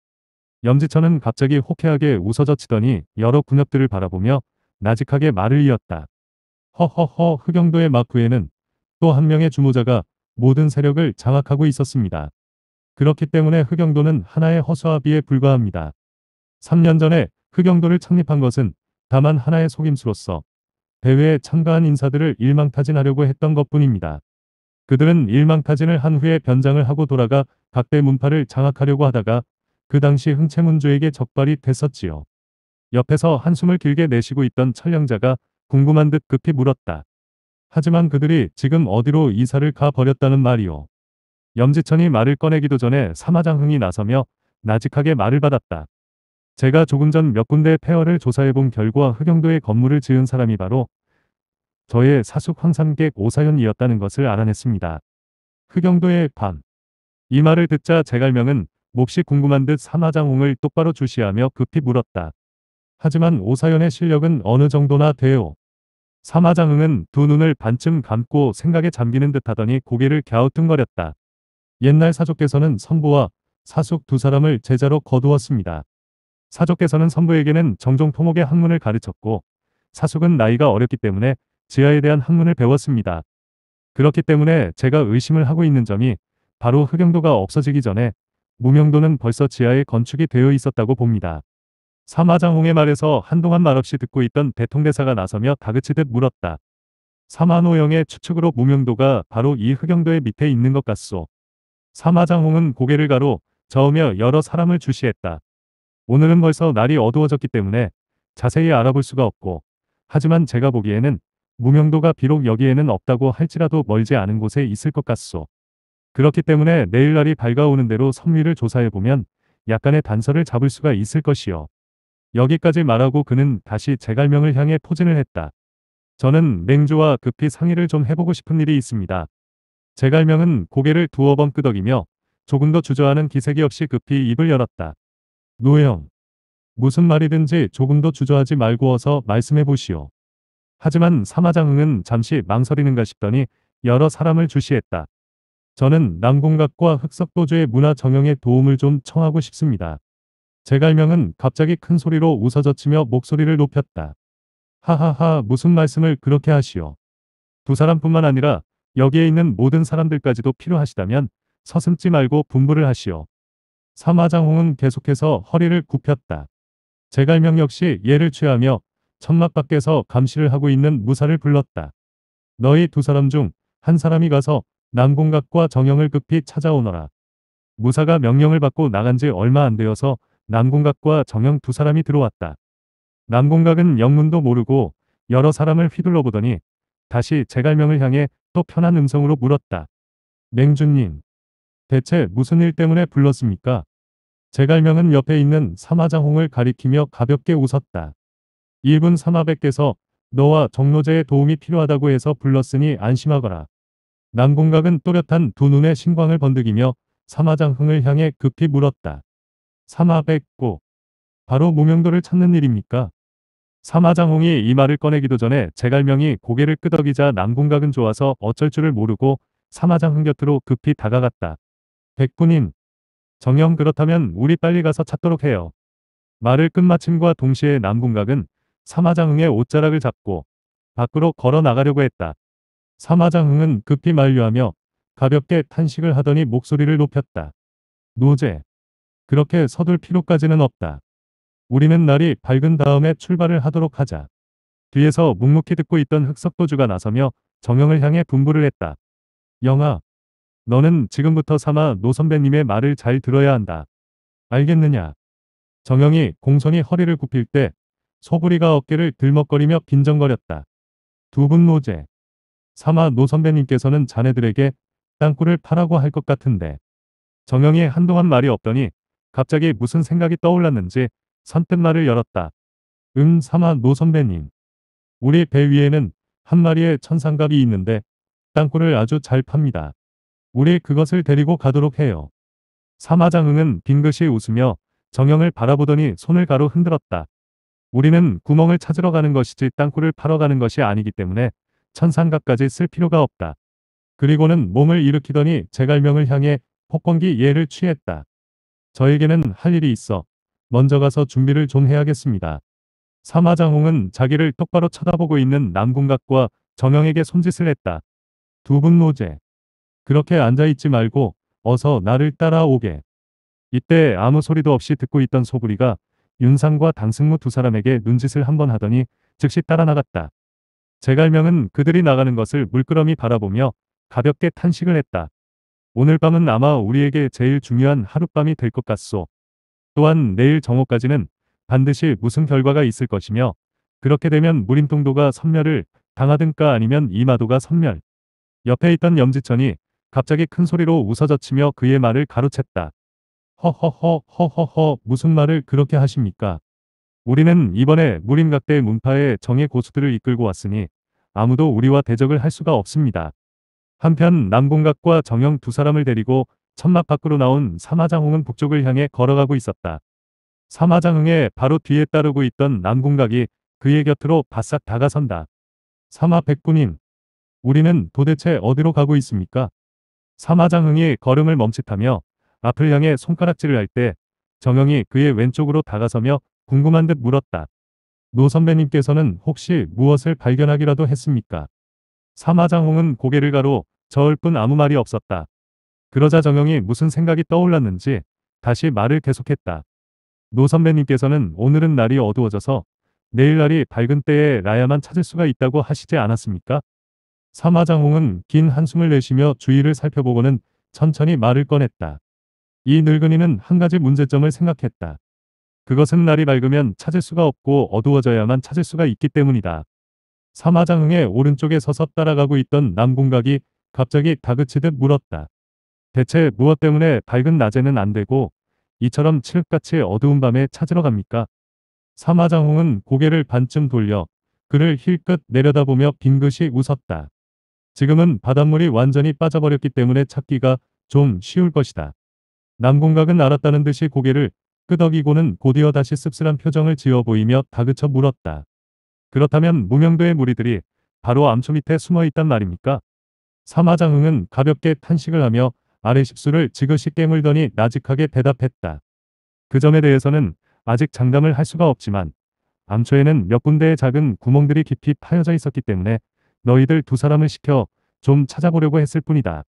염지천은 갑자기 호쾌하게 웃어젖히더니 여러 군역들을 바라보며 나직하게 말을 이었다. 허허허 흑영도의 막후에는 또 한 명의 주무자가 모든 세력을 장악하고 있었습니다. 그렇기 때문에 흑영도는 하나의 허수아비에 불과합니다. 3년 전에 흑영도를 창립한 것은 다만 하나의 속임수로서 대회에 참가한 인사들을 일망타진하려고 했던 것뿐입니다. 그들은 일망타진을 한 후에 변장을 하고 돌아가 각대 문파를 장악하려고 하다가 그 당시 흥채문조에게 적발이 됐었지요. 옆에서 한숨을 길게 내쉬고 있던 철령자가 궁금한 듯 급히 물었다. 하지만 그들이 지금 어디로 이사를 가버렸다는 말이오. 염지천이 말을 꺼내기도 전에 사마장흥이 나서며 나직하게 말을 받았다. 제가 조금 전 몇 군데 폐허를 조사해본 결과 흑영도의 건물을 지은 사람이 바로 저의 사숙 황삼객 오사현이었다는 것을 알아냈습니다. 흑영도의 밤. 이 말을 듣자 제갈명은 몹시 궁금한 듯 사마장홍을 똑바로 주시하며 급히 물었다. 하지만 오사연의 실력은 어느 정도나 돼요. 사마장흥은 두 눈을 반쯤 감고 생각에 잠기는 듯 하더니 고개를 갸우뚱거렸다. 옛날 사족께서는 선부와 사숙 두 사람을 제자로 거두었습니다. 사족께서는 선부에게는 정종 토목의 학문을 가르쳤고 사숙은 나이가 어렸기 때문에 지하에 대한 학문을 배웠습니다. 그렇기 때문에 제가 의심을 하고 있는 점이 바로 흑영도가 없어지기 전에 무명도는 벌써 지하에 건축이 되어 있었다고 봅니다. 사마장홍의 말에서 한동안 말없이 듣고 있던 대통대사가 나서며 다그치듯 물었다. 사마노영의 추측으로 무명도가 바로 이 흑영도의 밑에 있는 것 같소. 사마장홍은 고개를 가로 저으며 여러 사람을 주시했다. 오늘은 벌써 날이 어두워졌기 때문에 자세히 알아볼 수가 없고 하지만 제가 보기에는 무명도가 비록 여기에는 없다고 할지라도 멀지 않은 곳에 있을 것 같소. 그렇기 때문에 내일 날이 밝아오는 대로 섬유를 조사해보면 약간의 단서를 잡을 수가 있을 것이요. 여기까지 말하고 그는 다시 제갈명을 향해 포진을 했다. 저는 맹주와 급히 상의를 좀 해보고 싶은 일이 있습니다. 제갈명은 고개를 두어 번 끄덕이며 조금 더 주저하는 기색이 없이 급히 입을 열었다. 노형. 무슨 말이든지 조금 더 주저하지 말고 어서 말씀해 보시오. 하지만 사마장흥은 잠시 망설이는가 싶더니 여러 사람을 주시했다. 저는 남궁각과 흑석도주의 문화 정형에 도움을 좀 청하고 싶습니다. 제갈명은 갑자기 큰 소리로 웃어젖히며 목소리를 높였다. 하하하 무슨 말씀을 그렇게 하시오. 두 사람뿐만 아니라 여기에 있는 모든 사람들까지도 필요하시다면 서슴지 말고 분부를 하시오. 사마장홍은 계속해서 허리를 굽혔다. 제갈명 역시 예를 취하며 천막 밖에서 감시를 하고 있는 무사를 불렀다. 너희 두 사람 중 한 사람이 가서 남궁각과 정형을 급히 찾아오너라. 무사가 명령을 받고 나간 지 얼마 안 되어서 남궁각과 정형두 사람이 들어왔다. 남궁각은 영문도 모르고 여러 사람을 휘둘러 보더니 다시 제갈명을 향해 또 편한 음성으로 물었다. 맹주님, 대체 무슨 일 때문에 불렀습니까? 제갈명은 옆에 있는 사마장홍을 가리키며 가볍게 웃었다. 일분 사마백께서 너와 정로제의 도움이 필요하다고 해서 불렀으니 안심하거라. 남궁각은 또렷한 두 눈에 신광을 번득이며 사마장흥을 향해 급히 물었다. 사마백고 바로 무명도를 찾는 일입니까? 사마장홍이 이 말을 꺼내기도 전에 제갈명이 고개를 끄덕이자 남궁각은 좋아서 어쩔 줄을 모르고 사마장흥 곁으로 급히 다가갔다. 백군인. 정영 그렇다면 우리 빨리 가서 찾도록 해요. 말을 끝마침과 동시에 남궁각은 사마장흥의 옷자락을 잡고 밖으로 걸어 나가려고 했다. 사마장흥은 급히 만류하며 가볍게 탄식을 하더니 목소리를 높였다. 노제. 그렇게 서둘 필요까지는 없다. 우리는 날이 밝은 다음에 출발을 하도록 하자. 뒤에서 묵묵히 듣고 있던 흑석도주가 나서며 정영을 향해 분부를 했다. 영아, 너는 지금부터 삼아 노 선배님의 말을 잘 들어야 한다. 알겠느냐? 정영이 공손히 허리를 굽힐 때 소부리가 어깨를 들먹거리며 빈정거렸다. 두분 노제. 삼아 노 선배님께서는 자네들에게 땅굴을 파라고 할 것 같은데. 정영이 한동안 말이 없더니 갑자기 무슨 생각이 떠올랐는지 선뜻 말을 열었다. 음 삼아 노 선배님. 우리 배 위에는 한 마리의 천상갑이 있는데 땅굴을 아주 잘 팝니다. 우리 그것을 데리고 가도록 해요. 사마장흥은 빙긋이 웃으며 정영을 바라보더니 손을 가로 흔들었다. 우리는 구멍을 찾으러 가는 것이지 땅굴을 파러 가는 것이 아니기 때문에 천상갑까지 쓸 필요가 없다. 그리고는 몸을 일으키더니 제갈명을 향해 폭권기 예를 취했다. 저에게는 할 일이 있어 먼저 가서 준비를 좀 해야겠습니다. 사마장홍은 자기를 똑바로 쳐다보고 있는 남궁각과 정영에게 손짓을 했다. 두 분 노제. 그렇게 앉아있지 말고 어서 나를 따라오게. 이때 아무 소리도 없이 듣고 있던 소부리가 윤상과 당승무 두 사람에게 눈짓을 한번 하더니 즉시 따라 나갔다. 제갈명은 그들이 나가는 것을 물끄러미 바라보며 가볍게 탄식을 했다. 오늘 밤은 아마 우리에게 제일 중요한 하룻밤이 될 것 같소. 또한 내일 정오까지는 반드시 무슨 결과가 있을 것이며 그렇게 되면 무림통도가 선멸을 당하든가 아니면 이마도가 선멸. 옆에 있던 염지천이 갑자기 큰 소리로 웃어젖히며 그의 말을 가로챘다. 허허허 허허허 무슨 말을 그렇게 하십니까? 우리는 이번에 무림각대 문파의 정의 고수들을 이끌고 왔으니 아무도 우리와 대적을 할 수가 없습니다. 한편 남궁각과 정영 두 사람을 데리고 천막 밖으로 나온 사마장홍은 북쪽을 향해 걸어가고 있었다. 사마장흥의 바로 뒤에 따르고 있던 남궁각이 그의 곁으로 바싹 다가선다. 사마 백군님, 우리는 도대체 어디로 가고 있습니까? 사마장흥이 걸음을 멈칫하며 앞을 향해 손가락질을 할 때 정영이 그의 왼쪽으로 다가서며 궁금한 듯 물었다. 노 선배님께서는 혹시 무엇을 발견하기라도 했습니까? 사마장홍은 고개를 가로 저을 뿐 아무 말이 없었다. 그러자 정영이 무슨 생각이 떠올랐는지 다시 말을 계속했다. 노 선배님께서는 오늘은 날이 어두워져서 내일 날이 밝은 때에 라야만 찾을 수가 있다고 하시지 않았습니까? 사마장홍은 긴 한숨을 내쉬며 주위를 살펴보고는 천천히 말을 꺼냈다. 이 늙은이는 한 가지 문제점을 생각했다. 그것은 날이 밝으면 찾을 수가 없고 어두워져야만 찾을 수가 있기 때문이다. 사마장흥의 오른쪽에 서서 따라가고 있던 남궁각이 갑자기 다그치듯 물었다. 대체 무엇 때문에 밝은 낮에는 안 되고 이처럼 칠흑같이 어두운 밤에 찾으러 갑니까? 사마장홍은 고개를 반쯤 돌려 그를 힐끗 내려다보며 빙긋이 웃었다. 지금은 바닷물이 완전히 빠져버렸기 때문에 찾기가 좀 쉬울 것이다. 남궁각은 알았다는 듯이 고개를 끄덕이고는 곧이어 다시 씁쓸한 표정을 지어 보이며 다그쳐 물었다. 그렇다면 무명도의 무리들이 바로 암초 밑에 숨어 있단 말입니까? 사마장흥은 가볍게 탄식을 하며 아래 십수를 지그시 깨물더니 나직하게 대답했다. 그 점에 대해서는 아직 장담을 할 수가 없지만 암초에는 몇 군데의 작은 구멍들이 깊이 파여져 있었기 때문에 너희들 두 사람을 시켜 좀 찾아보려고 했을 뿐이다.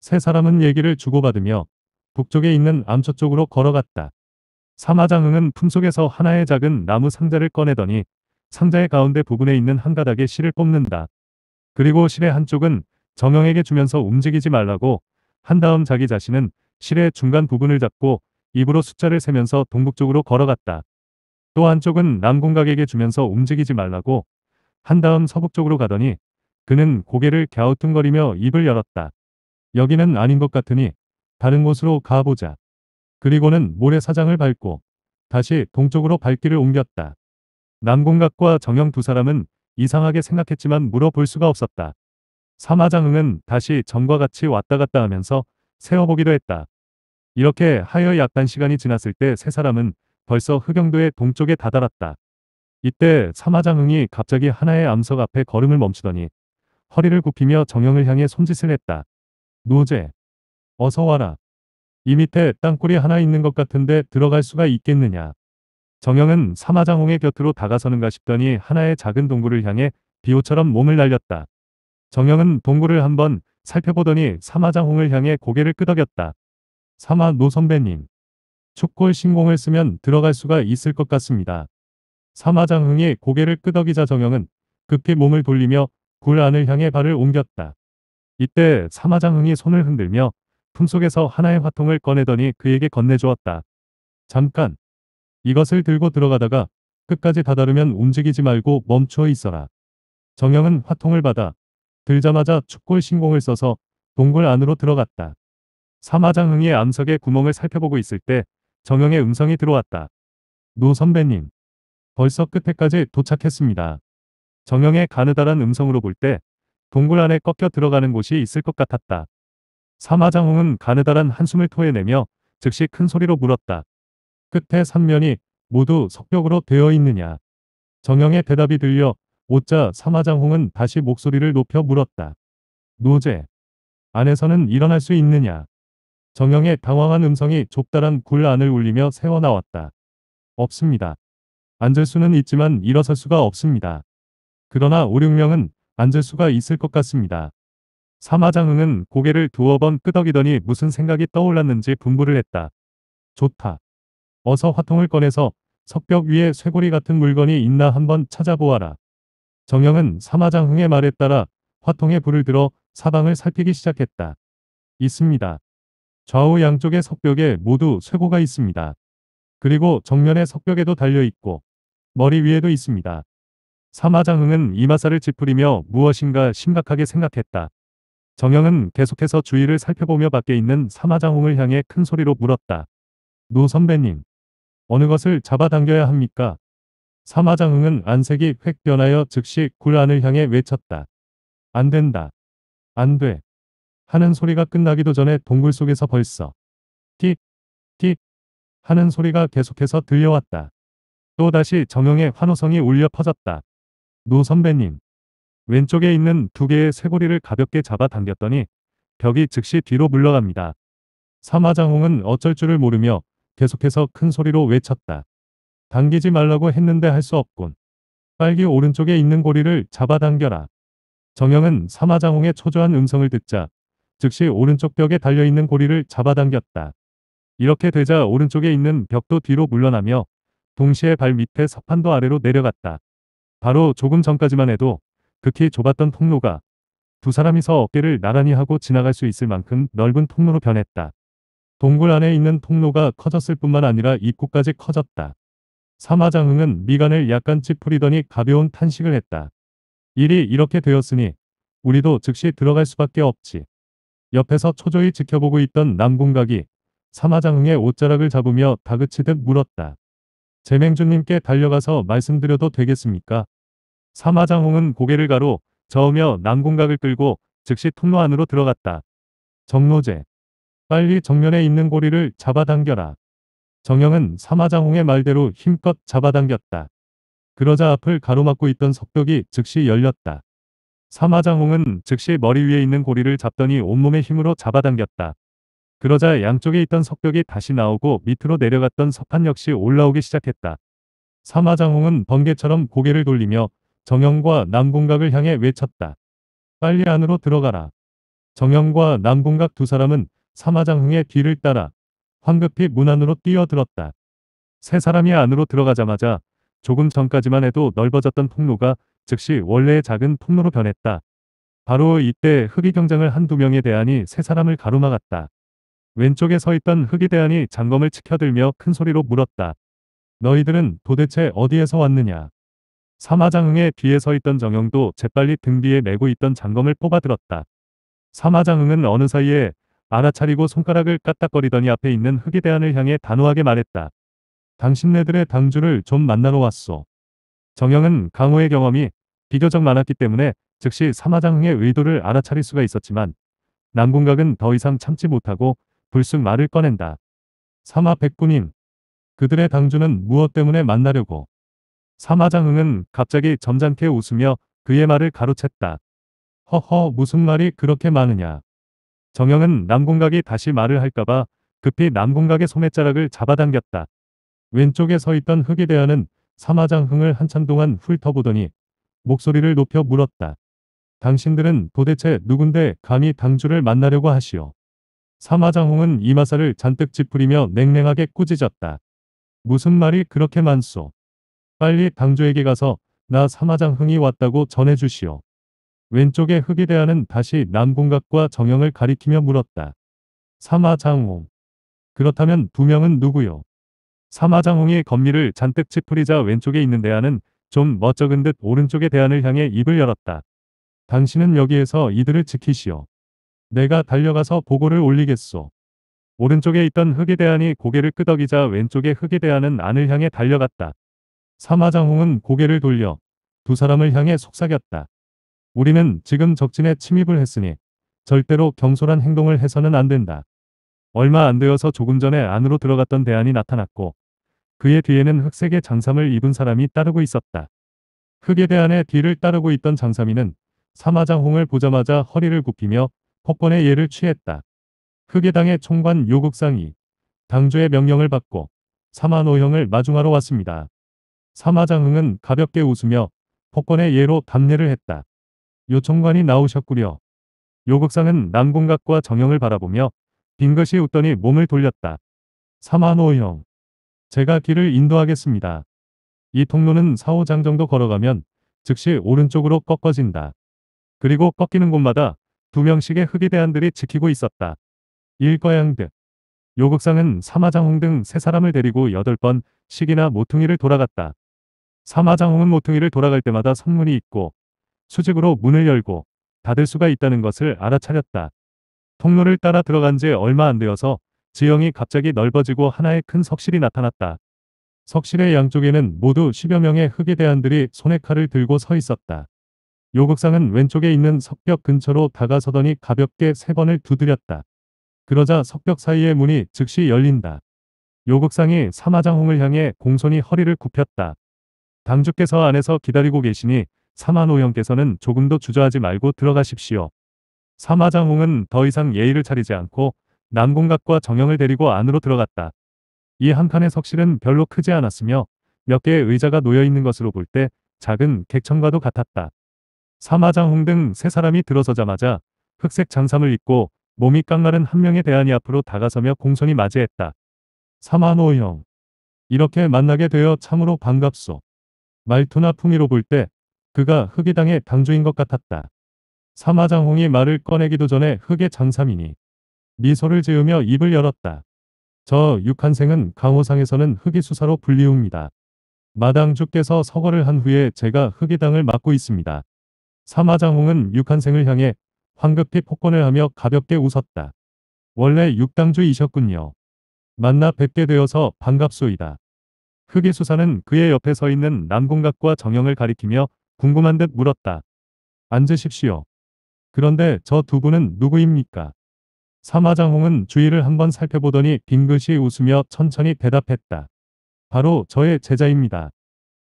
세 사람은 얘기를 주고받으며 북쪽에 있는 암초 쪽으로 걸어갔다. 사마장흥은 품속에서 하나의 작은 나무 상자를 꺼내더니 상자의 가운데 부분에 있는 한 가닥의 실을 뽑는다. 그리고 실의 한쪽은 정영에게 주면서 움직이지 말라고 한 다음 자기 자신은 실의 중간 부분을 잡고 입으로 숫자를 세면서 동북쪽으로 걸어갔다. 또 한쪽은 남궁각에게 주면서 움직이지 말라고 한 다음 서북쪽으로 가더니 그는 고개를 갸우뚱거리며 입을 열었다. 여기는 아닌 것 같으니 다른 곳으로 가보자. 그리고는 모래사장을 밟고 다시 동쪽으로 발길을 옮겼다. 남궁각과 정영 두 사람은 이상하게 생각했지만 물어볼 수가 없었다. 사마장흥은 다시 전과 같이 왔다 갔다 하면서 세어보기도 했다. 이렇게 하여 약간 시간이 지났을 때 세 사람은 벌써 흑영도의 동쪽에 다다랐다. 이때 사마장흥이 갑자기 하나의 암석 앞에 걸음을 멈추더니 허리를 굽히며 정형을 향해 손짓을 했다. 노제. 어서 와라. 이 밑에 땅굴이 하나 있는 것 같은데 들어갈 수가 있겠느냐. 정형은 사마장홍의 곁으로 다가서는가 싶더니 하나의 작은 동굴을 향해 비호처럼 몸을 날렸다. 정영은 동굴을 한번 살펴보더니 사마장홍을 향해 고개를 끄덕였다. 사마 노 선배님. 축골 신공을 쓰면 들어갈 수가 있을 것 같습니다. 사마장흥이 고개를 끄덕이자 정영은 급히 몸을 돌리며 굴 안을 향해 발을 옮겼다. 이때 사마장흥이 손을 흔들며 품속에서 하나의 화통을 꺼내더니 그에게 건네주었다. 잠깐. 이것을 들고 들어가다가 끝까지 다다르면 움직이지 말고 멈춰 있어라. 정영은 화통을 받아 들자마자 축골 신공을 써서 동굴 안으로 들어갔다. 사마장 흥이 암석의 구멍을 살펴보고 있을 때 정영의 음성이 들어왔다. 노 선배님. 벌써 끝에까지 도착했습니다. 정영의 가느다란 음성으로 볼 때 동굴 안에 꺾여 들어가는 곳이 있을 것 같았다. 사마장홍은 가느다란 한숨을 토해내며 즉시 큰 소리로 물었다. 끝에 삼면이 모두 석벽으로 되어 있느냐. 정영의 대답이 들려 오자 사마장홍은 다시 목소리를 높여 물었다. 노제. 안에서는 일어날 수 있느냐. 정영의 당황한 음성이 좁다란 굴 안을 울리며 새어나왔다. 없습니다. 앉을 수는 있지만 일어설 수가 없습니다. 그러나 5, 6명은 앉을 수가 있을 것 같습니다. 사마장흥은 고개를 두어 번 끄덕이더니 무슨 생각이 떠올랐는지 분부를 했다. 좋다. 어서 화통을 꺼내서 석벽 위에 쇄고리 같은 물건이 있나 한번 찾아보아라. 정영은 사마장흥의 말에 따라 화통에 불을 들어 사방을 살피기 시작했다. 있습니다. 좌우 양쪽의 석벽에 모두 쇠고가 있습니다. 그리고 정면의 석벽에도 달려있고 머리 위에도 있습니다. 사마장흥은 이마살을 찌푸리며 무엇인가 심각하게 생각했다. 정영은 계속해서 주위를 살펴보며 밖에 있는 사마장흥을 향해 큰 소리로 물었다. 노 선배님, 어느 것을 잡아당겨야 합니까? 사마장흥은 안색이 획 변하여 즉시 굴안을 향해 외쳤다. 안 된다. 안 돼. 하는 소리가 끝나기도 전에 동굴 속에서 벌써 틱, 틱 하는 소리가 계속해서 들려왔다. 또다시 정형의 환호성이 울려 퍼졌다. 노 선배님. 왼쪽에 있는 두 개의 쇠고리를 가볍게 잡아당겼더니 벽이 즉시 뒤로 물러갑니다. 사마장홍은 어쩔 줄을 모르며 계속해서 큰 소리로 외쳤다. 당기지 말라고 했는데 할 수 없군. 빨기 오른쪽에 있는 고리를 잡아당겨라. 정영은 사마장홍의 초조한 음성을 듣자 즉시 오른쪽 벽에 달려있는 고리를 잡아당겼다. 이렇게 되자 오른쪽에 있는 벽도 뒤로 물러나며 동시에 발 밑에 석판도 아래로 내려갔다. 바로 조금 전까지만 해도 극히 좁았던 통로가 두 사람이서 어깨를 나란히 하고 지나갈 수 있을 만큼 넓은 통로로 변했다. 동굴 안에 있는 통로가 커졌을 뿐만 아니라 입구까지 커졌다. 사마장흥은 미간을 약간 찌푸리더니 가벼운 탄식을 했다. 일이 이렇게 되었으니 우리도 즉시 들어갈 수밖에 없지. 옆에서 초조히 지켜보고 있던 남궁각이 사마장흥의 옷자락을 잡으며 다그치듯 물었다. 재맹주님께 달려가서 말씀드려도 되겠습니까? 사마장홍은 고개를 가로 저으며 남궁각을 끌고 즉시 통로 안으로 들어갔다. 정로제. 빨리 정면에 있는 고리를 잡아당겨라. 정영은 사마장홍의 말대로 힘껏 잡아당겼다. 그러자 앞을 가로막고 있던 석벽이 즉시 열렸다. 사마장홍은 즉시 머리 위에 있는 고리를 잡더니 온몸의 힘으로 잡아당겼다. 그러자 양쪽에 있던 석벽이 다시 나오고 밑으로 내려갔던 석판 역시 올라오기 시작했다. 사마장홍은 번개처럼 고개를 돌리며 정영과 남궁각을 향해 외쳤다. 빨리 안으로 들어가라. 정영과 남궁각 두 사람은 사마장흥의 뒤를 따라 황급히 문 안으로 뛰어들었다. 세 사람이 안으로 들어가자마자 조금 전까지만 해도 넓어졌던 통로가 즉시 원래의 작은 통로로 변했다. 바로 이때 흑이 경장을 한 두 명의 대안이 세 사람을 가로막았다. 왼쪽에 서 있던 흑이 대안이 장검을 치켜들며 큰 소리로 물었다. 너희들은 도대체 어디에서 왔느냐? 사마장흥의 뒤에 서 있던 정영도 재빨리 등 뒤에 메고 있던 장검을 뽑아들었다. 사마장흥은 어느 사이에 알아차리고 손가락을 까딱거리더니 앞에 있는 흑의 대안을 향해 단호하게 말했다. 당신네들의 당주를 좀 만나러 왔소. 정영은 강호의 경험이 비교적 많았기 때문에 즉시 사마장흥의 의도를 알아차릴 수가 있었지만 남궁각은 더 이상 참지 못하고 불쑥 말을 꺼낸다. 사마 백군님, 그들의 당주는 무엇 때문에 만나려고? 사마장흥은 갑자기 점잖게 웃으며 그의 말을 가로챘다. 허허 무슨 말이 그렇게 많으냐. 정영은 남궁각이 다시 말을 할까봐 급히 남궁각의 소매자락을 잡아당겼다. 왼쪽에 서 있던 흑이 대하는 사마장 흥을 한참 동안 훑어보더니 목소리를 높여 물었다. 당신들은 도대체 누군데 감히 당주를 만나려고 하시오. 사마장홍은 이마사를 잔뜩 찌푸리며 냉랭하게 꾸짖었다. 무슨 말이 그렇게 많소. 빨리 당주에게 가서 나 사마장흥이 왔다고 전해주시오. 왼쪽의 흙이대하는 다시 남궁각과 정형을 가리키며 물었다. 사마장홍. 그렇다면 두 명은 누구요? 사마장홍이 건미를 잔뜩 치푸리자 왼쪽에 있는 대안은 좀 멋쩍은 듯 오른쪽의 대안을 향해 입을 열었다. 당신은 여기에서 이들을 지키시오. 내가 달려가서 보고를 올리겠소. 오른쪽에 있던 흙의 대안이 고개를 끄덕이자 왼쪽의 흙의 대안은 안을 향해 달려갔다. 사마장홍은 고개를 돌려 두 사람을 향해 속삭였다. 우리는 지금 적진에 침입을 했으니 절대로 경솔한 행동을 해서는 안 된다. 얼마 안 되어서 조금 전에 안으로 들어갔던 대안이 나타났고 그의 뒤에는 흑색의 장삼을 입은 사람이 따르고 있었다. 흑의 대안의 뒤를 따르고 있던 장삼이는 사마장홍을 보자마자 허리를 굽히며 폭권의 예를 취했다. 흑의 당의 총관 요국상이 당주의 명령을 받고 사마노형을 마중하러 왔습니다. 사마장흥은 가볍게 웃으며 폭권의 예로 답례를 했다. 요청관이 나오셨구려. 요극상은 남궁각과 정형을 바라보며 빙긋이 웃더니 몸을 돌렸다. 사한오형 제가 길을 인도하겠습니다. 이 통로는 4호장 정도 걸어가면 즉시 오른쪽으로 꺾어진다. 그리고 꺾이는 곳마다 두 명씩의 흑이 대한들이 지키고 있었다. 일거양득. 요극상은 사마장홍 등 세 사람을 데리고 여덟 번 식이나 모퉁이를 돌아갔다. 사마장홍은 모퉁이를 돌아갈 때마다 선문이 있고 수직으로 문을 열고 닫을 수가 있다는 것을 알아차렸다. 통로를 따라 들어간 지 얼마 안 되어서 지형이 갑자기 넓어지고 하나의 큰 석실이 나타났다. 석실의 양쪽에는 모두 10여 명의 흑의 대한들이 손에 칼을 들고 서 있었다. 요극상은 왼쪽에 있는 석벽 근처로 다가서더니 가볍게 세 번을 두드렸다. 그러자 석벽 사이의 문이 즉시 열린다. 요극상이 사마장홍을 향해 공손히 허리를 굽혔다. 당주께서 안에서 기다리고 계시니 사마노 형께서는 조금도 주저하지 말고 들어가십시오. 사마장홍은 더 이상 예의를 차리지 않고 남궁각과 정형을 데리고 안으로 들어갔다. 이 한 칸의 석실은 별로 크지 않았으며 몇 개의 의자가 놓여있는 것으로 볼 때 작은 객천과도 같았다. 사마장홍 등 세 사람이 들어서자마자 흑색 장삼을 입고 몸이 깡마른 한 명의 대안이 앞으로 다가서며 공손히 맞이했다. 사마노형. 이렇게 만나게 되어 참으로 반갑소. 말투나 풍의로 볼때 그가 흑의당의 당주인 것 같았다. 사마장홍이 말을 꺼내기도 전에 흑의 장삼이니 미소를 지으며 입을 열었다. 저 육한생은 강호상에서는 흑의 수사로 불리웁니다. 마당주께서 서거를 한 후에 제가 흑의당을 맡고 있습니다. 사마장홍은 육한생을 향해 황급히 폭권을 하며 가볍게 웃었다. 원래 육당주이셨군요. 만나 뵙게 되어서 반갑소이다. 흑의 수사는 그의 옆에 서 있는 남궁각과 정형을 가리키며 궁금한 듯 물었다. 앉으십시오. 그런데 저 두 분은 누구입니까? 사마장홍은 주위를 한번 살펴보더니 빙긋이 웃으며 천천히 대답했다. 바로 저의 제자입니다.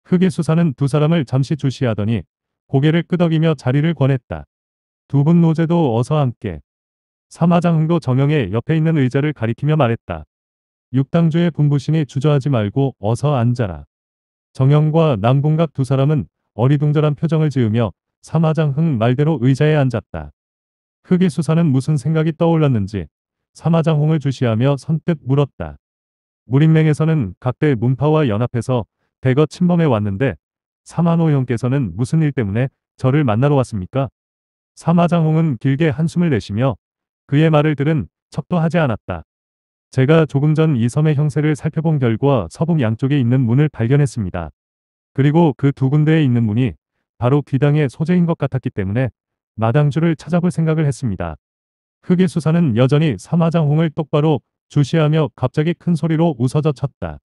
흑의수사는 두 사람을 잠시 주시하더니 고개를 끄덕이며 자리를 권했다. 두 분 노제도 어서 함께. 사마장흥도 정영의 옆에 있는 의자를 가리키며 말했다. 육당주의 분부신이 주저하지 말고 어서 앉아라. 정영과 남궁각 두 사람은 어리둥절한 표정을 지으며 사마장 흥 말대로 의자에 앉았다. 흑의 수사는 무슨 생각이 떠올랐는지 사마장 홍을 주시하며 선뜻 물었다. 무림맹에서는 각대 문파와 연합해서 대거 침범해 왔는데 사마노 형께서는 무슨 일 때문에 저를 만나러 왔습니까? 사마장홍은 길게 한숨을 내쉬며 그의 말을 들은 척도 하지 않았다. 제가 조금 전 이 섬의 형세를 살펴본 결과 서북 양쪽에 있는 문을 발견했습니다. 그리고 그 두 군데에 있는 문이 바로 귀당의 소재인 것 같았기 때문에 마당주를 찾아볼 생각을 했습니다. 흑의 수사는 여전히 사마장홍을 똑바로 주시하며 갑자기 큰 소리로 웃어젖혔다.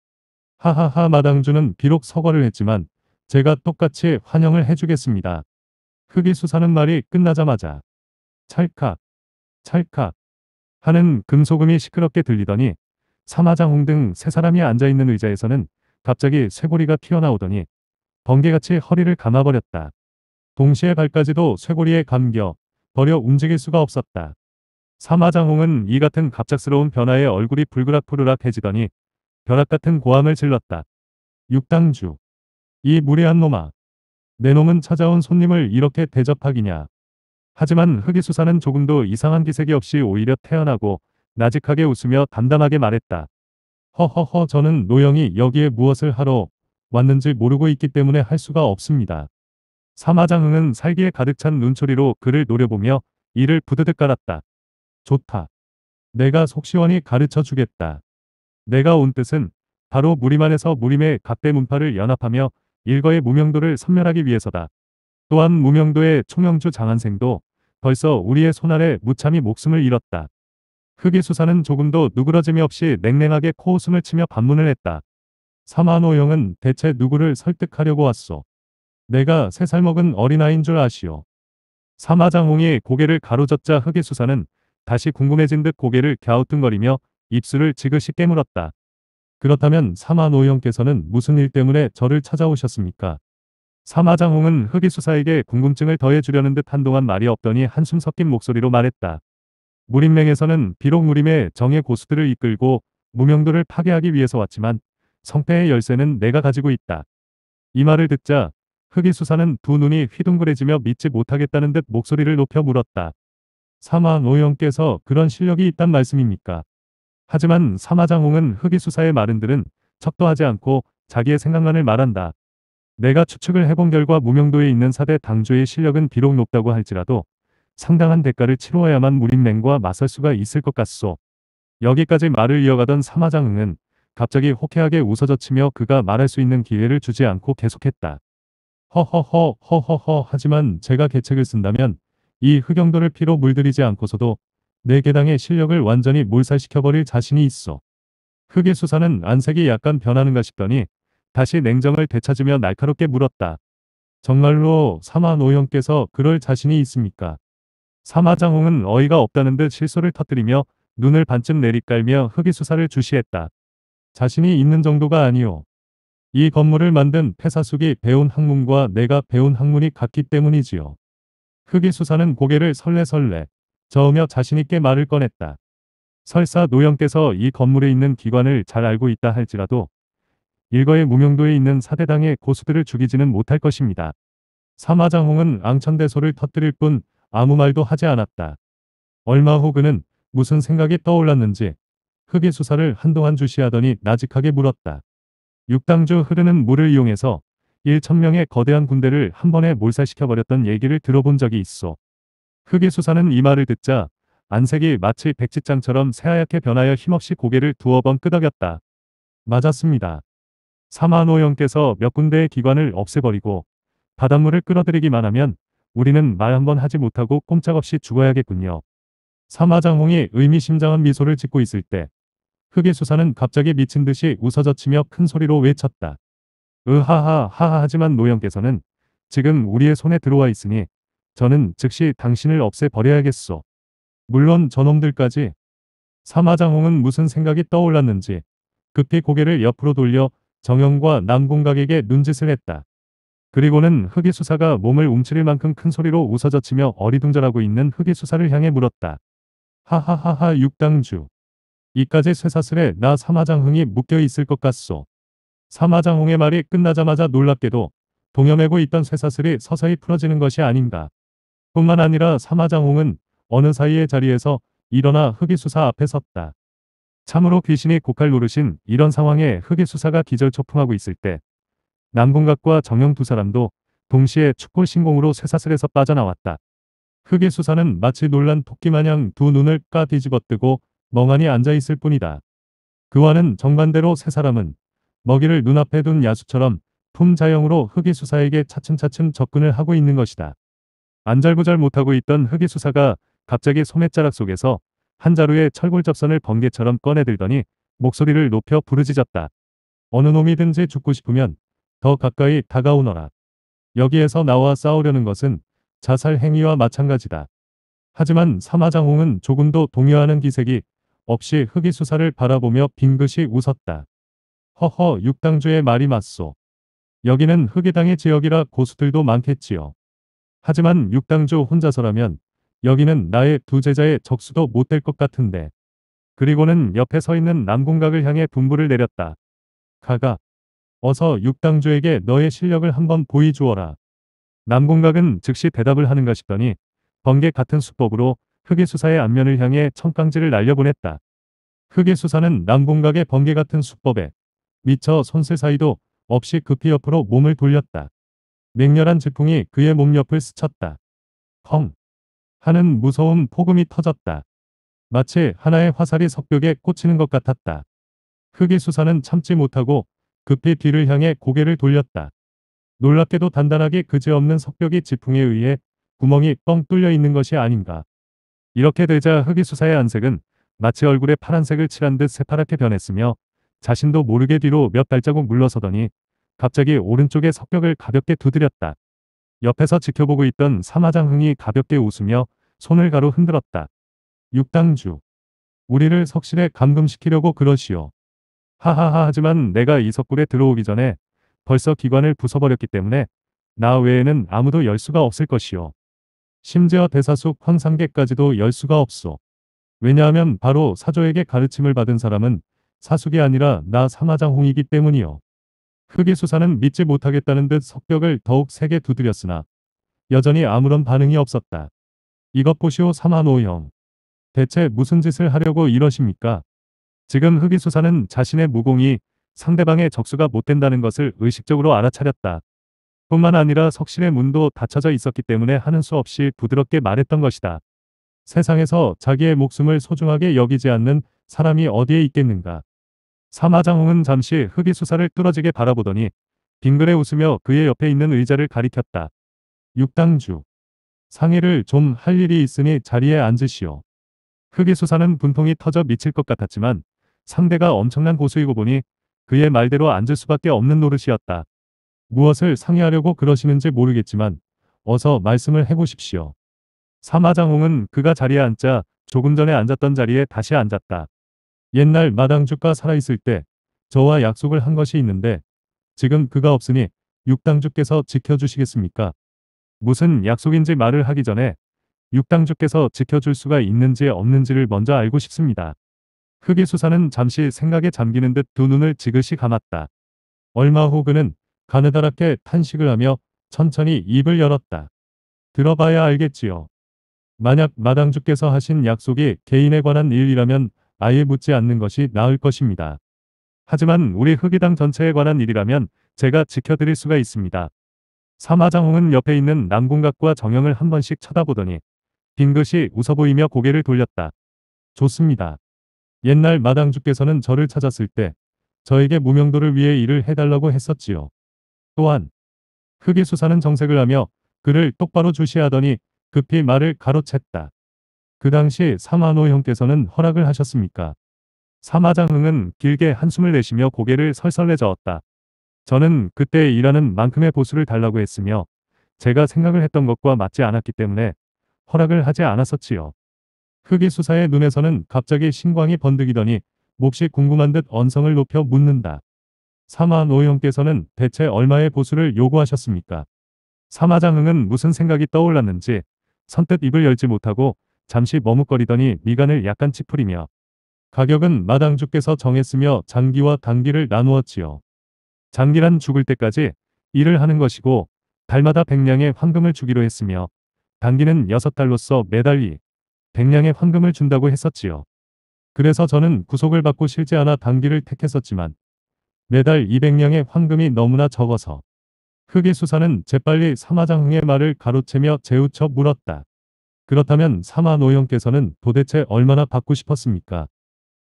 하하하 마당주는 비록 서거를 했지만 제가 똑같이 환영을 해주겠습니다. 흑의 수사는 말이 끝나자마자 찰칵 찰칵 하는 금소금이 시끄럽게 들리더니 사마장홍 등 세 사람이 앉아있는 의자에서는 갑자기 쇠고리가 튀어나오더니 번개같이 허리를 감아버렸다. 동시에 발까지도 쇄골이에 감겨 버려 움직일 수가 없었다. 사마장홍은 이 같은 갑작스러운 변화에 얼굴이 불그락푸르락해지더니 벼락 같은 고함을 질렀다. 육당주. 이 무례한 놈아. 내 놈은 찾아온 손님을 이렇게 대접하기냐. 하지만 흑이수사는 조금도 이상한 기색이 없이 오히려 태연하고 나직하게 웃으며 담담하게 말했다. 허허허 저는 노영이 여기에 무엇을 하러 왔는지 모르고 있기 때문에 할 수가 없습니다. 사마장흥은 살기에 가득 찬 눈초리로 그를 노려보며 이를 부드득 깔았다. 좋다. 내가 속시원히 가르쳐 주겠다. 내가 온 뜻은 바로 무림안에서 무림의 각대 문파를 연합하며 일거의 무명도를 섬멸하기 위해서다. 또한 무명도의 총영주 장한생도 벌써 우리의 손아래 무참히 목숨을 잃었다. 흑의 수사는 조금도 누그러짐이 없이 냉랭하게 코웃음을 치며 반문을 했다. 사마노영은 대체 누구를 설득하려고 왔소. 내가 세 살 먹은 어린아이인 줄 아시오. 사마장홍이 고개를 가로젓자 흑의수사는 다시 궁금해진 듯 고개를 갸우뚱거리며 입술을 지그시 깨물었다. 그렇다면 사마노형께서는 무슨 일 때문에 저를 찾아오셨습니까? 사마장홍은 흑의수사에게 궁금증을 더해주려는 듯 한동안 말이 없더니 한숨 섞인 목소리로 말했다. 무림맹에서는 비록 무림의 정의 고수들을 이끌고 무명도를 파괴하기 위해서 왔지만 성패의 열쇠는 내가 가지고 있다. 이 말을 듣자 흑이수사는 두 눈이 휘둥그레지며 믿지 못하겠다는 듯 목소리를 높여 물었다. 사마왕 오영께서 그런 실력이 있단 말씀입니까? 하지만 사마장홍은 흑이수사의 말은 들은 척도하지 않고 자기의 생각만을 말한다. 내가 추측을 해본 결과 무명도에 있는 사대 당주의 실력은 비록 높다고 할지라도 상당한 대가를 치루어야만 무림맹과 맞설 수가 있을 것 같소. 여기까지 말을 이어가던 사마장흥은 갑자기 호쾌하게 웃어젖히며 그가 말할 수 있는 기회를 주지 않고 계속했다. 허허허 허허허 하지만 제가 계책을 쓴다면 이 흑영도를 피로 물들이지 않고서도 내 계당의 실력을 완전히 몰살시켜버릴 자신이 있어. 흑의 수사는 안색이 약간 변하는가 싶더니 다시 냉정을 되찾으며 날카롭게 물었다. 정말로 사마 노형께서 그럴 자신이 있습니까? 사마장홍은 어이가 없다는 듯 실소를 터뜨리며 눈을 반쯤 내리깔며 흑의 수사를 주시했다. 자신이 있는 정도가 아니오. 이 건물을 만든 폐사숙이 배운 학문과 내가 배운 학문이 같기 때문이지요. 흑이수사는 고개를 설레설레 저으며 자신있게 말을 꺼냈다. 설사 노영께서 이 건물에 있는 기관을 잘 알고 있다 할지라도 일거의 무명도에 있는 사대당의 고수들을 죽이지는 못할 것입니다. 사마장홍은 앙천대소를 터뜨릴 뿐 아무 말도 하지 않았다. 얼마 후 그는 무슨 생각이 떠올랐는지 크의 수사를 한동안 주시하더니 나직하게 물었다. 육당주 흐르는 물을 이용해서 1천명의 거대한 군대를 한 번에 몰살시켜버렸던 얘기를 들어본 적이 있어. 흑의 수사는 이 말을 듣자 안색이 마치 백지장처럼 새하얗게 변하여 힘없이 고개를 두어 번 끄덕였다. 맞았습니다. 사마노영께서몇 군데의 기관을 없애버리고 바닷물을 끌어들이기만 하면 우리는 말 한 번 하지 못하고 꼼짝없이 죽어야겠군요. 사마장홍이 의미심장한 미소를 짓고 있을 때 흑의수사는 갑자기 미친 듯이 웃어젖히며 큰 소리로 외쳤다. 으하하 하하 하지만 노영께서는 지금 우리의 손에 들어와 있으니 저는 즉시 당신을 없애버려야겠소. 물론 저놈들까지. 사마장홍은 무슨 생각이 떠올랐는지 급히 고개를 옆으로 돌려 정영과 남궁각에게 눈짓을 했다. 그리고는 흑이수사가 몸을 움츠릴 만큼 큰 소리로 웃어젖히며 어리둥절하고 있는 흑이수사를 향해 물었다. 하하하하 육당주. 이까지 쇠사슬에 나 사마장흥이 묶여 있을 것 같소. 사마장홍의 말이 끝나자마자 놀랍게도 동여매고 있던 쇠사슬이 서서히 풀어지는 것이 아닌가. 뿐만 아니라 사마장홍은 어느 사이의 자리에서 일어나 흑이수사 앞에 섰다. 참으로 귀신이 고칼 노르신 이런 상황에 흑이수사가 기절초풍하고 있을 때 남궁각과 정영 두 사람도 동시에 축골 신공으로 쇠사슬에서 빠져나왔다. 흑이수사는 마치 놀란 토끼마냥 두 눈을 까 뒤집어뜨고 멍하니 앉아있을 뿐이다. 그와는 정반대로 세 사람은 먹이를 눈앞에 둔 야수처럼 품자형으로 흑이수사에게 차츰차츰 접근을 하고 있는 것이다. 안절부절 못하고 있던 흑이수사가 갑자기 소매자락 속에서 한 자루의 철골접선을 번개처럼 꺼내들더니 목소리를 높여 부르짖었다. 어느 놈이든지 죽고 싶으면 더 가까이 다가오너라. 여기에서 나와 싸우려는 것은 자살 행위와 마찬가지다. 하지만 사마장홍은 조금도 동요하는 기색이 없이 흑이수사를 바라보며 빙긋이 웃었다. 허허 육당주의 말이 맞소. 여기는 흑이당의 지역이라 고수들도 많겠지요. 하지만 육당주 혼자서라면 여기는 나의 두 제자의 적수도 못 될 것 같은데. 그리고는 옆에 서 있는 남궁각을 향해 분부를 내렸다. 가가. 어서 육당주에게 너의 실력을 한번 보여주어라. 남궁각은 즉시 대답을 하는가 싶더니 번개 같은 수법으로 흑의수사의 안면을 향해 청강지를 날려보냈다. 흑의수사는 난공각의 번개 같은 수법에 미처 손세 사이도 없이 급히 옆으로 몸을 돌렸다. 맹렬한 지풍이 그의 몸 옆을 스쳤다. 헝! 하는 무서운 폭음이 터졌다. 마치 하나의 화살이 석벽에 꽂히는 것 같았다. 흑의수사는 참지 못하고 급히 뒤를 향해 고개를 돌렸다. 놀랍게도 단단하게 그지없는 석벽이 지풍에 의해 구멍이 뻥 뚫려 있는 것이 아닌가. 이렇게 되자 흑이수사의 안색은 마치 얼굴에 파란색을 칠한 듯 새파랗게 변했으며 자신도 모르게 뒤로 몇 발자국 물러서더니 갑자기 오른쪽의 석벽을 가볍게 두드렸다. 옆에서 지켜보고 있던 사마장 흥이 가볍게 웃으며 손을 가로 흔들었다. 육당주. 우리를 석실에 감금시키려고 그러시오. 하하하 하지만 내가 이 석굴에 들어오기 전에 벌써 기관을 부숴버렸기 때문에 나 외에는 아무도 열 수가 없을 것이오. 심지어 대사숙 환상계까지도 열 수가 없소. 왜냐하면 바로 사조에게 가르침을 받은 사람은 사숙이 아니라 나 사마장홍이기 때문이요. 흑이수사는 믿지 못하겠다는 듯 석벽을 더욱 세게 두드렸으나 여전히 아무런 반응이 없었다. 이것 보시오 사마노형. 대체 무슨 짓을 하려고 이러십니까? 지금 흑이수사는 자신의 무공이 상대방의 적수가 못된다는 것을 의식적으로 알아차렸다. 뿐만 아니라 석실의 문도 닫혀져 있었기 때문에 하는 수 없이 부드럽게 말했던 것이다. 세상에서 자기의 목숨을 소중하게 여기지 않는 사람이 어디에 있겠는가. 사마장홍은 잠시 흑이수사를 뚫어지게 바라보더니 빙그레 웃으며 그의 옆에 있는 의자를 가리켰다. 육당주. 상의를 좀 할 일이 있으니 자리에 앉으시오. 흑이수사는 분통이 터져 미칠 것 같았지만 상대가 엄청난 고수이고 보니 그의 말대로 앉을 수밖에 없는 노릇이었다. 무엇을 상의하려고 그러시는지 모르겠지만 어서 말씀을 해보십시오. 사마장홍은 그가 자리에 앉자 조금 전에 앉았던 자리에 다시 앉았다. 옛날 마당주가 살아있을 때 저와 약속을 한 것이 있는데 지금 그가 없으니 육당주께서 지켜주시겠습니까? 무슨 약속인지 말을 하기 전에 육당주께서 지켜줄 수가 있는지 없는지를 먼저 알고 싶습니다. 흑의 수사는 잠시 생각에 잠기는 듯 두 눈을 지그시 감았다. 얼마 후 그는 가느다랗게 탄식을 하며 천천히 입을 열었다. 들어봐야 알겠지요. 만약 마당주께서 하신 약속이 개인에 관한 일이라면 아예 묻지 않는 것이 나을 것입니다. 하지만 우리 흑의당 전체에 관한 일이라면 제가 지켜드릴 수가 있습니다. 사마장홍은 옆에 있는 남궁각과 정영을 한 번씩 쳐다보더니 빙긋이 웃어 보이며 고개를 돌렸다. 좋습니다. 옛날 마당주께서는 저를 찾았을 때 저에게 무명도를 위해 일을 해달라고 했었지요. 또한 흑이 수사는 정색을 하며 그를 똑바로 주시하더니 급히 말을 가로챘다. 그 당시 사마노 형께서는 허락을 하셨습니까? 사마장흥은 길게 한숨을 내쉬며 고개를 설설내 저었다. 저는 그때 일하는 만큼의 보수를 달라고 했으며 제가 생각을 했던 것과 맞지 않았기 때문에 허락을 하지 않았었지요. 흑이 수사의 눈에서는 갑자기 신광이 번득이더니 몹시 궁금한 듯 언성을 높여 묻는다. 사마 노형께서는 대체 얼마의 보수를 요구하셨습니까? 사마장흥은 무슨 생각이 떠올랐는지 선뜻 입을 열지 못하고 잠시 머뭇거리더니 미간을 약간 찌푸리며 가격은 마당주께서 정했으며 장기와 단기를 나누었지요. 장기란 죽을 때까지 일을 하는 것이고 달마다 백냥의 황금을 주기로 했으며 단기는 6달로서 매달 이 백냥의 황금을 준다고 했었지요. 그래서 저는 구속을 받고 실제 하나 단기를 택했었지만 매달 200명의 황금이 너무나 적어서 흑의 수사는 재빨리 사마장흥의 말을 가로채며 재우쳐 물었다. 그렇다면 사마 노영께서는 도대체 얼마나 받고 싶었습니까?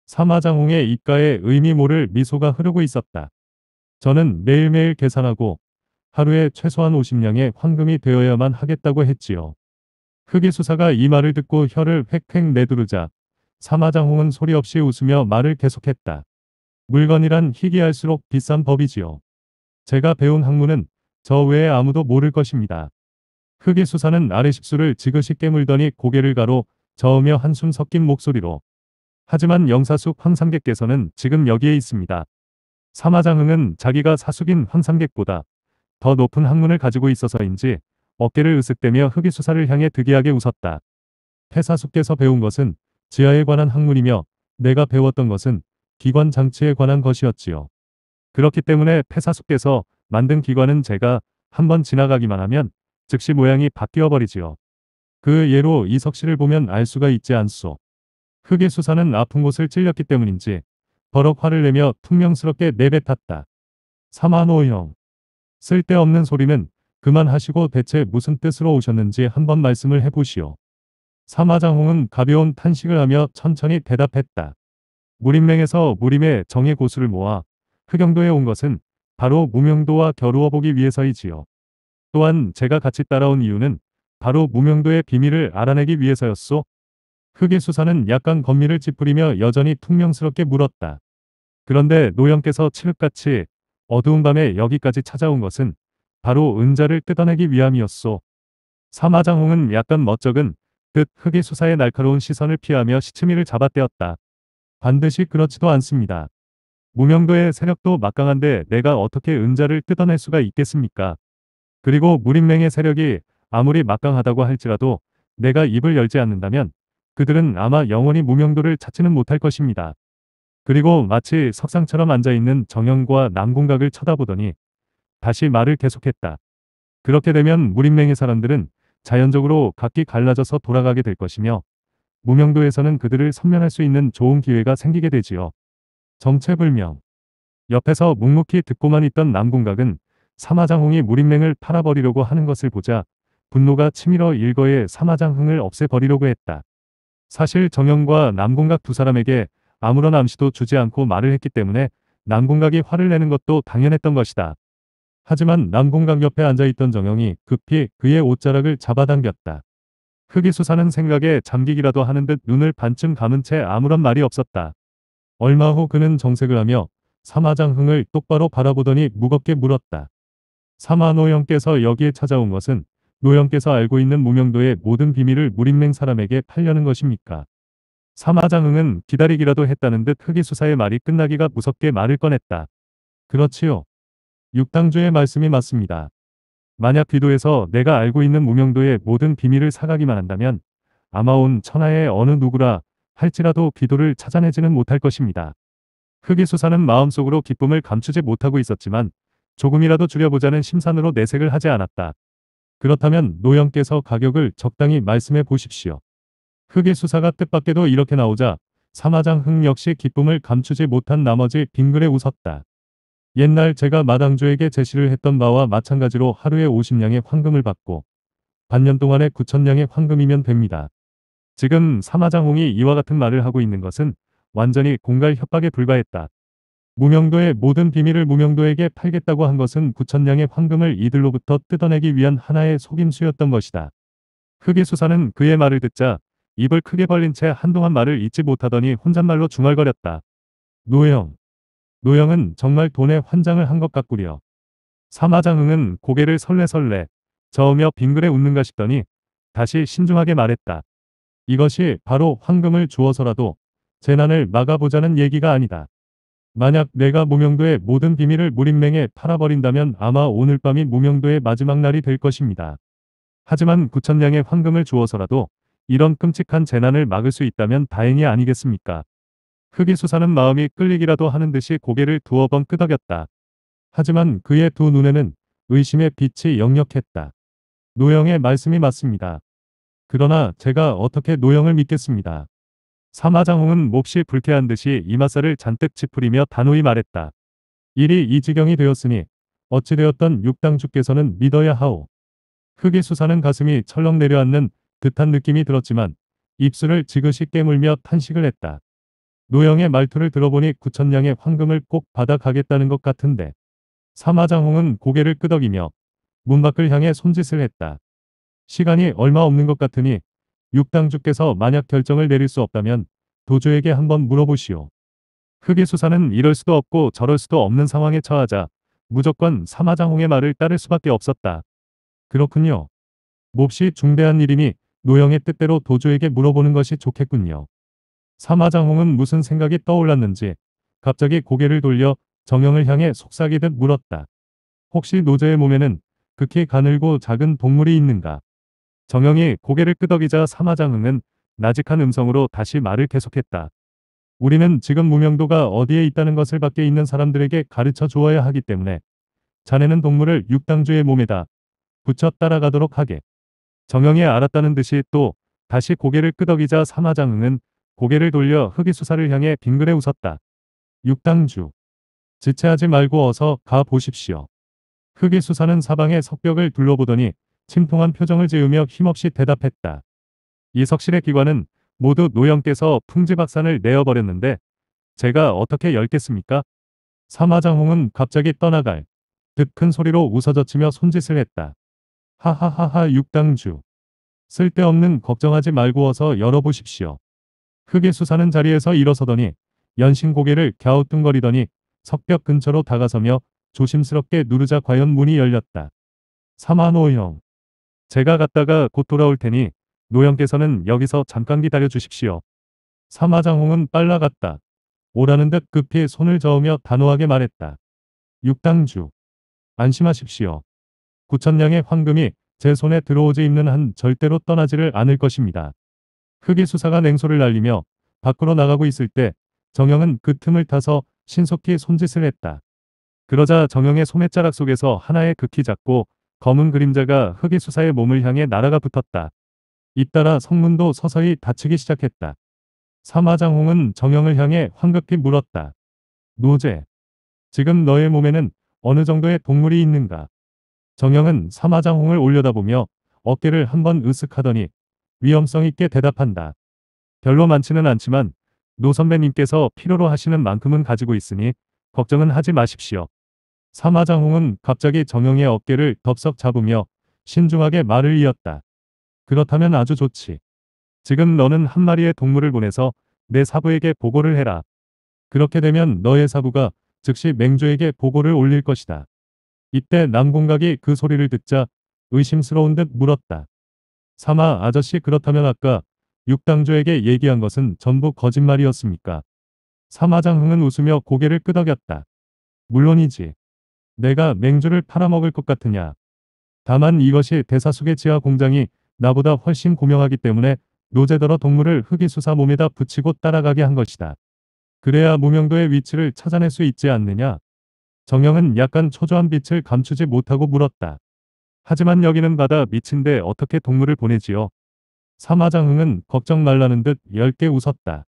사마장홍의 입가에 의미 모를 미소가 흐르고 있었다. 저는 매일매일 계산하고 하루에 최소한 50냥의 황금이 되어야만 하겠다고 했지요. 흑의 수사가 이 말을 듣고 혀를 획획 내두르자 사마장홍은 소리 없이 웃으며 말을 계속했다. 물건이란 희귀할수록 비싼 법이지요. 제가 배운 학문은 저 외에 아무도 모를 것입니다. 흑이 수사는 아래 십수를 지그시 깨물더니 고개를 가로 저으며 한숨 섞인 목소리로 하지만 영사숙 황상객께서는 지금 여기에 있습니다. 사마장흥은 자기가 사숙인 황상객보다 더 높은 학문을 가지고 있어서인지 어깨를 으쓱대며 흑이 수사를 향해 득이하게 웃었다. 태사숙께서 배운 것은 지하에 관한 학문이며 내가 배웠던 것은 기관 장치에 관한 것이었지요. 그렇기 때문에 폐사수께서 만든 기관은 제가 한번 지나가기만 하면 즉시 모양이 바뀌어 버리지요. 그 예로 이석 씨를 보면 알 수가 있지 않소. 흑의 수사는 아픈 곳을 찔렸기 때문인지 버럭 화를 내며 퉁명스럽게 내뱉었다. 사만호형. 쓸데없는 소리는 그만하시고 대체 무슨 뜻으로 오셨는지 한번 말씀을 해보시오. 사마장홍은 가벼운 탄식을 하며 천천히 대답했다. 무림맹에서 무림의 정의 고수를 모아 흑영도에 온 것은 바로 무명도와 겨루어 보기 위해서이지요. 또한 제가 같이 따라온 이유는 바로 무명도의 비밀을 알아내기 위해서였소. 흑의 수사는 약간 건미를 찌푸리며 여전히 퉁명스럽게 물었다. 그런데 노영께서 칠흑같이 어두운 밤에 여기까지 찾아온 것은 바로 은자를 뜯어내기 위함이었소. 사마장홍은 약간 멋쩍은 듯 흑의 수사의 날카로운 시선을 피하며 시치미를 잡아떼었다. 반드시 그렇지도 않습니다. 무명도의 세력도 막강한데 내가 어떻게 은자를 뜯어낼 수가 있겠습니까? 그리고 무림맹의 세력이 아무리 막강하다고 할지라도 내가 입을 열지 않는다면 그들은 아마 영원히 무명도를 찾지는 못할 것입니다. 그리고 마치 석상처럼 앉아있는 정영과 남궁각을 쳐다보더니 다시 말을 계속했다. 그렇게 되면 무림맹의 사람들은 자연적으로 각기 갈라져서 돌아가게 될 것이며 무명도에서는 그들을 선면할 수 있는 좋은 기회가 생기게 되지요. 정체불명. 옆에서 묵묵히 듣고만 있던 남궁각은 사마장홍이 무림맹을 팔아버리려고 하는 것을 보자 분노가 치밀어 일거에 사마장흥을 없애버리려고 했다. 사실 정영과 남궁각 두 사람에게 아무런 암시도 주지 않고 말을 했기 때문에 남궁각이 화를 내는 것도 당연했던 것이다. 하지만 남궁각 옆에 앉아있던 정영이 급히 그의 옷자락을 잡아당겼다. 흑이수사는 생각에 잠기기라도 하는 듯 눈을 반쯤 감은 채 아무런 말이 없었다. 얼마 후 그는 정색을 하며 사마장 흥을 똑바로 바라보더니 무겁게 물었다. 사마 노영께서 여기에 찾아온 것은 노영께서 알고 있는 무명도의 모든 비밀을 무림맹 사람에게 팔려는 것입니까? 사마장흥은 기다리기라도 했다는 듯 흑이수사의 말이 끝나기가 무섭게 말을 꺼냈다. 그렇지요. 육당주의 말씀이 맞습니다. 만약 비도에서 내가 알고 있는 무명도의 모든 비밀을 사가기만 한다면 아마온 천하의 어느 누구라 할지라도 비도를 찾아내지는 못할 것입니다. 흑이수사는 마음속으로 기쁨을 감추지 못하고 있었지만 조금이라도 줄여보자는 심산으로 내색을 하지 않았다. 그렇다면 노영께서 가격을 적당히 말씀해 보십시오. 흑이수사가 뜻밖에도 이렇게 나오자 사마장 흥 역시 기쁨을 감추지 못한 나머지 빙그레 웃었다. 옛날 제가 마당주에게 제시를 했던 바와 마찬가지로 하루에 50냥의 황금을 받고 반년 동안에 9천냥의 황금이면 됩니다. 지금 사마장홍이 이와 같은 말을 하고 있는 것은 완전히 공갈 협박에 불과했다. 무명도의 모든 비밀을 무명도에게 팔겠다고 한 것은 9천냥의 황금을 이들로부터 뜯어내기 위한 하나의 속임수였던 것이다. 흑의수사는 그의 말을 듣자 입을 크게 벌린 채 한동안 말을 잊지 못하더니 혼잣말로 중얼거렸다. 노형, 노영은 정말 돈에 환장을 한 것 같구려. 사마장흥은 고개를 설레설레 저으며 빙그레 웃는가 싶더니 다시 신중하게 말했다. 이것이 바로 황금을 주어서라도 재난을 막아보자는 얘기가 아니다. 만약 내가 무명도의 모든 비밀을 무림맹에 팔아버린다면 아마 오늘 밤이 무명도의 마지막 날이 될 것입니다. 하지만 구천량의 황금을 주어서라도 이런 끔찍한 재난을 막을 수 있다면 다행이 아니겠습니까? 흑이수사는 마음이 끌리기라도 하는 듯이 고개를 두어 번 끄덕였다. 하지만 그의 두 눈에는 의심의 빛이 역력했다. 노영의 말씀이 맞습니다. 그러나 제가 어떻게 노영을 믿겠습니다. 사마장홍은 몹시 불쾌한 듯이 이마살을 잔뜩 찌푸리며 단호히 말했다. 일이 이 지경이 되었으니 어찌되었던 육당주께서는 믿어야 하오. 흑이 수사는 가슴이 철렁 내려앉는 듯한 느낌이 들었지만 입술을 지그시 깨물며 탄식을 했다. 노영의 말투를 들어보니 구천냥의 황금을 꼭 받아 가겠다는 것 같은데 사마장홍은 고개를 끄덕이며 문 밖을 향해 손짓을 했다. 시간이 얼마 없는 것 같으니 육당주께서 만약 결정을 내릴 수 없다면 도주에게 한번 물어보시오. 흑의수사는 이럴 수도 없고 저럴 수도 없는 상황에 처하자 무조건 사마장홍의 말을 따를 수밖에 없었다. 그렇군요. 몹시 중대한 일이니 노영의 뜻대로 도주에게 물어보는 것이 좋겠군요. 사마장홍은 무슨 생각이 떠올랐는지 갑자기 고개를 돌려 정영을 향해 속삭이듯 물었다. 혹시 노제의 몸에는 극히 가늘고 작은 동물이 있는가? 정영이 고개를 끄덕이자 사마장흥은 나직한 음성으로 다시 말을 계속했다. 우리는 지금 무명도가 어디에 있다는 것을 밖에 있는 사람들에게 가르쳐 주어야 하기 때문에 자네는 동물을 육당주의 몸에다 붙여 따라가도록 하게. 정영이 알았다는 듯이 또 다시 고개를 끄덕이자 사마장흥은 고개를 돌려 흑이수사를 향해 빙그레 웃었다. 육당주. 지체하지 말고 어서 가보십시오. 흑이수사는 사방의 석벽을 둘러보더니 침통한 표정을 지으며 힘없이 대답했다. 이석실의 기관은 모두 노영께서 풍지박산을 내어버렸는데 제가 어떻게 열겠습니까? 사마장홍은 갑자기 떠나갈 듯 큰 소리로 웃어젖히며 손짓을 했다. 하하하하 육당주. 쓸데없는 걱정하지 말고 어서 열어보십시오. 흑이 수사는 자리에서 일어서더니 연신 고개를 갸우뚱거리더니 석벽 근처로 다가서며 조심스럽게 누르자 과연 문이 열렸다. 사마노형. 제가 갔다가 곧 돌아올 테니 노형께서는 여기서 잠깐 기다려 주십시오. 사마장홍은 빨라갔다. 오라는 듯 급히 손을 저으며 단호하게 말했다. 육당주. 안심하십시오. 구천량의 황금이 제 손에 들어오지 있는 한 절대로 떠나지를 않을 것입니다. 크게 수사가 냉소를 날리며 밖으로 나가고 있을 때 정영은 그 틈을 타서 신속히 손짓을 했다. 그러자 정영의 소매자락 속에서 하나의 극히 작고 검은 그림자가 흑이 수사의 몸을 향해 날아가 붙었다. 잇따라 성문도 서서히 닫히기 시작했다. 사마장홍은 정영을 향해 황급히 물었다. 노제, 지금 너의 몸에는 어느 정도의 동물이 있는가? 정영은 사마장홍을 올려다보며 어깨를 한번 으쓱하더니 위험성 있게 대답한다. 별로 많지는 않지만 노 선배님께서 필요로 하시는 만큼은 가지고 있으니 걱정은 하지 마십시오. 사마장홍은 갑자기 정영의 어깨를 덥석 잡으며 신중하게 말을 이었다. 그렇다면 아주 좋지. 지금 너는 한 마리의 동물을 보내서 내 사부에게 보고를 해라. 그렇게 되면 너의 사부가 즉시 맹주에게 보고를 올릴 것이다. 이때 남궁각이 그 소리를 듣자 의심스러운 듯 물었다. 사마 아저씨 그렇다면 아까 육당조에게 얘기한 것은 전부 거짓말이었습니까? 사마장흥은 웃으며 고개를 끄덕였다. 물론이지. 내가 맹주를 팔아먹을 것 같으냐. 다만 이것이 대사속의 지하 공장이 나보다 훨씬 고명하기 때문에 노제더러 동물을 흑이수사 몸에다 붙이고 따라가게 한 것이다. 그래야 무명도의 위치를 찾아낼 수 있지 않느냐. 정영은 약간 초조한 빛을 감추지 못하고 물었다. 하지만 여기는 바다 미친데 어떻게 동물을 보내지요? 사마장흥은 걱정 말라는 듯 열게 웃었다.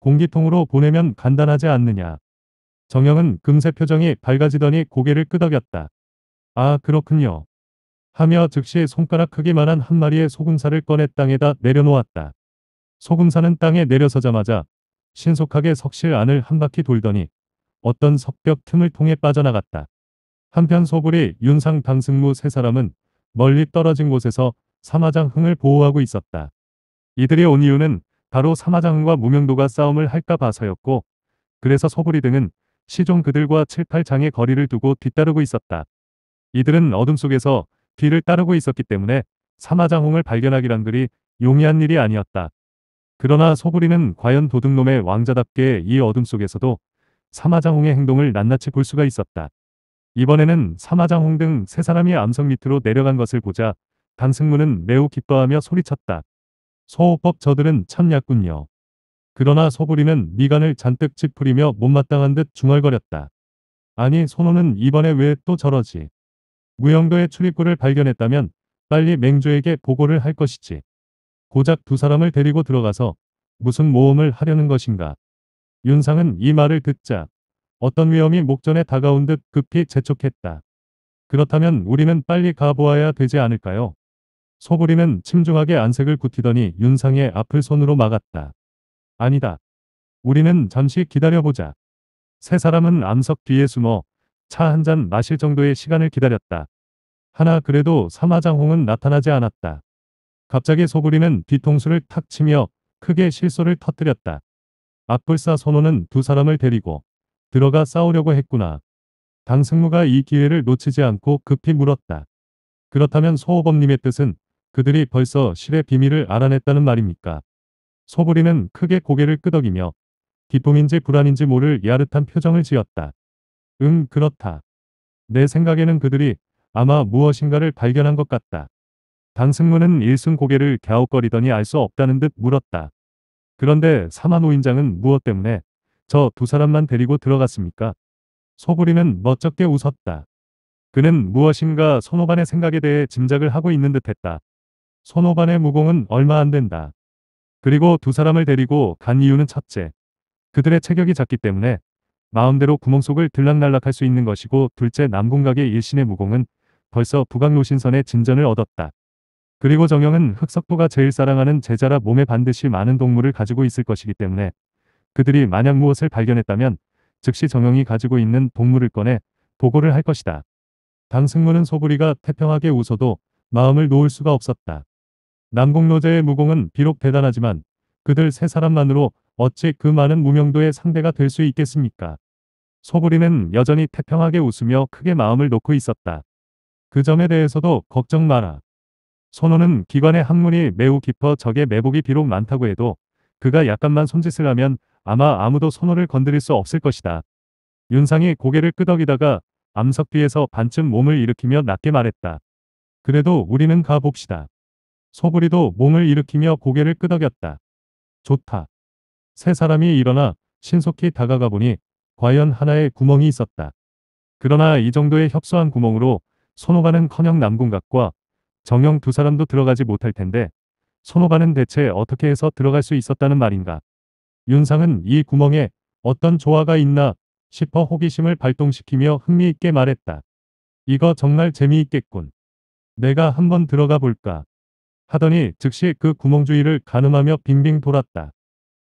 공기통으로 보내면 간단하지 않느냐. 정영은 금세 표정이 밝아지더니 고개를 끄덕였다. 아 그렇군요. 하며 즉시 손가락 크기만한 한 마리의 소금사를 꺼내 땅에다 내려놓았다. 소금사는 땅에 내려서자마자 신속하게 석실 안을 한 바퀴 돌더니 어떤 석벽 틈을 통해 빠져나갔다. 한편 소굴이 윤상 단승무 세 사람은 멀리 떨어진 곳에서 사마장 흥을 보호하고 있었다. 이들이 온 이유는 바로 사마장 흥과 무명도가 싸움을 할까 봐서였고 그래서 소굴이 등은 시종 그들과 7, 8장의 거리를 두고 뒤따르고 있었다. 이들은 어둠 속에서 뒤를 따르고 있었기 때문에 사마장홍을 발견하기란 그리 용이한 일이 아니었다. 그러나 소부리는 과연 도둑놈의 왕자답게 이 어둠 속에서도 사마장홍의 행동을 낱낱이 볼 수가 있었다. 이번에는 사마장홍 등 세 사람이 암석 밑으로 내려간 것을 보자 강승무는 매우 기뻐하며 소리쳤다. 소호법 저들은 참약군요. 그러나 소부리는 미간을 잔뜩 찌푸리며 못마땅한 듯 중얼거렸다. 아니 손호는 이번에 왜 또 저러지. 무영도의 출입구를 발견했다면 빨리 맹주에게 보고를 할 것이지. 고작 두 사람을 데리고 들어가서 무슨 모험을 하려는 것인가. 윤상은 이 말을 듣자 어떤 위험이 목전에 다가온 듯 급히 재촉했다. 그렇다면 우리는 빨리 가보아야 되지 않을까요? 소부리는 침중하게 안색을 굳히더니 윤상의 앞을 손으로 막았다. 아니다. 우리는 잠시 기다려보자. 세 사람은 암석 뒤에 숨어 차 한 잔 마실 정도의 시간을 기다렸다. 하나 그래도 사마장홍은 나타나지 않았다. 갑자기 소부리는 뒤통수를 탁 치며 크게 실소를 터뜨렸다. 앞불사 선호는두 사람을 데리고 들어가 싸우려고 했구나. 당 승무가 이 기회를 놓치지 않고 급히 물었다. 그렇다면 소호범님의 뜻은 그들이 벌써 실의 비밀을 알아냈다는 말입니까? 소부리는 크게 고개를 끄덕이며 기쁨인지 불안인지 모를 야릇한 표정을 지었다. 응 그렇다. 내 생각에는 그들이 아마 무엇인가를 발견한 것 같다. 당승무는 일순 고개를 갸웃거리더니 알 수 없다는 듯 물었다. 그런데 사마노인장은 무엇 때문에 저두 사람만 데리고 들어갔습니까? 소구리는 멋쩍게 웃었다. 그는 무엇인가 손오반의 생각에 대해 짐작을 하고 있는 듯했다. 손오반의 무공은 얼마 안 된다. 그리고 두 사람을 데리고 간 이유는 첫째. 그들의 체격이 작기 때문에 마음대로 구멍속을 들락날락할 수 있는 것이고 둘째 남궁각의 일신의 무공은 벌써 북악노신선의 진전을 얻었다. 그리고 정영은 흑석도가 제일 사랑하는 제자라 몸에 반드시 많은 동물을 가지고 있을 것이기 때문에 그들이 만약 무엇을 발견했다면 즉시 정영이 가지고 있는 동물을 꺼내 보고를 할 것이다. 강승무는 소부리가 태평하게 웃어도 마음을 놓을 수가 없었다. 남공노제의 무공은 비록 대단하지만 그들 세 사람만으로 어찌 그 많은 무명도의 상대가 될 수 있겠습니까? 소부리는 여전히 태평하게 웃으며 크게 마음을 놓고 있었다. 그 점에 대해서도 걱정 마라. 손호는 기관의 학문이 매우 깊어 적의 매복이 비록 많다고 해도 그가 약간만 손짓을 하면 아마 아무도 손호를 건드릴 수 없을 것이다. 윤상이 고개를 끄덕이다가 암석 뒤에서 반쯤 몸을 일으키며 낮게 말했다. 그래도 우리는 가봅시다. 소구리도 몸을 일으키며 고개를 끄덕였다. 좋다. 세 사람이 일어나 신속히 다가가 보니 과연 하나의 구멍이 있었다. 그러나 이 정도의 협소한 구멍으로 손호가는커녕 남궁각과 정영 두 사람도 들어가지 못할 텐데 손호가는 대체 어떻게 해서 들어갈 수 있었다는 말인가. 윤상은 이 구멍에 어떤 조화가 있나 싶어 호기심을 발동시키며 흥미있게 말했다. 이거 정말 재미있겠군. 내가 한번 들어가 볼까. 하더니 즉시 그 구멍 주위를 가늠하며 빙빙 돌았다.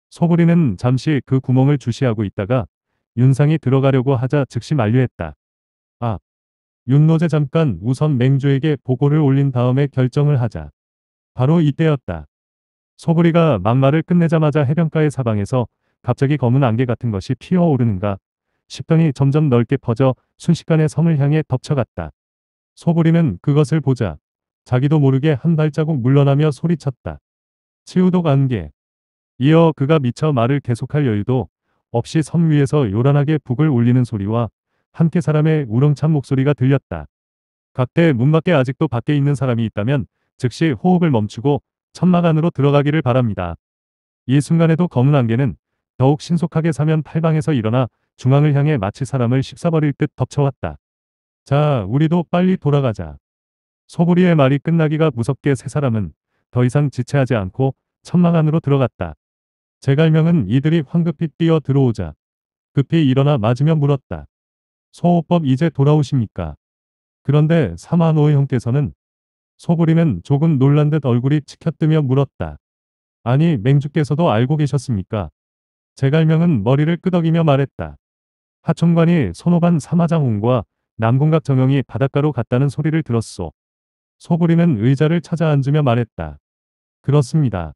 소부리는 잠시 그 구멍을 주시하고 있다가 윤상이 들어가려고 하자 즉시 만류했다. 아, 윤노제 잠깐 우선 맹주에게 보고를 올린 다음에 결정을 하자. 바로 이때였다. 소부리가 막말을 끝내자마자 해변가의 사방에서 갑자기 검은 안개 같은 것이 피어오르는가 싶더니 점점 넓게 퍼져 순식간에 섬을 향해 덮쳐갔다. 소부리는 그것을 보자 자기도 모르게 한 발자국 물러나며 소리쳤다. 치우독 안개. 이어 그가 미처 말을 계속할 여유도 없이 섬 위에서 요란하게 북을 울리는 소리와 함께 사람의 우렁찬 목소리가 들렸다. 각대 문 밖에 아직도 밖에 있는 사람이 있다면 즉시 호흡을 멈추고 천막 안으로 들어가기를 바랍니다. 이 순간에도 검은 안개는 더욱 신속하게 사면 팔방에서 일어나 중앙을 향해 마치 사람을 씹사버릴 듯 덮쳐왔다. 자, 우리도 빨리 돌아가자. 소보리의 말이 끝나기가 무섭게 세 사람은 더 이상 지체하지 않고 천막 안으로 들어갔다. 제갈명은 이들이 황급히 뛰어 들어오자 급히 일어나 맞으며 물었다. 소호법 이제 돌아오십니까? 그런데 사마노의 형께서는 소부리는 조금 놀란 듯 얼굴이 치켜뜨며 물었다. 아니 맹주께서도 알고 계셨습니까? 제갈명은 머리를 끄덕이며 말했다. 하총관이 손호반 사마장훈과 남궁각 정영이 바닷가로 갔다는 소리를 들었소. 소부리는 의자를 찾아 앉으며 말했다. 그렇습니다.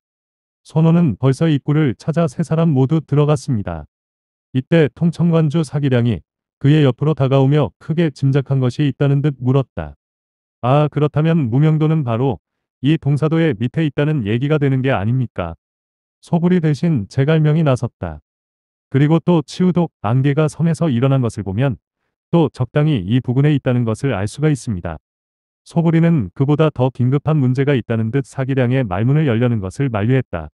선호는 벌써 입구를 찾아 세 사람 모두 들어갔습니다. 이때 통청관주 사기량이 그의 옆으로 다가오며 크게 짐작한 것이 있다는 듯 물었다. 아 그렇다면 무명도는 바로 이 동사도의 밑에 있다는 얘기가 되는 게 아닙니까? 소불이 대신 제갈명이 나섰다. 그리고 또 치우독 안개가 섬에서 일어난 것을 보면 또 적당히 이 부근에 있다는 것을 알 수가 있습니다. 소불이는 그보다 더 긴급한 문제가 있다는 듯 사기량의 말문을 열려는 것을 만류했다.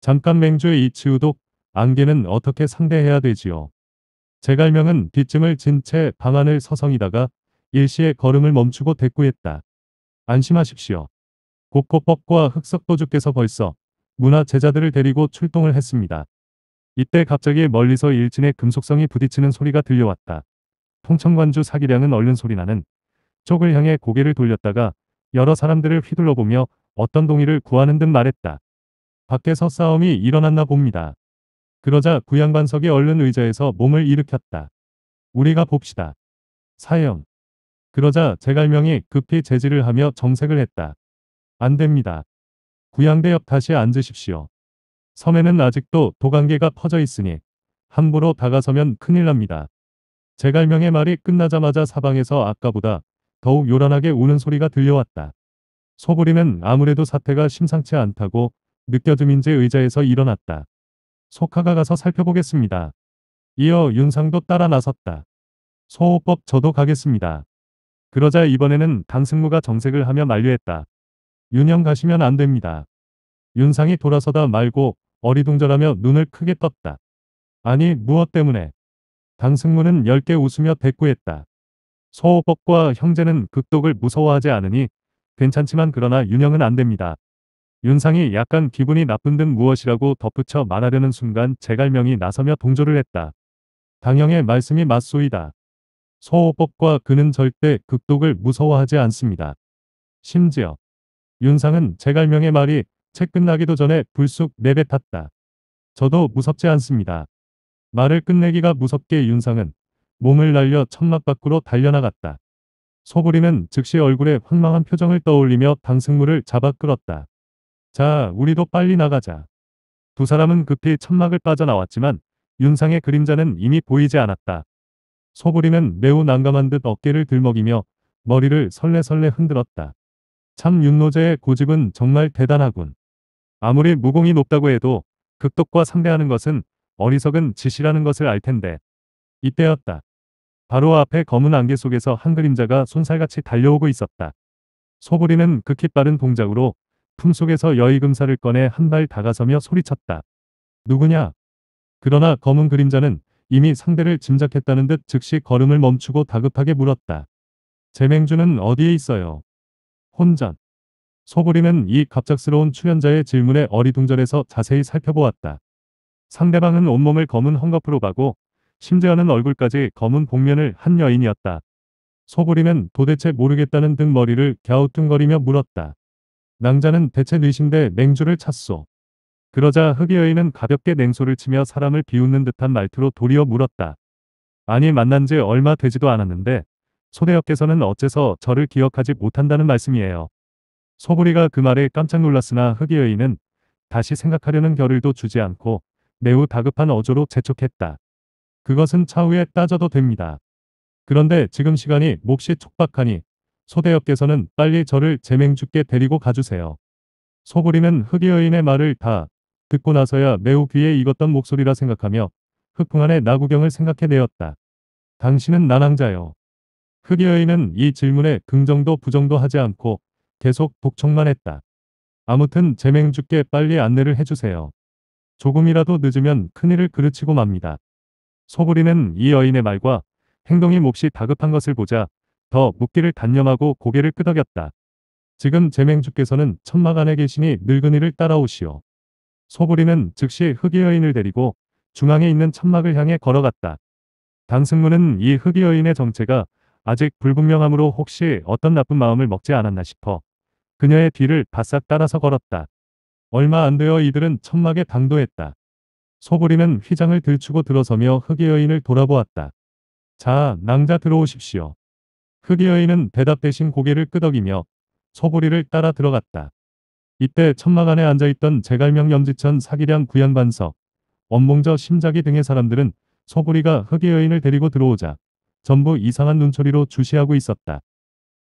잠깐 맹주의 이 치우독 안개는 어떻게 상대해야 되지요? 제갈명은 뒷짐을 진 채 방안을 서성이다가 일시에 걸음을 멈추고 대꾸했다. 안심하십시오. 국호법과 흑석도주께서 벌써 문화 제자들을 데리고 출동을 했습니다. 이때 갑자기 멀리서 일진의 금속성이 부딪히는 소리가 들려왔다. 통천관주 사기량은 얼른 소리나는 쪽을 향해 고개를 돌렸다가 여러 사람들을 휘둘러보며 어떤 동의를 구하는 듯 말했다. 밖에서 싸움이 일어났나 봅니다. 그러자 구양반석이 얼른 의자에서 몸을 일으켰다. 우리가 봅시다. 사형. 그러자 제갈명이 급히 제지를 하며 정색을 했다. 안 됩니다. 구양대역 다시 앉으십시오. 섬에는 아직도 도강계가 퍼져 있으니 함부로 다가서면 큰일 납니다. 제갈명의 말이 끝나자마자 사방에서 아까보다 더욱 요란하게 우는 소리가 들려왔다. 소부리는 아무래도 사태가 심상치 않다고 느껴짐인지 의자에서 일어났다. 소카가 가서 살펴보겠습니다. 이어 윤상도 따라 나섰다. 소호법 저도 가겠습니다. 그러자 이번에는 강승무가 정색을 하며 만류했다. 윤영 가시면 안 됩니다. 윤상이 돌아서다 말고 어리둥절하며 눈을 크게 떴다. 아니 무엇 때문에? 강승무는 열개 웃으며 대꾸했다. 소호법과 형제는 극독을 무서워하지 않으니 괜찮지만 그러나 윤영은 안 됩니다. 윤상이 약간 기분이 나쁜 듯 무엇이라고 덧붙여 말하려는 순간 제갈명이 나서며 동조를 했다. 당영의 말씀이 맞소이다. 소호법과 그는 절대 극독을 무서워하지 않습니다. 심지어 윤상은 제갈명의 말이 책 끝나기도 전에 불쑥 내뱉었다. 저도 무섭지 않습니다. 말을 끝내기가 무섭게 윤상은 몸을 날려 천막 밖으로 달려나갔다. 소부리는 즉시 얼굴에 황망한 표정을 떠올리며 당승물을 잡아 끌었다. 자, 우리도 빨리 나가자. 두 사람은 급히 천막을 빠져나왔지만 윤상의 그림자는 이미 보이지 않았다. 소부리는 매우 난감한 듯 어깨를 들먹이며 머리를 설레설레 흔들었다. 참 윤노제의 고집은 정말 대단하군. 아무리 무공이 높다고 해도 극덕과 상대하는 것은 어리석은 짓이라는 것을 알 텐데. 이때였다. 바로 앞에 검은 안개 속에서 한 그림자가 손살같이 달려오고 있었다. 소부리는 극히 빠른 동작으로 품속에서 여의금사를 꺼내 한 발 다가서며 소리쳤다. 누구냐? 그러나 검은 그림자는 이미 상대를 짐작했다는 듯 즉시 걸음을 멈추고 다급하게 물었다. 재맹주는 어디에 있어요? 혼전. 소부리는 이 갑작스러운 출연자의 질문에 어리둥절해서 자세히 살펴보았다. 상대방은 온몸을 검은 헝겊으로 가고 심지어는 얼굴까지 검은 복면을 한 여인이었다. 소부리는 도대체 모르겠다는 등 머리를 갸우뚱거리며 물었다. 낭자는 대체 뉘신데 맹주를 찾소. 그러자 흑이 여인은 가볍게 냉소를 치며 사람을 비웃는 듯한 말투로 도리어 물었다. 아니 만난 지 얼마 되지도 않았는데 소대역께서는 어째서 저를 기억하지 못한다는 말씀이에요. 소부리가 그 말에 깜짝 놀랐으나 흑이 여인은 다시 생각하려는 결를도 주지 않고 매우 다급한 어조로 재촉했다. 그것은 차후에 따져도 됩니다. 그런데 지금 시간이 몹시 촉박하니 소대역께서는 빨리 저를 재맹죽게 데리고 가주세요. 소부리는 흑이 여인의 말을 다 듣고 나서야 매우 귀에 익었던 목소리라 생각하며 흑풍 안의 나구경을 생각해내었다. 당신은 난항자요. 흑이 여인은 이 질문에 긍정도 부정도 하지 않고 계속 독촉만 했다. 아무튼 제맹주께 빨리 안내를 해주세요. 조금이라도 늦으면 큰일을 그르치고 맙니다. 소부리는 이 여인의 말과 행동이 몹시 다급한 것을 보자 더 묻기를 단념하고 고개를 끄덕였다. 지금 제맹주께서는 천막 안에 계시니 늙은이를 따라오시오. 소부리는 즉시 흑이 여인을 데리고 중앙에 있는 천막을 향해 걸어갔다. 당승무는이 흑이 여인의 정체가 아직 불분명함으로 혹시 어떤 나쁜 마음을 먹지 않았나 싶어 그녀의 뒤를 바싹 따라서 걸었다. 얼마 안 되어 이들은 천막에 당도했다. 소부리는 휘장을 들추고 들어서며 흑이 여인을 돌아보았다. 자, 낭자 들어오십시오. 흑이 여인은 대답 대신 고개를 끄덕이며 소부리를 따라 들어갔다. 이때 천막 안에 앉아있던 제갈명 염지천 사기량 구양반석, 원몽저 심자기 등의 사람들은 소구리가 흑의 여인을 데리고 들어오자 전부 이상한 눈초리로 주시하고 있었다.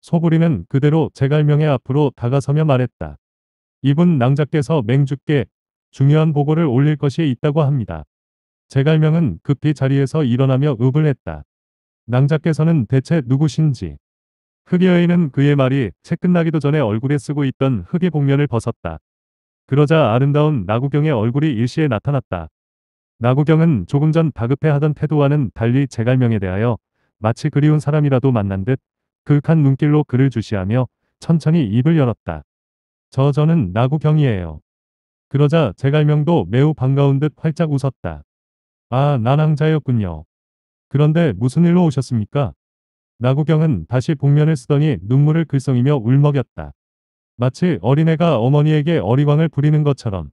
소구리는 그대로 제갈명의 앞으로 다가서며 말했다. 이분 낭자께서 맹주께 중요한 보고를 올릴 것이 있다고 합니다. 제갈명은 급히 자리에서 일어나며 읍을 했다. 낭자께서는 대체 누구신지 흑의 여인은 그의 말이 책 끝나기도 전에 얼굴에 쓰고 있던 흑의 복면을 벗었다. 그러자 아름다운 나구경의 얼굴이 일시에 나타났다. 나구경은 조금 전 다급해하던 태도와는 달리 제갈명에 대하여 마치 그리운 사람이라도 만난 듯 그윽한 눈길로 그를 주시하며 천천히 입을 열었다. 저 저는 나구경이에요. 그러자 제갈명도 매우 반가운 듯 활짝 웃었다. 아, 난항자였군요. 그런데 무슨 일로 오셨습니까? 나구경은 다시 복면을 쓰더니 눈물을 글썽이며 울먹였다. 마치 어린애가 어머니에게 어리광을 부리는 것처럼.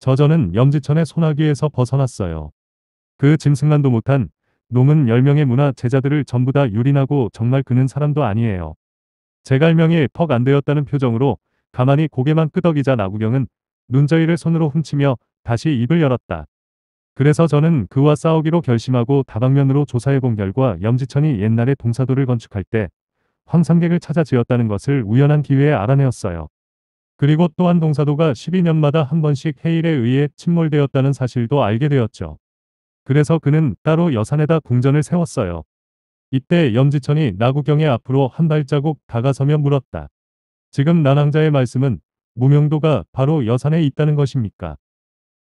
저저는 염지천의 소나기에서 벗어났어요. 그 짐승만도 못한 놈은 10명의 문화 제자들을 전부 다 유린하고 정말 그는 사람도 아니에요. 제갈명이 퍽안 되었다는 표정으로 가만히 고개만 끄덕이자 나구경은 눈저위를 손으로 훔치며 다시 입을 열었다. 그래서 저는 그와 싸우기로 결심하고 다방면으로 조사해본 결과 염지천이 옛날에 동사도를 건축할 때황상객을 찾아 지었다는 것을 우연한 기회에 알아내었어요. 그리고 또한 동사도가 12년마다 한 번씩 해일에 의해 침몰되었다는 사실도 알게 되었죠. 그래서 그는 따로 여산에다 궁전을 세웠어요. 이때 염지천이 나구경에 앞으로 한 발자국 다가서며 물었다. 지금 난항자의 말씀은 무명도가 바로 여산에 있다는 것입니까?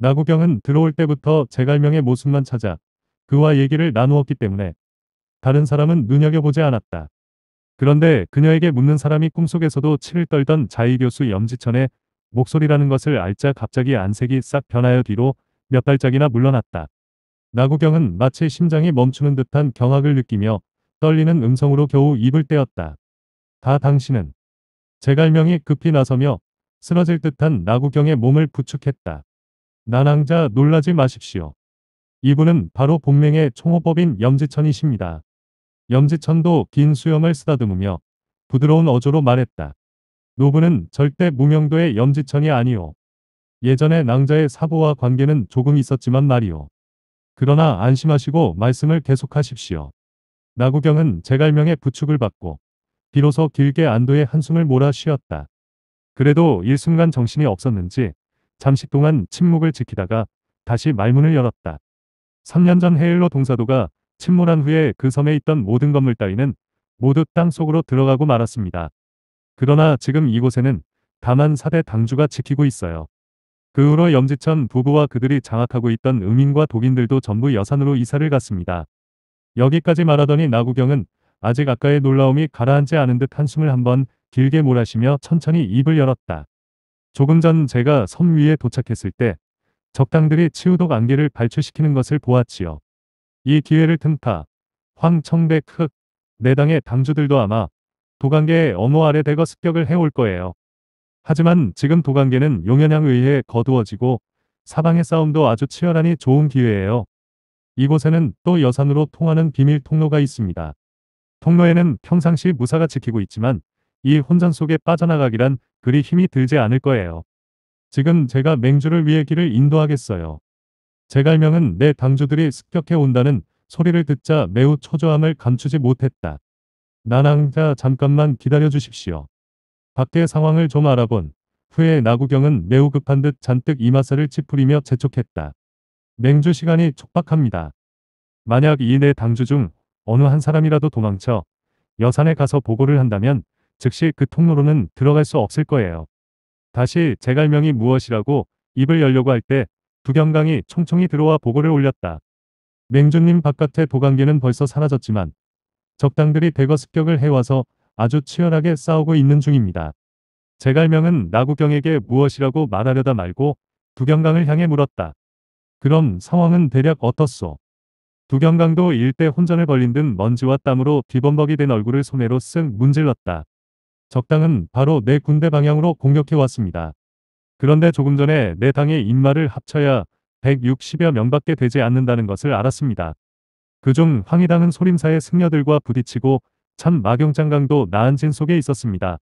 나구경은 들어올 때부터 제갈명의 모습만 찾아 그와 얘기를 나누었기 때문에 다른 사람은 눈여겨보지 않았다. 그런데 그녀에게 묻는 사람이 꿈속에서도 치를 떨던 자이 교수 염지천의 목소리라는 것을 알자 갑자기 안색이 싹 변하여 뒤로 몇 발짝이나 물러났다. 나구경은 마치 심장이 멈추는 듯한 경악을 느끼며 떨리는 음성으로 겨우 입을 떼었다. 다 당신은. 제갈명이 급히 나서며 쓰러질 듯한 나구경의 몸을 부축했다. 난항자 놀라지 마십시오. 이분은 바로 복맹의 총호법인 염지천이십니다. 염지천도 긴 수염을 쓰다듬으며 부드러운 어조로 말했다. 노부는 절대 무명도의 염지천이 아니오. 예전에 낭자의 사부와 관계는 조금 있었지만 말이오. 그러나 안심하시고 말씀을 계속하십시오. 나구경은 제갈명의 부축을 받고 비로소 길게 안도의 한숨을 몰아 쉬었다. 그래도 일순간 정신이 없었는지 잠시 동안 침묵을 지키다가 다시 말문을 열었다. 3년 전 헤일로 동사도가 침몰한 후에 그 섬에 있던 모든 건물 따위는 모두 땅 속으로 들어가고 말았습니다. 그러나 지금 이곳에는 다만 4대 당주가 지키고 있어요. 그 후로 염지천 부부와 그들이 장악하고 있던 음인과 독인들도 전부 여산으로 이사를 갔습니다. 여기까지 말하더니 나구경은 아직 아까의 놀라움이 가라앉지 않은 듯 한숨을 한번 길게 몰아쉬며 천천히 입을 열었다. 조금 전 제가 섬 위에 도착했을 때 적당들이 치우독 안개를 발출시키는 것을 보았지요. 이 기회를 틈타 황청백 흑 내당의 당주들도 아마 도강계의 어모 아래 대거 습격을 해올 거예요. 하지만 지금 도강계는 용현향 의해 거두어지고 사방의 싸움도 아주 치열하니 좋은 기회예요. 이곳에는 또 여산으로 통하는 비밀 통로가 있습니다. 통로에는 평상시 무사가 지키고 있지만 이혼잔 속에 빠져나가기란 그리 힘이 들지 않을 거예요. 지금 제가 맹주를 위해 길을 인도하겠어요. 제갈명은 내 당주들이 습격해 온다는 소리를 듣자 매우 초조함을 감추지 못했다. 난항자 잠깐만 기다려 주십시오. 밖의 상황을 좀 알아본 후에 나구경은 매우 급한 듯 잔뜩 이마살을 찌푸리며 재촉했다. 맹주 시간이 촉박합니다. 만약 이내 네 당주 중 어느 한 사람이라도 도망쳐 여산에 가서 보고를 한다면 즉시 그 통로로는 들어갈 수 없을 거예요. 다시 제갈명이 무엇이라고 입을 열려고 할 때 두경강이 총총히 들어와 보고를 올렸다. 맹주님 바깥의 보강계는 벌써 사라졌지만 적당들이 대거 습격을 해와서 아주 치열하게 싸우고 있는 중입니다. 제갈명은 나구경에게 무엇이라고 말하려다 말고 두경강을 향해 물었다. 그럼 상황은 대략 어떻소? 두경강도 일대 혼전을 벌린 듯 먼지와 땀으로 뒤범벅이 된 얼굴을 소매로 쓱 문질렀다. 적당은 바로 내 군대 방향으로 공격해왔습니다. 그런데 조금 전에 내 당의 인마를 합쳐야 160여 명밖에 되지 않는다는 것을 알았습니다. 그중 황희당은 소림사의 승려들과 부딪히고 참 마경장강도 나은진 속에 있었습니다.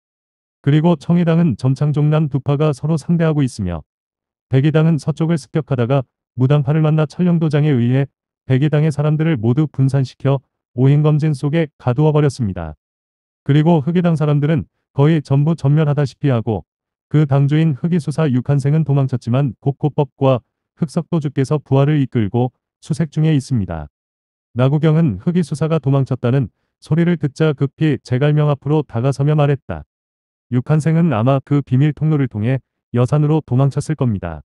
그리고 청해당은 점창종남 두파가 서로 상대하고 있으며 백의당은 서쪽을 습격하다가 무당파를 만나 철령도장에 의해 백의당의 사람들을 모두 분산시켜 오행검진 속에 가두어 버렸습니다. 그리고 흑이당 사람들은 거의 전부 전멸하다시피 하고 그 당주인 흑이수사 육한생은 도망쳤지만 곡고법과 흑석도주께서 부하를 이끌고 수색 중에 있습니다. 나구경은 흑이수사가 도망쳤다는 소리를 듣자 급히 제갈명 앞으로 다가서며 말했다. 육한생은 아마 그 비밀 통로를 통해 여산으로 도망쳤을 겁니다.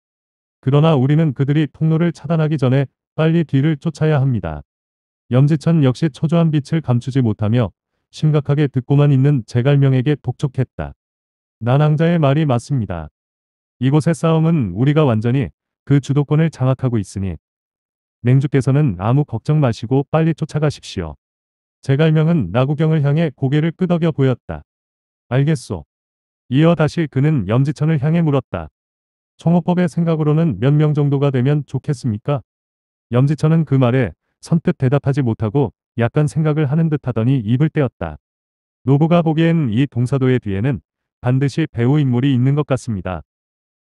그러나 우리는 그들이 통로를 차단하기 전에 빨리 뒤를 쫓아야 합니다. 염지천 역시 초조한 빛을 감추지 못하며 심각하게 듣고만 있는 제갈명에게 독촉했다. 난왕자의 말이 맞습니다. 이곳의 싸움은 우리가 완전히 그 주도권을 장악하고 있으니 맹주께서는 아무 걱정 마시고 빨리 쫓아가십시오. 제갈명은 나구경을 향해 고개를 끄덕여 보였다. 알겠소. 이어 다시 그는 염지천을 향해 물었다. 총호법의 생각으로는 몇 명 정도가 되면 좋겠습니까? 염지천은 그 말에 선뜻 대답하지 못하고 약간 생각을 하는 듯 하더니 입을 떼었다. 노부가 보기엔 이 동사도의 뒤에는 반드시 배우 인물이 있는 것 같습니다.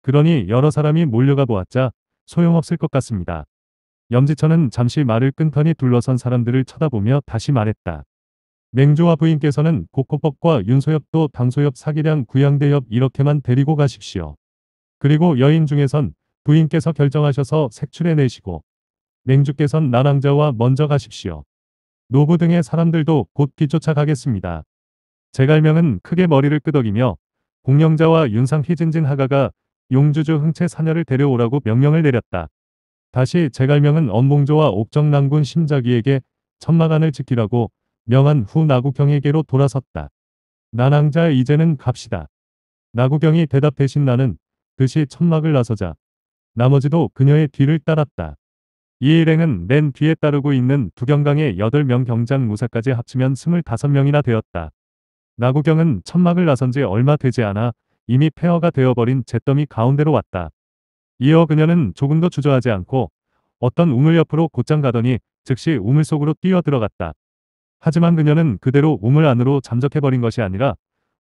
그러니 여러 사람이 몰려가 보았자 소용없을 것 같습니다. 염지천은 잠시 말을 끊더니 둘러선 사람들을 쳐다보며 다시 말했다. 맹조와 부인께서는 고코법과 윤소엽도 당소엽 사기량 구양대엽 이렇게만 데리고 가십시오. 그리고 여인 중에선 부인께서 결정하셔서 색출해내시고 맹주께선 난왕자와 먼저 가십시오. 노부 등의 사람들도 곧 뒤쫓아가겠습니다. 제갈명은 크게 머리를 끄덕이며 공영자와 윤상 희진진 하가가 용주주 흥채 사녀를 데려오라고 명령을 내렸다. 다시 제갈명은 엄봉조와 옥정난군 심자기에게 천마간을 지키라고 명한 후나구경에게로 돌아섰다. 난항자 이제는 갑시다. 나구경이 대답 대신 나는 그시 천막을 나서자 나머지도 그녀의 뒤를 따랐다. 이 일행은 맨 뒤에 따르고 있는 두경강의 8명 경장 무사까지 합치면 25명이나 되었다. 나구경은 천막을 나선 지 얼마 되지 않아 이미 폐허가 되어버린 잿더미 가운데로 왔다. 이어 그녀는 조금 더 주저하지 않고 어떤 우물 옆으로 곧장 가더니 즉시 우물 속으로 뛰어 들어갔다. 하지만 그녀는 그대로 우물 안으로 잠적해버린 것이 아니라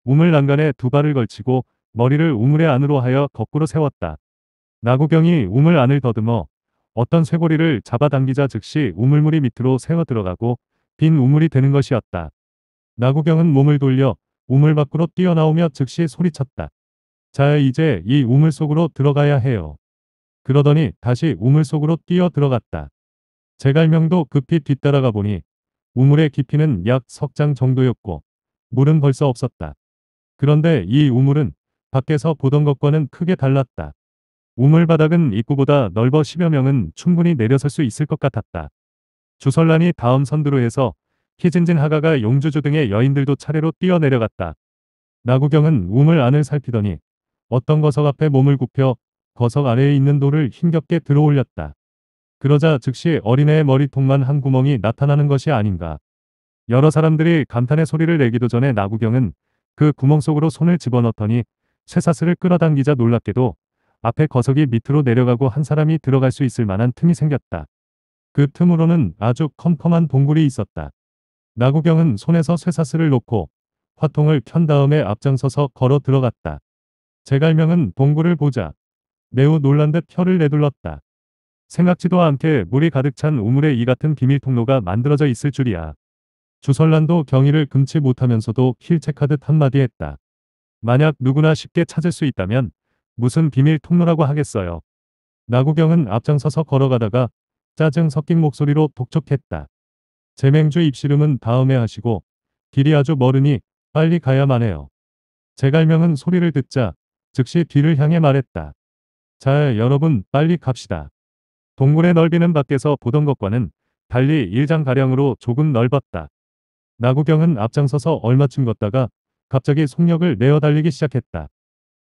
우물 난간에 두 발을 걸치고 머리를 우물의 안으로 하여 거꾸로 세웠다. 나구경이 우물 안을 더듬어 어떤 쇠고리를 잡아당기자 즉시 우물물이 밑으로 새어 들어가고 빈 우물이 되는 것이었다. 나구경은 몸을 돌려 우물 밖으로 뛰어나오며 즉시 소리쳤다. 자 이제 이 우물 속으로 들어가야 해요. 그러더니 다시 우물 속으로 뛰어 들어갔다. 제갈명도 급히 뒤따라가 보니 우물의 깊이는 약 석장 정도였고 물은 벌써 없었다. 그런데 이 우물은 밖에서 보던 것과는 크게 달랐다. 우물바닥은 입구보다 넓어 10여 명은 충분히 내려설 수 있을 것 같았다. 주설란이 다음 선두로해서 키진진 하가가 용주주 등의 여인들도 차례로 뛰어내려갔다. 나구경은 우물 안을 살피더니 어떤 거석 앞에 몸을 굽혀 거석 아래에 있는 돌을 힘겹게 들어올렸다. 그러자 즉시 어린애의 머리통만 한 구멍이 나타나는 것이 아닌가. 여러 사람들이 감탄의 소리를 내기도 전에 나구경은 그 구멍 속으로 손을 집어넣더니 쇠사슬을 끌어당기자 놀랍게도 앞에 거석이 밑으로 내려가고 한 사람이 들어갈 수 있을 만한 틈이 생겼다. 그 틈으로는 아주 컴컴한 동굴이 있었다. 나구경은 손에서 쇠사슬을 놓고 화통을 켠 다음에 앞장서서 걸어 들어갔다. 제갈명은 동굴을 보자 매우 놀란 듯 혀를 내둘렀다. 생각지도 않게 물이 가득 찬 우물에 이 같은 비밀 통로가 만들어져 있을 줄이야. 주설란도 경의를 금치 못하면서도 힐체카듯 한마디 했다. 만약 누구나 쉽게 찾을 수 있다면 무슨 비밀 통로라고 하겠어요. 나구경은 앞장서서 걸어가다가 짜증 섞인 목소리로 독촉했다. 재맹주 입씨름은 다음에 하시고 길이 아주 멀으니 빨리 가야만 해요. 제갈명은 소리를 듣자 즉시 뒤를 향해 말했다. 자, 여러분 빨리 갑시다. 동굴의 넓이는 밖에서 보던 것과는 달리 일장가량으로 조금 넓었다. 나구경은 앞장서서 얼마쯤 걷다가 갑자기 속력을 내어 달리기 시작했다.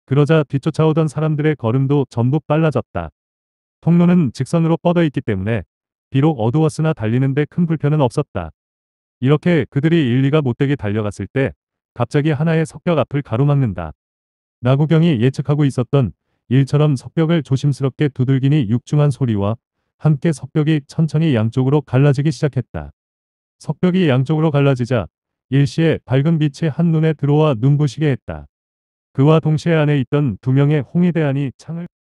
그러자 뒤쫓아오던 사람들의 걸음도 전부 빨라졌다. 통로는 직선으로 뻗어 있기 때문에 비록 어두웠으나 달리는데 큰 불편은 없었다. 이렇게 그들이 일리가 못되게 달려갔을 때 갑자기 하나의 석벽 앞을 가로막는다. 나구경이 예측하고 있었던 일처럼 석벽을 조심스럽게 두들기니 육중한 소리와 함께 석벽이 천천히 양쪽으로 갈라지기 시작했다. 석벽이 양쪽으로 갈라지자 일시에 밝은 빛이 한눈에 들어와 눈부시게 했다. 그와 동시에 안에 있던 두 명의 홍해대안이 창을